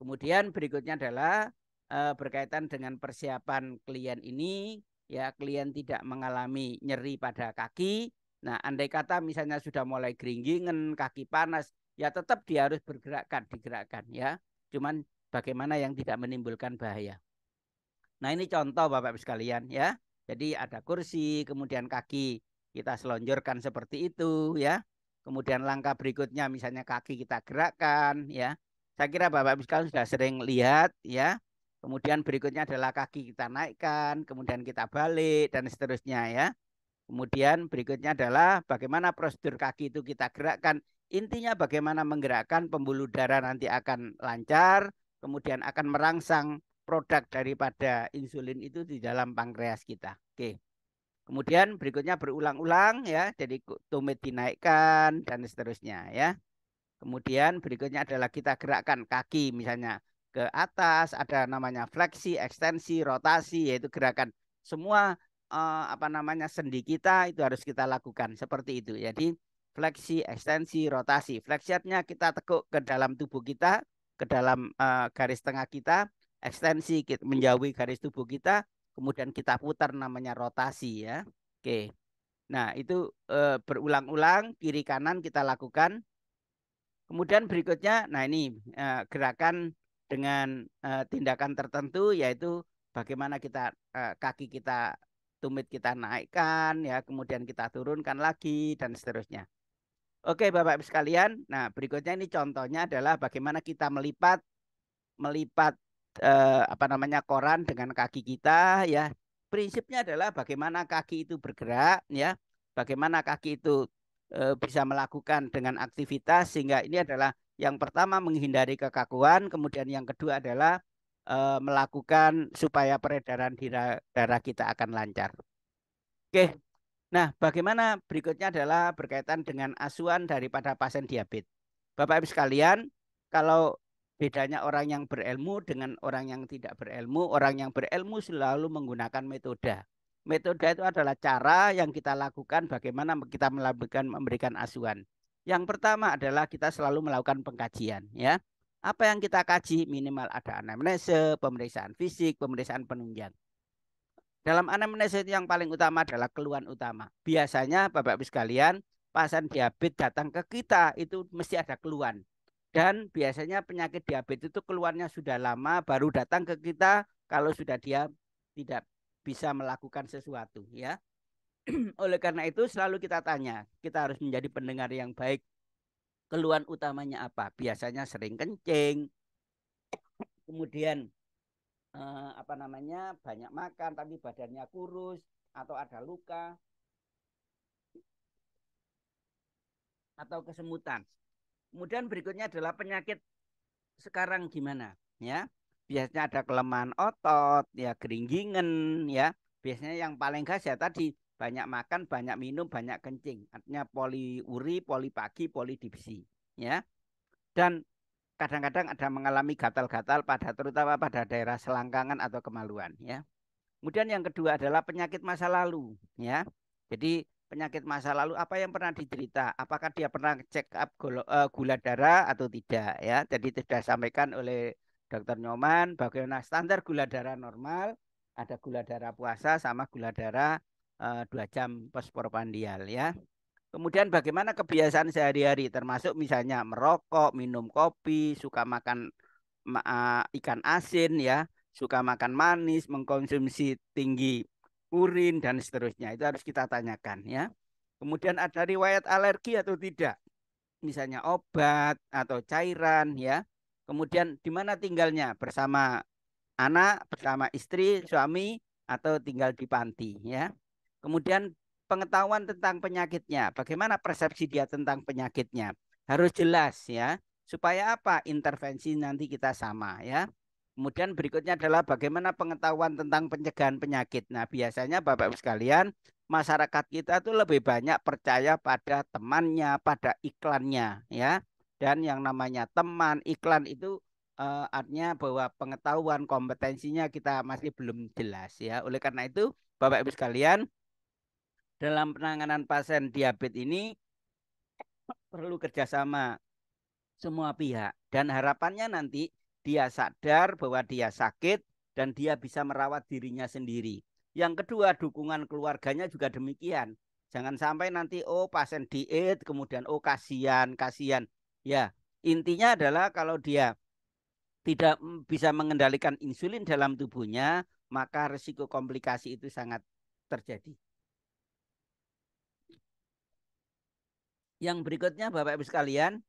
Kemudian berikutnya adalah e, berkaitan dengan persiapan klien ini. Ya, klien tidak mengalami nyeri pada kaki. Nah, andai kata misalnya sudah mulai geringgingan, kaki panas, ya tetap dia harus bergerakkan, digerakkan ya. Cuman bagaimana yang tidak menimbulkan bahaya. Nah, ini contoh Bapak Ibu sekalian ya. Jadi ada kursi, kemudian kaki kita selonjorkan seperti itu ya. Kemudian langkah berikutnya misalnya kaki kita gerakkan ya. Saya kira Bapak Ibu sekalian sudah sering lihat ya. Kemudian berikutnya adalah kaki kita naikkan, kemudian kita balik dan seterusnya ya. Kemudian berikutnya adalah bagaimana prosedur kaki itu kita gerakkan. Intinya bagaimana menggerakkan pembuluh darah nanti akan lancar, kemudian akan merangsang produk daripada insulin itu di dalam pankreas kita. Oke. Kemudian berikutnya berulang-ulang ya, jadi tumit dinaikkan dan seterusnya ya. Kemudian berikutnya adalah kita gerakkan kaki misalnya ke atas, ada namanya fleksi, ekstensi, rotasi yaitu gerakan semua eh, apa namanya sendi kita itu harus kita lakukan seperti itu. Jadi fleksi, ekstensi, rotasi. Fleksinya kita tekuk ke dalam tubuh kita, ke dalam eh, garis tengah kita, ekstensi kita menjauhi garis tubuh kita, kemudian kita putar namanya rotasi ya. Oke. Nah, itu e, berulang-ulang kiri kanan kita lakukan. Kemudian berikutnya, nah ini e, gerakan dengan e, tindakan tertentu yaitu bagaimana kita e, kaki kita tumit kita naikkan ya, kemudian kita turunkan lagi dan seterusnya. Oke, Bapak Ibu sekalian. Nah, berikutnya ini contohnya adalah bagaimana kita melipat melipat eh, apa namanya koran dengan kaki kita ya prinsipnya adalah bagaimana kaki itu bergerak ya bagaimana kaki itu eh, bisa melakukan dengan aktivitas sehingga ini adalah yang pertama menghindari kekakuan kemudian yang kedua adalah eh, melakukan supaya peredaran darah kita akan lancar oke nah bagaimana berikutnya adalah berkaitan dengan asuhan daripada pasien diabetes Bapak Ibu sekalian kalau bedanya orang yang berilmu dengan orang yang tidak berilmu. Orang yang berilmu selalu menggunakan metode. Metode itu adalah cara yang kita lakukan bagaimana kita melakukan memberikan asuhan. Yang pertama adalah kita selalu melakukan pengkajian ya. Apa yang kita kaji minimal ada anamnese, pemeriksaan fisik, pemeriksaan penunjang. Dalam anamnese itu yang paling utama adalah keluhan utama. Biasanya Bapak-Ibu sekalian, pasien diabetes datang ke kita itu mesti ada keluhan. Dan biasanya penyakit diabetes itu keluarnya sudah lama baru datang ke kita kalau sudah dia tidak bisa melakukan sesuatu ya. Oleh karena itu selalu kita tanya, kita harus menjadi pendengar yang baik. Keluhan utamanya apa? Biasanya sering kencing. Kemudian eh, apa namanya? banyak makan tapi badannya kurus atau ada luka atau kesemutan. Kemudian berikutnya adalah penyakit sekarang gimana ya? Biasanya ada kelemahan otot, ya keringgingan ya. Biasanya yang paling khas ya tadi banyak makan, banyak minum, banyak kencing. Artinya poliuri, polipagi, polidipsi ya. Dan kadang-kadang ada mengalami gatal-gatal pada terutama pada daerah selangkangan atau kemaluan ya. Kemudian yang kedua adalah penyakit masa lalu ya. Jadi penyakit masa lalu apa yang pernah diderita apakah dia pernah check up eh, gula, darah atau tidak ya jadi sudah sampaikan oleh dokter Nyoman bagaimana standar gula darah normal ada gula darah puasa sama gula darah eh, dua uh, jam postprandial ya kemudian bagaimana kebiasaan sehari-hari termasuk misalnya merokok minum kopi suka makan eh, ikan asin ya suka makan manis mengkonsumsi tinggi urin dan seterusnya. Itu harus kita tanyakan ya. Kemudian ada riwayat alergi atau tidak? Misalnya obat atau cairan ya. Kemudian di mana tinggalnya? Bersama anak, bersama istri, suami atau tinggal di panti ya. Kemudian pengetahuan tentang penyakitnya, bagaimana persepsi dia tentang penyakitnya harus jelas ya supaya apa intervensi nanti kita sama ya. Kemudian berikutnya adalah bagaimana pengetahuan tentang pencegahan penyakit. Nah, biasanya Bapak Ibu sekalian, masyarakat kita tuh lebih banyak percaya pada temannya, pada iklannya, ya. Dan yang namanya teman, iklan itu eh, artinya bahwa pengetahuan kompetensinya kita masih belum jelas ya. Oleh karena itu, Bapak Ibu sekalian, dalam penanganan pasien diabetes ini perlu kerjasama semua pihak dan harapannya nanti dia sadar bahwa dia sakit dan dia bisa merawat dirinya sendiri. Yang kedua, dukungan keluarganya juga demikian. Jangan sampai nanti oh pasien diet kemudian oh kasihan, kasihan. Ya, intinya adalah kalau dia tidak bisa mengendalikan insulin dalam tubuhnya, maka risiko komplikasi itu sangat terjadi. Yang berikutnya Bapak Ibu sekalian,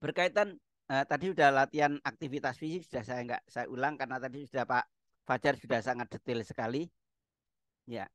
berkaitan uh, tadi sudah latihan aktivitas fisik sudah saya nggak saya ulang karena tadi sudah Pak Fajar sudah sangat detail sekali. Ya.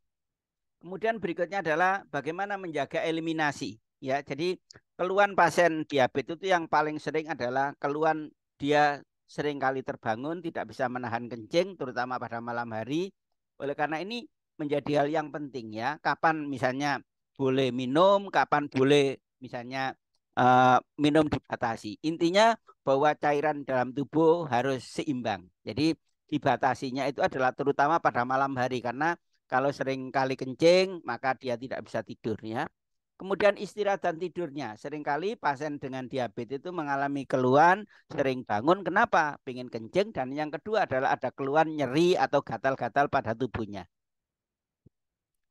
Kemudian berikutnya adalah bagaimana menjaga eliminasi. Ya, jadi keluhan pasien diabetes itu yang paling sering adalah keluhan dia sering kali terbangun, tidak bisa menahan kencing, terutama pada malam hari. Oleh karena ini menjadi hal yang penting ya. Kapan misalnya boleh minum, kapan boleh misalnya Eh, minum dibatasi. Intinya bahwa cairan dalam tubuh harus seimbang. Jadi dibatasinya itu adalah terutama pada malam hari karena kalau sering kali kencing maka dia tidak bisa tidurnya. Kemudian istirahat dan tidurnya. Seringkali pasien dengan diabetes itu mengalami keluhan, sering bangun. Kenapa? Pengen kencing. Dan yang kedua adalah ada keluhan nyeri atau gatal-gatal pada tubuhnya.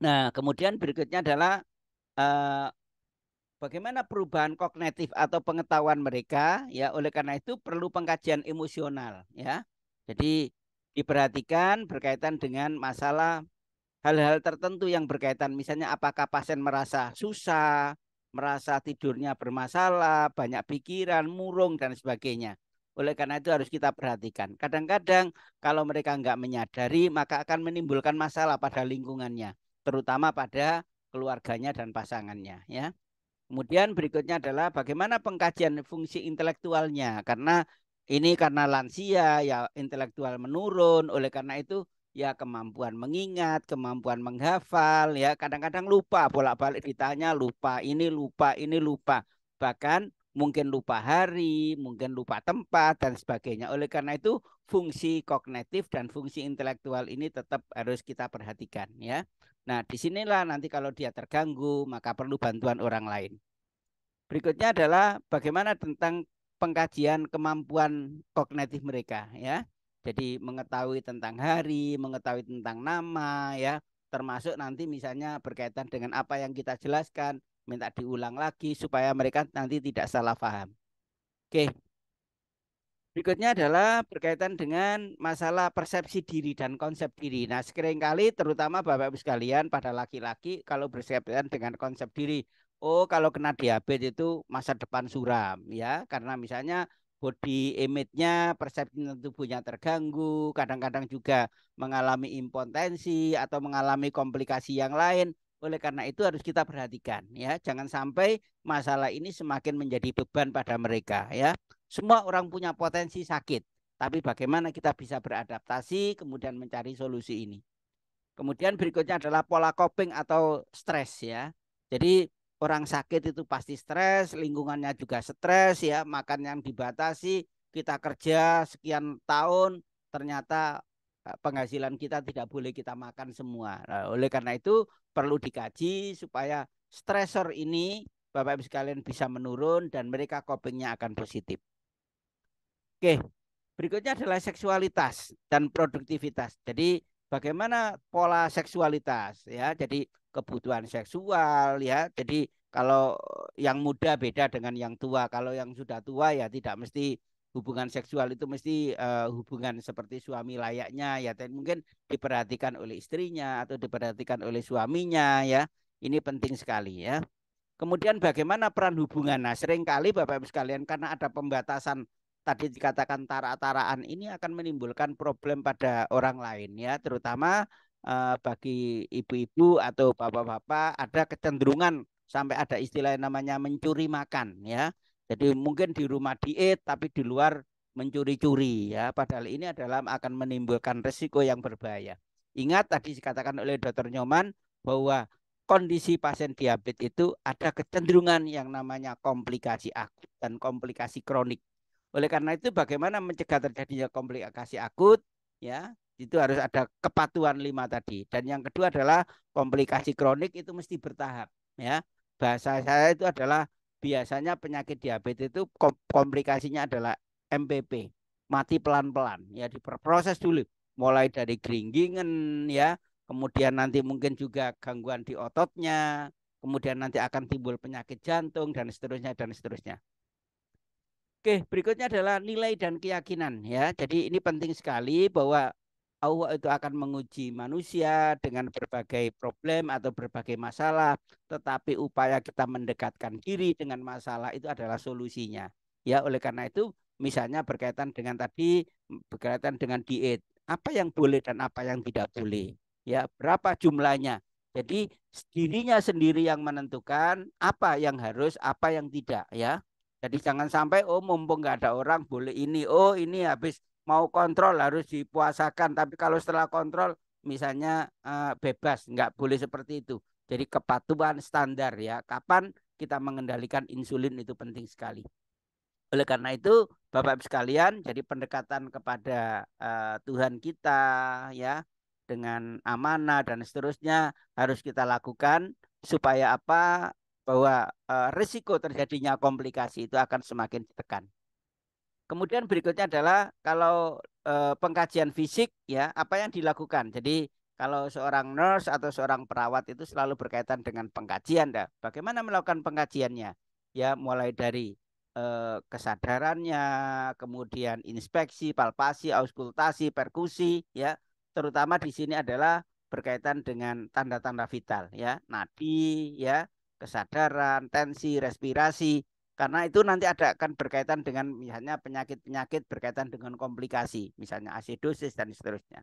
Nah, kemudian berikutnya adalah uh, bagaimana perubahan kognitif atau pengetahuan mereka ya oleh karena itu perlu pengkajian emosional ya. Jadi diperhatikan berkaitan dengan masalah hal-hal tertentu yang berkaitan misalnya apakah pasien merasa susah, merasa tidurnya bermasalah, banyak pikiran, murung dan sebagainya. Oleh karena itu harus kita perhatikan. Kadang-kadang kalau mereka nggak menyadari maka akan menimbulkan masalah pada lingkungannya, terutama pada keluarganya dan pasangannya. Ya, Kemudian berikutnya adalah bagaimana pengkajian fungsi intelektualnya karena ini karena lansia ya intelektual menurun oleh karena itu ya kemampuan mengingat, kemampuan menghafal ya kadang-kadang lupa bolak-balik ditanya lupa ini lupa ini lupa bahkan mungkin lupa hari, mungkin lupa tempat dan sebagainya. Oleh karena itu fungsi kognitif dan fungsi intelektual ini tetap harus kita perhatikan ya. Nah, disinilah nanti kalau dia terganggu, maka perlu bantuan orang lain. Berikutnya adalah bagaimana tentang pengkajian kemampuan kognitif mereka, ya. Jadi mengetahui tentang hari, mengetahui tentang nama, ya. Termasuk nanti misalnya berkaitan dengan apa yang kita jelaskan, minta diulang lagi supaya mereka nanti tidak salah paham. Oke, Berikutnya adalah berkaitan dengan masalah persepsi diri dan konsep diri. Nah, kali, terutama Bapak Ibu sekalian pada laki-laki kalau berkaitan dengan konsep diri, oh kalau kena diabetes itu masa depan suram ya, karena misalnya body image-nya, persepsi tubuhnya terganggu, kadang-kadang juga mengalami impotensi atau mengalami komplikasi yang lain. Oleh karena itu harus kita perhatikan ya, jangan sampai masalah ini semakin menjadi beban pada mereka ya. Semua orang punya potensi sakit, tapi bagaimana kita bisa beradaptasi kemudian mencari solusi ini. Kemudian berikutnya adalah pola coping atau stres ya. Jadi orang sakit itu pasti stres, lingkungannya juga stres ya, makan yang dibatasi, kita kerja sekian tahun ternyata e, penghasilan kita tidak boleh kita makan semua. Nah, oleh karena itu perlu dikaji supaya stresor ini Bapak Ibu sekalian bisa menurun dan mereka copingnya akan positif. Oke, berikutnya adalah seksualitas dan produktivitas. Jadi bagaimana pola seksualitas ya. Jadi kebutuhan seksual ya. Jadi kalau yang muda beda dengan yang tua. Kalau yang sudah tua ya tidak mesti hubungan seksual itu mesti uh, hubungan seperti suami layaknya ya dan mungkin diperhatikan oleh istrinya atau diperhatikan oleh suaminya ya ini penting sekali ya kemudian bagaimana peran hubungan nah seringkali bapak ibu sekalian karena ada pembatasan tadi dikatakan tara-taraan ini akan menimbulkan problem pada orang lain ya, terutama uh, bagi ibu-ibu atau bapak-bapak ada kecenderungan sampai ada istilah yang namanya mencuri makan ya. Jadi mungkin di rumah diet tapi di luar mencuri-curi ya. Padahal ini adalah akan menimbulkan resiko yang berbahaya. Ingat tadi dikatakan oleh Dr. Nyoman bahwa kondisi pasien diabetes itu ada kecenderungan yang namanya komplikasi akut dan komplikasi kronik. Oleh karena itu bagaimana mencegah terjadinya komplikasi akut ya itu harus ada kepatuhan lima tadi dan yang kedua adalah komplikasi kronik itu mesti bertahap ya bahasa saya itu adalah biasanya penyakit diabetes itu komplikasinya adalah MPP mati pelan-pelan ya diproses dulu mulai dari geringgingan ya kemudian nanti mungkin juga gangguan di ototnya kemudian nanti akan timbul penyakit jantung dan seterusnya dan seterusnya Oke, berikutnya adalah nilai dan keyakinan ya. Jadi ini penting sekali bahwa Allah itu akan menguji manusia dengan berbagai problem atau berbagai masalah, tetapi upaya kita mendekatkan diri dengan masalah itu adalah solusinya. Ya, oleh karena itu misalnya berkaitan dengan tadi berkaitan dengan diet, apa yang boleh dan apa yang tidak boleh. Ya, berapa jumlahnya? Jadi dirinya sendiri yang menentukan apa yang harus, apa yang tidak ya. Jadi jangan sampai oh mumpung nggak ada orang boleh ini, oh ini habis mau kontrol harus dipuasakan. Tapi kalau setelah kontrol misalnya uh, bebas, nggak boleh seperti itu. Jadi kepatuhan standar ya. Kapan kita mengendalikan insulin itu penting sekali. Oleh karena itu Bapak-Ibu sekalian, jadi pendekatan kepada uh, Tuhan kita ya dengan amanah dan seterusnya harus kita lakukan supaya apa bahwa uh, risiko terjadinya komplikasi itu akan semakin ditekan. Kemudian berikutnya adalah kalau uh, pengkajian fisik ya apa yang dilakukan. Jadi kalau seorang nurse atau seorang perawat itu selalu berkaitan dengan pengkajian dah. Bagaimana melakukan pengkajiannya? Ya mulai dari eh, kesadarannya, kemudian inspeksi, palpasi, auskultasi, perkusi ya. Terutama di sini adalah berkaitan dengan tanda-tanda vital ya, nadi ya, kesadaran, tensi, respirasi. Karena itu nanti ada akan berkaitan dengan misalnya penyakit-penyakit berkaitan dengan komplikasi, misalnya asidosis dan seterusnya.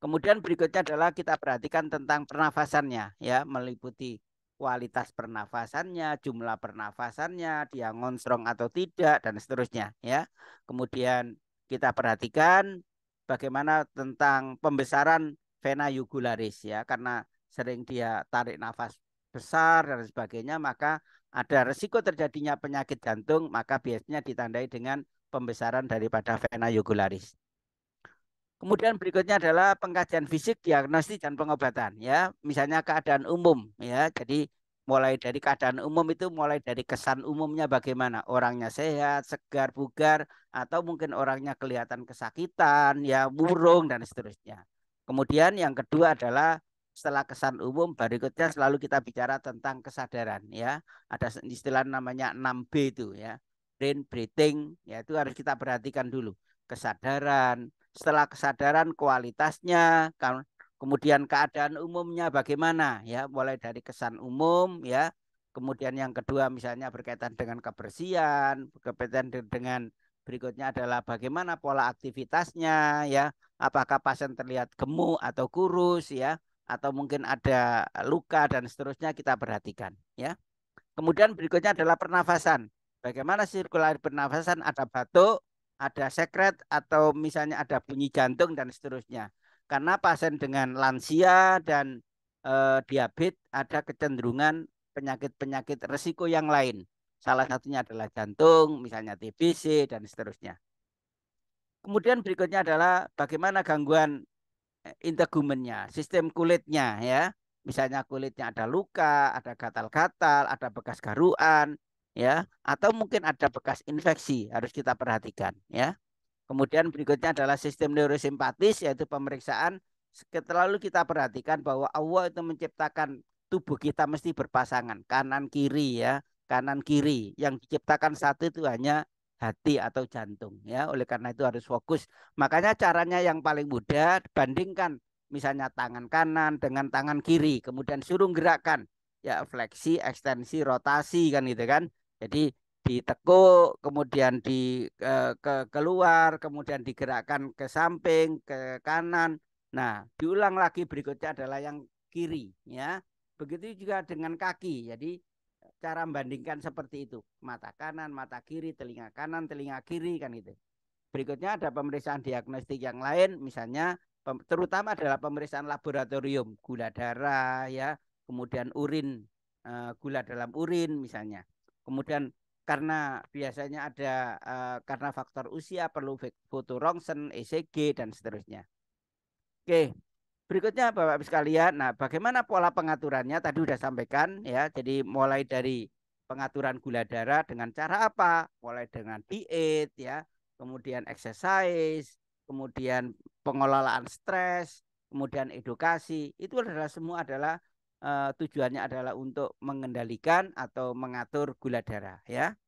Kemudian berikutnya adalah kita perhatikan tentang pernafasannya, ya meliputi kualitas pernafasannya, jumlah pernafasannya, dia ngonstrong atau tidak dan seterusnya, ya. Kemudian kita perhatikan bagaimana tentang pembesaran vena yugularis ya karena sering dia tarik nafas besar dan sebagainya, maka ada resiko terjadinya penyakit jantung, maka biasanya ditandai dengan pembesaran daripada vena yugularis. Kemudian berikutnya adalah pengkajian fisik, diagnosis dan pengobatan ya. Misalnya keadaan umum ya. Jadi mulai dari keadaan umum itu mulai dari kesan umumnya bagaimana? Orangnya sehat, segar, bugar atau mungkin orangnya kelihatan kesakitan, ya murung dan seterusnya. Kemudian yang kedua adalah setelah kesan umum berikutnya selalu kita bicara tentang kesadaran ya ada istilah namanya 6B itu ya brain breathing ya itu harus kita perhatikan dulu kesadaran setelah kesadaran kualitasnya kemudian keadaan umumnya bagaimana ya mulai dari kesan umum ya kemudian yang kedua misalnya berkaitan dengan kebersihan berkaitan dengan berikutnya adalah bagaimana pola aktivitasnya ya apakah pasien terlihat gemuk atau kurus ya atau mungkin ada luka dan seterusnya kita perhatikan ya. Kemudian berikutnya adalah pernafasan. Bagaimana sirkulasi pernafasan ada batuk, ada sekret atau misalnya ada bunyi jantung dan seterusnya. Karena pasien dengan lansia dan e, diabetes ada kecenderungan penyakit-penyakit resiko yang lain. Salah satunya adalah jantung, misalnya TBC dan seterusnya. Kemudian berikutnya adalah bagaimana gangguan Eh, integumennya, sistem kulitnya ya. Misalnya kulitnya ada luka, ada gatal-gatal, ada bekas garuan, ya, atau mungkin ada bekas infeksi harus kita perhatikan ya. Kemudian berikutnya adalah sistem neurosimpatis yaitu pemeriksaan lalu kita perhatikan bahwa Allah itu menciptakan tubuh kita mesti berpasangan kanan kiri ya kanan kiri yang diciptakan satu itu hanya hati atau jantung ya oleh karena itu harus fokus makanya caranya yang paling mudah bandingkan misalnya tangan kanan dengan tangan kiri kemudian suruh gerakan ya fleksi ekstensi rotasi kan gitu kan jadi ditekuk kemudian di ke, ke keluar kemudian digerakkan ke samping ke kanan nah diulang lagi berikutnya adalah yang kiri ya begitu juga dengan kaki jadi cara membandingkan seperti itu. Mata kanan, mata kiri, telinga kanan, telinga kiri kan itu Berikutnya ada pemeriksaan diagnostik yang lain misalnya terutama adalah pemeriksaan laboratorium gula darah ya, kemudian urin eh, gula dalam urin misalnya. Kemudian karena biasanya ada eh, karena faktor usia perlu foto rongsen, ECG dan seterusnya. Oke. Berikutnya Bapak-Ibu sekalian, nah bagaimana pola pengaturannya tadi sudah sampaikan ya. Jadi mulai dari pengaturan gula darah dengan cara apa? Mulai dengan diet ya, kemudian exercise, kemudian pengelolaan stres, kemudian edukasi. Itu adalah semua adalah uh, tujuannya adalah untuk mengendalikan atau mengatur gula darah ya.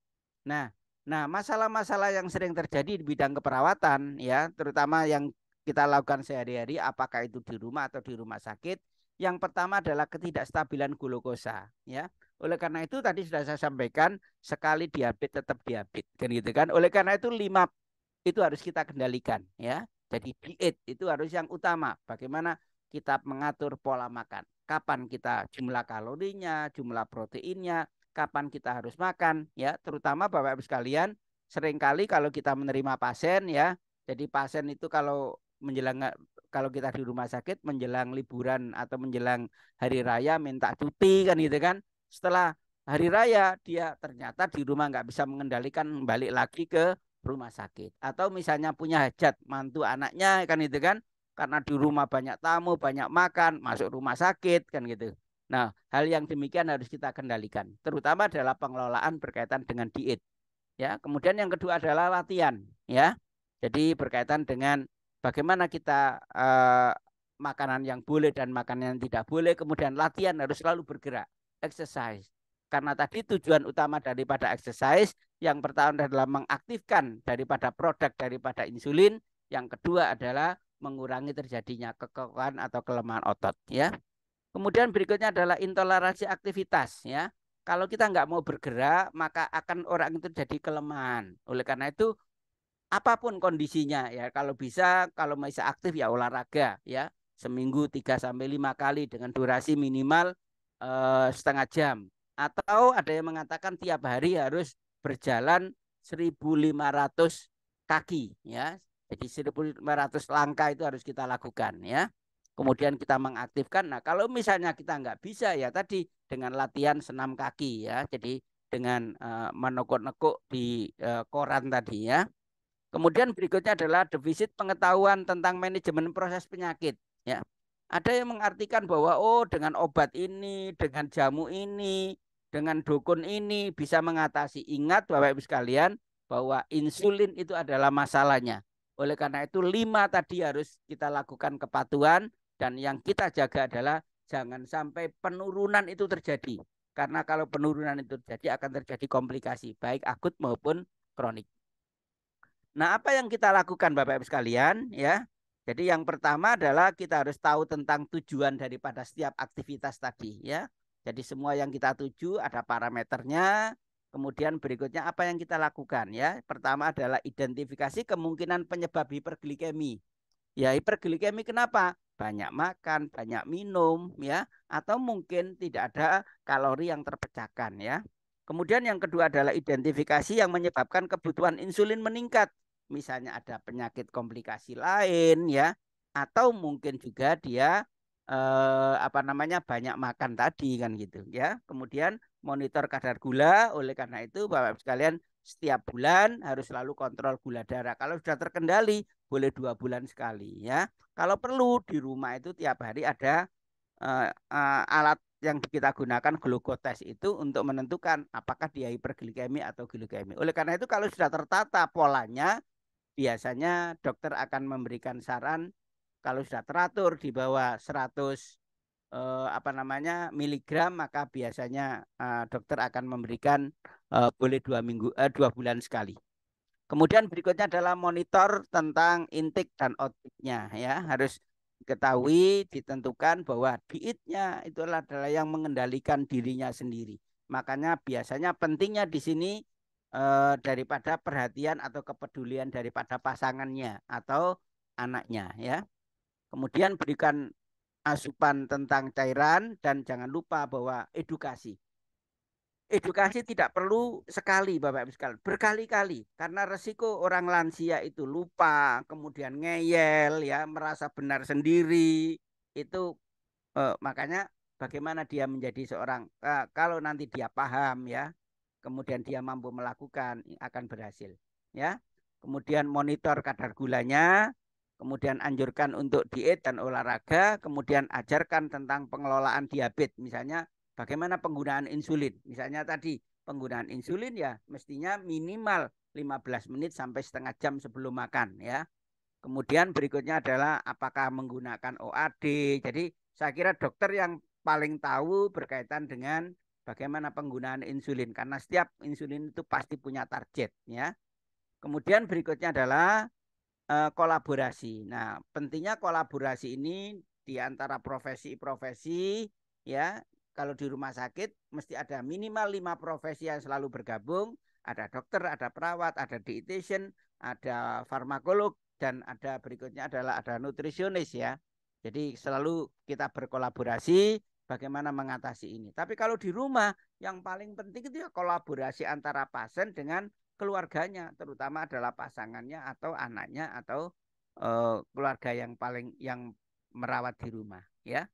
Nah, nah masalah-masalah yang sering terjadi di bidang keperawatan ya, terutama yang kita lakukan sehari-hari, apakah itu di rumah atau di rumah sakit. Yang pertama adalah ketidakstabilan glukosa, ya. Oleh karena itu tadi sudah saya sampaikan sekali diabetes tetap diabetes kan gitu kan. Oleh karena itu lima itu harus kita kendalikan ya. Jadi diet itu harus yang utama. Bagaimana kita mengatur pola makan. Kapan kita jumlah kalorinya, jumlah proteinnya, kapan kita harus makan ya. Terutama Bapak Ibu sekalian, seringkali kalau kita menerima pasien ya. Jadi pasien itu kalau menjelang kalau kita di rumah sakit menjelang liburan atau menjelang hari raya minta cuti kan gitu kan. Setelah hari raya dia ternyata di rumah nggak bisa mengendalikan balik lagi ke rumah sakit atau misalnya punya hajat mantu anaknya kan gitu kan karena di rumah banyak tamu banyak makan masuk rumah sakit kan gitu nah hal yang demikian harus kita kendalikan terutama adalah pengelolaan berkaitan dengan diet ya kemudian yang kedua adalah latihan ya jadi berkaitan dengan bagaimana kita uh, makanan yang boleh dan makanan yang tidak boleh, kemudian latihan harus selalu bergerak, exercise. Karena tadi tujuan utama daripada exercise yang pertama adalah mengaktifkan daripada produk daripada insulin, yang kedua adalah mengurangi terjadinya kekekuan atau kelemahan otot ya. Kemudian berikutnya adalah intoleransi aktivitas ya. Kalau kita nggak mau bergerak, maka akan orang itu jadi kelemahan. Oleh karena itu, apapun kondisinya ya kalau bisa kalau masih aktif ya olahraga ya seminggu 3 sampai lima kali dengan durasi minimal eh, setengah jam atau ada yang mengatakan tiap hari harus berjalan 1500 kaki ya jadi 1500 langkah itu harus kita lakukan ya kemudian kita mengaktifkan nah kalau misalnya kita nggak bisa ya tadi dengan latihan senam kaki ya jadi dengan uh, menekuk-nekuk di uh, koran tadi ya Kemudian berikutnya adalah defisit pengetahuan tentang manajemen proses penyakit. Ya, ada yang mengartikan bahwa oh dengan obat ini, dengan jamu ini, dengan dukun ini bisa mengatasi. Ingat Bapak Ibu sekalian bahwa insulin itu adalah masalahnya. Oleh karena itu lima tadi harus kita lakukan kepatuhan dan yang kita jaga adalah jangan sampai penurunan itu terjadi. Karena kalau penurunan itu terjadi akan terjadi komplikasi baik akut maupun kronik. Nah, apa yang kita lakukan Bapak Ibu sekalian ya? Jadi yang pertama adalah kita harus tahu tentang tujuan daripada setiap aktivitas tadi ya. Jadi semua yang kita tuju ada parameternya, kemudian berikutnya apa yang kita lakukan ya. Pertama adalah identifikasi kemungkinan penyebab hiperglikemi. Ya, hiperglikemi kenapa? Banyak makan, banyak minum ya atau mungkin tidak ada kalori yang terpecahkan ya. Kemudian yang kedua adalah identifikasi yang menyebabkan kebutuhan insulin meningkat misalnya ada penyakit komplikasi lain ya atau mungkin juga dia eh, apa namanya banyak makan tadi kan gitu ya. Kemudian monitor kadar gula oleh karena itu Bapak Ibu sekalian setiap bulan harus selalu kontrol gula darah. Kalau sudah terkendali boleh dua bulan sekali ya. Kalau perlu di rumah itu tiap hari ada eh, eh, alat yang kita gunakan glukotes itu untuk menentukan apakah dia hiperglikemi atau glikemi. Oleh karena itu kalau sudah tertata polanya biasanya dokter akan memberikan saran kalau sudah teratur di bawah 100 eh, apa namanya miligram maka biasanya eh, dokter akan memberikan eh, boleh dua minggu eh, dua bulan sekali. Kemudian berikutnya adalah monitor tentang intik dan outputnya ya harus ketahui ditentukan bahwa diitnya e itulah adalah yang mengendalikan dirinya sendiri. Makanya biasanya pentingnya di sini eh, daripada perhatian atau kepedulian daripada pasangannya atau anaknya ya. Kemudian berikan asupan tentang cairan dan jangan lupa bahwa edukasi. Edukasi tidak perlu sekali Bapak Ibu sekalian, berkali-kali karena resiko orang lansia itu lupa, kemudian ngeyel ya, merasa benar sendiri. Itu eh, makanya bagaimana dia menjadi seorang eh, kalau nanti dia paham ya, kemudian dia mampu melakukan akan berhasil ya kemudian monitor kadar gulanya kemudian anjurkan untuk diet dan olahraga kemudian ajarkan tentang pengelolaan diabetes misalnya bagaimana penggunaan insulin misalnya tadi penggunaan insulin ya mestinya minimal 15 menit sampai setengah jam sebelum makan ya Kemudian berikutnya adalah apakah menggunakan OAD. Jadi saya kira dokter yang paling tahu berkaitan dengan bagaimana penggunaan insulin karena setiap insulin itu pasti punya target ya. Kemudian berikutnya adalah eh, kolaborasi. Nah, pentingnya kolaborasi ini di antara profesi-profesi ya. Kalau di rumah sakit mesti ada minimal lima profesi yang selalu bergabung, ada dokter, ada perawat, ada dietitian, ada farmakolog dan ada berikutnya adalah ada nutrisionis ya. Jadi selalu kita berkolaborasi bagaimana mengatasi ini. Tapi kalau di rumah yang paling penting itu ya kolaborasi antara pasien dengan keluarganya, terutama adalah pasangannya atau anaknya atau uh, keluarga yang paling yang merawat di rumah, ya.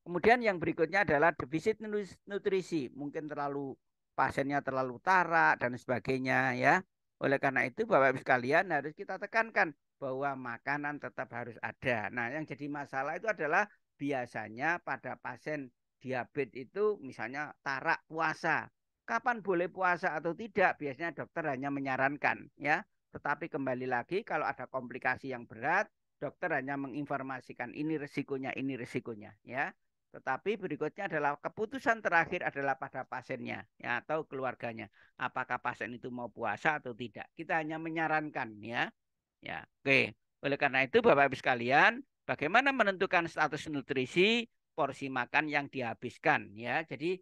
Kemudian yang berikutnya adalah defisit nutrisi, mungkin terlalu pasiennya terlalu tarak dan sebagainya, ya. Oleh karena itu Bapak Ibu sekalian harus kita tekankan bahwa makanan tetap harus ada. Nah, yang jadi masalah itu adalah biasanya pada pasien diabetes itu misalnya tarak puasa. Kapan boleh puasa atau tidak biasanya dokter hanya menyarankan ya. Tetapi kembali lagi kalau ada komplikasi yang berat dokter hanya menginformasikan ini resikonya ini resikonya ya. Tetapi berikutnya adalah keputusan terakhir adalah pada pasiennya ya, atau keluarganya. Apakah pasien itu mau puasa atau tidak. Kita hanya menyarankan ya. Ya, oke. Oleh karena itu Bapak Ibu sekalian, Bagaimana menentukan status nutrisi porsi makan yang dihabiskan ya. Jadi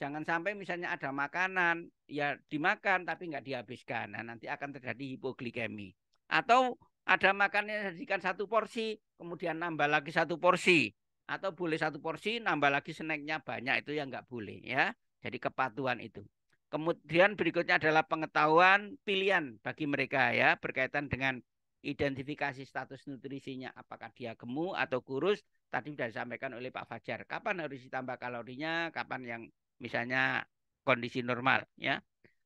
jangan sampai misalnya ada makanan ya dimakan tapi nggak dihabiskan. Nah, nanti akan terjadi hipoglikemi. Atau ada makannya jadikan satu porsi kemudian nambah lagi satu porsi atau boleh satu porsi nambah lagi snacknya banyak itu yang nggak boleh ya jadi kepatuhan itu kemudian berikutnya adalah pengetahuan pilihan bagi mereka ya berkaitan dengan identifikasi status nutrisinya apakah dia gemuk atau kurus tadi sudah disampaikan oleh Pak Fajar kapan harus ditambah kalorinya kapan yang misalnya kondisi normal ya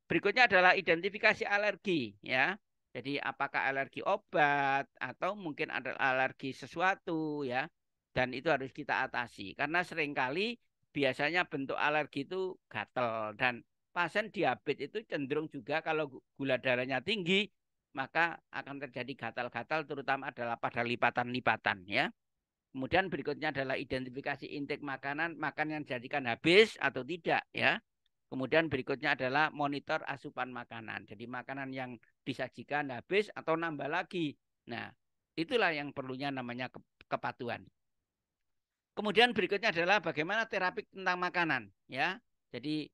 berikutnya adalah identifikasi alergi ya jadi apakah alergi obat atau mungkin ada alergi sesuatu ya dan itu harus kita atasi karena seringkali biasanya bentuk alergi itu gatel dan pasien diabetes itu cenderung juga kalau gula darahnya tinggi maka akan terjadi gatal-gatal terutama adalah pada lipatan-lipatan ya. Kemudian berikutnya adalah identifikasi intake makanan, makan yang dijadikan habis atau tidak ya. Kemudian berikutnya adalah monitor asupan makanan. Jadi makanan yang disajikan habis atau nambah lagi. Nah, itulah yang perlunya namanya kepatuhan. Kemudian berikutnya adalah bagaimana terapi tentang makanan ya. Jadi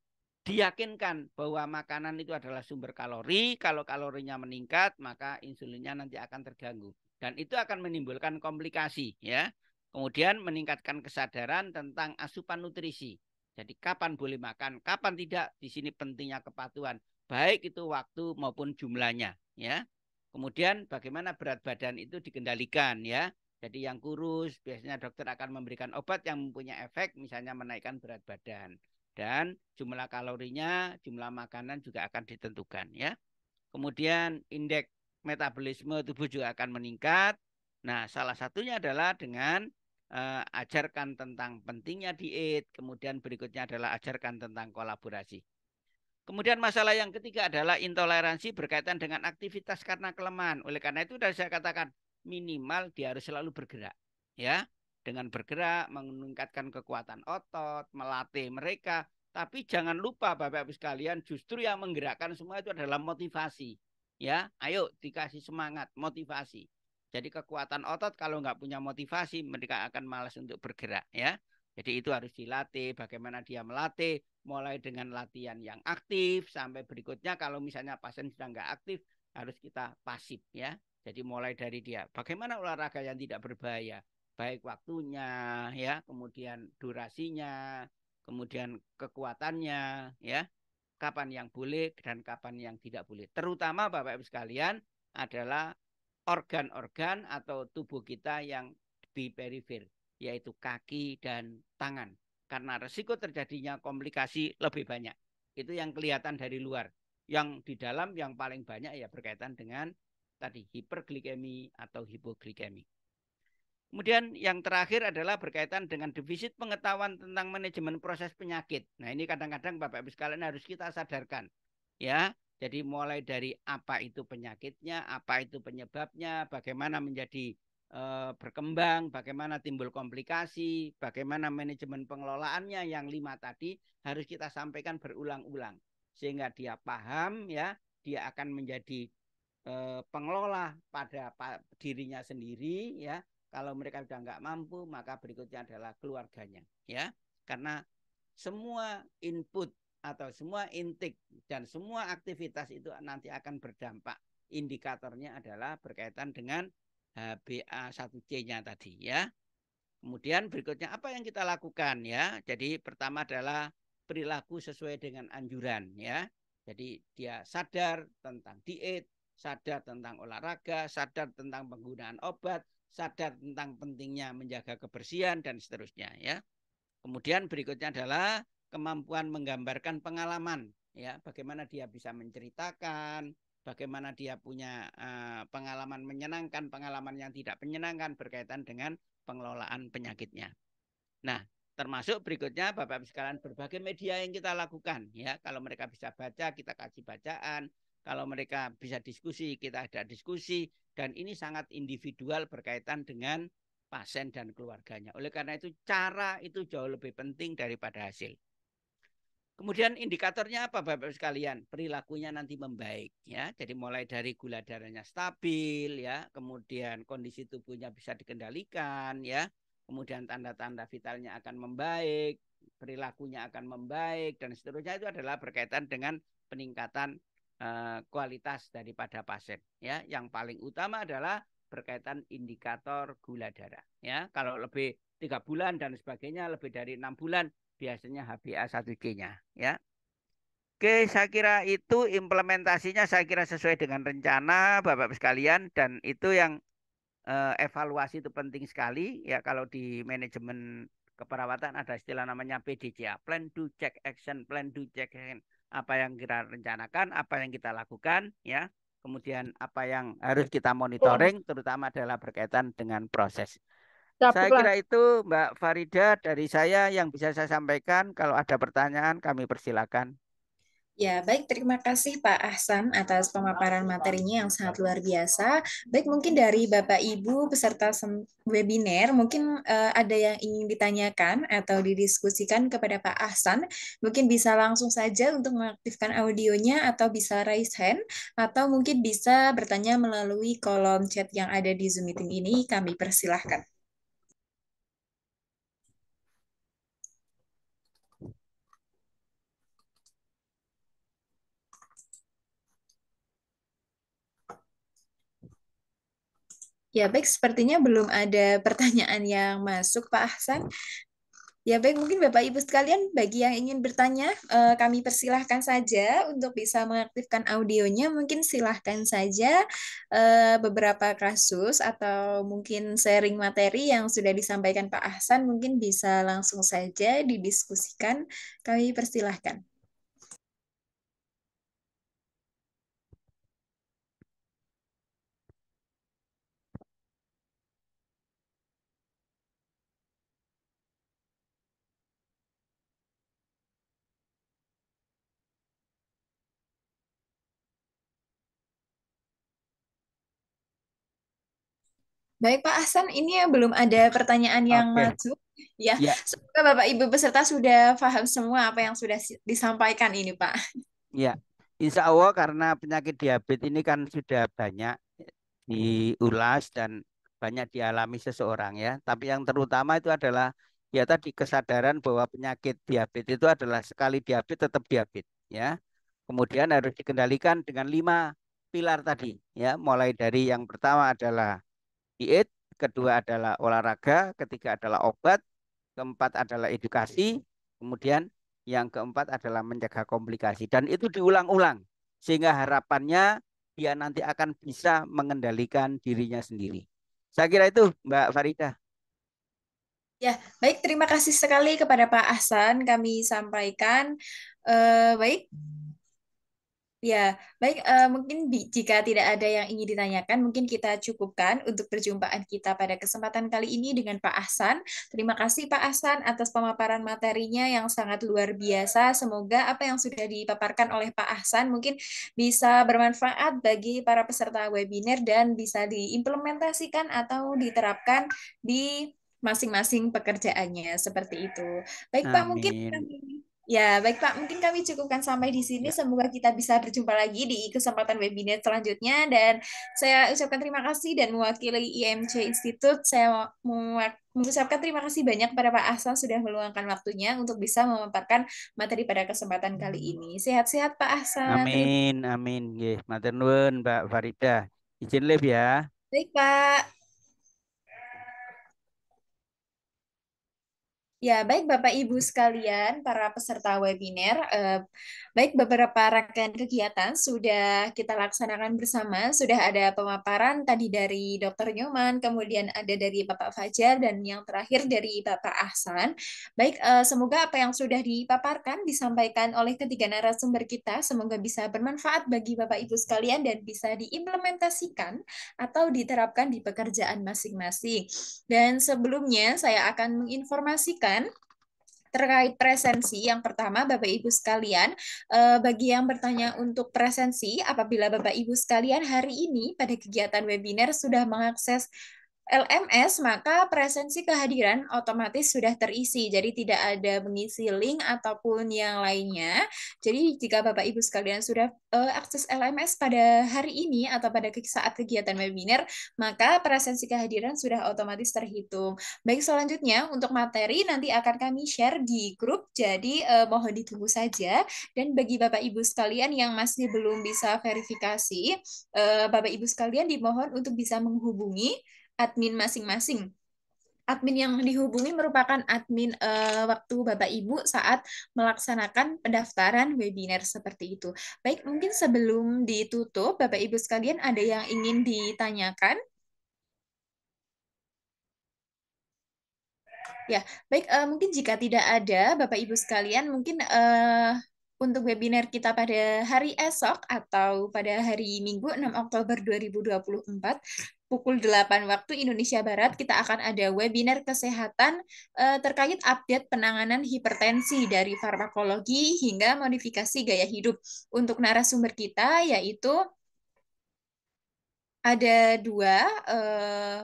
diyakinkan bahwa makanan itu adalah sumber kalori. Kalau kalorinya meningkat, maka insulinnya nanti akan terganggu dan itu akan menimbulkan komplikasi ya. Kemudian meningkatkan kesadaran tentang asupan nutrisi. Jadi kapan boleh makan, kapan tidak, di sini pentingnya kepatuhan, baik itu waktu maupun jumlahnya ya. Kemudian bagaimana berat badan itu dikendalikan ya. Jadi yang kurus biasanya dokter akan memberikan obat yang mempunyai efek misalnya menaikkan berat badan dan jumlah kalorinya, jumlah makanan juga akan ditentukan ya. Kemudian indeks metabolisme tubuh juga akan meningkat. Nah, salah satunya adalah dengan uh, ajarkan tentang pentingnya diet, kemudian berikutnya adalah ajarkan tentang kolaborasi. Kemudian masalah yang ketiga adalah intoleransi berkaitan dengan aktivitas karena kelemahan. Oleh karena itu sudah saya katakan minimal dia harus selalu bergerak, ya dengan bergerak, meningkatkan kekuatan otot, melatih mereka. Tapi jangan lupa Bapak Ibu sekalian, justru yang menggerakkan semua itu adalah motivasi. Ya, ayo dikasih semangat, motivasi. Jadi kekuatan otot kalau nggak punya motivasi, mereka akan malas untuk bergerak. Ya, jadi itu harus dilatih. Bagaimana dia melatih, mulai dengan latihan yang aktif sampai berikutnya kalau misalnya pasien sudah nggak aktif harus kita pasif ya. Jadi mulai dari dia. Bagaimana olahraga yang tidak berbahaya? baik waktunya ya kemudian durasinya kemudian kekuatannya ya kapan yang boleh dan kapan yang tidak boleh terutama bapak ibu sekalian adalah organ-organ atau tubuh kita yang di perifer yaitu kaki dan tangan karena resiko terjadinya komplikasi lebih banyak itu yang kelihatan dari luar yang di dalam yang paling banyak ya berkaitan dengan tadi hiperglikemi atau hipoglikemi Kemudian yang terakhir adalah berkaitan dengan defisit pengetahuan tentang manajemen proses penyakit. Nah ini kadang-kadang Bapak Ibu sekalian harus kita sadarkan. ya. Jadi mulai dari apa itu penyakitnya, apa itu penyebabnya, bagaimana menjadi e, berkembang, bagaimana timbul komplikasi, bagaimana manajemen pengelolaannya yang lima tadi harus kita sampaikan berulang-ulang. Sehingga dia paham ya, dia akan menjadi eh, pengelola pada dirinya sendiri ya kalau mereka sudah nggak mampu, maka berikutnya adalah keluarganya, ya. Karena semua input atau semua intik dan semua aktivitas itu nanti akan berdampak. Indikatornya adalah berkaitan dengan HbA1c-nya eh, tadi, ya. Kemudian berikutnya apa yang kita lakukan ya? Jadi pertama adalah perilaku sesuai dengan anjuran ya. Jadi dia sadar tentang diet, sadar tentang olahraga, sadar tentang penggunaan obat, sadar tentang pentingnya menjaga kebersihan dan seterusnya ya. Kemudian berikutnya adalah kemampuan menggambarkan pengalaman ya, bagaimana dia bisa menceritakan, bagaimana dia punya uh, pengalaman menyenangkan, pengalaman yang tidak menyenangkan berkaitan dengan pengelolaan penyakitnya. Nah, termasuk berikutnya Bapak Ibu sekalian berbagai media yang kita lakukan ya. Kalau mereka bisa baca, kita kasih bacaan, kalau mereka bisa diskusi, kita ada diskusi. Dan ini sangat individual berkaitan dengan pasien dan keluarganya. Oleh karena itu cara itu jauh lebih penting daripada hasil. Kemudian indikatornya apa Bapak sekalian? Perilakunya nanti membaik ya. Jadi mulai dari gula darahnya stabil ya, kemudian kondisi tubuhnya bisa dikendalikan ya. Kemudian tanda-tanda vitalnya akan membaik, perilakunya akan membaik dan seterusnya itu adalah berkaitan dengan peningkatan Eh, kualitas daripada pasien ya yang paling utama adalah berkaitan indikator gula darah ya kalau lebih tiga bulan dan sebagainya lebih dari enam bulan biasanya HbA1c-nya ya Oke, saya kira itu implementasinya saya kira sesuai dengan rencana Bapak sekalian dan itu yang eh, evaluasi itu penting sekali ya kalau di manajemen keperawatan ada istilah namanya PDCA, plan do check action, plan do check action apa yang kita rencanakan, apa yang kita lakukan, ya. Kemudian apa yang harus kita monitoring, terutama adalah berkaitan dengan proses. saya kira itu Mbak Farida dari saya yang bisa saya sampaikan. Kalau ada pertanyaan kami persilakan. Ya, baik. Terima kasih Pak Ahsan atas pemaparan materinya yang sangat luar biasa. Baik, mungkin dari Bapak Ibu peserta webinar, mungkin uh, ada yang ingin ditanyakan atau didiskusikan kepada Pak Ahsan. Mungkin bisa langsung saja untuk mengaktifkan audionya atau bisa raise hand atau mungkin bisa bertanya melalui kolom chat yang ada di Zoom meeting ini. Kami persilahkan. Ya baik, sepertinya belum ada pertanyaan yang masuk Pak Ahsan. Ya baik, mungkin Bapak Ibu sekalian bagi yang ingin bertanya, eh, kami persilahkan saja untuk bisa mengaktifkan audionya. Mungkin silahkan saja eh, beberapa kasus atau mungkin sharing materi yang sudah disampaikan Pak Ahsan mungkin bisa langsung saja didiskusikan. Kami persilahkan. Baik Pak Hasan, ini ya belum ada pertanyaan yang okay. masuk. Ya, ya, semoga Bapak Ibu peserta sudah paham semua apa yang sudah disampaikan ini Pak. Ya, insya Allah karena penyakit diabetes ini kan sudah banyak diulas dan banyak dialami seseorang ya. Tapi yang terutama itu adalah ya tadi kesadaran bahwa penyakit diabetes itu adalah sekali diabetes tetap diabetes ya. Kemudian harus dikendalikan dengan lima pilar tadi ya. Mulai dari yang pertama adalah diet, kedua adalah olahraga, ketiga adalah obat, keempat adalah edukasi, kemudian yang keempat adalah menjaga komplikasi. Dan itu diulang-ulang sehingga harapannya dia nanti akan bisa mengendalikan dirinya sendiri. Saya kira itu Mbak Farida. Ya, baik. Terima kasih sekali kepada Pak Ahsan. Kami sampaikan, eh, baik. Ya, baik. Uh, mungkin jika tidak ada yang ingin ditanyakan, mungkin kita cukupkan untuk perjumpaan kita pada kesempatan kali ini dengan Pak Ahsan. Terima kasih Pak Ahsan atas pemaparan materinya yang sangat luar biasa. Semoga apa yang sudah dipaparkan oleh Pak Ahsan mungkin bisa bermanfaat bagi para peserta webinar dan bisa diimplementasikan atau diterapkan di masing-masing pekerjaannya seperti itu. Baik Amin. Pak, mungkin Ya, baik Pak. Mungkin kami cukupkan sampai di sini. Ya. Semoga kita bisa berjumpa lagi di kesempatan webinar selanjutnya. Dan saya ucapkan terima kasih dan mewakili IMC Institute, saya mengucapkan terima kasih banyak kepada Pak Ahsan sudah meluangkan waktunya untuk bisa memaparkan materi pada kesempatan kali ini. Sehat-sehat Pak Ahsan. Amin, amin. Nggih, matur nuwun Mbak Farida. Izin live ya. Baik, Pak. Ya, baik Bapak Ibu sekalian, para peserta webinar, eh, baik beberapa rangkaian kegiatan sudah kita laksanakan bersama, sudah ada pemaparan tadi dari Dr. Nyoman, kemudian ada dari Bapak Fajar, dan yang terakhir dari Bapak Ahsan. Baik, eh, semoga apa yang sudah dipaparkan disampaikan oleh ketiga narasumber kita, semoga bisa bermanfaat bagi Bapak Ibu sekalian dan bisa diimplementasikan atau diterapkan di pekerjaan masing-masing. Dan sebelumnya, saya akan menginformasikan terkait presensi yang pertama Bapak Ibu sekalian eh, bagi yang bertanya untuk presensi apabila Bapak Ibu sekalian hari ini pada kegiatan webinar sudah mengakses LMS, maka presensi kehadiran otomatis sudah terisi. Jadi tidak ada mengisi link ataupun yang lainnya. Jadi jika Bapak Ibu sekalian sudah uh, akses LMS pada hari ini atau pada saat kegiatan webinar, maka presensi kehadiran sudah otomatis terhitung. Baik, selanjutnya untuk materi nanti akan kami share di grup. Jadi uh, mohon ditunggu saja. Dan bagi Bapak Ibu sekalian yang masih belum bisa verifikasi, uh, Bapak Ibu sekalian dimohon untuk bisa menghubungi admin masing-masing admin yang dihubungi merupakan admin uh, waktu Bapak Ibu saat melaksanakan pendaftaran webinar seperti itu. Baik, mungkin sebelum ditutup, Bapak Ibu sekalian ada yang ingin ditanyakan? Ya, baik uh, mungkin jika tidak ada Bapak Ibu sekalian mungkin uh, untuk webinar kita pada hari esok atau pada hari Minggu 6 Oktober 2024 pukul 8 waktu Indonesia Barat kita akan ada webinar kesehatan uh, terkait update penanganan hipertensi dari farmakologi hingga modifikasi gaya hidup. Untuk narasumber kita yaitu ada dua uh,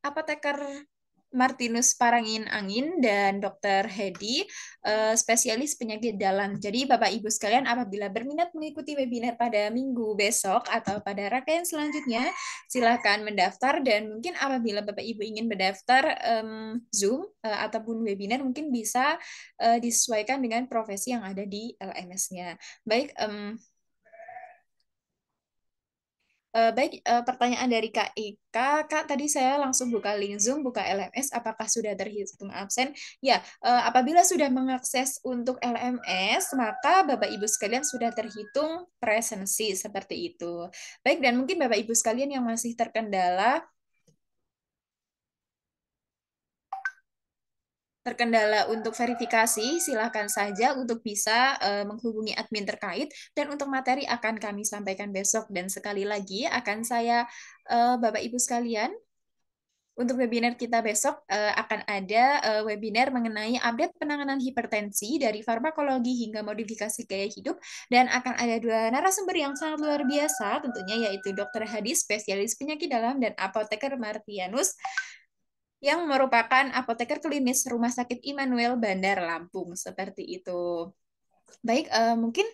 apoteker Martinus Parangin Angin dan Dr. Hedi, eh, spesialis penyakit dalam. Jadi Bapak Ibu sekalian apabila berminat mengikuti webinar pada minggu besok atau pada rangkaian selanjutnya, silakan mendaftar dan mungkin apabila Bapak Ibu ingin mendaftar um, Zoom uh, ataupun webinar mungkin bisa uh, disesuaikan dengan profesi yang ada di LMS-nya. Baik, um, Uh, baik, uh, pertanyaan dari Kak Ika. Kak, tadi saya langsung buka link Zoom, buka LMS. Apakah sudah terhitung absen? Ya, uh, apabila sudah mengakses untuk LMS, maka Bapak-Ibu sekalian sudah terhitung presensi seperti itu. Baik, dan mungkin Bapak-Ibu sekalian yang masih terkendala, terkendala untuk verifikasi, silahkan saja untuk bisa uh, menghubungi admin terkait dan untuk materi akan kami sampaikan besok dan sekali lagi akan saya uh, Bapak Ibu sekalian untuk webinar kita besok uh, akan ada uh, webinar mengenai update penanganan hipertensi dari farmakologi hingga modifikasi gaya hidup dan akan ada dua narasumber yang sangat luar biasa tentunya yaitu Dr. Hadi spesialis penyakit dalam dan apoteker Martianus yang merupakan apoteker klinis Rumah Sakit Immanuel Bandar Lampung seperti itu. Baik, uh, mungkin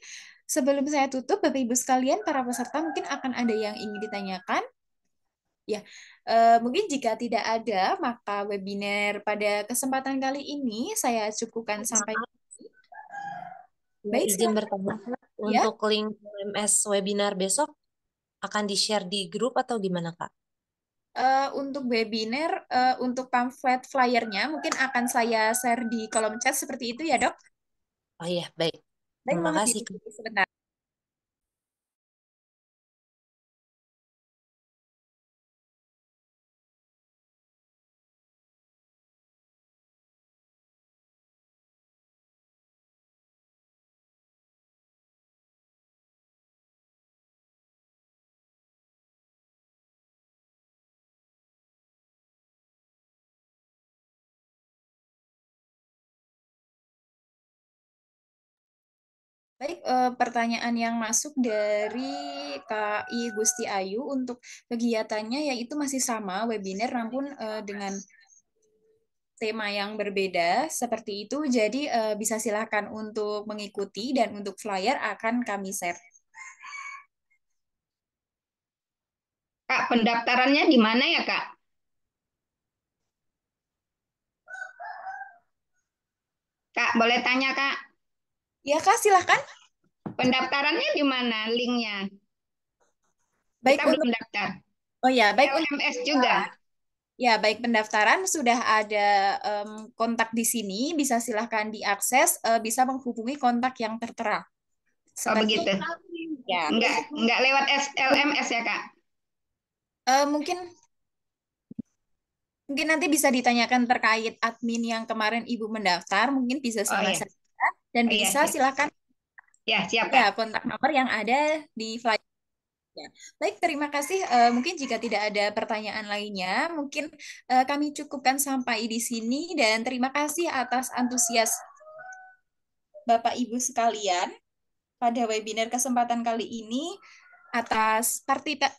sebelum saya tutup Bapak Ibu sekalian para peserta mungkin akan ada yang ingin ditanyakan. Ya, Uh, mungkin jika tidak ada, maka webinar pada kesempatan kali ini saya cukupkan sampai Baik, izin bertanya ya? untuk link MS webinar besok akan di-share di grup atau gimana, Kak? uh, untuk webinar, uh, untuk pamflet flyernya mungkin akan saya share di kolom chat seperti itu ya dok? Oh iya, baik. baik Terima kasih. Sebentar. uh, pertanyaan yang masuk dari KI Gusti Ayu untuk kegiatannya yaitu masih sama webinar namun uh, dengan tema yang berbeda seperti itu. Jadi uh, bisa silahkan untuk mengikuti dan untuk flyer akan kami share. Kak, pendaftarannya di mana ya, Kak? Kak, boleh tanya, Kak? Ya, Kak, silahkan. Pendaftarannya di mana linknya? Baik Kita belum daftar. Oh ya, baik LMS juga. Ya, baik pendaftaran sudah ada um, kontak di sini, bisa silahkan diakses, uh, bisa menghubungi kontak yang tertera. Seperti, oh begitu. Ya. Enggak, enggak lewat LMS ya kak? Uh, mungkin mungkin nanti bisa ditanyakan terkait admin yang kemarin ibu mendaftar, mungkin bisa sama oh, iya. saya dan oh, iya, bisa iya. silahkan Ya, siap. Ya, kontak nomor yang ada di flyer. Ya. Baik, terima kasih. Uh, mungkin jika tidak ada pertanyaan lainnya, mungkin uh, kami cukupkan sampai di sini dan terima kasih atas antusias Bapak Ibu sekalian pada webinar kesempatan kali ini atas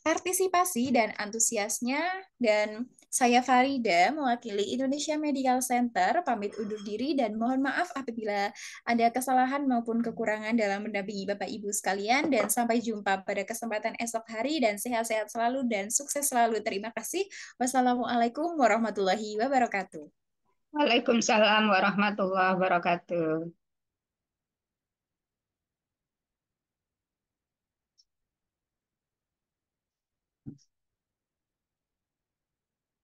partisipasi dan antusiasnya dan saya Farida, mewakili Indonesia Medical Center, pamit undur diri dan mohon maaf apabila ada kesalahan maupun kekurangan dalam mendampingi Bapak Ibu sekalian dan sampai jumpa pada kesempatan esok hari dan sehat-sehat selalu dan sukses selalu. Terima kasih. Wassalamualaikum warahmatullahi wabarakatuh. Waalaikumsalam warahmatullahi wabarakatuh.